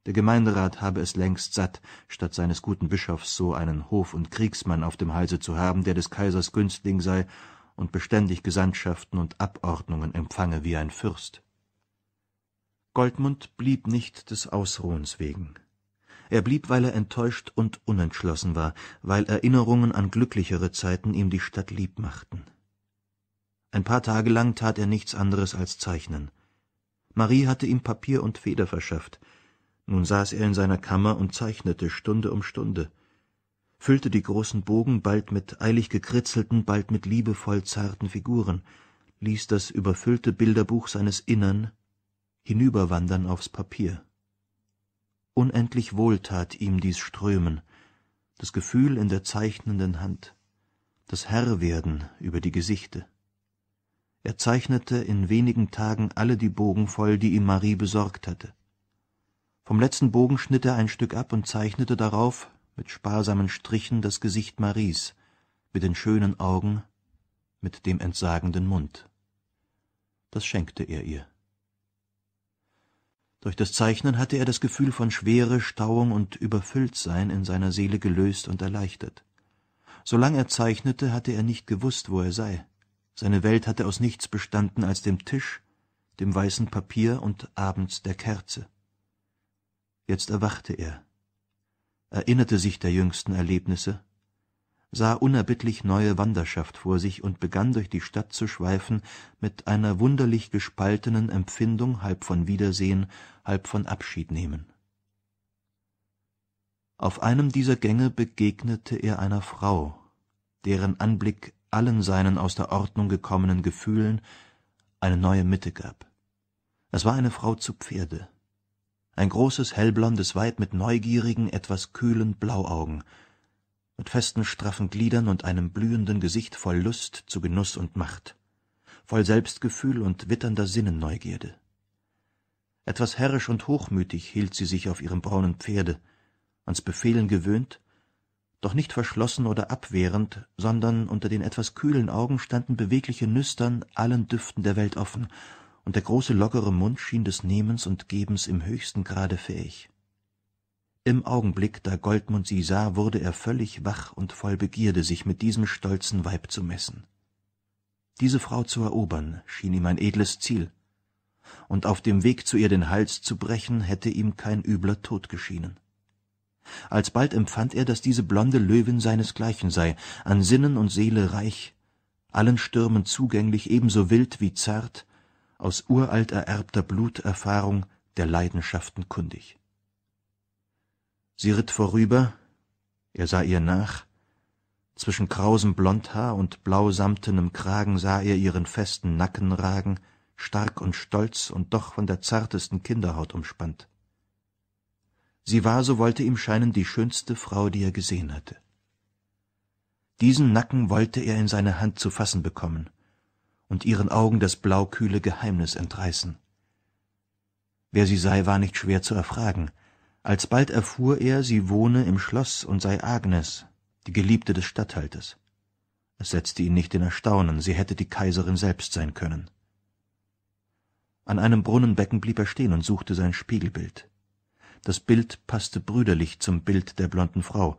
Der Gemeinderat habe es längst satt, statt seines guten Bischofs so einen Hof- und Kriegsmann auf dem Halse zu haben, der des Kaisers Günstling sei und beständig Gesandtschaften und Abordnungen empfange wie ein Fürst. Goldmund blieb nicht des Ausruhens wegen. Er blieb, weil er enttäuscht und unentschlossen war, weil Erinnerungen an glücklichere Zeiten ihm die Stadt lieb machten. Ein paar Tage lang tat er nichts anderes als zeichnen. Marie hatte ihm Papier und Feder verschafft. Nun saß er in seiner Kammer und zeichnete Stunde um Stunde, füllte die großen Bogen bald mit eilig gekritzelten, bald mit liebevoll zarten Figuren, ließ das überfüllte Bilderbuch seines Innern hinüberwandern aufs Papier. Unendlich wohltat ihm dies Strömen, das Gefühl in der zeichnenden Hand, das Herrwerden über die Gesichte. Er zeichnete in wenigen Tagen alle die Bogen voll, die ihm Marie besorgt hatte. Vom letzten Bogen schnitt er ein Stück ab und zeichnete darauf mit sparsamen Strichen das Gesicht Maries, mit den schönen Augen, mit dem entsagenden Mund. Das schenkte er ihr. Durch das Zeichnen hatte er das Gefühl von Schwere, Stauung und Überfülltsein in seiner Seele gelöst und erleichtert. Solang er zeichnete, hatte er nicht gewusst, wo er sei. Seine Welt hatte aus nichts bestanden als dem Tisch, dem weißen Papier und abends der Kerze. Jetzt erwachte er, erinnerte sich der jüngsten Erlebnisse sah unerbittlich neue Wanderschaft vor sich und begann durch die Stadt zu schweifen mit einer wunderlich gespaltenen Empfindung, halb von Wiedersehen, halb von Abschiednehmen. Auf einem dieser Gänge begegnete er einer Frau, deren Anblick allen seinen aus der Ordnung gekommenen Gefühlen eine neue Mitte gab. Es war eine Frau zu Pferde. Ein großes hellblondes Weib mit neugierigen, etwas kühlen Blauaugen – mit festen, straffen Gliedern und einem blühenden Gesicht voll Lust zu Genuss und Macht, voll Selbstgefühl und witternder Sinnenneugierde. Etwas herrisch und hochmütig hielt sie sich auf ihrem braunen Pferde, ans Befehlen gewöhnt, doch nicht verschlossen oder abwehrend, sondern unter den etwas kühlen Augen standen bewegliche Nüstern allen Düften der Welt offen, und der große lockere Mund schien des Nehmens und Gebens im höchsten Grade fähig. Im Augenblick, da Goldmund sie sah, wurde er völlig wach und voll Begierde, sich mit diesem stolzen Weib zu messen. Diese Frau zu erobern, schien ihm ein edles Ziel, und auf dem Weg zu ihr den Hals zu brechen, hätte ihm kein übler Tod geschienen. Alsbald empfand er, daß diese blonde Löwin seinesgleichen sei, an Sinnen und Seele reich, allen Stürmen zugänglich, ebenso wild wie zart, aus uralt ererbter Bluterfahrung der Leidenschaften kundig. Sie ritt vorüber, er sah ihr nach, zwischen krausem Blondhaar und blausamtenem Kragen sah er ihren festen Nacken ragen, stark und stolz und doch von der zartesten Kinderhaut umspannt. Sie war, so wollte ihm scheinen, die schönste Frau, die er gesehen hatte. Diesen Nacken wollte er in seine Hand zu fassen bekommen und ihren Augen das blaukühle Geheimnis entreißen. Wer sie sei, war nicht schwer zu erfragen, Alsbald erfuhr er, sie wohne im Schloss und sei Agnes, die Geliebte des Statthalters. Es setzte ihn nicht in Erstaunen, sie hätte die Kaiserin selbst sein können. An einem Brunnenbecken blieb er stehen und suchte sein Spiegelbild. Das Bild passte brüderlich zum Bild der blonden Frau,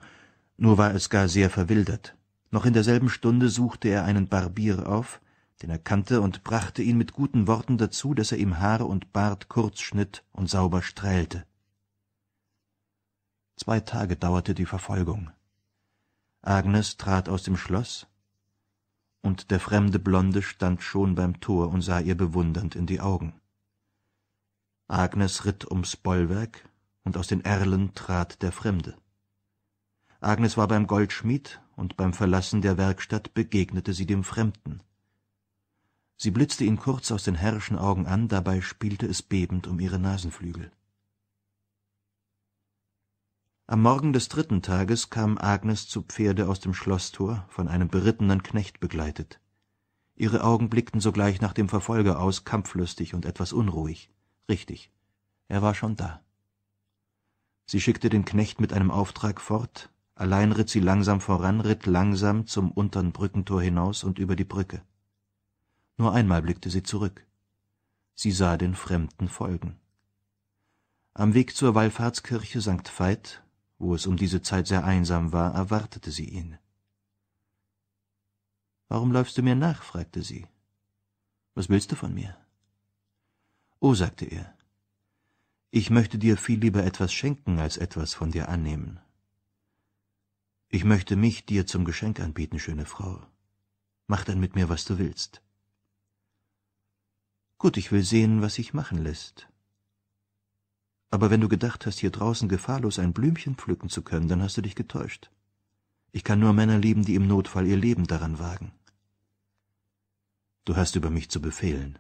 nur war es gar sehr verwildert. Noch in derselben Stunde suchte er einen Barbier auf, den er kannte, und brachte ihn mit guten Worten dazu, dass er ihm Haare und Bart kurz schnitt und sauber strählte. Zwei Tage dauerte die Verfolgung. Agnes trat aus dem Schloss, und der fremde Blonde stand schon beim Tor und sah ihr bewundernd in die Augen. Agnes ritt ums Bollwerk, und aus den Erlen trat der Fremde. Agnes war beim Goldschmied, und beim Verlassen der Werkstatt begegnete sie dem Fremden. Sie blitzte ihn kurz aus den herrischen Augen an, dabei spielte es bebend um ihre Nasenflügel am morgen des dritten tages kam agnes zu pferde aus dem schloßthor von einem berittenen knecht begleitet ihre augen blickten sogleich nach dem verfolger aus kampflustig und etwas unruhig richtig er war schon da sie schickte den knecht mit einem auftrag fort allein ritt sie langsam voran ritt langsam zum untern brückentor hinaus und über die brücke nur einmal blickte sie zurück sie sah den fremden folgen am weg zur wallfahrtskirche St. veit wo es um diese Zeit sehr einsam war, erwartete sie ihn. Warum läufst du mir nach? fragte sie. Was willst du von mir? Oh, sagte er, ich möchte dir viel lieber etwas schenken, als etwas von dir annehmen. Ich möchte mich dir zum Geschenk anbieten, schöne Frau. Mach dann mit mir, was du willst. Gut, ich will sehen, was sich machen lässt. Aber wenn du gedacht hast, hier draußen gefahrlos ein Blümchen pflücken zu können, dann hast du dich getäuscht. Ich kann nur Männer lieben, die im Notfall ihr Leben daran wagen. Du hast über mich zu befehlen.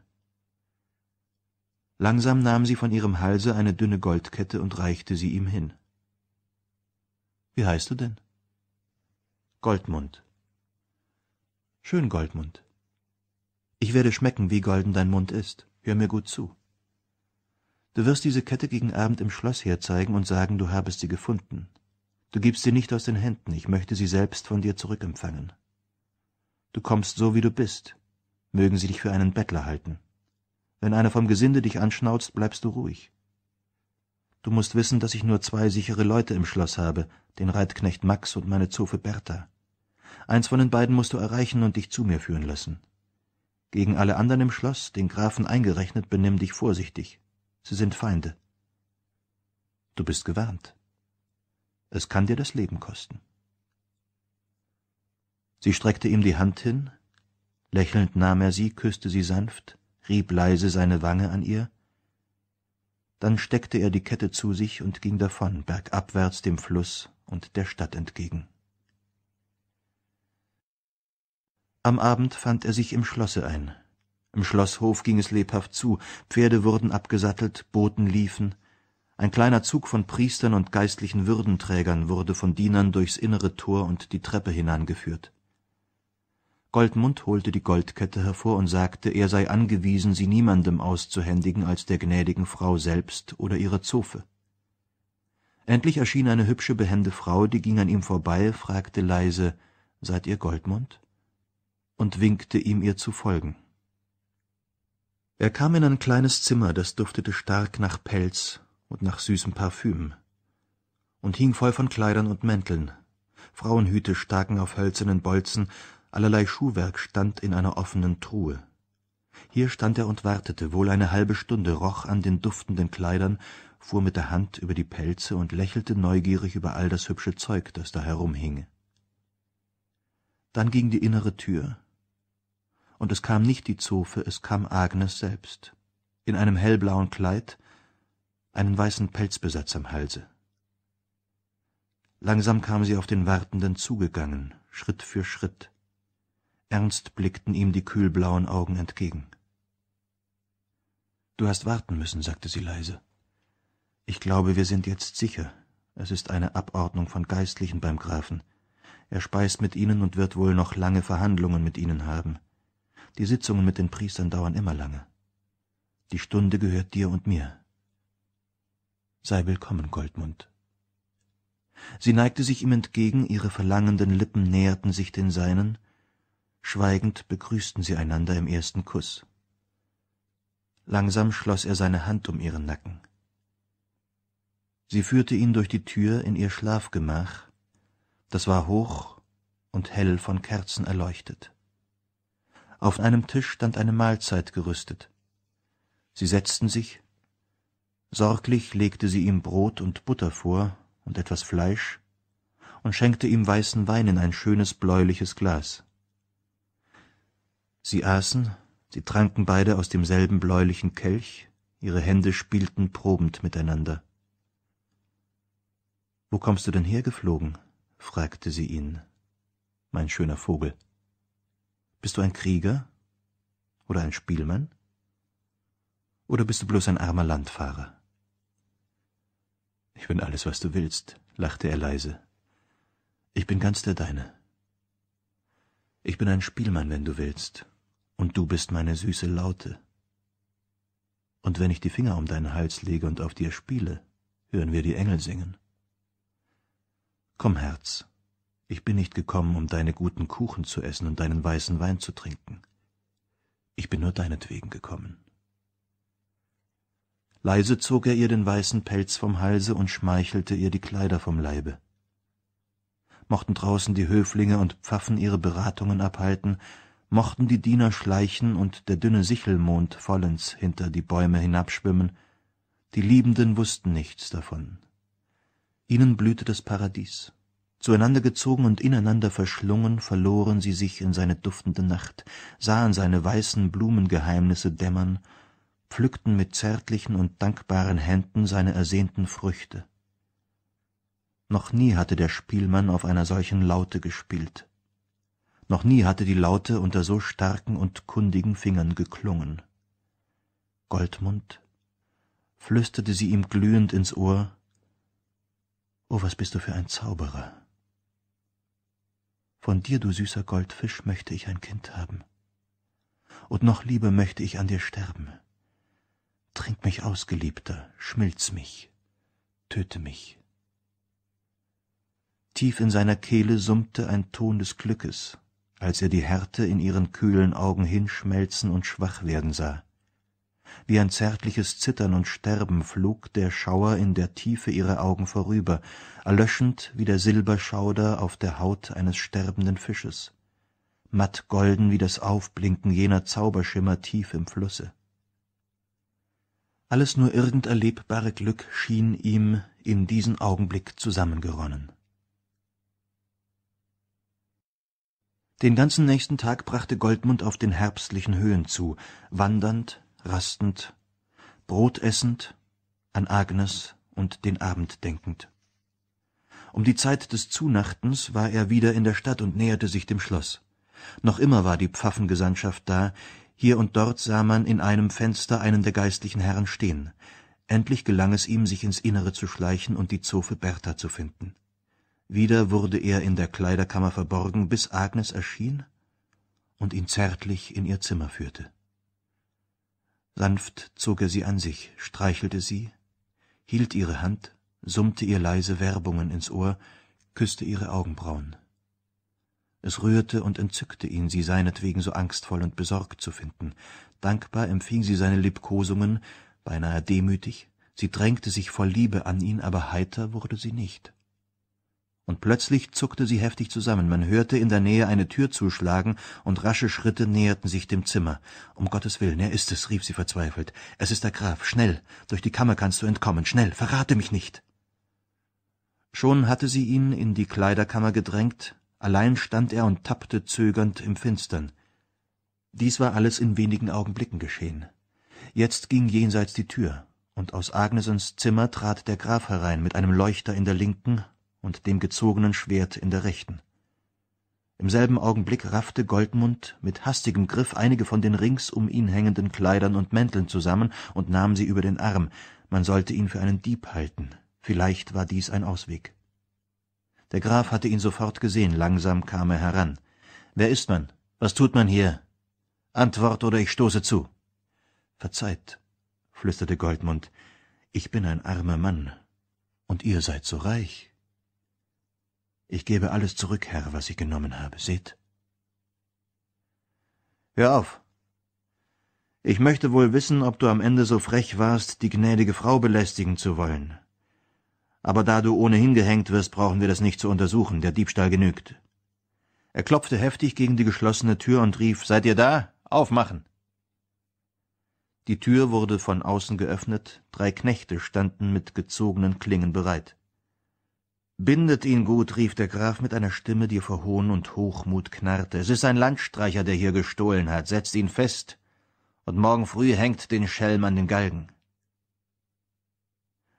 Langsam nahm sie von ihrem Halse eine dünne Goldkette und reichte sie ihm hin. Wie heißt du denn? Goldmund. Schön, Goldmund. Ich werde schmecken, wie golden dein Mund ist. Hör mir gut zu. Du wirst diese Kette gegen Abend im Schloss herzeigen und sagen, du habest sie gefunden. Du gibst sie nicht aus den Händen, ich möchte sie selbst von dir zurückempfangen. Du kommst so, wie du bist. Mögen sie dich für einen Bettler halten. Wenn einer vom Gesinde dich anschnauzt, bleibst du ruhig. Du musst wissen, dass ich nur zwei sichere Leute im Schloss habe, den Reitknecht Max und meine Zofe Bertha. Eins von den beiden musst du erreichen und dich zu mir führen lassen. Gegen alle anderen im Schloss, den Grafen eingerechnet, benimm dich vorsichtig. Sie sind Feinde. Du bist gewarnt. Es kann dir das Leben kosten. Sie streckte ihm die Hand hin, lächelnd nahm er sie, küßte sie sanft, rieb leise seine Wange an ihr, dann steckte er die Kette zu sich und ging davon, bergabwärts dem Fluss und der Stadt entgegen. Am Abend fand er sich im Schlosse ein, im Schlosshof ging es lebhaft zu, Pferde wurden abgesattelt, Boten liefen. Ein kleiner Zug von Priestern und geistlichen Würdenträgern wurde von Dienern durchs innere Tor und die Treppe hinangeführt. Goldmund holte die Goldkette hervor und sagte, er sei angewiesen, sie niemandem auszuhändigen als der gnädigen Frau selbst oder ihrer Zofe. Endlich erschien eine hübsche, behende Frau, die ging an ihm vorbei, fragte leise, seid ihr Goldmund? und winkte ihm, ihr zu folgen. Er kam in ein kleines Zimmer, das duftete stark nach Pelz und nach süßem Parfüm und hing voll von Kleidern und Mänteln. Frauenhüte staken auf hölzernen Bolzen, allerlei Schuhwerk stand in einer offenen Truhe. Hier stand er und wartete, wohl eine halbe Stunde, roch an den duftenden Kleidern, fuhr mit der Hand über die Pelze und lächelte neugierig über all das hübsche Zeug, das da herumhinge. Dann ging die innere Tür, und es kam nicht die Zofe, es kam Agnes selbst, in einem hellblauen Kleid, einen weißen Pelzbesatz am Halse. Langsam kam sie auf den Wartenden zugegangen, Schritt für Schritt. Ernst blickten ihm die kühlblauen Augen entgegen. Du hast warten müssen, sagte sie leise. Ich glaube, wir sind jetzt sicher. Es ist eine Abordnung von Geistlichen beim Grafen. Er speist mit ihnen und wird wohl noch lange Verhandlungen mit ihnen haben. Die Sitzungen mit den Priestern dauern immer lange. Die Stunde gehört dir und mir. Sei willkommen, Goldmund. Sie neigte sich ihm entgegen, ihre verlangenden Lippen näherten sich den seinen, schweigend begrüßten sie einander im ersten Kuss. Langsam schloss er seine Hand um ihren Nacken. Sie führte ihn durch die Tür in ihr Schlafgemach, das war hoch und hell von Kerzen erleuchtet. Auf einem Tisch stand eine Mahlzeit gerüstet. Sie setzten sich. Sorglich legte sie ihm Brot und Butter vor und etwas Fleisch und schenkte ihm weißen Wein in ein schönes bläuliches Glas. Sie aßen, sie tranken beide aus demselben bläulichen Kelch, ihre Hände spielten probend miteinander. Wo kommst du denn hergeflogen? fragte sie ihn. Mein schöner Vogel. Bist du ein Krieger? Oder ein Spielmann? Oder bist du bloß ein armer Landfahrer? Ich bin alles, was du willst, lachte er leise. Ich bin ganz der Deine. Ich bin ein Spielmann, wenn du willst, und du bist meine süße Laute. Und wenn ich die Finger um deinen Hals lege und auf dir spiele, hören wir die Engel singen. Komm, Herz, ich bin nicht gekommen, um deine guten Kuchen zu essen und deinen weißen Wein zu trinken. Ich bin nur deinetwegen gekommen. Leise zog er ihr den weißen Pelz vom Halse und schmeichelte ihr die Kleider vom Leibe. Mochten draußen die Höflinge und Pfaffen ihre Beratungen abhalten, mochten die Diener schleichen und der dünne Sichelmond vollends hinter die Bäume hinabschwimmen, die Liebenden wussten nichts davon. Ihnen blühte das Paradies. Zueinander gezogen und ineinander verschlungen verloren sie sich in seine duftende Nacht, sahen seine weißen Blumengeheimnisse dämmern, pflückten mit zärtlichen und dankbaren Händen seine ersehnten Früchte. Noch nie hatte der Spielmann auf einer solchen Laute gespielt. Noch nie hatte die Laute unter so starken und kundigen Fingern geklungen. Goldmund flüsterte sie ihm glühend ins Ohr, Oh, was bist du für ein Zauberer! Von dir, du süßer Goldfisch, möchte ich ein Kind haben. Und noch lieber möchte ich an dir sterben. Trink mich aus, Geliebter, schmilz mich, töte mich. Tief in seiner Kehle summte ein Ton des Glückes, als er die Härte in ihren kühlen Augen hinschmelzen und schwach werden sah wie ein zärtliches Zittern und Sterben flog der Schauer in der Tiefe ihrer Augen vorüber, erlöschend wie der Silberschauder auf der Haut eines sterbenden Fisches, mattgolden wie das Aufblinken jener Zauberschimmer tief im Flusse. Alles nur irgend erlebbare Glück schien ihm in diesen Augenblick zusammengeronnen. Den ganzen nächsten Tag brachte Goldmund auf den herbstlichen Höhen zu, wandernd, rastend, Brot essend, an Agnes und den Abend denkend. Um die Zeit des Zunachtens war er wieder in der Stadt und näherte sich dem Schloss. Noch immer war die Pfaffengesandtschaft da, hier und dort sah man in einem Fenster einen der geistlichen Herren stehen. Endlich gelang es ihm, sich ins Innere zu schleichen und die Zofe Bertha zu finden. Wieder wurde er in der Kleiderkammer verborgen, bis Agnes erschien und ihn zärtlich in ihr Zimmer führte. Sanft zog er sie an sich, streichelte sie, hielt ihre Hand, summte ihr leise Werbungen ins Ohr, küßte ihre Augenbrauen. Es rührte und entzückte ihn, sie seinetwegen so angstvoll und besorgt zu finden. Dankbar empfing sie seine Liebkosungen, beinahe demütig, sie drängte sich voll Liebe an ihn, aber heiter wurde sie nicht und plötzlich zuckte sie heftig zusammen. Man hörte in der Nähe eine Tür zuschlagen, und rasche Schritte näherten sich dem Zimmer. Um Gottes Willen, er ist es, rief sie verzweifelt. Es ist der Graf, schnell. Durch die Kammer kannst du entkommen, schnell, verrate mich nicht. Schon hatte sie ihn in die Kleiderkammer gedrängt, allein stand er und tappte zögernd im Finstern. Dies war alles in wenigen Augenblicken geschehen. Jetzt ging jenseits die Tür, und aus Agnesens Zimmer trat der Graf herein mit einem Leuchter in der linken und dem gezogenen Schwert in der rechten. Im selben Augenblick raffte Goldmund mit hastigem Griff einige von den rings um ihn hängenden Kleidern und Mänteln zusammen und nahm sie über den Arm. Man sollte ihn für einen Dieb halten. Vielleicht war dies ein Ausweg. Der Graf hatte ihn sofort gesehen. Langsam kam er heran. Wer ist man? Was tut man hier? Antwort oder ich stoße zu. Verzeiht, flüsterte Goldmund. Ich bin ein armer Mann. Und ihr seid so reich. Ich gebe alles zurück, Herr, was ich genommen habe. Seht. Hör auf. Ich möchte wohl wissen, ob du am Ende so frech warst, die gnädige Frau belästigen zu wollen. Aber da du ohnehin gehängt wirst, brauchen wir das nicht zu untersuchen. Der Diebstahl genügt. Er klopfte heftig gegen die geschlossene Tür und rief, Seid ihr da? Aufmachen! Die Tür wurde von außen geöffnet, drei Knechte standen mit gezogenen Klingen bereit. Bindet ihn gut, rief der Graf mit einer Stimme, die vor Hohn und Hochmut knarrte. Es ist ein Landstreicher, der hier gestohlen hat. Setzt ihn fest, und morgen früh hängt den Schelm an den Galgen.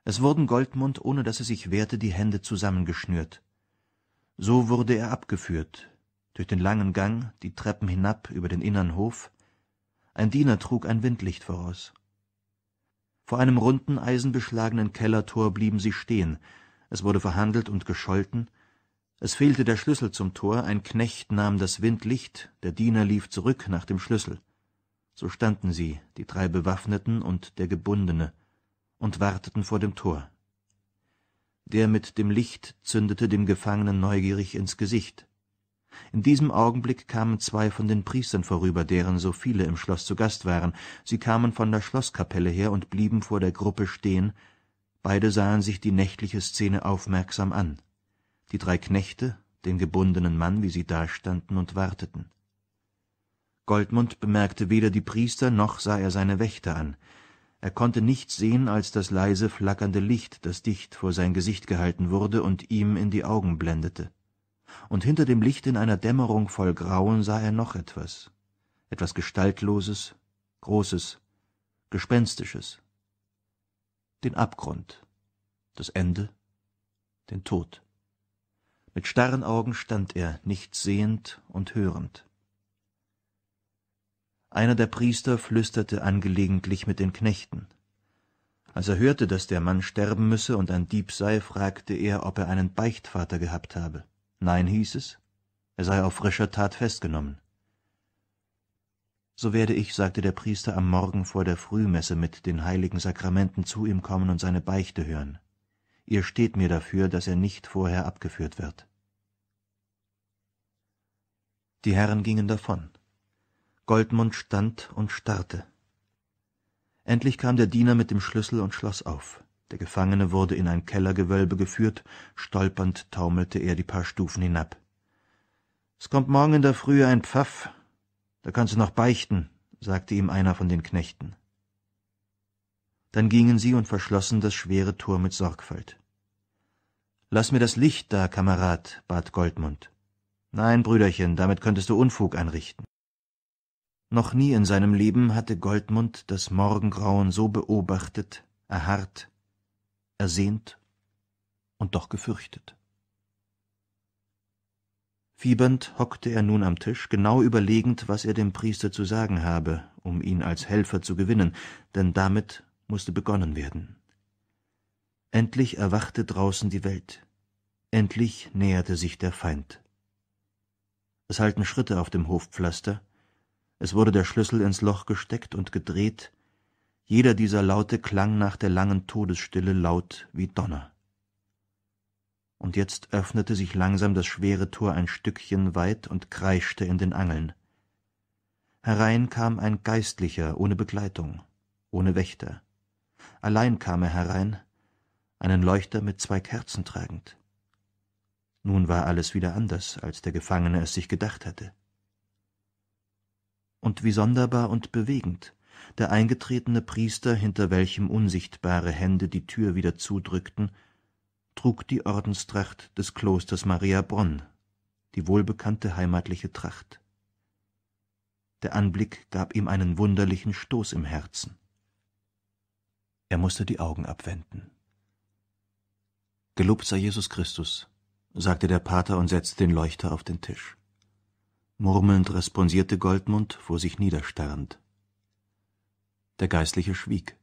Es wurden Goldmund, ohne dass er sich wehrte, die Hände zusammengeschnürt. So wurde er abgeführt, durch den langen Gang, die Treppen hinab über den innern Hof. Ein Diener trug ein Windlicht voraus. Vor einem runden, eisenbeschlagenen Kellertor blieben sie stehen, es wurde verhandelt und gescholten, es fehlte der Schlüssel zum Tor, ein Knecht nahm das Windlicht, der Diener lief zurück nach dem Schlüssel. So standen sie, die drei Bewaffneten und der Gebundene, und warteten vor dem Tor. Der mit dem Licht zündete dem Gefangenen neugierig ins Gesicht. In diesem Augenblick kamen zwei von den Priestern vorüber, deren so viele im Schloss zu Gast waren. Sie kamen von der Schlosskapelle her und blieben vor der Gruppe stehen, Beide sahen sich die nächtliche Szene aufmerksam an. Die drei Knechte, den gebundenen Mann, wie sie dastanden und warteten. Goldmund bemerkte weder die Priester noch sah er seine Wächter an. Er konnte nichts sehen als das leise flackernde Licht, das dicht vor sein Gesicht gehalten wurde und ihm in die Augen blendete. Und hinter dem Licht in einer Dämmerung voll Grauen sah er noch etwas. Etwas Gestaltloses, Großes, Gespenstisches den Abgrund, das Ende, den Tod. Mit starren Augen stand er, nichts sehend und hörend. Einer der Priester flüsterte angelegentlich mit den Knechten. Als er hörte, dass der Mann sterben müsse und ein Dieb sei, fragte er, ob er einen Beichtvater gehabt habe. Nein, hieß es, er sei auf frischer Tat festgenommen. So werde ich, sagte der Priester, am Morgen vor der Frühmesse mit den heiligen Sakramenten zu ihm kommen und seine Beichte hören. Ihr steht mir dafür, dass er nicht vorher abgeführt wird. Die Herren gingen davon. Goldmund stand und starrte. Endlich kam der Diener mit dem Schlüssel und schloss auf. Der Gefangene wurde in ein Kellergewölbe geführt, stolpernd taumelte er die paar Stufen hinab. Es kommt morgen in der Frühe ein Pfaff, da kannst du noch beichten, sagte ihm einer von den Knechten. Dann gingen sie und verschlossen das schwere Tor mit Sorgfalt. Lass mir das Licht da, Kamerad, bat Goldmund. Nein, Brüderchen, damit könntest du Unfug anrichten. Noch nie in seinem Leben hatte Goldmund das Morgengrauen so beobachtet, erharrt, ersehnt und doch gefürchtet. Fiebernd hockte er nun am Tisch, genau überlegend, was er dem Priester zu sagen habe, um ihn als Helfer zu gewinnen, denn damit musste begonnen werden. Endlich erwachte draußen die Welt. Endlich näherte sich der Feind. Es hallten Schritte auf dem Hofpflaster. Es wurde der Schlüssel ins Loch gesteckt und gedreht. Jeder dieser Laute klang nach der langen Todesstille laut wie Donner und jetzt öffnete sich langsam das schwere Tor ein Stückchen weit und kreischte in den Angeln. Herein kam ein Geistlicher ohne Begleitung, ohne Wächter. Allein kam er herein, einen Leuchter mit zwei Kerzen tragend. Nun war alles wieder anders, als der Gefangene es sich gedacht hatte. Und wie sonderbar und bewegend der eingetretene Priester, hinter welchem unsichtbare Hände die Tür wieder zudrückten, trug die Ordenstracht des Klosters Maria Bronn, die wohlbekannte heimatliche Tracht. Der Anblick gab ihm einen wunderlichen Stoß im Herzen. Er musste die Augen abwenden. Gelobt sei Jesus Christus, sagte der Pater und setzte den Leuchter auf den Tisch. Murmelnd responsierte Goldmund vor sich niederstarrend. Der Geistliche schwieg.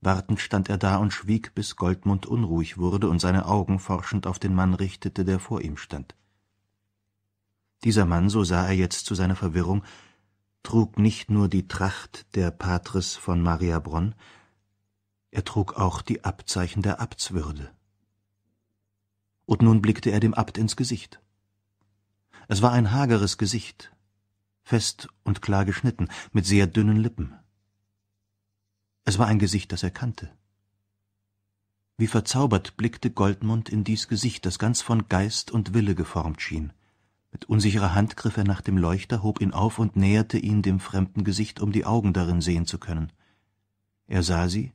Wartend stand er da und schwieg, bis Goldmund unruhig wurde und seine Augen forschend auf den Mann richtete, der vor ihm stand. Dieser Mann, so sah er jetzt zu seiner Verwirrung, trug nicht nur die Tracht der Patres von Mariabronn, er trug auch die Abzeichen der Abtswürde. Und nun blickte er dem Abt ins Gesicht. Es war ein hageres Gesicht, fest und klar geschnitten, mit sehr dünnen Lippen. Es war ein Gesicht, das er kannte. Wie verzaubert blickte Goldmund in dies Gesicht, das ganz von Geist und Wille geformt schien. Mit unsicherer Hand griff er nach dem Leuchter, hob ihn auf und näherte ihn dem fremden Gesicht, um die Augen darin sehen zu können. Er sah sie,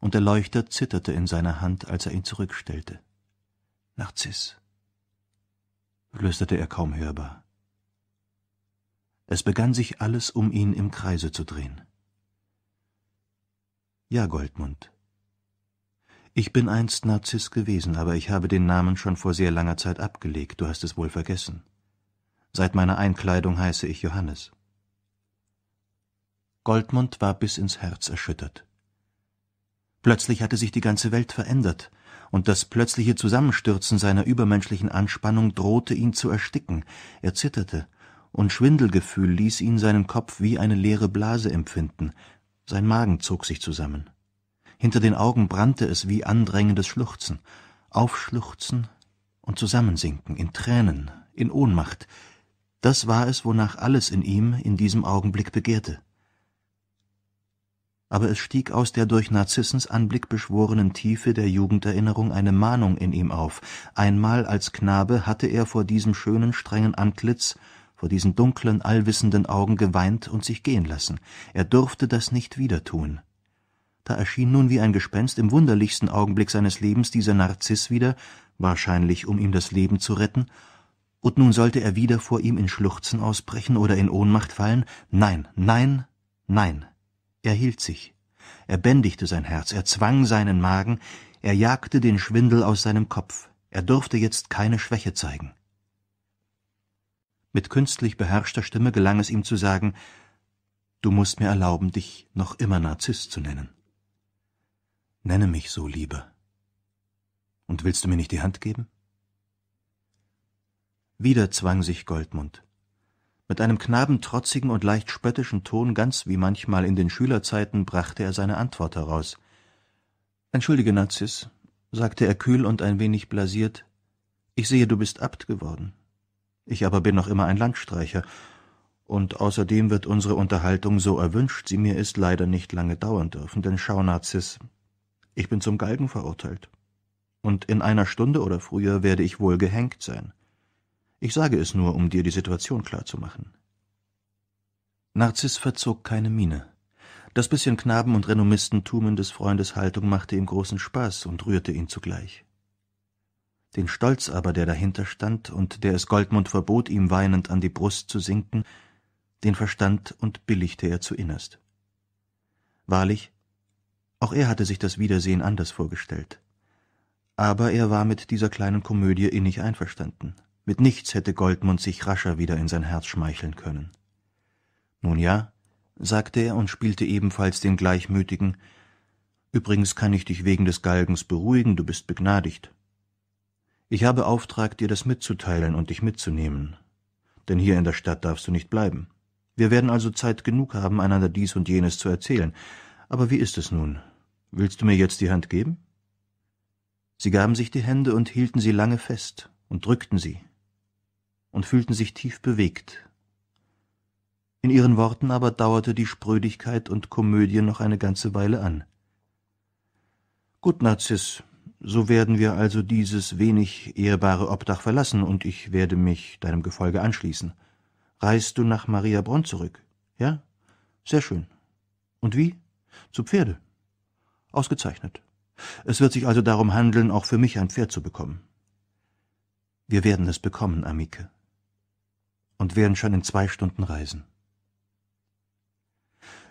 und der Leuchter zitterte in seiner Hand, als er ihn zurückstellte. Narziss, flüsterte er kaum hörbar. Es begann sich alles um ihn im Kreise zu drehen. Ja, Goldmund. Ich bin einst Narziss gewesen, aber ich habe den Namen schon vor sehr langer Zeit abgelegt, du hast es wohl vergessen. Seit meiner Einkleidung heiße ich Johannes. Goldmund war bis ins Herz erschüttert. Plötzlich hatte sich die ganze Welt verändert, und das plötzliche Zusammenstürzen seiner übermenschlichen Anspannung drohte ihn zu ersticken. Er zitterte, und Schwindelgefühl ließ ihn seinen Kopf wie eine leere Blase empfinden, sein Magen zog sich zusammen. Hinter den Augen brannte es wie andrängendes Schluchzen, Aufschluchzen und Zusammensinken in Tränen, in Ohnmacht. Das war es, wonach alles in ihm in diesem Augenblick begehrte. Aber es stieg aus der durch Narzissens Anblick beschworenen Tiefe der Jugenderinnerung eine Mahnung in ihm auf. Einmal als Knabe hatte er vor diesem schönen, strengen Antlitz vor diesen dunklen, allwissenden Augen geweint und sich gehen lassen. Er durfte das nicht wieder tun. Da erschien nun wie ein Gespenst im wunderlichsten Augenblick seines Lebens dieser Narziss wieder, wahrscheinlich um ihm das Leben zu retten, und nun sollte er wieder vor ihm in Schluchzen ausbrechen oder in Ohnmacht fallen? Nein, nein, nein. Er hielt sich. Er bändigte sein Herz, er zwang seinen Magen, er jagte den Schwindel aus seinem Kopf. Er durfte jetzt keine Schwäche zeigen. Mit künstlich beherrschter Stimme gelang es ihm zu sagen Du musst mir erlauben, dich noch immer Narzisst zu nennen. Nenne mich so, Liebe. Und willst du mir nicht die Hand geben? Wieder zwang sich Goldmund. Mit einem knabentrotzigen und leicht spöttischen Ton, ganz wie manchmal in den Schülerzeiten, brachte er seine Antwort heraus. Entschuldige, Narziss, sagte er kühl und ein wenig blasiert, ich sehe, du bist Abt geworden. Ich aber bin noch immer ein Landstreicher. Und außerdem wird unsere Unterhaltung, so erwünscht sie mir ist, leider nicht lange dauern dürfen, denn schau, Narziss, ich bin zum Galgen verurteilt. Und in einer Stunde oder früher werde ich wohl gehängt sein. Ich sage es nur, um dir die Situation klarzumachen. Narziss verzog keine Miene. Das bisschen Knaben- und Renommistentumen des Freundes Haltung machte ihm großen Spaß und rührte ihn zugleich. Den Stolz aber, der dahinter stand und der es Goldmund verbot, ihm weinend an die Brust zu sinken, den verstand und billigte er zu innerst. Wahrlich, auch er hatte sich das Wiedersehen anders vorgestellt. Aber er war mit dieser kleinen Komödie innig einverstanden. Mit nichts hätte Goldmund sich rascher wieder in sein Herz schmeicheln können. Nun ja, sagte er und spielte ebenfalls den gleichmütigen Übrigens kann ich dich wegen des Galgens beruhigen, du bist begnadigt. Ich habe Auftrag, dir das mitzuteilen und dich mitzunehmen. Denn hier in der Stadt darfst du nicht bleiben. Wir werden also Zeit genug haben, einander dies und jenes zu erzählen. Aber wie ist es nun? Willst du mir jetzt die Hand geben? Sie gaben sich die Hände und hielten sie lange fest und drückten sie und fühlten sich tief bewegt. In ihren Worten aber dauerte die Sprödigkeit und Komödie noch eine ganze Weile an. Gut, Narziss, so werden wir also dieses wenig ehrbare Obdach verlassen, und ich werde mich deinem Gefolge anschließen. Reist du nach Mariabronn zurück? Ja? Sehr schön. Und wie? Zu Pferde. Ausgezeichnet. Es wird sich also darum handeln, auch für mich ein Pferd zu bekommen. Wir werden es bekommen, Amike. Und werden schon in zwei Stunden reisen.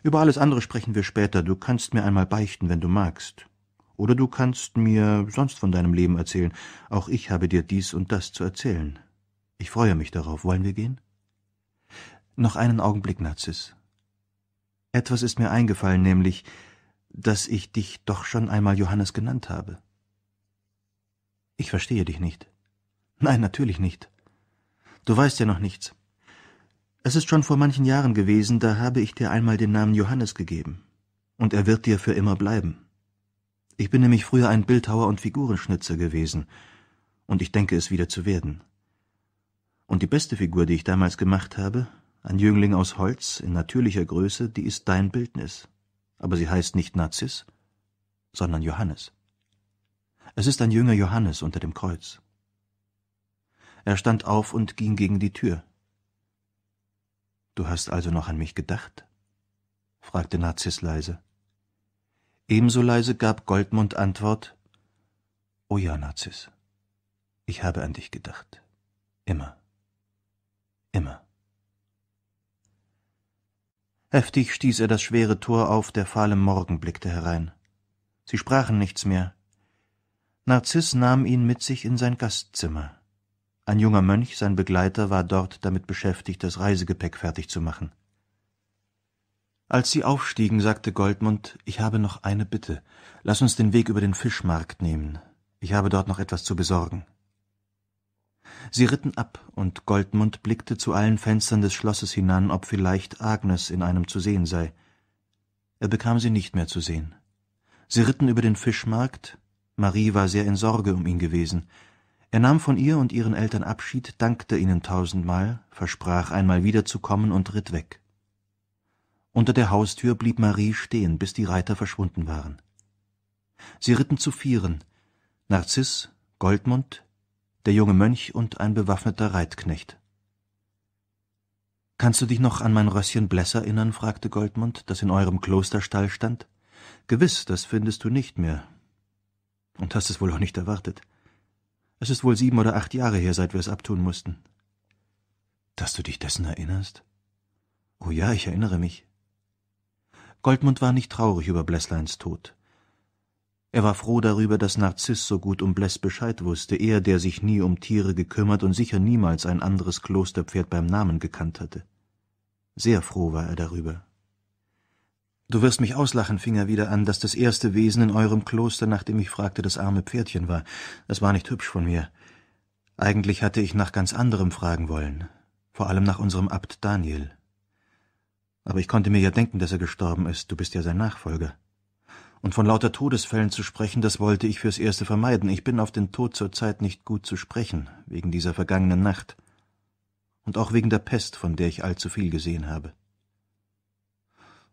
Über alles andere sprechen wir später. Du kannst mir einmal beichten, wenn du magst. Oder du kannst mir sonst von deinem Leben erzählen. Auch ich habe dir dies und das zu erzählen. Ich freue mich darauf. Wollen wir gehen? Noch einen Augenblick, Narzis. Etwas ist mir eingefallen, nämlich, dass ich dich doch schon einmal Johannes genannt habe. Ich verstehe dich nicht. Nein, natürlich nicht. Du weißt ja noch nichts. Es ist schon vor manchen Jahren gewesen, da habe ich dir einmal den Namen Johannes gegeben. Und er wird dir für immer bleiben. Ich bin nämlich früher ein Bildhauer und Figurenschnitzer gewesen, und ich denke es wieder zu werden. Und die beste Figur, die ich damals gemacht habe, ein Jüngling aus Holz in natürlicher Größe, die ist dein Bildnis. Aber sie heißt nicht Narzis, sondern Johannes. Es ist ein jünger Johannes unter dem Kreuz. Er stand auf und ging gegen die Tür. Du hast also noch an mich gedacht? fragte Narzis leise. Ebenso leise gab Goldmund Antwort: O ja, Narziss, ich habe an dich gedacht. Immer. Immer. Heftig stieß er das schwere Tor auf, der fahle Morgen blickte herein. Sie sprachen nichts mehr. Narziss nahm ihn mit sich in sein Gastzimmer. Ein junger Mönch, sein Begleiter, war dort damit beschäftigt, das Reisegepäck fertig zu machen. Als sie aufstiegen, sagte Goldmund, ich habe noch eine Bitte. Lass uns den Weg über den Fischmarkt nehmen. Ich habe dort noch etwas zu besorgen. Sie ritten ab, und Goldmund blickte zu allen Fenstern des Schlosses hinan, ob vielleicht Agnes in einem zu sehen sei. Er bekam sie nicht mehr zu sehen. Sie ritten über den Fischmarkt. Marie war sehr in Sorge um ihn gewesen. Er nahm von ihr und ihren Eltern Abschied, dankte ihnen tausendmal, versprach einmal wiederzukommen und ritt weg. Unter der Haustür blieb Marie stehen, bis die Reiter verschwunden waren. Sie ritten zu Vieren, Narziß, Goldmund, der junge Mönch und ein bewaffneter Reitknecht. Kannst du dich noch an mein Rösschen Bless erinnern? fragte Goldmund, das in eurem Klosterstall stand. Gewiss, das findest du nicht mehr. Und hast es wohl auch nicht erwartet. Es ist wohl sieben oder acht Jahre her, seit wir es abtun mussten. Dass du dich dessen erinnerst? Oh ja, ich erinnere mich. Goldmund war nicht traurig über Blässleins Tod. Er war froh darüber, dass Narziss so gut um Bless Bescheid wusste, er, der sich nie um Tiere gekümmert und sicher niemals ein anderes Klosterpferd beim Namen gekannt hatte. Sehr froh war er darüber. Du wirst mich auslachen, fing er wieder an, dass das erste Wesen in eurem Kloster, nach dem ich fragte, das arme Pferdchen war. Das war nicht hübsch von mir. Eigentlich hatte ich nach ganz anderem fragen wollen, vor allem nach unserem Abt Daniel. Aber ich konnte mir ja denken, dass er gestorben ist, du bist ja sein Nachfolger. Und von lauter Todesfällen zu sprechen, das wollte ich fürs Erste vermeiden. Ich bin auf den Tod zurzeit nicht gut zu sprechen, wegen dieser vergangenen Nacht. Und auch wegen der Pest, von der ich allzu viel gesehen habe.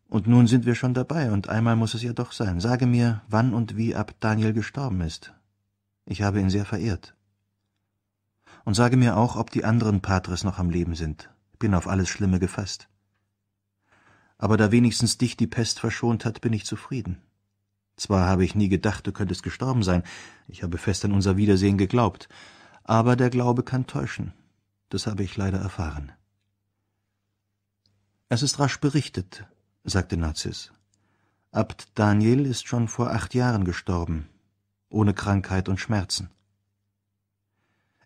Und nun sind wir schon dabei, und einmal muss es ja doch sein. Sage mir, wann und wie ab Daniel gestorben ist. Ich habe ihn sehr verehrt. Und sage mir auch, ob die anderen Patres noch am Leben sind. Ich Bin auf alles Schlimme gefasst aber da wenigstens dich die Pest verschont hat, bin ich zufrieden. Zwar habe ich nie gedacht, du könntest gestorben sein, ich habe fest an unser Wiedersehen geglaubt, aber der Glaube kann täuschen, das habe ich leider erfahren. Es ist rasch berichtet, sagte Narziss. Abt Daniel ist schon vor acht Jahren gestorben, ohne Krankheit und Schmerzen.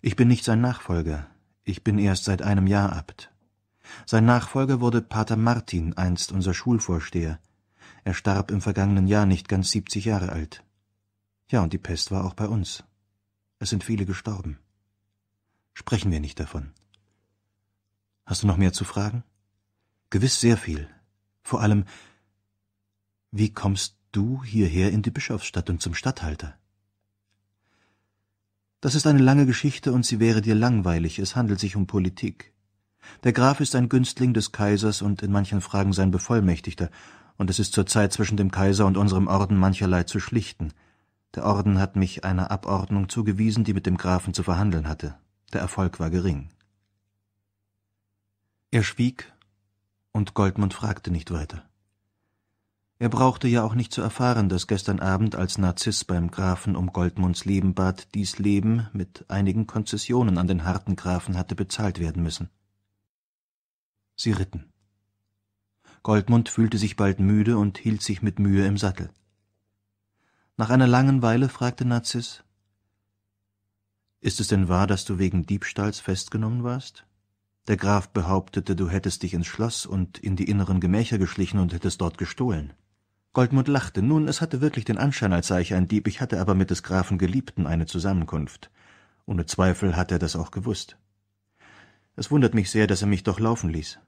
Ich bin nicht sein Nachfolger, ich bin erst seit einem Jahr Abt. Sein Nachfolger wurde Pater Martin, einst unser Schulvorsteher. Er starb im vergangenen Jahr nicht ganz siebzig Jahre alt. Ja, und die Pest war auch bei uns. Es sind viele gestorben. Sprechen wir nicht davon. Hast du noch mehr zu fragen? Gewiss sehr viel. Vor allem, wie kommst du hierher in die Bischofsstadt und zum Statthalter? Das ist eine lange Geschichte und sie wäre dir langweilig. Es handelt sich um Politik. Der Graf ist ein Günstling des Kaisers und in manchen Fragen sein Bevollmächtigter, und es ist zurzeit zwischen dem Kaiser und unserem Orden mancherlei zu schlichten. Der Orden hat mich einer Abordnung zugewiesen, die mit dem Grafen zu verhandeln hatte. Der Erfolg war gering. Er schwieg, und Goldmund fragte nicht weiter. Er brauchte ja auch nicht zu erfahren, dass gestern Abend, als Narziß beim Grafen um Goldmunds Leben bat, dies Leben mit einigen Konzessionen an den harten Grafen hatte bezahlt werden müssen. Sie ritten. Goldmund fühlte sich bald müde und hielt sich mit Mühe im Sattel. Nach einer langen Weile fragte Narziss, Ist es denn wahr, dass du wegen Diebstahls festgenommen warst? Der Graf behauptete, du hättest dich ins Schloss und in die inneren Gemächer geschlichen und hättest dort gestohlen. Goldmund lachte. Nun, es hatte wirklich den Anschein, als sei ich ein Dieb, ich hatte aber mit des Grafen Geliebten eine Zusammenkunft. Ohne Zweifel hat er das auch gewusst. Es wundert mich sehr, dass er mich doch laufen ließ.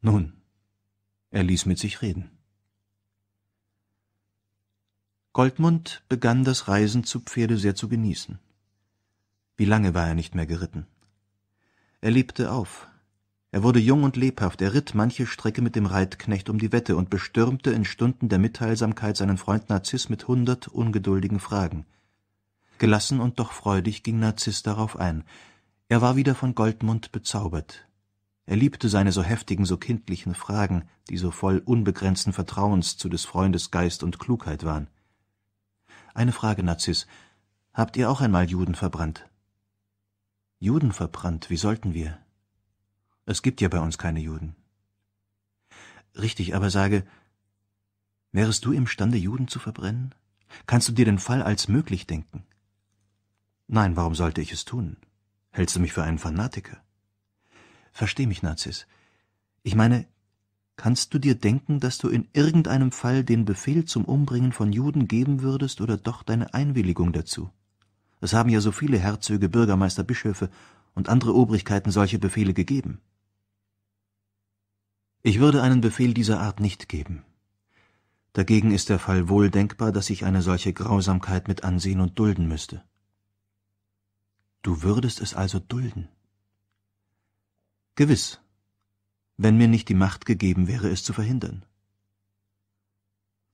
Nun, er ließ mit sich reden. Goldmund begann das Reisen zu Pferde sehr zu genießen. Wie lange war er nicht mehr geritten? Er lebte auf. Er wurde jung und lebhaft, er ritt manche Strecke mit dem Reitknecht um die Wette und bestürmte in Stunden der Mitteilsamkeit seinen Freund Narziß mit hundert ungeduldigen Fragen. Gelassen und doch freudig ging Narziß darauf ein, er war wieder von Goldmund bezaubert. Er liebte seine so heftigen, so kindlichen Fragen, die so voll unbegrenzten Vertrauens zu des Freundes Geist und Klugheit waren. Eine Frage, Nazis. Habt ihr auch einmal Juden verbrannt? Juden verbrannt, wie sollten wir? Es gibt ja bei uns keine Juden. Richtig, aber sage, wärest du imstande, Juden zu verbrennen? Kannst du dir den Fall als möglich denken? Nein, warum sollte ich es tun? Hältst du mich für einen Fanatiker? Versteh mich, Narziss. Ich meine, kannst du dir denken, dass du in irgendeinem Fall den Befehl zum Umbringen von Juden geben würdest oder doch deine Einwilligung dazu? Es haben ja so viele Herzöge, Bürgermeister, Bischöfe und andere Obrigkeiten solche Befehle gegeben. Ich würde einen Befehl dieser Art nicht geben. Dagegen ist der Fall wohl denkbar, dass ich eine solche Grausamkeit mit ansehen und dulden müsste. Du würdest es also dulden? Gewiss, wenn mir nicht die Macht gegeben wäre, es zu verhindern.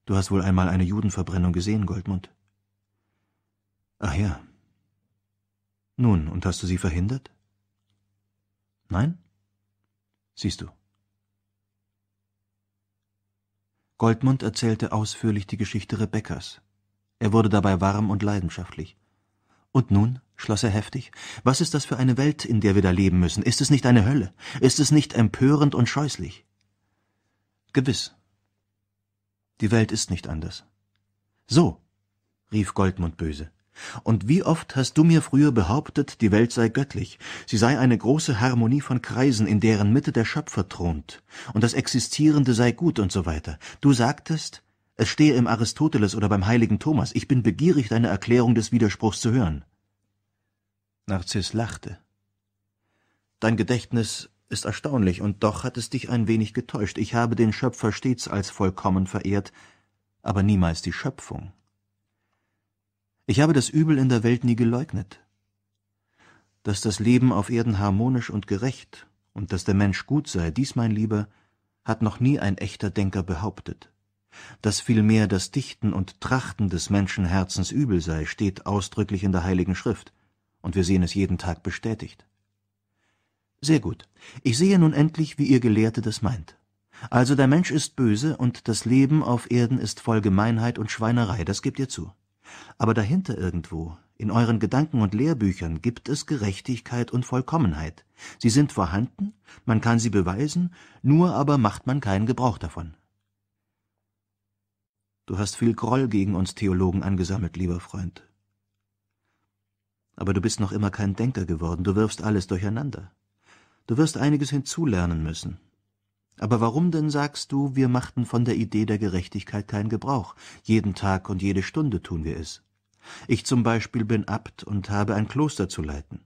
Du hast wohl einmal eine Judenverbrennung gesehen, Goldmund. Ach ja. Nun, und hast du sie verhindert? Nein? Siehst du. Goldmund erzählte ausführlich die Geschichte Rebekkas. Er wurde dabei warm und leidenschaftlich. Und nun? schloss er heftig, was ist das für eine Welt, in der wir da leben müssen? Ist es nicht eine Hölle? Ist es nicht empörend und scheußlich? Gewiss. Die Welt ist nicht anders. So, rief Goldmund böse. Und wie oft hast du mir früher behauptet, die Welt sei göttlich, sie sei eine große Harmonie von Kreisen, in deren Mitte der Schöpfer thront, und das Existierende sei gut und so weiter. Du sagtest, es stehe im Aristoteles oder beim heiligen Thomas, ich bin begierig, deine Erklärung des Widerspruchs zu hören. Narziss lachte. Dein Gedächtnis ist erstaunlich, und doch hat es dich ein wenig getäuscht. Ich habe den Schöpfer stets als vollkommen verehrt, aber niemals die Schöpfung. Ich habe das Übel in der Welt nie geleugnet. Dass das Leben auf Erden harmonisch und gerecht und dass der Mensch gut sei, dies, mein Lieber, hat noch nie ein echter Denker behauptet. Dass vielmehr das Dichten und Trachten des Menschenherzens übel sei, steht ausdrücklich in der Heiligen Schrift und wir sehen es jeden Tag bestätigt. Sehr gut. Ich sehe nun endlich, wie ihr Gelehrte das meint. Also der Mensch ist böse und das Leben auf Erden ist voll Gemeinheit und Schweinerei, das gebt ihr zu. Aber dahinter irgendwo, in euren Gedanken und Lehrbüchern gibt es Gerechtigkeit und Vollkommenheit. Sie sind vorhanden, man kann sie beweisen, nur aber macht man keinen Gebrauch davon. Du hast viel Groll gegen uns Theologen angesammelt, lieber Freund aber du bist noch immer kein Denker geworden, du wirfst alles durcheinander. Du wirst einiges hinzulernen müssen. Aber warum denn sagst du, wir machten von der Idee der Gerechtigkeit keinen Gebrauch? Jeden Tag und jede Stunde tun wir es. Ich zum Beispiel bin Abt und habe ein Kloster zu leiten.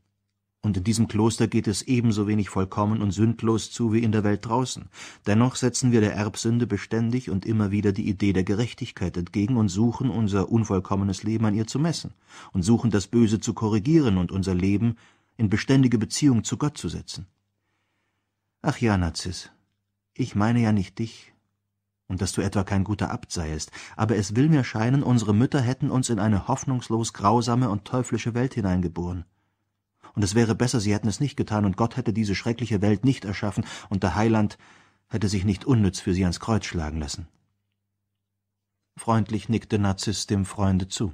Und in diesem Kloster geht es ebenso wenig vollkommen und sündlos zu wie in der Welt draußen. Dennoch setzen wir der Erbsünde beständig und immer wieder die Idee der Gerechtigkeit entgegen und suchen, unser unvollkommenes Leben an ihr zu messen und suchen, das Böse zu korrigieren und unser Leben in beständige Beziehung zu Gott zu setzen. Ach ja, Narzis, ich meine ja nicht dich, und dass du etwa kein guter Abt seiest, aber es will mir scheinen, unsere Mütter hätten uns in eine hoffnungslos grausame und teuflische Welt hineingeboren und es wäre besser, sie hätten es nicht getan, und Gott hätte diese schreckliche Welt nicht erschaffen, und der Heiland hätte sich nicht unnütz für sie ans Kreuz schlagen lassen. Freundlich nickte Narziss dem Freunde zu.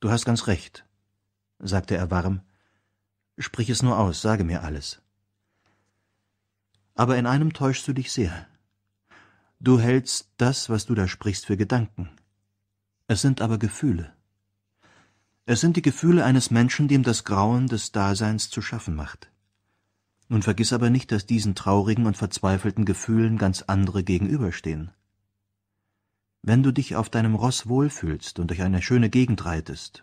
Du hast ganz recht, sagte er warm. Sprich es nur aus, sage mir alles. Aber in einem täuschst du dich sehr. Du hältst das, was du da sprichst, für Gedanken. Es sind aber Gefühle. Es sind die Gefühle eines Menschen, dem das Grauen des Daseins zu schaffen macht. Nun vergiss aber nicht, dass diesen traurigen und verzweifelten Gefühlen ganz andere gegenüberstehen. Wenn du dich auf deinem Ross wohlfühlst und durch eine schöne Gegend reitest,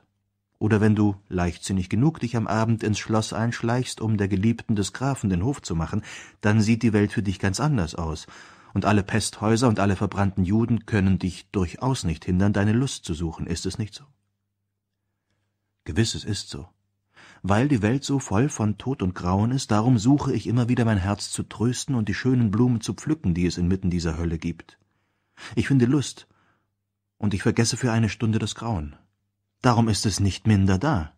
oder wenn du, leichtsinnig genug, dich am Abend ins Schloss einschleichst, um der Geliebten des Grafen den Hof zu machen, dann sieht die Welt für dich ganz anders aus, und alle Pesthäuser und alle verbrannten Juden können dich durchaus nicht hindern, deine Lust zu suchen, ist es nicht so? Gewiss, es ist so. Weil die Welt so voll von Tod und Grauen ist, darum suche ich immer wieder mein Herz zu trösten und die schönen Blumen zu pflücken, die es inmitten dieser Hölle gibt. Ich finde Lust, und ich vergesse für eine Stunde das Grauen. Darum ist es nicht minder da.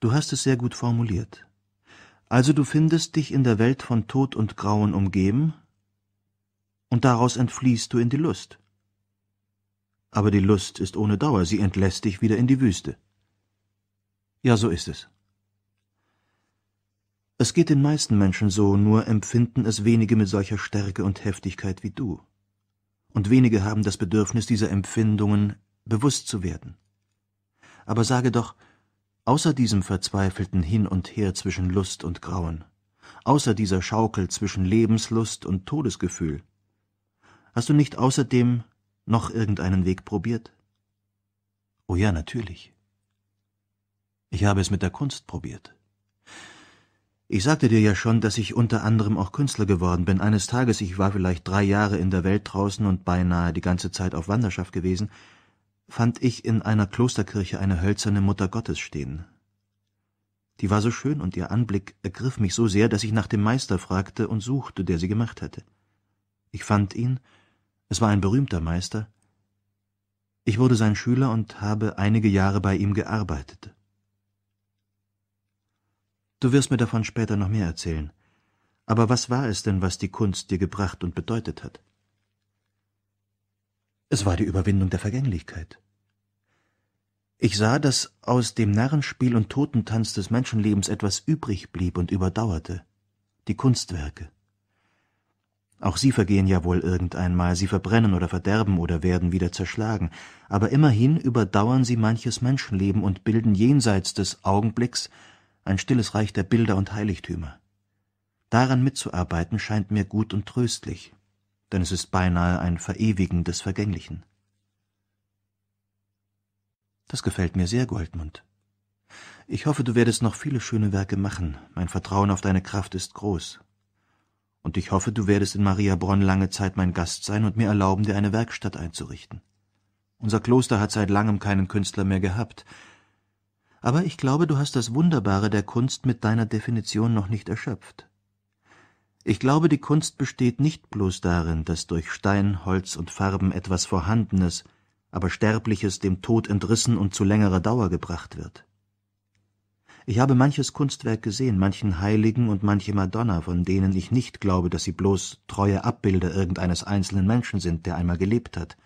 Du hast es sehr gut formuliert. Also du findest dich in der Welt von Tod und Grauen umgeben, und daraus entfliehst du in die Lust aber die Lust ist ohne Dauer, sie entlässt dich wieder in die Wüste. Ja, so ist es. Es geht den meisten Menschen so, nur empfinden es wenige mit solcher Stärke und Heftigkeit wie du. Und wenige haben das Bedürfnis, dieser Empfindungen bewusst zu werden. Aber sage doch, außer diesem verzweifelten Hin und Her zwischen Lust und Grauen, außer dieser Schaukel zwischen Lebenslust und Todesgefühl, hast du nicht außerdem noch irgendeinen Weg probiert? Oh ja, natürlich. Ich habe es mit der Kunst probiert. Ich sagte dir ja schon, dass ich unter anderem auch Künstler geworden bin. Eines Tages, ich war vielleicht drei Jahre in der Welt draußen und beinahe die ganze Zeit auf Wanderschaft gewesen, fand ich in einer Klosterkirche eine hölzerne Mutter Gottes stehen. Die war so schön und ihr Anblick ergriff mich so sehr, dass ich nach dem Meister fragte und suchte, der sie gemacht hatte. Ich fand ihn es war ein berühmter Meister. Ich wurde sein Schüler und habe einige Jahre bei ihm gearbeitet. Du wirst mir davon später noch mehr erzählen. Aber was war es denn, was die Kunst dir gebracht und bedeutet hat? Es war die Überwindung der Vergänglichkeit. Ich sah, dass aus dem Narrenspiel und Totentanz des Menschenlebens etwas übrig blieb und überdauerte, die Kunstwerke. Auch sie vergehen ja wohl irgendeinmal, sie verbrennen oder verderben oder werden wieder zerschlagen, aber immerhin überdauern sie manches Menschenleben und bilden jenseits des Augenblicks ein stilles Reich der Bilder und Heiligtümer. Daran mitzuarbeiten scheint mir gut und tröstlich, denn es ist beinahe ein Verewigen des Vergänglichen. Das gefällt mir sehr, Goldmund. Ich hoffe, du werdest noch viele schöne Werke machen. Mein Vertrauen auf deine Kraft ist groß und ich hoffe, du werdest in Maria Bronn lange Zeit mein Gast sein und mir erlauben, dir eine Werkstatt einzurichten. Unser Kloster hat seit langem keinen Künstler mehr gehabt. Aber ich glaube, du hast das Wunderbare der Kunst mit deiner Definition noch nicht erschöpft. Ich glaube, die Kunst besteht nicht bloß darin, dass durch Stein, Holz und Farben etwas Vorhandenes, aber Sterbliches dem Tod entrissen und zu längerer Dauer gebracht wird. Ich habe manches Kunstwerk gesehen, manchen Heiligen und manche Madonna, von denen ich nicht glaube, dass sie bloß treue Abbilder irgendeines einzelnen Menschen sind, der einmal gelebt hat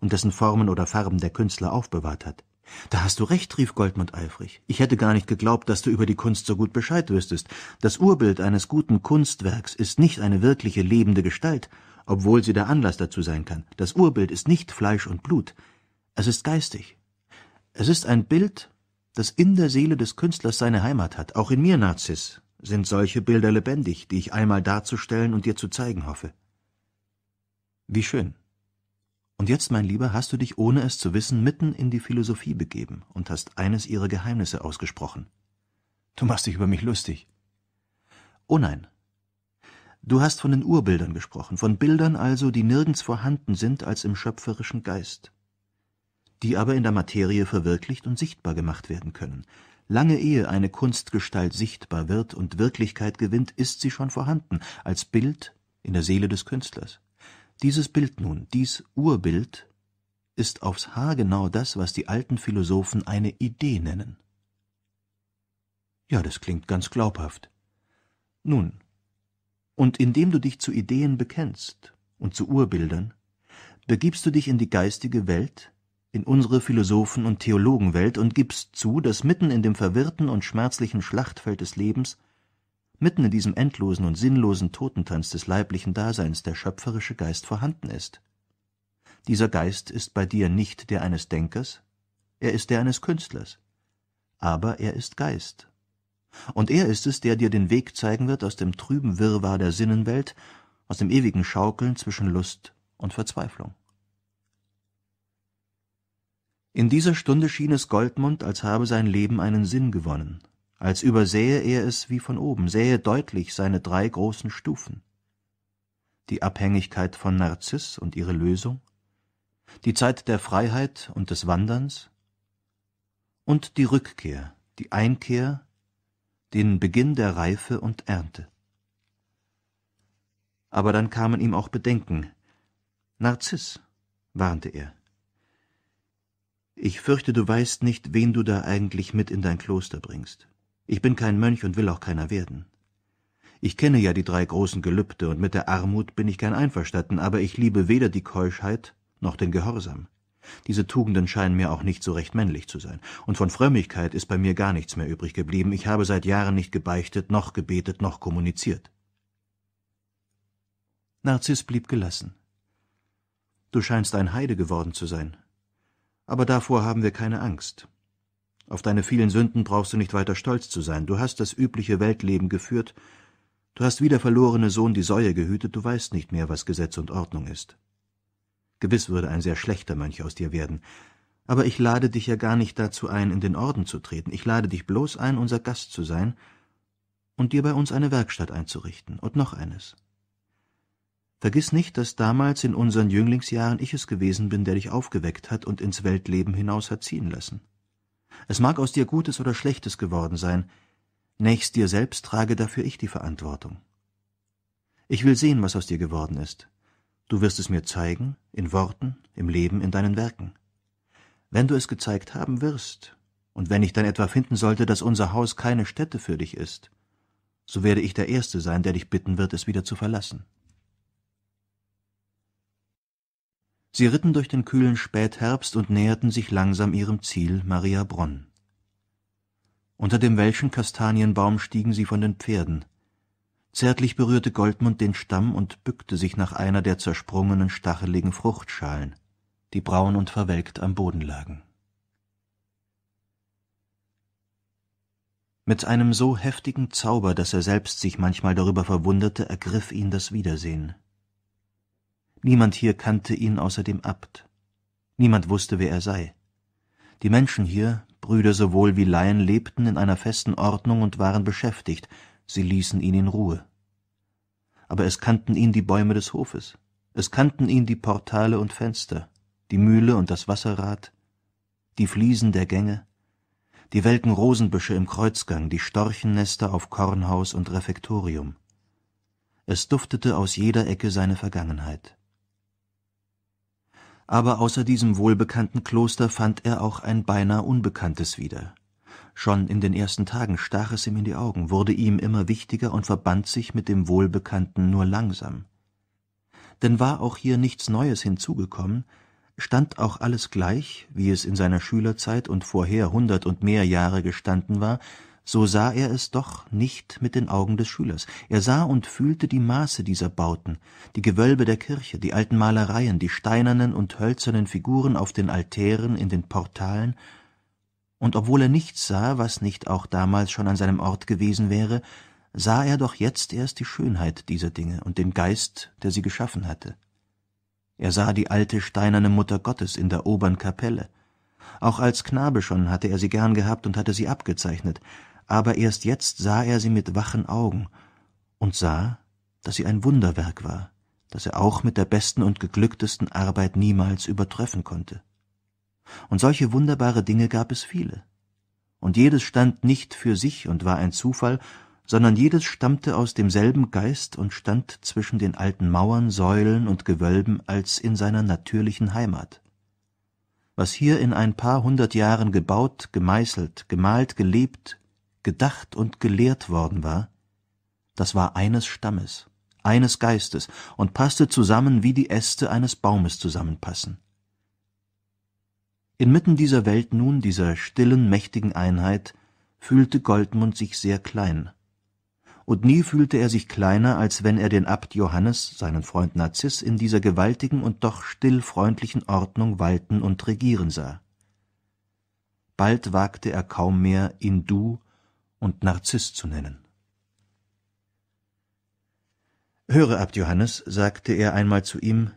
und dessen Formen oder Farben der Künstler aufbewahrt hat. Da hast du recht, rief Goldmund eifrig. Ich hätte gar nicht geglaubt, dass du über die Kunst so gut Bescheid wüsstest. Das Urbild eines guten Kunstwerks ist nicht eine wirkliche lebende Gestalt, obwohl sie der Anlass dazu sein kann. Das Urbild ist nicht Fleisch und Blut. Es ist geistig. Es ist ein Bild, das in der Seele des Künstlers seine Heimat hat. Auch in mir, Narziss, sind solche Bilder lebendig, die ich einmal darzustellen und dir zu zeigen hoffe. Wie schön. Und jetzt, mein Lieber, hast du dich, ohne es zu wissen, mitten in die Philosophie begeben und hast eines ihrer Geheimnisse ausgesprochen. Du machst dich über mich lustig. Oh nein. Du hast von den Urbildern gesprochen, von Bildern also, die nirgends vorhanden sind als im schöpferischen Geist die aber in der Materie verwirklicht und sichtbar gemacht werden können. Lange ehe eine Kunstgestalt sichtbar wird und Wirklichkeit gewinnt, ist sie schon vorhanden, als Bild in der Seele des Künstlers. Dieses Bild nun, dies Urbild, ist aufs Haar genau das, was die alten Philosophen eine Idee nennen. Ja, das klingt ganz glaubhaft. Nun, und indem du dich zu Ideen bekennst und zu Urbildern, begibst du dich in die geistige Welt, in unsere Philosophen und Theologenwelt und gibst zu, dass mitten in dem verwirrten und schmerzlichen Schlachtfeld des Lebens, mitten in diesem endlosen und sinnlosen Totentanz des leiblichen Daseins der schöpferische Geist vorhanden ist. Dieser Geist ist bei dir nicht der eines Denkers, er ist der eines Künstlers. Aber er ist Geist. Und er ist es, der dir den Weg zeigen wird aus dem trüben Wirrwarr der Sinnenwelt, aus dem ewigen Schaukeln zwischen Lust und Verzweiflung in dieser Stunde schien es Goldmund, als habe sein Leben einen Sinn gewonnen, als übersähe er es wie von oben, sähe deutlich seine drei großen Stufen. Die Abhängigkeit von Narziß und ihre Lösung, die Zeit der Freiheit und des Wanderns und die Rückkehr, die Einkehr, den Beginn der Reife und Ernte. Aber dann kamen ihm auch Bedenken. Narziß, warnte er ich fürchte, du weißt nicht, wen du da eigentlich mit in dein Kloster bringst. Ich bin kein Mönch und will auch keiner werden. Ich kenne ja die drei großen Gelübde, und mit der Armut bin ich gern einverstanden, aber ich liebe weder die Keuschheit noch den Gehorsam. Diese Tugenden scheinen mir auch nicht so recht männlich zu sein, und von Frömmigkeit ist bei mir gar nichts mehr übrig geblieben, ich habe seit Jahren nicht gebeichtet, noch gebetet, noch kommuniziert. Narziss blieb gelassen. Du scheinst ein Heide geworden zu sein, aber davor haben wir keine Angst. Auf deine vielen Sünden brauchst du nicht weiter stolz zu sein, du hast das übliche Weltleben geführt, du hast wie der verlorene Sohn die Säue gehütet, du weißt nicht mehr, was Gesetz und Ordnung ist. Gewiss würde ein sehr schlechter Mönch aus dir werden, aber ich lade dich ja gar nicht dazu ein, in den Orden zu treten, ich lade dich bloß ein, unser Gast zu sein und dir bei uns eine Werkstatt einzurichten und noch eines. Vergiss nicht, dass damals in unseren Jünglingsjahren ich es gewesen bin, der dich aufgeweckt hat und ins Weltleben hinaus hat ziehen lassen. Es mag aus dir Gutes oder Schlechtes geworden sein, nächst dir selbst trage dafür ich die Verantwortung. Ich will sehen, was aus dir geworden ist. Du wirst es mir zeigen, in Worten, im Leben, in deinen Werken. Wenn du es gezeigt haben wirst, und wenn ich dann etwa finden sollte, dass unser Haus keine Stätte für dich ist, so werde ich der Erste sein, der dich bitten wird, es wieder zu verlassen. Sie ritten durch den kühlen Spätherbst und näherten sich langsam ihrem Ziel Maria Bronn. Unter dem welschen Kastanienbaum stiegen sie von den Pferden. Zärtlich berührte Goldmund den Stamm und bückte sich nach einer der zersprungenen, stacheligen Fruchtschalen, die braun und verwelkt am Boden lagen. Mit einem so heftigen Zauber, dass er selbst sich manchmal darüber verwunderte, ergriff ihn das Wiedersehen. Niemand hier kannte ihn außer dem Abt. Niemand wusste, wer er sei. Die Menschen hier, Brüder sowohl wie Laien, lebten in einer festen Ordnung und waren beschäftigt, sie ließen ihn in Ruhe. Aber es kannten ihn die Bäume des Hofes, es kannten ihn die Portale und Fenster, die Mühle und das Wasserrad, die Fliesen der Gänge, die welken Rosenbüsche im Kreuzgang, die Storchennester auf Kornhaus und Refektorium. Es duftete aus jeder Ecke seine Vergangenheit aber außer diesem wohlbekannten Kloster fand er auch ein beinahe Unbekanntes wieder. Schon in den ersten Tagen stach es ihm in die Augen, wurde ihm immer wichtiger und verband sich mit dem Wohlbekannten nur langsam. Denn war auch hier nichts Neues hinzugekommen, stand auch alles gleich, wie es in seiner Schülerzeit und vorher hundert und mehr Jahre gestanden war, so sah er es doch nicht mit den Augen des Schülers. Er sah und fühlte die Maße dieser Bauten, die Gewölbe der Kirche, die alten Malereien, die steinernen und hölzernen Figuren auf den Altären, in den Portalen, und obwohl er nichts sah, was nicht auch damals schon an seinem Ort gewesen wäre, sah er doch jetzt erst die Schönheit dieser Dinge und den Geist, der sie geschaffen hatte. Er sah die alte steinerne Mutter Gottes in der obern Kapelle. Auch als Knabe schon hatte er sie gern gehabt und hatte sie abgezeichnet, aber erst jetzt sah er sie mit wachen Augen und sah, dass sie ein Wunderwerk war, das er auch mit der besten und geglücktesten Arbeit niemals übertreffen konnte. Und solche wunderbare Dinge gab es viele. Und jedes stand nicht für sich und war ein Zufall, sondern jedes stammte aus demselben Geist und stand zwischen den alten Mauern, Säulen und Gewölben als in seiner natürlichen Heimat. Was hier in ein paar hundert Jahren gebaut, gemeißelt, gemalt, gelebt, gedacht und gelehrt worden war, das war eines Stammes, eines Geistes und passte zusammen, wie die Äste eines Baumes zusammenpassen. Inmitten dieser Welt nun, dieser stillen, mächtigen Einheit, fühlte Goldmund sich sehr klein. Und nie fühlte er sich kleiner, als wenn er den Abt Johannes, seinen Freund Narziß, in dieser gewaltigen und doch still freundlichen Ordnung walten und regieren sah. Bald wagte er kaum mehr, ihn Du und Narziss zu nennen. Höre ab, Johannes, sagte er einmal zu ihm,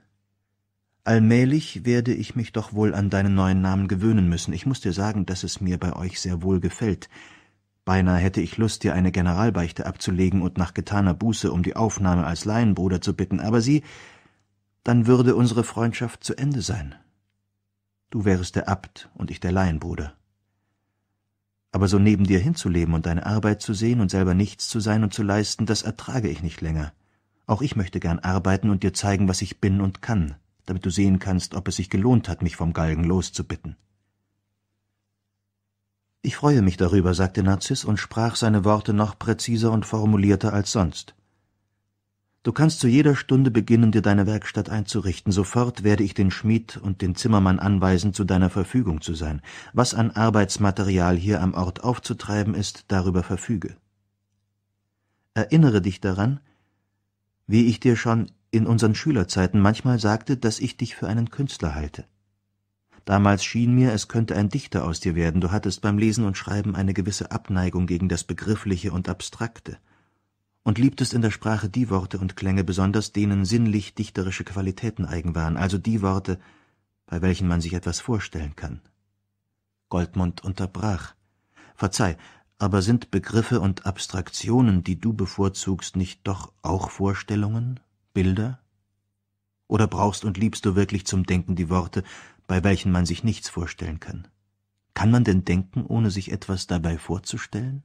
allmählich werde ich mich doch wohl an deinen neuen Namen gewöhnen müssen. Ich muß dir sagen, dass es mir bei euch sehr wohl gefällt. Beinahe hätte ich Lust, dir eine Generalbeichte abzulegen und nach getaner Buße um die Aufnahme als Laienbruder zu bitten, aber sieh, dann würde unsere Freundschaft zu Ende sein. Du wärest der Abt und ich der Laienbruder. Aber so neben dir hinzuleben und deine Arbeit zu sehen und selber nichts zu sein und zu leisten, das ertrage ich nicht länger. Auch ich möchte gern arbeiten und dir zeigen, was ich bin und kann, damit du sehen kannst, ob es sich gelohnt hat, mich vom Galgen loszubitten. Ich freue mich darüber, sagte Narziss und sprach seine Worte noch präziser und formulierter als sonst. Du kannst zu jeder Stunde beginnen, dir deine Werkstatt einzurichten. Sofort werde ich den Schmied und den Zimmermann anweisen, zu deiner Verfügung zu sein. Was an Arbeitsmaterial hier am Ort aufzutreiben ist, darüber verfüge. Erinnere dich daran, wie ich dir schon in unseren Schülerzeiten manchmal sagte, dass ich dich für einen Künstler halte. Damals schien mir, es könnte ein Dichter aus dir werden, du hattest beim Lesen und Schreiben eine gewisse Abneigung gegen das Begriffliche und Abstrakte und liebtest in der Sprache die Worte und Klänge besonders, denen sinnlich-dichterische Qualitäten eigen waren, also die Worte, bei welchen man sich etwas vorstellen kann. Goldmund unterbrach. Verzeih, aber sind Begriffe und Abstraktionen, die du bevorzugst, nicht doch auch Vorstellungen, Bilder? Oder brauchst und liebst du wirklich zum Denken die Worte, bei welchen man sich nichts vorstellen kann? Kann man denn denken, ohne sich etwas dabei vorzustellen?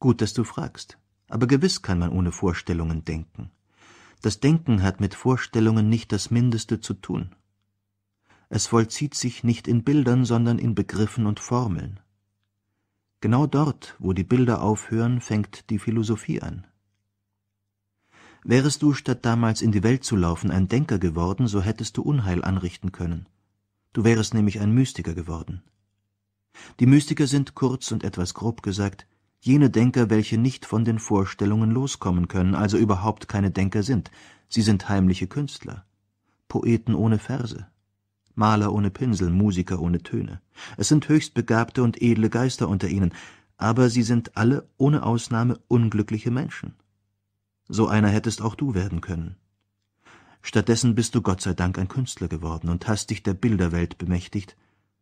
Gut, dass du fragst. Aber gewiss kann man ohne Vorstellungen denken. Das Denken hat mit Vorstellungen nicht das Mindeste zu tun. Es vollzieht sich nicht in Bildern, sondern in Begriffen und Formeln. Genau dort, wo die Bilder aufhören, fängt die Philosophie an. Wärest du, statt damals in die Welt zu laufen, ein Denker geworden, so hättest du Unheil anrichten können. Du wärest nämlich ein Mystiker geworden. Die Mystiker sind kurz und etwas grob gesagt jene Denker, welche nicht von den Vorstellungen loskommen können, also überhaupt keine Denker sind. Sie sind heimliche Künstler, Poeten ohne Verse, Maler ohne Pinsel, Musiker ohne Töne. Es sind höchst begabte und edle Geister unter ihnen, aber sie sind alle ohne Ausnahme unglückliche Menschen. So einer hättest auch du werden können. Stattdessen bist du Gott sei Dank ein Künstler geworden und hast dich der Bilderwelt bemächtigt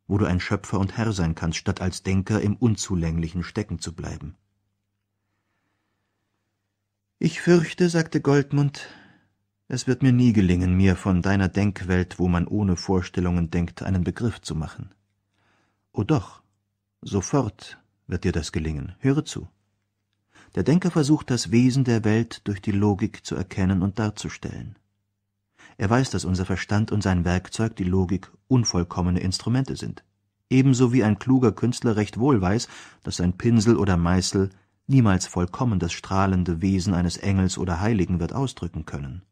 wo du ein Schöpfer und Herr sein kannst, statt als Denker im Unzulänglichen stecken zu bleiben. Ich fürchte, sagte Goldmund, es wird mir nie gelingen, mir von deiner Denkwelt, wo man ohne Vorstellungen denkt, einen Begriff zu machen. O oh doch, sofort wird dir das gelingen, höre zu. Der Denker versucht, das Wesen der Welt durch die Logik zu erkennen und darzustellen. Er weiß, dass unser Verstand und sein Werkzeug, die Logik, unvollkommene Instrumente sind. Ebenso wie ein kluger Künstler recht wohl weiß, dass sein Pinsel oder Meißel niemals vollkommen das strahlende Wesen eines Engels oder Heiligen wird ausdrücken können.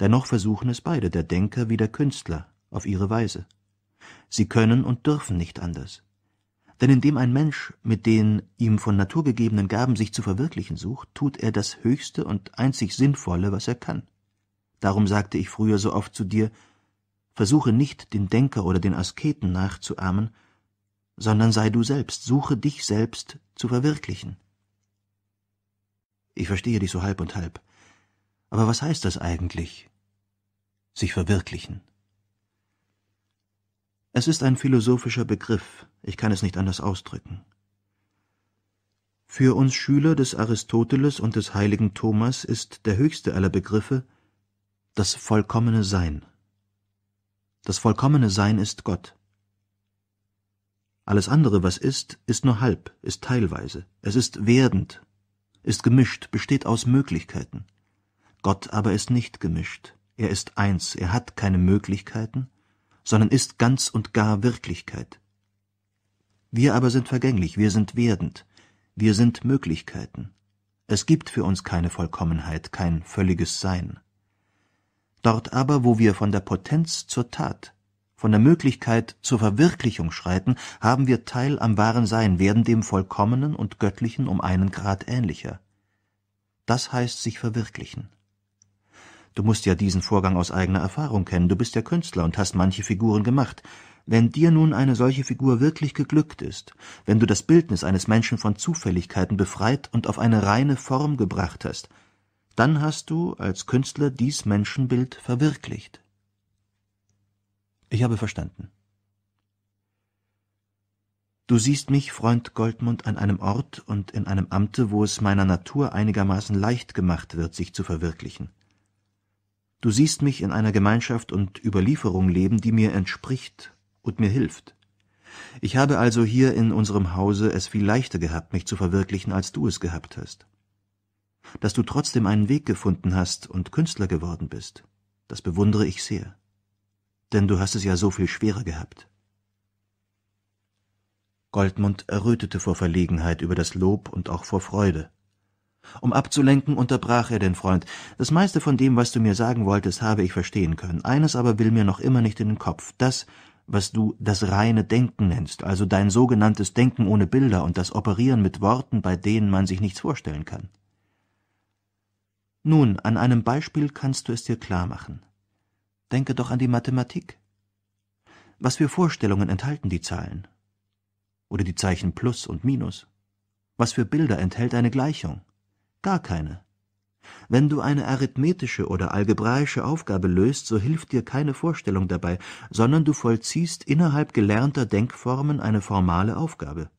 Dennoch versuchen es beide, der Denker wie der Künstler, auf ihre Weise. Sie können und dürfen nicht anders. Denn indem ein Mensch mit den ihm von Natur gegebenen Gaben sich zu verwirklichen sucht, tut er das Höchste und einzig Sinnvolle, was er kann. Darum sagte ich früher so oft zu dir, versuche nicht, den Denker oder den Asketen nachzuahmen, sondern sei du selbst, suche dich selbst zu verwirklichen. Ich verstehe dich so halb und halb. Aber was heißt das eigentlich? Sich verwirklichen. Es ist ein philosophischer Begriff, ich kann es nicht anders ausdrücken. Für uns Schüler des Aristoteles und des heiligen Thomas ist der höchste aller Begriffe das vollkommene Sein. Das vollkommene Sein ist Gott. Alles andere, was ist, ist nur halb, ist teilweise, es ist werdend, ist gemischt, besteht aus Möglichkeiten. Gott aber ist nicht gemischt, er ist eins, er hat keine Möglichkeiten, sondern ist ganz und gar Wirklichkeit. Wir aber sind vergänglich, wir sind werdend, wir sind Möglichkeiten. Es gibt für uns keine Vollkommenheit, kein völliges Sein. Dort aber, wo wir von der Potenz zur Tat, von der Möglichkeit zur Verwirklichung schreiten, haben wir Teil am wahren Sein, werden dem Vollkommenen und Göttlichen um einen Grad ähnlicher. Das heißt sich verwirklichen. Du musst ja diesen Vorgang aus eigener Erfahrung kennen, du bist ja Künstler und hast manche Figuren gemacht. Wenn dir nun eine solche Figur wirklich geglückt ist, wenn du das Bildnis eines Menschen von Zufälligkeiten befreit und auf eine reine Form gebracht hast, dann hast du als Künstler dies Menschenbild verwirklicht. Ich habe verstanden. Du siehst mich, Freund Goldmund, an einem Ort und in einem Amte, wo es meiner Natur einigermaßen leicht gemacht wird, sich zu verwirklichen. Du siehst mich in einer Gemeinschaft und Überlieferung leben, die mir entspricht und mir hilft. Ich habe also hier in unserem Hause es viel leichter gehabt, mich zu verwirklichen, als du es gehabt hast dass du trotzdem einen Weg gefunden hast und Künstler geworden bist. Das bewundere ich sehr. Denn du hast es ja so viel schwerer gehabt. Goldmund errötete vor Verlegenheit über das Lob und auch vor Freude. Um abzulenken, unterbrach er den Freund. Das meiste von dem, was du mir sagen wolltest, habe ich verstehen können. Eines aber will mir noch immer nicht in den Kopf. Das, was du das reine Denken nennst, also dein sogenanntes Denken ohne Bilder und das Operieren mit Worten, bei denen man sich nichts vorstellen kann. Nun, an einem Beispiel kannst du es dir klar machen. Denke doch an die Mathematik. Was für Vorstellungen enthalten die Zahlen? Oder die Zeichen Plus und Minus? Was für Bilder enthält eine Gleichung? Gar keine. Wenn du eine arithmetische oder algebraische Aufgabe löst, so hilft dir keine Vorstellung dabei, sondern du vollziehst innerhalb gelernter Denkformen eine formale Aufgabe.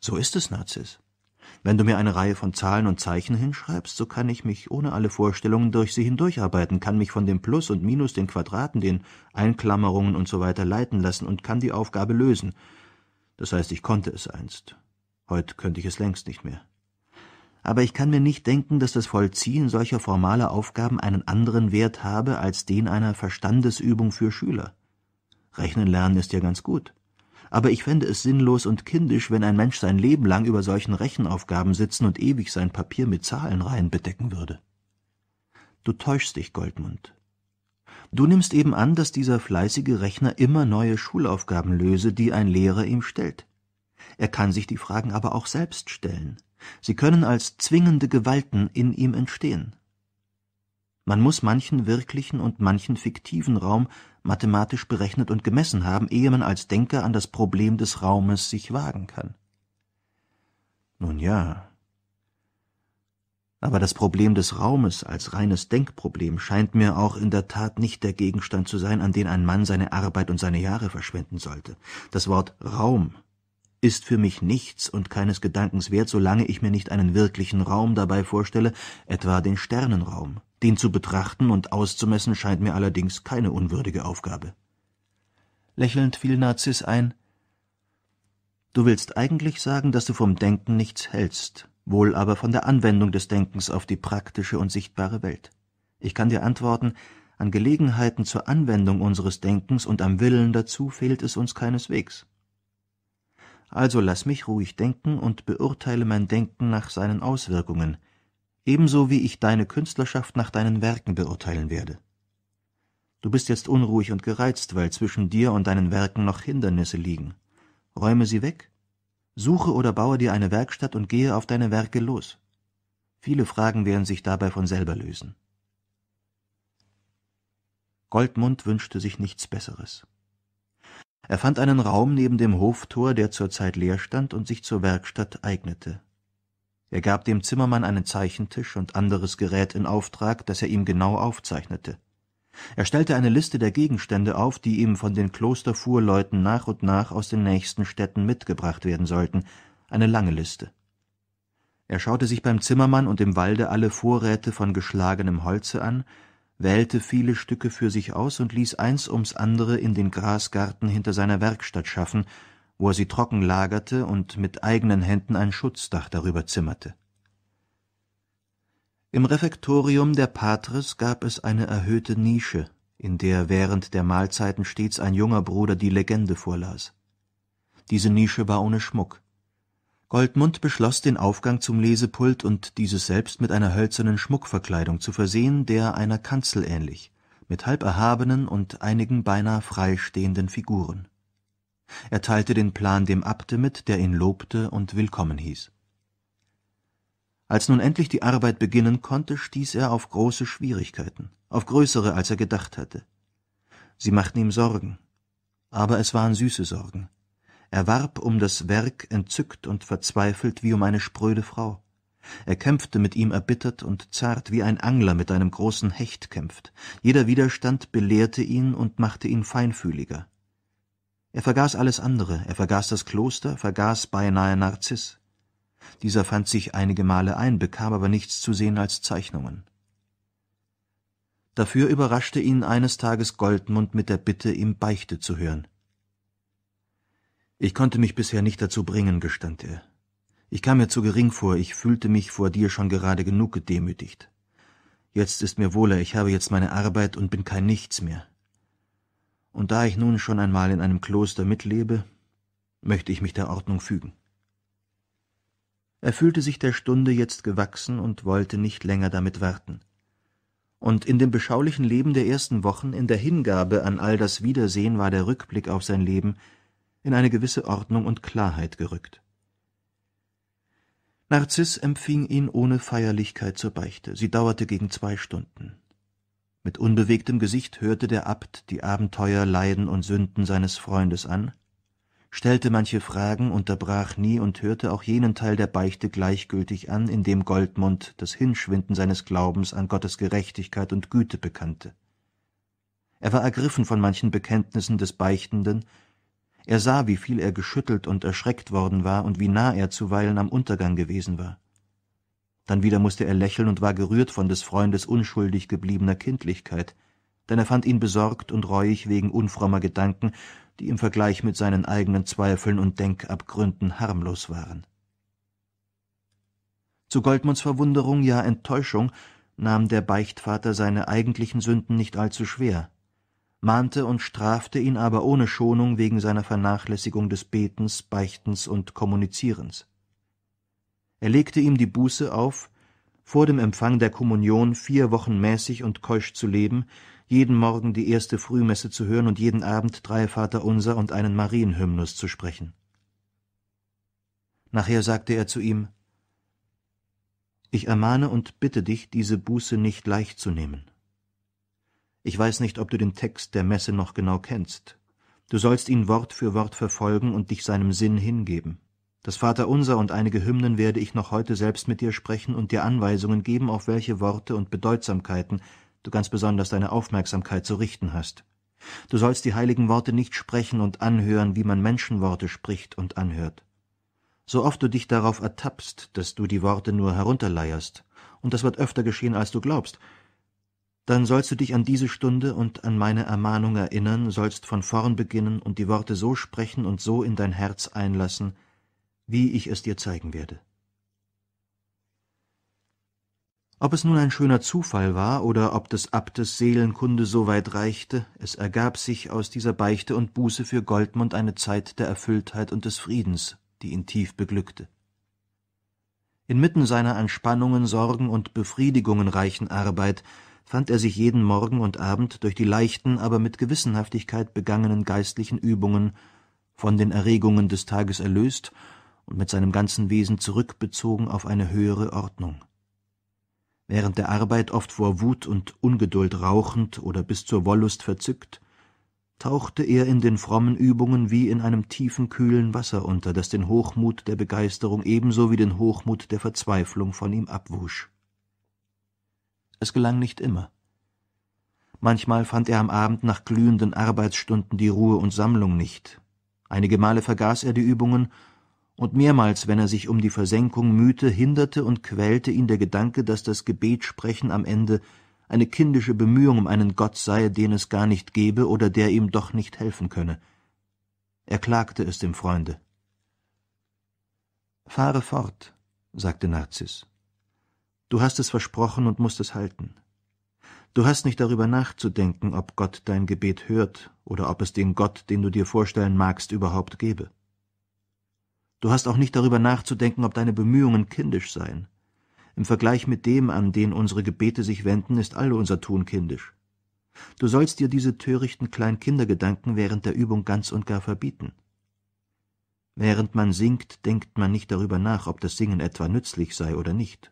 So ist es, Narzis. Wenn du mir eine Reihe von Zahlen und Zeichen hinschreibst, so kann ich mich ohne alle Vorstellungen durch sie hindurcharbeiten, kann mich von dem Plus und Minus, den Quadraten, den Einklammerungen und so weiter leiten lassen und kann die Aufgabe lösen. Das heißt, ich konnte es einst. Heute könnte ich es längst nicht mehr. Aber ich kann mir nicht denken, dass das Vollziehen solcher formaler Aufgaben einen anderen Wert habe als den einer Verstandesübung für Schüler. Rechnen lernen ist ja ganz gut aber ich fände es sinnlos und kindisch, wenn ein Mensch sein Leben lang über solchen Rechenaufgaben sitzen und ewig sein Papier mit Zahlenreihen bedecken würde. Du täuschst dich, Goldmund. Du nimmst eben an, dass dieser fleißige Rechner immer neue Schulaufgaben löse, die ein Lehrer ihm stellt. Er kann sich die Fragen aber auch selbst stellen. Sie können als zwingende Gewalten in ihm entstehen. Man muss manchen wirklichen und manchen fiktiven Raum mathematisch berechnet und gemessen haben, ehe man als Denker an das Problem des Raumes sich wagen kann. Nun ja. Aber das Problem des Raumes als reines Denkproblem scheint mir auch in der Tat nicht der Gegenstand zu sein, an den ein Mann seine Arbeit und seine Jahre verschwenden sollte. Das Wort Raum ist für mich nichts und keines Gedankens wert, solange ich mir nicht einen wirklichen Raum dabei vorstelle, etwa den Sternenraum. Den zu betrachten und auszumessen scheint mir allerdings keine unwürdige Aufgabe. Lächelnd fiel Narziss ein, Du willst eigentlich sagen, dass du vom Denken nichts hältst, wohl aber von der Anwendung des Denkens auf die praktische und sichtbare Welt. Ich kann dir antworten, an Gelegenheiten zur Anwendung unseres Denkens und am Willen dazu fehlt es uns keineswegs also lass mich ruhig denken und beurteile mein Denken nach seinen Auswirkungen, ebenso wie ich deine Künstlerschaft nach deinen Werken beurteilen werde. Du bist jetzt unruhig und gereizt, weil zwischen dir und deinen Werken noch Hindernisse liegen. Räume sie weg, suche oder baue dir eine Werkstatt und gehe auf deine Werke los. Viele Fragen werden sich dabei von selber lösen. Goldmund wünschte sich nichts Besseres. Er fand einen Raum neben dem Hoftor, der zurzeit leer stand und sich zur Werkstatt eignete. Er gab dem Zimmermann einen Zeichentisch und anderes Gerät in Auftrag, das er ihm genau aufzeichnete. Er stellte eine Liste der Gegenstände auf, die ihm von den Klosterfuhrleuten nach und nach aus den nächsten Städten mitgebracht werden sollten, eine lange Liste. Er schaute sich beim Zimmermann und im Walde alle Vorräte von geschlagenem Holze an, wählte viele Stücke für sich aus und ließ eins ums andere in den Grasgarten hinter seiner Werkstatt schaffen, wo er sie trocken lagerte und mit eigenen Händen ein Schutzdach darüber zimmerte. Im Refektorium der Patres gab es eine erhöhte Nische, in der während der Mahlzeiten stets ein junger Bruder die Legende vorlas. Diese Nische war ohne Schmuck Goldmund beschloss, den Aufgang zum Lesepult und dieses selbst mit einer hölzernen Schmuckverkleidung zu versehen, der einer Kanzel ähnlich, mit halb erhabenen und einigen beinahe freistehenden Figuren. Er teilte den Plan dem Abte mit, der ihn lobte und willkommen hieß. Als nun endlich die Arbeit beginnen konnte, stieß er auf große Schwierigkeiten, auf größere, als er gedacht hatte. Sie machten ihm Sorgen, aber es waren süße Sorgen er warb um das Werk entzückt und verzweifelt wie um eine spröde Frau. Er kämpfte mit ihm erbittert und zart, wie ein Angler mit einem großen Hecht kämpft. Jeder Widerstand belehrte ihn und machte ihn feinfühliger. Er vergaß alles andere, er vergaß das Kloster, vergaß beinahe Narziss. Dieser fand sich einige Male ein, bekam aber nichts zu sehen als Zeichnungen. Dafür überraschte ihn eines Tages Goldmund mit der Bitte, ihm Beichte zu hören. Ich konnte mich bisher nicht dazu bringen, gestand er. Ich kam mir zu gering vor, ich fühlte mich vor dir schon gerade genug gedemütigt. Jetzt ist mir wohler, ich habe jetzt meine Arbeit und bin kein Nichts mehr. Und da ich nun schon einmal in einem Kloster mitlebe, möchte ich mich der Ordnung fügen. Er fühlte sich der Stunde jetzt gewachsen und wollte nicht länger damit warten. Und in dem beschaulichen Leben der ersten Wochen, in der Hingabe an all das Wiedersehen war der Rückblick auf sein Leben in eine gewisse Ordnung und Klarheit gerückt. Narziß empfing ihn ohne Feierlichkeit zur Beichte. Sie dauerte gegen zwei Stunden. Mit unbewegtem Gesicht hörte der Abt die Abenteuer, Leiden und Sünden seines Freundes an, stellte manche Fragen, unterbrach nie und hörte auch jenen Teil der Beichte gleichgültig an, in dem Goldmund das Hinschwinden seines Glaubens an Gottes Gerechtigkeit und Güte bekannte. Er war ergriffen von manchen Bekenntnissen des Beichtenden er sah, wie viel er geschüttelt und erschreckt worden war und wie nah er zuweilen am Untergang gewesen war. Dann wieder musste er lächeln und war gerührt von des Freundes unschuldig gebliebener Kindlichkeit, denn er fand ihn besorgt und reuig wegen unfrommer Gedanken, die im Vergleich mit seinen eigenen Zweifeln und Denkabgründen harmlos waren. Zu Goldmunds Verwunderung, ja Enttäuschung, nahm der Beichtvater seine eigentlichen Sünden nicht allzu schwer, mahnte und strafte ihn aber ohne Schonung wegen seiner Vernachlässigung des Betens, Beichtens und Kommunizierens. Er legte ihm die Buße auf, vor dem Empfang der Kommunion vier Wochen mäßig und keusch zu leben, jeden Morgen die erste Frühmesse zu hören und jeden Abend drei Vaterunser und einen Marienhymnus zu sprechen. Nachher sagte er zu ihm, Ich ermahne und bitte dich, diese Buße nicht leicht zu nehmen. Ich weiß nicht, ob du den Text der Messe noch genau kennst. Du sollst ihn Wort für Wort verfolgen und dich seinem Sinn hingeben. Das Vaterunser und einige Hymnen werde ich noch heute selbst mit dir sprechen und dir Anweisungen geben, auf welche Worte und Bedeutsamkeiten du ganz besonders deine Aufmerksamkeit zu richten hast. Du sollst die heiligen Worte nicht sprechen und anhören, wie man Menschenworte spricht und anhört. So oft du dich darauf ertappst, dass du die Worte nur herunterleierst, und das wird öfter geschehen, als du glaubst, dann sollst du dich an diese Stunde und an meine Ermahnung erinnern, sollst von vorn beginnen und die Worte so sprechen und so in dein Herz einlassen, wie ich es dir zeigen werde. Ob es nun ein schöner Zufall war oder ob des Abtes Seelenkunde so weit reichte, es ergab sich aus dieser Beichte und Buße für Goldmund eine Zeit der Erfülltheit und des Friedens, die ihn tief beglückte. Inmitten seiner an Spannungen, Sorgen und Befriedigungen reichen Arbeit fand er sich jeden Morgen und Abend durch die leichten, aber mit Gewissenhaftigkeit begangenen geistlichen Übungen von den Erregungen des Tages erlöst und mit seinem ganzen Wesen zurückbezogen auf eine höhere Ordnung. Während der Arbeit oft vor Wut und Ungeduld rauchend oder bis zur Wollust verzückt, tauchte er in den frommen Übungen wie in einem tiefen, kühlen Wasser unter, das den Hochmut der Begeisterung ebenso wie den Hochmut der Verzweiflung von ihm abwusch. Es gelang nicht immer. Manchmal fand er am Abend nach glühenden Arbeitsstunden die Ruhe und Sammlung nicht. Einige Male vergaß er die Übungen, und mehrmals, wenn er sich um die Versenkung mühte, hinderte und quälte ihn der Gedanke, dass das Gebetsprechen am Ende eine kindische Bemühung um einen Gott sei, den es gar nicht gebe oder der ihm doch nicht helfen könne. Er klagte es dem Freunde. Fahre fort, sagte Narzis. Du hast es versprochen und musst es halten. Du hast nicht darüber nachzudenken, ob Gott dein Gebet hört oder ob es den Gott, den du dir vorstellen magst, überhaupt gebe. Du hast auch nicht darüber nachzudenken, ob deine Bemühungen kindisch seien. Im Vergleich mit dem, an den unsere Gebete sich wenden, ist all unser Tun kindisch. Du sollst dir diese törichten Kleinkindergedanken während der Übung ganz und gar verbieten. Während man singt, denkt man nicht darüber nach, ob das Singen etwa nützlich sei oder nicht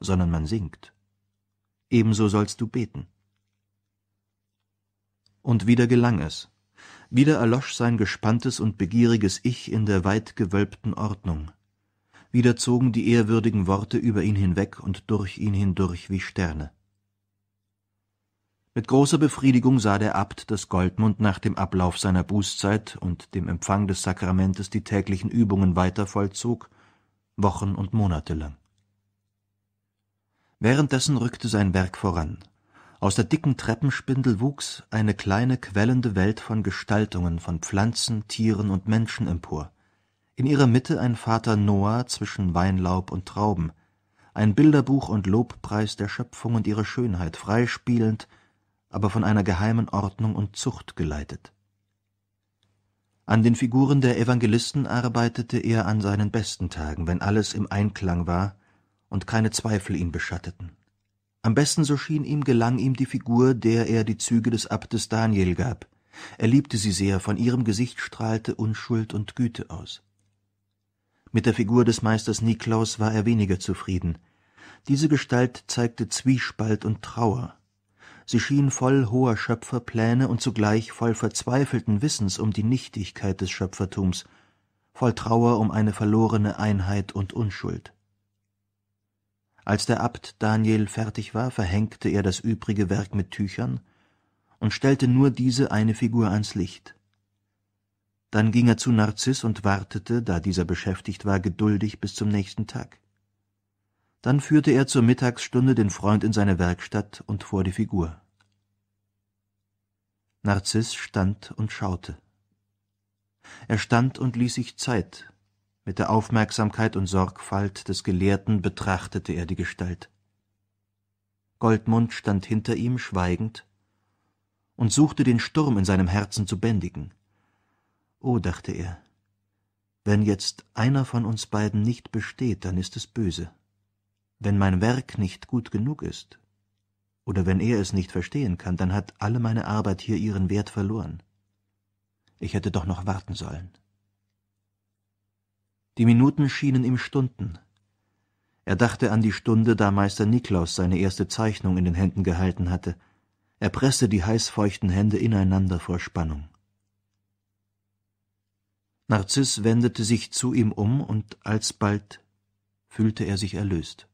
sondern man singt. Ebenso sollst du beten. Und wieder gelang es. Wieder erlosch sein gespanntes und begieriges Ich in der weit gewölbten Ordnung. Wieder zogen die ehrwürdigen Worte über ihn hinweg und durch ihn hindurch wie Sterne. Mit großer Befriedigung sah der Abt, dass Goldmund nach dem Ablauf seiner Bußzeit und dem Empfang des Sakramentes die täglichen Übungen weiter vollzog, Wochen und Monate lang. Währenddessen rückte sein Werk voran. Aus der dicken Treppenspindel wuchs eine kleine quellende Welt von Gestaltungen von Pflanzen, Tieren und Menschen empor. In ihrer Mitte ein Vater Noah zwischen Weinlaub und Trauben, ein Bilderbuch und Lobpreis der Schöpfung und ihrer Schönheit, freispielend, aber von einer geheimen Ordnung und Zucht geleitet. An den Figuren der Evangelisten arbeitete er an seinen besten Tagen, wenn alles im Einklang war und keine Zweifel ihn beschatteten. Am besten, so schien ihm, gelang ihm die Figur, der er die Züge des Abtes Daniel gab. Er liebte sie sehr, von ihrem Gesicht strahlte Unschuld und Güte aus. Mit der Figur des Meisters Niklaus war er weniger zufrieden. Diese Gestalt zeigte Zwiespalt und Trauer. Sie schien voll hoher Schöpferpläne und zugleich voll verzweifelten Wissens um die Nichtigkeit des Schöpfertums, voll Trauer um eine verlorene Einheit und Unschuld. Als der Abt Daniel fertig war, verhängte er das übrige Werk mit Tüchern und stellte nur diese eine Figur ans Licht. Dann ging er zu Narziß und wartete, da dieser beschäftigt war, geduldig bis zum nächsten Tag. Dann führte er zur Mittagsstunde den Freund in seine Werkstatt und vor die Figur. Narziß stand und schaute. Er stand und ließ sich Zeit, mit der Aufmerksamkeit und Sorgfalt des Gelehrten betrachtete er die Gestalt. Goldmund stand hinter ihm schweigend und suchte den Sturm in seinem Herzen zu bändigen. Oh, dachte er, wenn jetzt einer von uns beiden nicht besteht, dann ist es böse. Wenn mein Werk nicht gut genug ist, oder wenn er es nicht verstehen kann, dann hat alle meine Arbeit hier ihren Wert verloren. Ich hätte doch noch warten sollen. Die Minuten schienen ihm Stunden. Er dachte an die Stunde, da Meister Niklaus seine erste Zeichnung in den Händen gehalten hatte. Er presste die heißfeuchten Hände ineinander vor Spannung. Narziss wendete sich zu ihm um und alsbald fühlte er sich erlöst.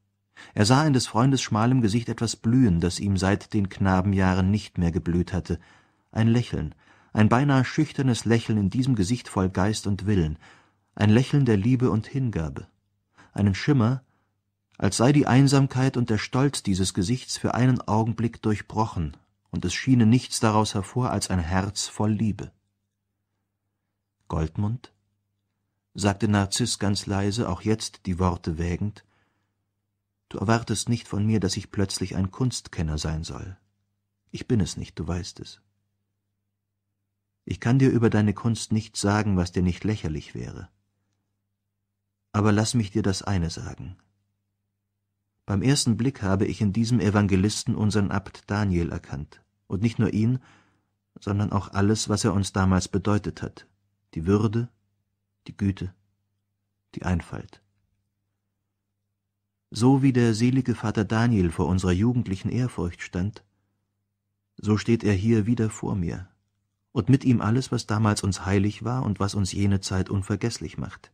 Er sah in des Freundes schmalem Gesicht etwas blühen, das ihm seit den Knabenjahren nicht mehr geblüht hatte. Ein Lächeln, ein beinahe schüchternes Lächeln in diesem Gesicht voll Geist und Willen, ein Lächeln der Liebe und Hingabe, einen Schimmer, als sei die Einsamkeit und der Stolz dieses Gesichts für einen Augenblick durchbrochen, und es schiene nichts daraus hervor als ein Herz voll Liebe. Goldmund? sagte Narziss ganz leise, auch jetzt die Worte wägend, du erwartest nicht von mir, dass ich plötzlich ein Kunstkenner sein soll. Ich bin es nicht, du weißt es. Ich kann dir über deine Kunst nichts sagen, was dir nicht lächerlich wäre. Aber lass mich dir das eine sagen. Beim ersten Blick habe ich in diesem Evangelisten unseren Abt Daniel erkannt, und nicht nur ihn, sondern auch alles, was er uns damals bedeutet hat, die Würde, die Güte, die Einfalt. So wie der selige Vater Daniel vor unserer jugendlichen Ehrfurcht stand, so steht er hier wieder vor mir, und mit ihm alles, was damals uns heilig war und was uns jene Zeit unvergesslich macht.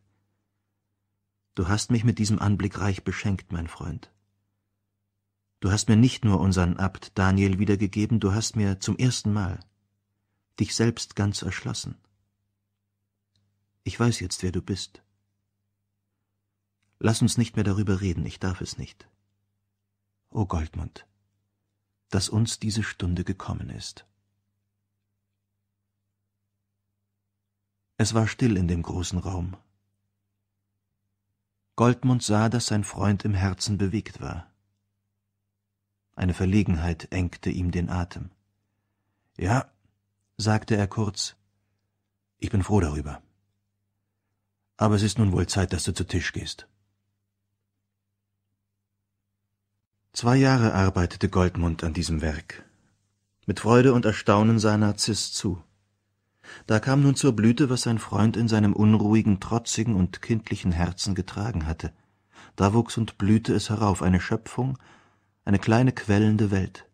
Du hast mich mit diesem Anblick reich beschenkt, mein Freund. Du hast mir nicht nur unseren Abt Daniel wiedergegeben, du hast mir zum ersten Mal dich selbst ganz erschlossen. Ich weiß jetzt, wer du bist. Lass uns nicht mehr darüber reden, ich darf es nicht. O Goldmund, dass uns diese Stunde gekommen ist. Es war still in dem großen Raum. Goldmund sah, dass sein Freund im Herzen bewegt war. Eine Verlegenheit engte ihm den Atem. Ja, sagte er kurz, ich bin froh darüber. Aber es ist nun wohl Zeit, dass du zu Tisch gehst. Zwei Jahre arbeitete Goldmund an diesem Werk. Mit Freude und Erstaunen sah Narziss zu. Da kam nun zur Blüte, was sein Freund in seinem unruhigen, trotzigen und kindlichen Herzen getragen hatte. Da wuchs und blühte es herauf, eine Schöpfung, eine kleine quellende Welt.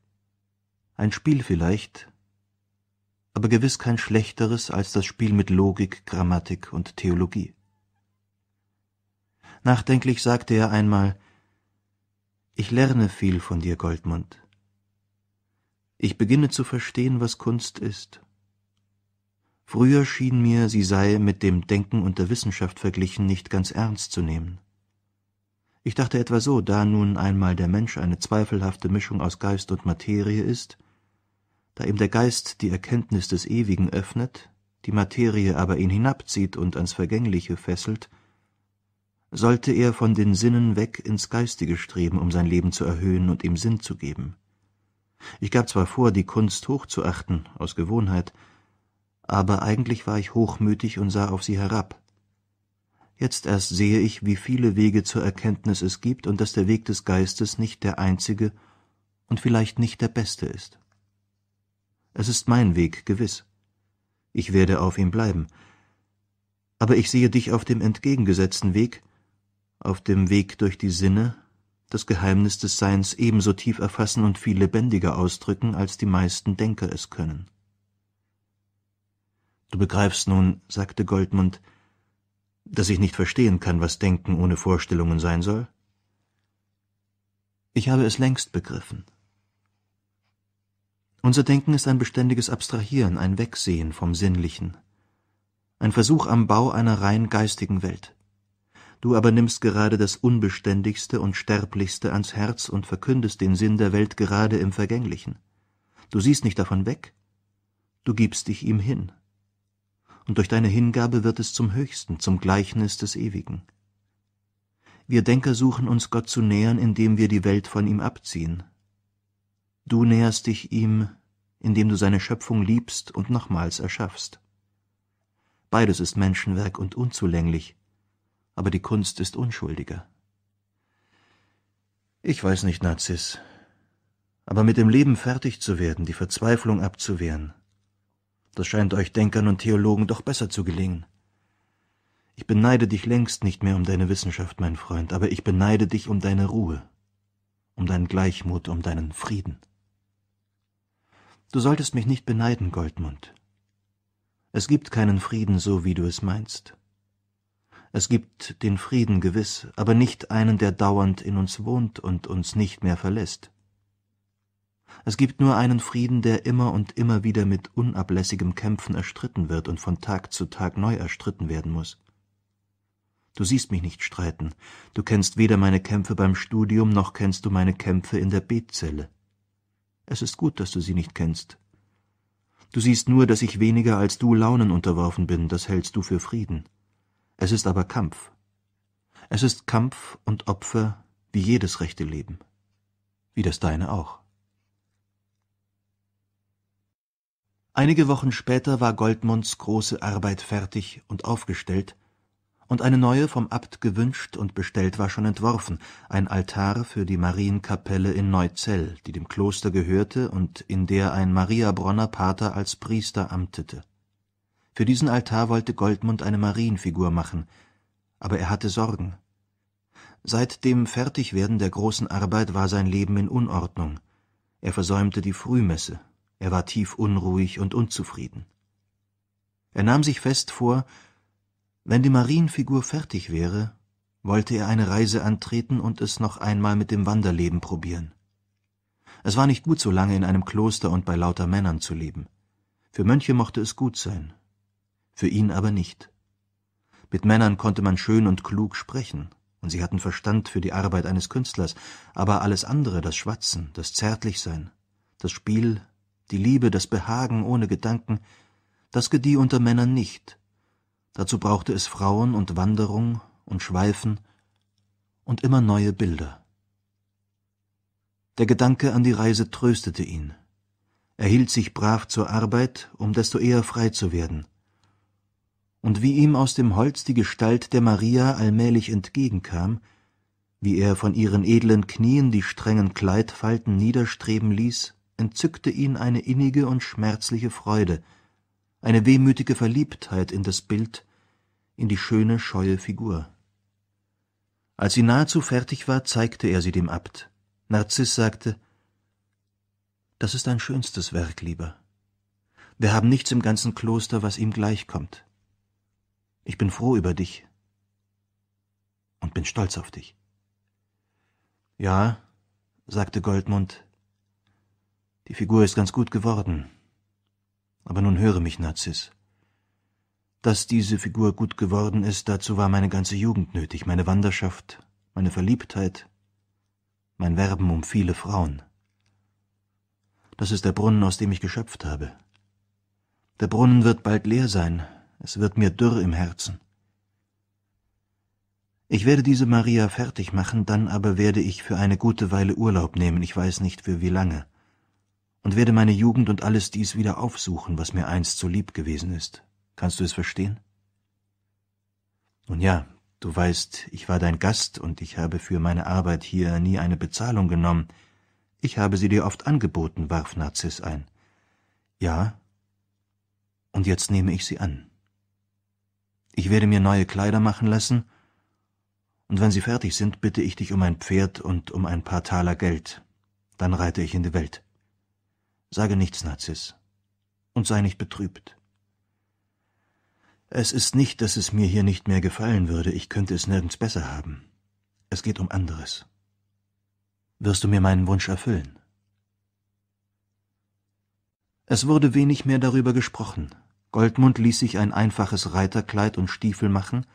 Ein Spiel vielleicht, aber gewiss kein schlechteres als das Spiel mit Logik, Grammatik und Theologie. Nachdenklich sagte er einmal, ich lerne viel von dir, Goldmund. Ich beginne zu verstehen, was Kunst ist. Früher schien mir, sie sei mit dem Denken und der Wissenschaft verglichen nicht ganz ernst zu nehmen. Ich dachte etwa so, da nun einmal der Mensch eine zweifelhafte Mischung aus Geist und Materie ist, da ihm der Geist die Erkenntnis des Ewigen öffnet, die Materie aber ihn hinabzieht und ans Vergängliche fesselt, sollte er von den Sinnen weg ins Geistige streben, um sein Leben zu erhöhen und ihm Sinn zu geben. Ich gab zwar vor, die Kunst hochzuachten, aus Gewohnheit, aber eigentlich war ich hochmütig und sah auf sie herab. Jetzt erst sehe ich, wie viele Wege zur Erkenntnis es gibt und dass der Weg des Geistes nicht der einzige und vielleicht nicht der beste ist. Es ist mein Weg, gewiss. Ich werde auf ihm bleiben. Aber ich sehe dich auf dem entgegengesetzten Weg, auf dem Weg durch die Sinne, das Geheimnis des Seins ebenso tief erfassen und viel lebendiger ausdrücken, als die meisten Denker es können. Du begreifst nun, sagte Goldmund, dass ich nicht verstehen kann, was Denken ohne Vorstellungen sein soll? Ich habe es längst begriffen. Unser Denken ist ein beständiges Abstrahieren, ein Wegsehen vom Sinnlichen, ein Versuch am Bau einer rein geistigen Welt. Du aber nimmst gerade das Unbeständigste und Sterblichste ans Herz und verkündest den Sinn der Welt gerade im Vergänglichen. Du siehst nicht davon weg, du gibst dich ihm hin und durch deine Hingabe wird es zum Höchsten, zum Gleichnis des Ewigen. Wir Denker suchen uns Gott zu nähern, indem wir die Welt von ihm abziehen. Du näherst dich ihm, indem du seine Schöpfung liebst und nochmals erschaffst. Beides ist Menschenwerk und unzulänglich, aber die Kunst ist unschuldiger. Ich weiß nicht, Narzis, aber mit dem Leben fertig zu werden, die Verzweiflung abzuwehren, das scheint euch Denkern und Theologen doch besser zu gelingen. Ich beneide dich längst nicht mehr um deine Wissenschaft, mein Freund, aber ich beneide dich um deine Ruhe, um deinen Gleichmut, um deinen Frieden. Du solltest mich nicht beneiden, Goldmund. Es gibt keinen Frieden so, wie du es meinst. Es gibt den Frieden gewiss, aber nicht einen, der dauernd in uns wohnt und uns nicht mehr verlässt. Es gibt nur einen Frieden, der immer und immer wieder mit unablässigem Kämpfen erstritten wird und von Tag zu Tag neu erstritten werden muss. Du siehst mich nicht streiten. Du kennst weder meine Kämpfe beim Studium, noch kennst du meine Kämpfe in der Betzelle. Es ist gut, dass du sie nicht kennst. Du siehst nur, dass ich weniger als du Launen unterworfen bin, das hältst du für Frieden. Es ist aber Kampf. Es ist Kampf und Opfer wie jedes rechte Leben, wie das deine auch. Einige Wochen später war Goldmunds große Arbeit fertig und aufgestellt, und eine neue vom Abt gewünscht und bestellt war schon entworfen, ein Altar für die Marienkapelle in Neuzell, die dem Kloster gehörte und in der ein Mariabronner Pater als Priester amtete. Für diesen Altar wollte Goldmund eine Marienfigur machen, aber er hatte Sorgen. Seit dem Fertigwerden der großen Arbeit war sein Leben in Unordnung. Er versäumte die Frühmesse, er war tief unruhig und unzufrieden. Er nahm sich fest vor, wenn die Marienfigur fertig wäre, wollte er eine Reise antreten und es noch einmal mit dem Wanderleben probieren. Es war nicht gut, so lange in einem Kloster und bei lauter Männern zu leben. Für Mönche mochte es gut sein, für ihn aber nicht. Mit Männern konnte man schön und klug sprechen, und sie hatten Verstand für die Arbeit eines Künstlers, aber alles andere, das Schwatzen, das Zärtlichsein, das Spiel die Liebe, das Behagen ohne Gedanken, das gedieh unter Männern nicht. Dazu brauchte es Frauen und Wanderung und Schweifen und immer neue Bilder. Der Gedanke an die Reise tröstete ihn. Er hielt sich brav zur Arbeit, um desto eher frei zu werden. Und wie ihm aus dem Holz die Gestalt der Maria allmählich entgegenkam, wie er von ihren edlen Knien die strengen Kleidfalten niederstreben ließ, entzückte ihn eine innige und schmerzliche Freude, eine wehmütige Verliebtheit in das Bild, in die schöne, scheue Figur. Als sie nahezu fertig war, zeigte er sie dem Abt. Narziss sagte, Das ist dein schönstes Werk, Lieber. Wir haben nichts im ganzen Kloster, was ihm gleichkommt. Ich bin froh über dich und bin stolz auf dich. Ja, sagte Goldmund, die Figur ist ganz gut geworden. Aber nun höre mich, Narziss. Dass diese Figur gut geworden ist, dazu war meine ganze Jugend nötig, meine Wanderschaft, meine Verliebtheit, mein Werben um viele Frauen. Das ist der Brunnen, aus dem ich geschöpft habe. Der Brunnen wird bald leer sein, es wird mir dürr im Herzen. Ich werde diese Maria fertig machen, dann aber werde ich für eine gute Weile Urlaub nehmen, ich weiß nicht für wie lange und werde meine Jugend und alles dies wieder aufsuchen, was mir einst so lieb gewesen ist. Kannst du es verstehen? Nun ja, du weißt, ich war dein Gast und ich habe für meine Arbeit hier nie eine Bezahlung genommen. Ich habe sie dir oft angeboten, warf Narziss ein. Ja, und jetzt nehme ich sie an. Ich werde mir neue Kleider machen lassen, und wenn sie fertig sind, bitte ich dich um ein Pferd und um ein paar Taler Geld. Dann reite ich in die Welt. Sage nichts, Narziss, und sei nicht betrübt. Es ist nicht, dass es mir hier nicht mehr gefallen würde, ich könnte es nirgends besser haben. Es geht um anderes. Wirst du mir meinen Wunsch erfüllen? Es wurde wenig mehr darüber gesprochen. Goldmund ließ sich ein einfaches Reiterkleid und Stiefel machen,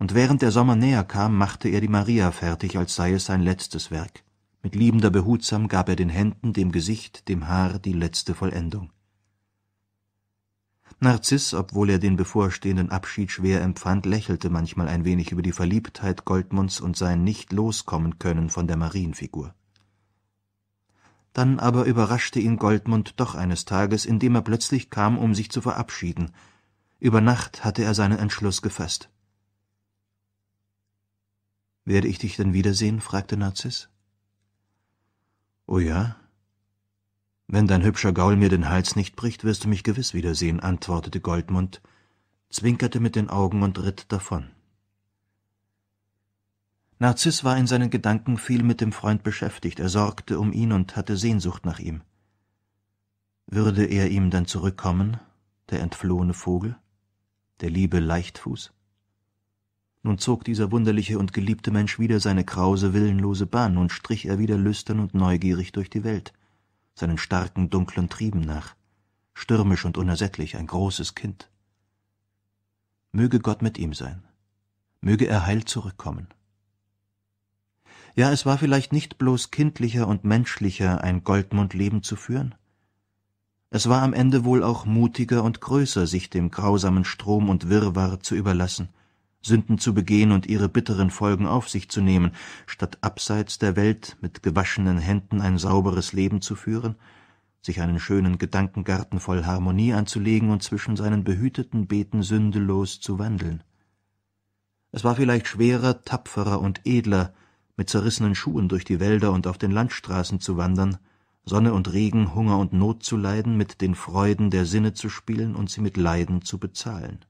und während der Sommer näher kam, machte er die Maria fertig, als sei es sein letztes Werk. Mit liebender Behutsam gab er den Händen, dem Gesicht, dem Haar die letzte Vollendung. Narziß, obwohl er den bevorstehenden Abschied schwer empfand, lächelte manchmal ein wenig über die Verliebtheit Goldmunds und sein Nicht-Loskommen-Können von der Marienfigur. Dann aber überraschte ihn Goldmund doch eines Tages, indem er plötzlich kam, um sich zu verabschieden. Über Nacht hatte er seinen Entschluss gefasst. »Werde ich dich denn wiedersehen?« fragte Narziß. Oh ja? Wenn dein hübscher Gaul mir den Hals nicht bricht, wirst du mich gewiss wiedersehen, antwortete Goldmund, zwinkerte mit den Augen und ritt davon. Narziß war in seinen Gedanken viel mit dem Freund beschäftigt, er sorgte um ihn und hatte Sehnsucht nach ihm. Würde er ihm dann zurückkommen, der entflohene Vogel, der liebe Leichtfuß? Nun zog dieser wunderliche und geliebte Mensch wieder seine krause, willenlose Bahn, und strich er wieder lüstern und neugierig durch die Welt, seinen starken, dunklen Trieben nach, stürmisch und unersättlich, ein großes Kind. Möge Gott mit ihm sein, möge er heil zurückkommen. Ja, es war vielleicht nicht bloß kindlicher und menschlicher, ein Goldmund-Leben zu führen, es war am Ende wohl auch mutiger und größer, sich dem grausamen Strom und Wirrwarr zu überlassen Sünden zu begehen und ihre bitteren Folgen auf sich zu nehmen, statt abseits der Welt mit gewaschenen Händen ein sauberes Leben zu führen, sich einen schönen Gedankengarten voll Harmonie anzulegen und zwischen seinen behüteten Beten sündelos zu wandeln. Es war vielleicht schwerer, tapferer und edler, mit zerrissenen Schuhen durch die Wälder und auf den Landstraßen zu wandern, Sonne und Regen, Hunger und Not zu leiden, mit den Freuden der Sinne zu spielen und sie mit Leiden zu bezahlen.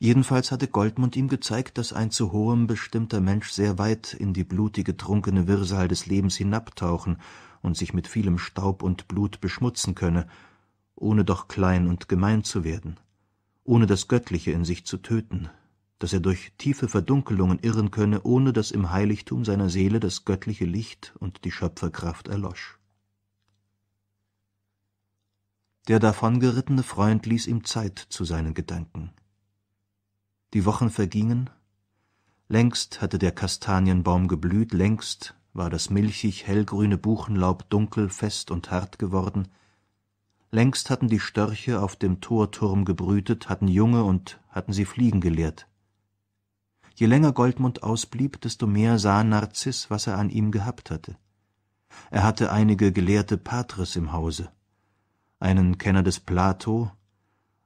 Jedenfalls hatte Goldmund ihm gezeigt, dass ein zu hohem bestimmter Mensch sehr weit in die blutige, trunkene Wirrsal des Lebens hinabtauchen und sich mit vielem Staub und Blut beschmutzen könne, ohne doch klein und gemein zu werden, ohne das Göttliche in sich zu töten, dass er durch tiefe Verdunkelungen irren könne, ohne dass im Heiligtum seiner Seele das göttliche Licht und die Schöpferkraft erlosch. Der davongerittene Freund ließ ihm Zeit zu seinen Gedanken die Wochen vergingen, längst hatte der Kastanienbaum geblüht, längst war das milchig hellgrüne Buchenlaub dunkel, fest und hart geworden, längst hatten die Störche auf dem Torturm gebrütet, hatten Junge und hatten sie Fliegen gelehrt. Je länger Goldmund ausblieb, desto mehr sah Narziß, was er an ihm gehabt hatte. Er hatte einige gelehrte Patres im Hause, einen Kenner des Plato,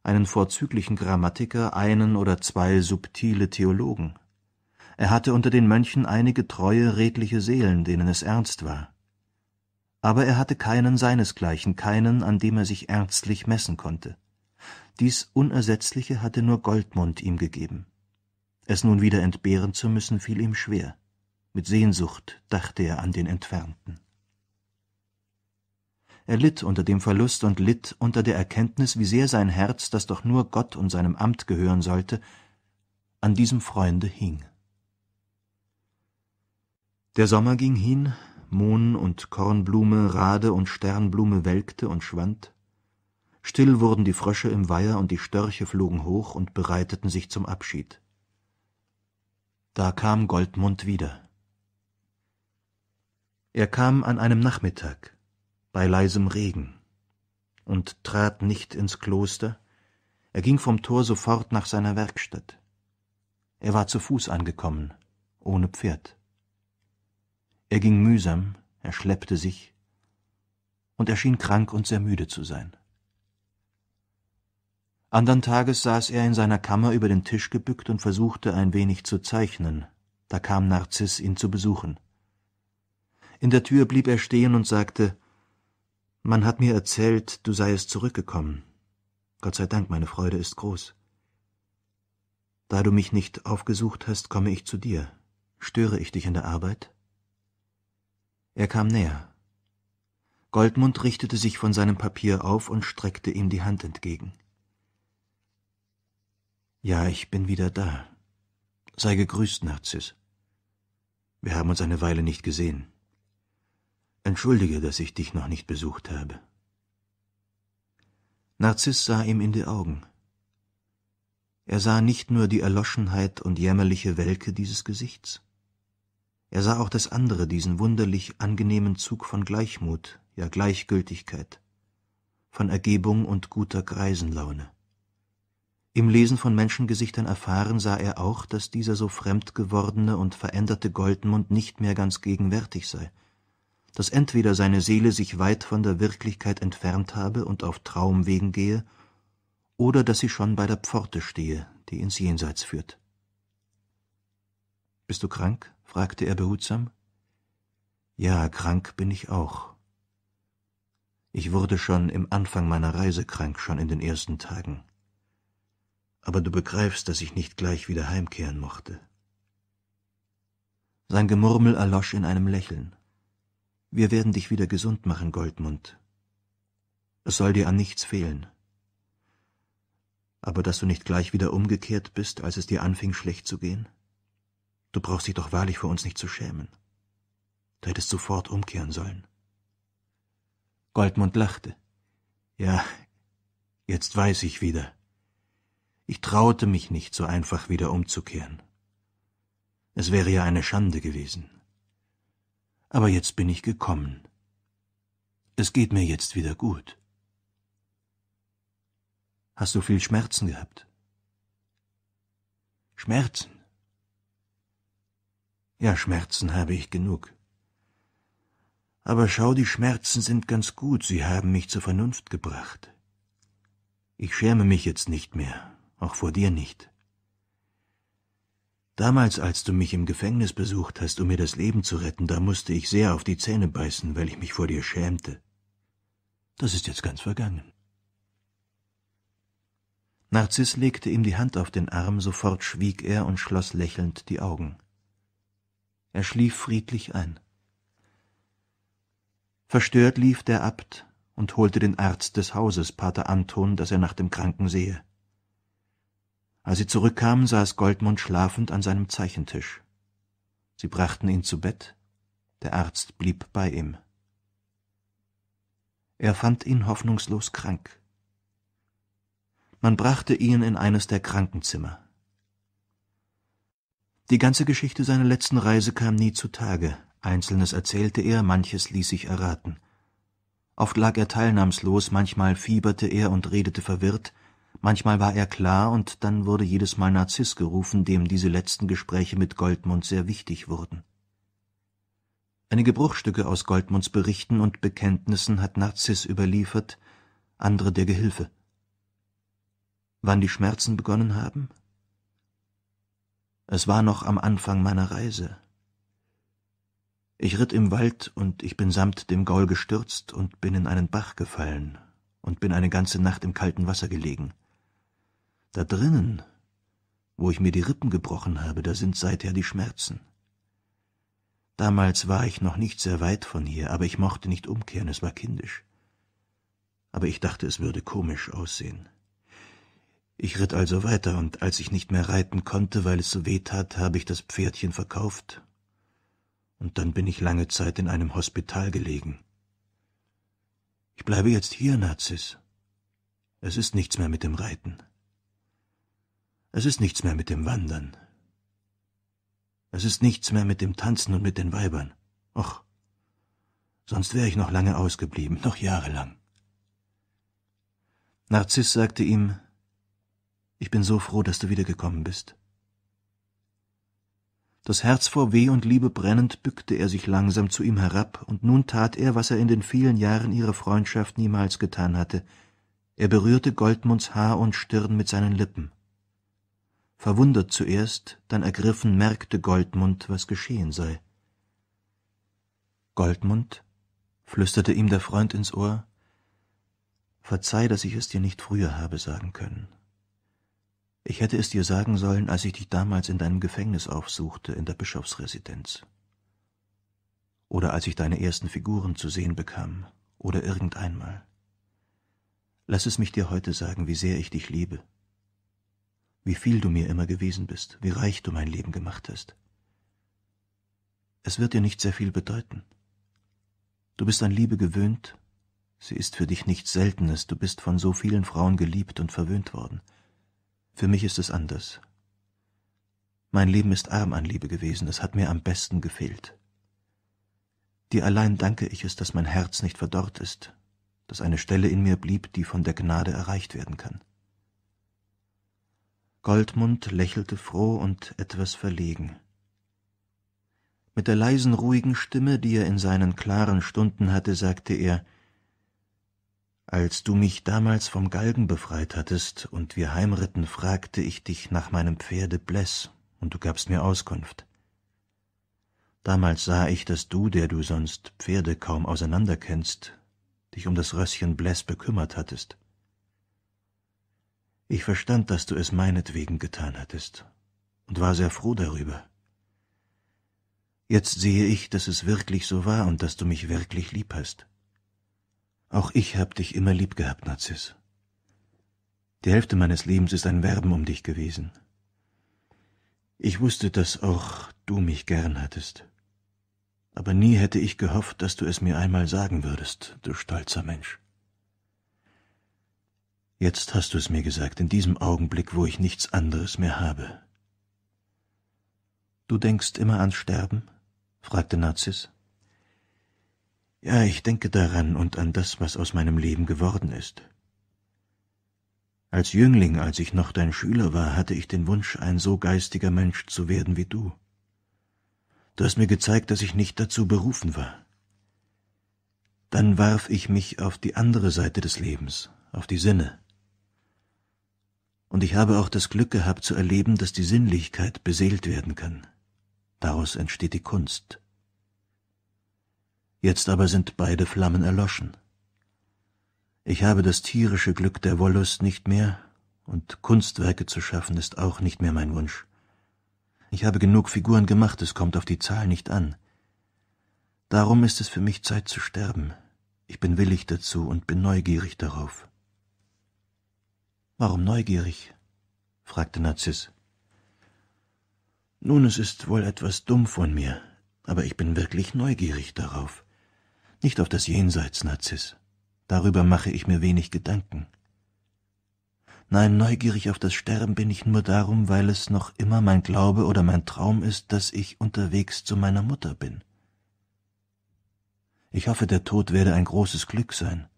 einen vorzüglichen Grammatiker, einen oder zwei subtile Theologen. Er hatte unter den Mönchen einige treue, redliche Seelen, denen es ernst war. Aber er hatte keinen seinesgleichen, keinen, an dem er sich ernstlich messen konnte. Dies Unersetzliche hatte nur Goldmund ihm gegeben. Es nun wieder entbehren zu müssen, fiel ihm schwer. Mit Sehnsucht dachte er an den Entfernten. Er litt unter dem Verlust und litt unter der Erkenntnis, wie sehr sein Herz, das doch nur Gott und seinem Amt gehören sollte, an diesem Freunde hing. Der Sommer ging hin, Mohn und Kornblume, Rade und Sternblume welkte und schwand. Still wurden die Frösche im Weiher und die Störche flogen hoch und bereiteten sich zum Abschied. Da kam Goldmund wieder. Er kam an einem Nachmittag bei leisem Regen und trat nicht ins Kloster, er ging vom Tor sofort nach seiner Werkstatt. Er war zu Fuß angekommen, ohne Pferd. Er ging mühsam, er schleppte sich, und er schien krank und sehr müde zu sein. Andern Tages saß er in seiner Kammer über den Tisch gebückt und versuchte ein wenig zu zeichnen, da kam Narziß ihn zu besuchen. In der Tür blieb er stehen und sagte man hat mir erzählt, du seiest zurückgekommen. Gott sei Dank, meine Freude ist groß. Da du mich nicht aufgesucht hast, komme ich zu dir. Störe ich dich in der Arbeit? Er kam näher. Goldmund richtete sich von seinem Papier auf und streckte ihm die Hand entgegen. Ja, ich bin wieder da. Sei gegrüßt, Narzis. Wir haben uns eine Weile nicht gesehen. Entschuldige, dass ich dich noch nicht besucht habe. Narziss sah ihm in die Augen. Er sah nicht nur die Erloschenheit und jämmerliche Welke dieses Gesichts. Er sah auch das andere, diesen wunderlich angenehmen Zug von Gleichmut, ja Gleichgültigkeit, von Ergebung und guter Greisenlaune. Im Lesen von Menschengesichtern erfahren sah er auch, dass dieser so fremd gewordene und veränderte Goldmund nicht mehr ganz gegenwärtig sei, dass entweder seine Seele sich weit von der Wirklichkeit entfernt habe und auf Traumwegen gehe, oder dass sie schon bei der Pforte stehe, die ins Jenseits führt. Bist du krank? fragte er behutsam. Ja, krank bin ich auch. Ich wurde schon im Anfang meiner Reise krank, schon in den ersten Tagen. Aber du begreifst, dass ich nicht gleich wieder heimkehren mochte. Sein Gemurmel erlosch in einem Lächeln. Wir werden dich wieder gesund machen, Goldmund. Es soll dir an nichts fehlen. Aber dass du nicht gleich wieder umgekehrt bist, als es dir anfing, schlecht zu gehen? Du brauchst dich doch wahrlich vor uns nicht zu schämen. Du hättest sofort umkehren sollen. Goldmund lachte. Ja, jetzt weiß ich wieder. Ich traute mich nicht, so einfach wieder umzukehren. Es wäre ja eine Schande gewesen aber jetzt bin ich gekommen. Es geht mir jetzt wieder gut. Hast du viel Schmerzen gehabt? Schmerzen? Ja, Schmerzen habe ich genug. Aber schau, die Schmerzen sind ganz gut, sie haben mich zur Vernunft gebracht. Ich schäme mich jetzt nicht mehr, auch vor dir nicht. Damals, als du mich im Gefängnis besucht hast, um mir das Leben zu retten, da musste ich sehr auf die Zähne beißen, weil ich mich vor dir schämte. Das ist jetzt ganz vergangen. Narziss legte ihm die Hand auf den Arm, sofort schwieg er und schloss lächelnd die Augen. Er schlief friedlich ein. Verstört lief der Abt und holte den Arzt des Hauses, Pater Anton, dass er nach dem Kranken sehe. Als sie zurückkamen, saß Goldmund schlafend an seinem Zeichentisch. Sie brachten ihn zu Bett, der Arzt blieb bei ihm. Er fand ihn hoffnungslos krank. Man brachte ihn in eines der Krankenzimmer. Die ganze Geschichte seiner letzten Reise kam nie zutage, einzelnes erzählte er, manches ließ sich erraten. Oft lag er teilnahmslos, manchmal fieberte er und redete verwirrt, manchmal war er klar, und dann wurde jedes Mal Narziss gerufen, dem diese letzten Gespräche mit Goldmund sehr wichtig wurden. Einige Bruchstücke aus Goldmunds Berichten und Bekenntnissen hat Narziss überliefert, andere der Gehilfe. Wann die Schmerzen begonnen haben? Es war noch am Anfang meiner Reise. Ich ritt im Wald und ich bin samt dem Gaul gestürzt und bin in einen Bach gefallen und bin eine ganze Nacht im kalten Wasser gelegen. Da drinnen, wo ich mir die Rippen gebrochen habe, da sind seither die Schmerzen. Damals war ich noch nicht sehr weit von hier, aber ich mochte nicht umkehren, es war kindisch. Aber ich dachte, es würde komisch aussehen. Ich ritt also weiter, und als ich nicht mehr reiten konnte, weil es so weh tat, habe ich das Pferdchen verkauft, und dann bin ich lange Zeit in einem Hospital gelegen. Ich bleibe jetzt hier, Nazis. Es ist nichts mehr mit dem Reiten. Es ist nichts mehr mit dem Wandern. Es ist nichts mehr mit dem Tanzen und mit den Weibern. Och, sonst wäre ich noch lange ausgeblieben, noch jahrelang. Narziss sagte ihm, ich bin so froh, dass du wiedergekommen bist. Das Herz vor Weh und Liebe brennend bückte er sich langsam zu ihm herab, und nun tat er, was er in den vielen Jahren ihrer Freundschaft niemals getan hatte. Er berührte Goldmunds Haar und Stirn mit seinen Lippen. Verwundert zuerst, dann ergriffen merkte Goldmund, was geschehen sei. Goldmund, flüsterte ihm der Freund ins Ohr, verzeih, dass ich es dir nicht früher habe sagen können. Ich hätte es dir sagen sollen, als ich dich damals in deinem Gefängnis aufsuchte, in der Bischofsresidenz. Oder als ich deine ersten Figuren zu sehen bekam, oder irgendeinmal. Lass es mich dir heute sagen, wie sehr ich dich liebe wie viel du mir immer gewesen bist, wie reich du mein Leben gemacht hast. Es wird dir nicht sehr viel bedeuten. Du bist an Liebe gewöhnt, sie ist für dich nichts Seltenes, du bist von so vielen Frauen geliebt und verwöhnt worden. Für mich ist es anders. Mein Leben ist arm an Liebe gewesen, es hat mir am besten gefehlt. Dir allein danke ich es, dass mein Herz nicht verdorrt ist, dass eine Stelle in mir blieb, die von der Gnade erreicht werden kann. Goldmund lächelte froh und etwas verlegen. Mit der leisen, ruhigen Stimme, die er in seinen klaren Stunden hatte, sagte er Als du mich damals vom Galgen befreit hattest und wir heimritten, fragte ich dich nach meinem Pferde Bless, und du gabst mir Auskunft. Damals sah ich, dass du, der du sonst Pferde kaum auseinander kennst, dich um das Rösschen Bless bekümmert hattest. Ich verstand, dass du es meinetwegen getan hattest und war sehr froh darüber. Jetzt sehe ich, dass es wirklich so war und dass du mich wirklich lieb hast. Auch ich hab dich immer lieb gehabt, Narziss. Die Hälfte meines Lebens ist ein Werben um dich gewesen. Ich wusste, dass auch du mich gern hattest. Aber nie hätte ich gehofft, dass du es mir einmal sagen würdest, du stolzer Mensch. Jetzt hast du es mir gesagt, in diesem Augenblick, wo ich nichts anderes mehr habe. Du denkst immer an Sterben? fragte Narzis. Ja, ich denke daran und an das, was aus meinem Leben geworden ist. Als Jüngling, als ich noch dein Schüler war, hatte ich den Wunsch, ein so geistiger Mensch zu werden wie du. Du hast mir gezeigt, dass ich nicht dazu berufen war. Dann warf ich mich auf die andere Seite des Lebens, auf die Sinne und ich habe auch das Glück gehabt zu erleben, dass die Sinnlichkeit beseelt werden kann. Daraus entsteht die Kunst. Jetzt aber sind beide Flammen erloschen. Ich habe das tierische Glück der Wollust nicht mehr, und Kunstwerke zu schaffen ist auch nicht mehr mein Wunsch. Ich habe genug Figuren gemacht, es kommt auf die Zahl nicht an. Darum ist es für mich Zeit zu sterben. Ich bin willig dazu und bin neugierig darauf. Warum neugierig? fragte Narziß. Nun, es ist wohl etwas dumm von mir, aber ich bin wirklich neugierig darauf. Nicht auf das Jenseits, Narziß. Darüber mache ich mir wenig Gedanken. Nein, neugierig auf das Sterben bin ich nur darum, weil es noch immer mein Glaube oder mein Traum ist, dass ich unterwegs zu meiner Mutter bin. Ich hoffe, der Tod werde ein großes Glück sein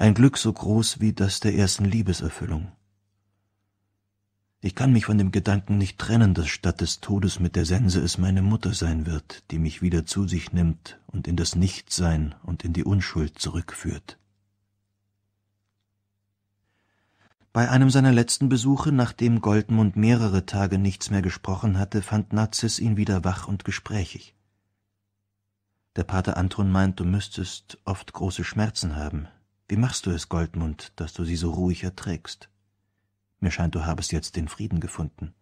ein Glück so groß wie das der ersten Liebeserfüllung. Ich kann mich von dem Gedanken nicht trennen, dass statt des Todes mit der Sense es meine Mutter sein wird, die mich wieder zu sich nimmt und in das Nichtsein und in die Unschuld zurückführt. Bei einem seiner letzten Besuche, nachdem Goldmund mehrere Tage nichts mehr gesprochen hatte, fand Nazis ihn wieder wach und gesprächig. Der Pater Anton meint, du müsstest oft große Schmerzen haben, wie machst du es, Goldmund, dass du sie so ruhig erträgst? Mir scheint, du habest jetzt den Frieden gefunden.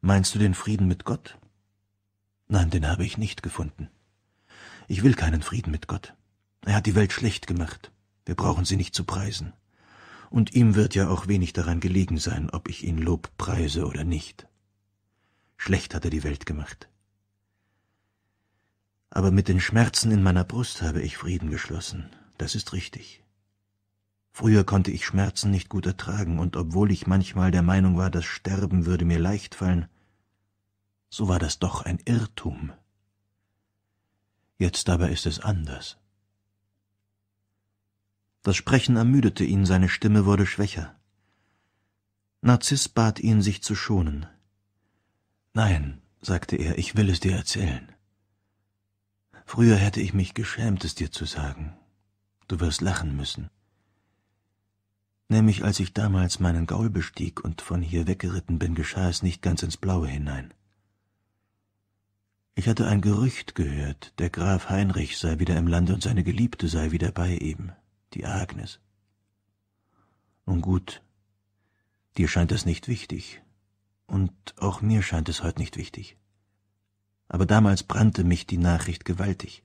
Meinst du den Frieden mit Gott? Nein, den habe ich nicht gefunden. Ich will keinen Frieden mit Gott. Er hat die Welt schlecht gemacht. Wir brauchen sie nicht zu preisen. Und ihm wird ja auch wenig daran gelegen sein, ob ich ihn Lob preise oder nicht. Schlecht hat er die Welt gemacht. Aber mit den Schmerzen in meiner Brust habe ich Frieden geschlossen. Das ist richtig. Früher konnte ich Schmerzen nicht gut ertragen, und obwohl ich manchmal der Meinung war, das Sterben würde mir leicht fallen, so war das doch ein Irrtum. Jetzt aber ist es anders. Das Sprechen ermüdete ihn, seine Stimme wurde schwächer. Narziss bat ihn, sich zu schonen. Nein, sagte er, ich will es dir erzählen. Früher hätte ich mich geschämt, es dir zu sagen du wirst lachen müssen. Nämlich als ich damals meinen Gaul bestieg und von hier weggeritten bin, geschah es nicht ganz ins Blaue hinein. Ich hatte ein Gerücht gehört, der Graf Heinrich sei wieder im Lande und seine Geliebte sei wieder bei ihm, die Agnes. Nun gut, dir scheint das nicht wichtig, und auch mir scheint es heute nicht wichtig. Aber damals brannte mich die Nachricht gewaltig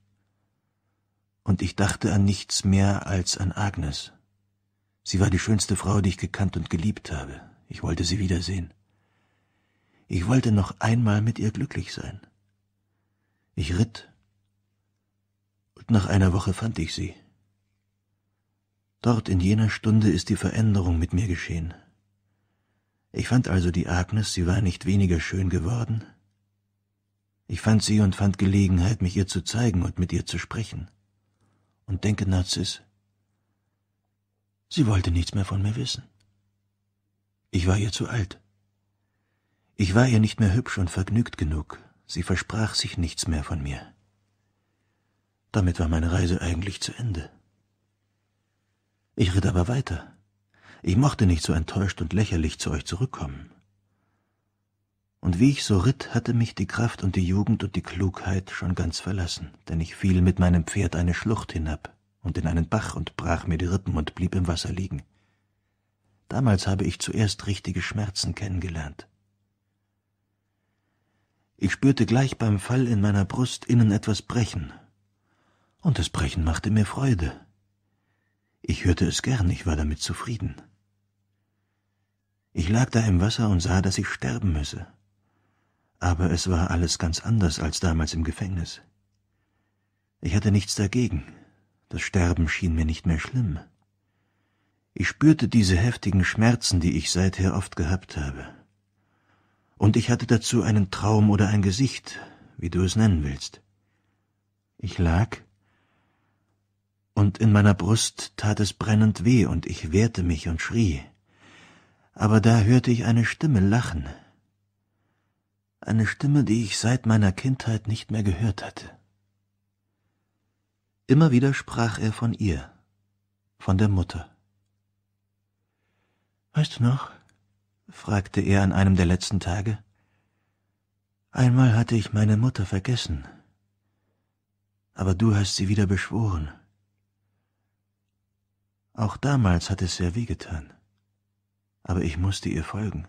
und ich dachte an nichts mehr als an Agnes. Sie war die schönste Frau, die ich gekannt und geliebt habe. Ich wollte sie wiedersehen. Ich wollte noch einmal mit ihr glücklich sein. Ich ritt, und nach einer Woche fand ich sie. Dort in jener Stunde ist die Veränderung mit mir geschehen. Ich fand also die Agnes, sie war nicht weniger schön geworden. Ich fand sie und fand Gelegenheit, mich ihr zu zeigen und mit ihr zu sprechen und denke, Narziss, sie wollte nichts mehr von mir wissen. Ich war ihr zu alt. Ich war ihr nicht mehr hübsch und vergnügt genug, sie versprach sich nichts mehr von mir. Damit war meine Reise eigentlich zu Ende. Ich ritt aber weiter. Ich mochte nicht so enttäuscht und lächerlich zu euch zurückkommen und wie ich so ritt, hatte mich die Kraft und die Jugend und die Klugheit schon ganz verlassen, denn ich fiel mit meinem Pferd eine Schlucht hinab und in einen Bach und brach mir die Rippen und blieb im Wasser liegen. Damals habe ich zuerst richtige Schmerzen kennengelernt. Ich spürte gleich beim Fall in meiner Brust innen etwas brechen, und das Brechen machte mir Freude. Ich hörte es gern, ich war damit zufrieden. Ich lag da im Wasser und sah, dass ich sterben müsse aber es war alles ganz anders als damals im Gefängnis. Ich hatte nichts dagegen, das Sterben schien mir nicht mehr schlimm. Ich spürte diese heftigen Schmerzen, die ich seither oft gehabt habe. Und ich hatte dazu einen Traum oder ein Gesicht, wie du es nennen willst. Ich lag, und in meiner Brust tat es brennend weh, und ich wehrte mich und schrie. Aber da hörte ich eine Stimme lachen, eine Stimme, die ich seit meiner Kindheit nicht mehr gehört hatte. Immer wieder sprach er von ihr, von der Mutter. Weißt du noch? fragte er an einem der letzten Tage. Einmal hatte ich meine Mutter vergessen, aber du hast sie wieder beschworen. Auch damals hat es sehr wehgetan, aber ich musste ihr folgen.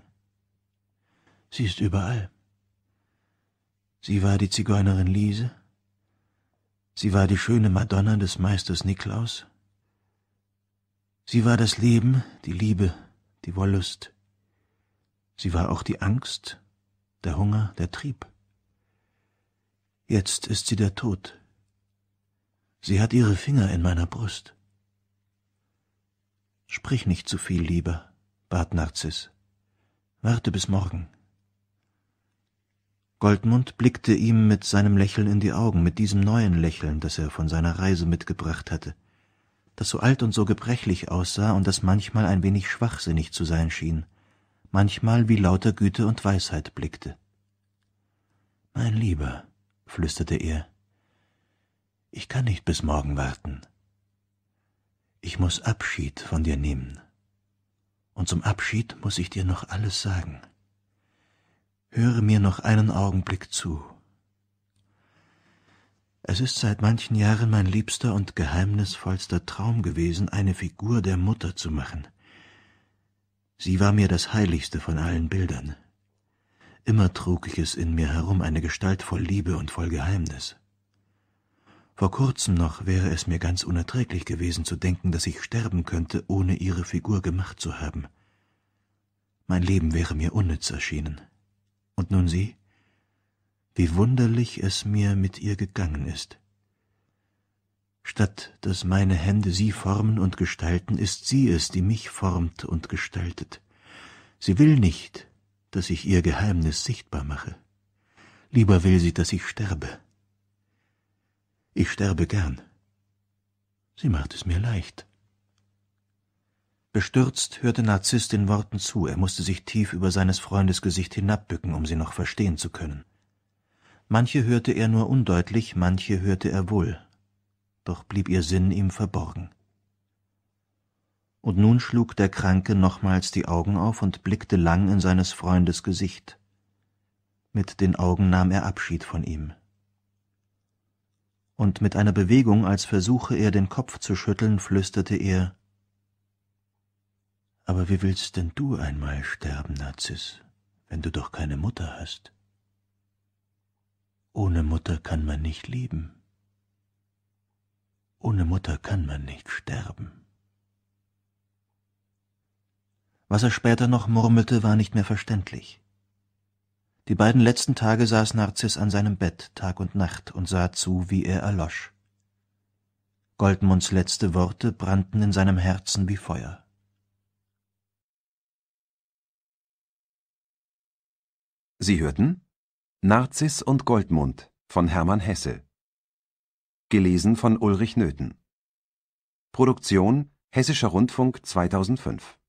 Sie ist überall. Sie war die Zigeunerin Liese. Sie war die schöne Madonna des Meisters Niklaus. Sie war das Leben, die Liebe, die Wollust. Sie war auch die Angst, der Hunger, der Trieb. Jetzt ist sie der Tod. Sie hat ihre Finger in meiner Brust. Sprich nicht zu viel, lieber, bat Narzis. Warte bis morgen. Goldmund blickte ihm mit seinem Lächeln in die Augen, mit diesem neuen Lächeln, das er von seiner Reise mitgebracht hatte, das so alt und so gebrechlich aussah und das manchmal ein wenig schwachsinnig zu sein schien, manchmal wie lauter Güte und Weisheit blickte. Mein Lieber, flüsterte er, ich kann nicht bis morgen warten. Ich muss Abschied von dir nehmen. Und zum Abschied muss ich dir noch alles sagen. Höre mir noch einen Augenblick zu. Es ist seit manchen Jahren mein liebster und geheimnisvollster Traum gewesen, eine Figur der Mutter zu machen. Sie war mir das heiligste von allen Bildern. Immer trug ich es in mir herum, eine Gestalt voll Liebe und voll Geheimnis. Vor kurzem noch wäre es mir ganz unerträglich gewesen zu denken, dass ich sterben könnte, ohne ihre Figur gemacht zu haben. Mein Leben wäre mir unnütz erschienen. Und nun sieh, wie wunderlich es mir mit ihr gegangen ist. Statt dass meine Hände sie formen und gestalten, ist sie es, die mich formt und gestaltet. Sie will nicht, dass ich ihr Geheimnis sichtbar mache. Lieber will sie, dass ich sterbe. Ich sterbe gern. Sie macht es mir leicht. Bestürzt hörte Narzisst den Worten zu, er musste sich tief über seines Freundes Gesicht hinabbücken, um sie noch verstehen zu können. Manche hörte er nur undeutlich, manche hörte er wohl, doch blieb ihr Sinn ihm verborgen. Und nun schlug der Kranke nochmals die Augen auf und blickte lang in seines Freundes Gesicht. Mit den Augen nahm er Abschied von ihm. Und mit einer Bewegung, als versuche er den Kopf zu schütteln, flüsterte er aber wie willst denn du einmal sterben, Narzis, wenn du doch keine Mutter hast? Ohne Mutter kann man nicht lieben. Ohne Mutter kann man nicht sterben. Was er später noch murmelte, war nicht mehr verständlich. Die beiden letzten Tage saß Narzis an seinem Bett Tag und Nacht und sah zu, wie er erlosch. Goldmunds letzte Worte brannten in seinem Herzen wie Feuer. Sie hörten Narziss und Goldmund von Hermann Hesse. Gelesen von Ulrich Nöthen. Produktion Hessischer Rundfunk 2005